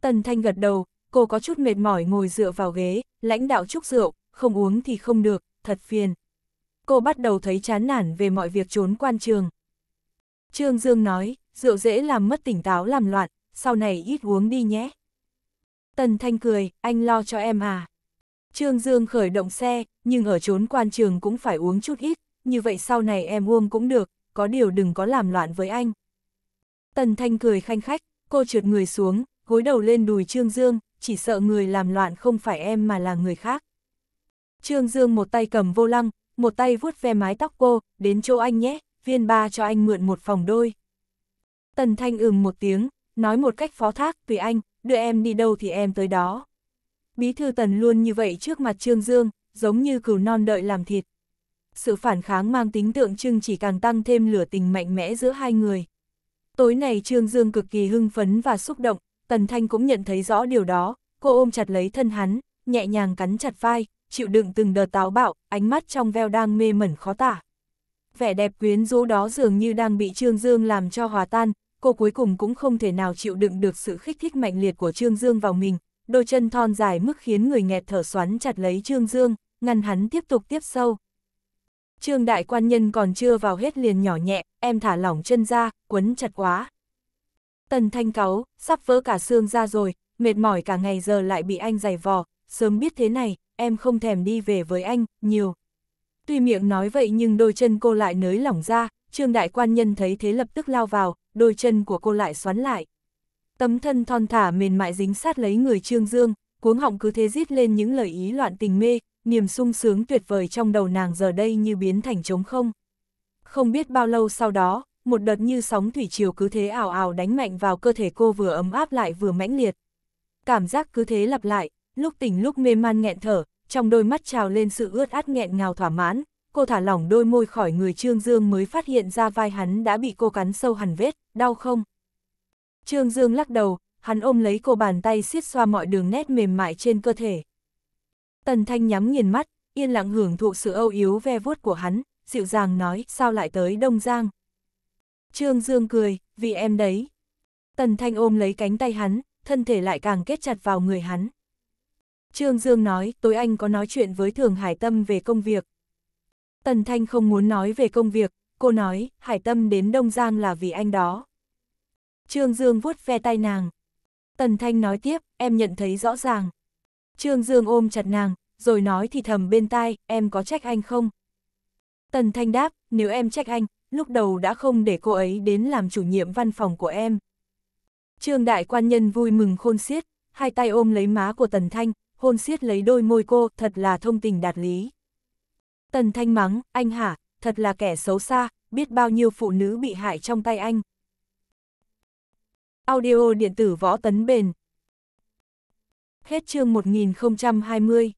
Tần Thanh gật đầu, cô có chút mệt mỏi ngồi dựa vào ghế, lãnh đạo chúc rượu, không uống thì không được, thật phiền. Cô bắt đầu thấy chán nản về mọi việc trốn quan trường. Trương Dương nói, rượu dễ làm mất tỉnh táo làm loạn, sau này ít uống đi nhé. Tần Thanh cười, anh lo cho em à. Trương Dương khởi động xe, nhưng ở chốn quan trường cũng phải uống chút ít, như vậy sau này em uống cũng được, có điều đừng có làm loạn với anh. Tần Thanh cười khanh khách, cô trượt người xuống, gối đầu lên đùi Trương Dương, chỉ sợ người làm loạn không phải em mà là người khác. Trương Dương một tay cầm vô lăng, một tay vuốt ve mái tóc cô, đến chỗ anh nhé, viên ba cho anh mượn một phòng đôi. Tần Thanh ừm một tiếng, nói một cách phó thác, tùy anh, đưa em đi đâu thì em tới đó. Bí thư tần luôn như vậy trước mặt Trương Dương, giống như cừu non đợi làm thịt. Sự phản kháng mang tính tượng trưng chỉ càng tăng thêm lửa tình mạnh mẽ giữa hai người. Tối này Trương Dương cực kỳ hưng phấn và xúc động, Tần Thanh cũng nhận thấy rõ điều đó, cô ôm chặt lấy thân hắn, nhẹ nhàng cắn chặt vai, chịu đựng từng đợt táo bạo, ánh mắt trong veo đang mê mẩn khó tả. Vẻ đẹp quyến rũ đó dường như đang bị Trương Dương làm cho hòa tan, cô cuối cùng cũng không thể nào chịu đựng được sự kích thích mạnh liệt của Trương Dương vào mình, đôi chân thon dài mức khiến người nghẹt thở xoắn chặt lấy Trương Dương, ngăn hắn tiếp tục tiếp sâu. Trương đại quan nhân còn chưa vào hết liền nhỏ nhẹ, em thả lỏng chân ra, quấn chặt quá. Tần thanh cáu, sắp vỡ cả xương ra rồi, mệt mỏi cả ngày giờ lại bị anh giày vò, sớm biết thế này, em không thèm đi về với anh, nhiều. Tuy miệng nói vậy nhưng đôi chân cô lại nới lỏng ra, Trương đại quan nhân thấy thế lập tức lao vào, đôi chân của cô lại xoắn lại. Tấm thân thon thả mềm mại dính sát lấy người Trương Dương, cuống họng cứ thế rít lên những lời ý loạn tình mê, niềm sung sướng tuyệt vời trong đầu nàng giờ đây như biến thành trống không. Không biết bao lâu sau đó, một đợt như sóng thủy triều cứ thế ảo ảo đánh mạnh vào cơ thể cô vừa ấm áp lại vừa mãnh liệt. Cảm giác cứ thế lặp lại, lúc tỉnh lúc mê man nghẹn thở, trong đôi mắt trào lên sự ướt át nghẹn ngào thỏa mãn, cô thả lỏng đôi môi khỏi người Trương Dương mới phát hiện ra vai hắn đã bị cô cắn sâu hẳn vết, đau không? Trương Dương lắc đầu, hắn ôm lấy cô bàn tay xiết xoa mọi đường nét mềm mại trên cơ thể. Tần Thanh nhắm nghiền mắt, yên lặng hưởng thụ sự âu yếu ve vuốt của hắn, dịu dàng nói, sao lại tới Đông Giang? Trương Dương cười, vì em đấy. Tần Thanh ôm lấy cánh tay hắn, thân thể lại càng kết chặt vào người hắn. Trương Dương nói, tối anh có nói chuyện với Thường Hải Tâm về công việc, Tần Thanh không muốn nói về công việc, cô nói, Hải Tâm đến Đông Giang là vì anh đó. Trương Dương vuốt ve tay nàng. Tần Thanh nói tiếp, em nhận thấy rõ ràng. Trương Dương ôm chặt nàng, rồi nói thì thầm bên tai, em có trách anh không? Tần Thanh đáp, nếu em trách anh, lúc đầu đã không để cô ấy đến làm chủ nhiệm văn phòng của em. Trương Đại Quan Nhân vui mừng khôn xiết, hai tay ôm lấy má của Tần Thanh, hôn xiết lấy đôi môi cô, thật là thông tình đạt lý. Tần Thanh mắng, anh hả, thật là kẻ xấu xa, biết bao nhiêu phụ nữ bị hại trong tay anh. Audio điện tử võ tấn bền. Hết chương 1020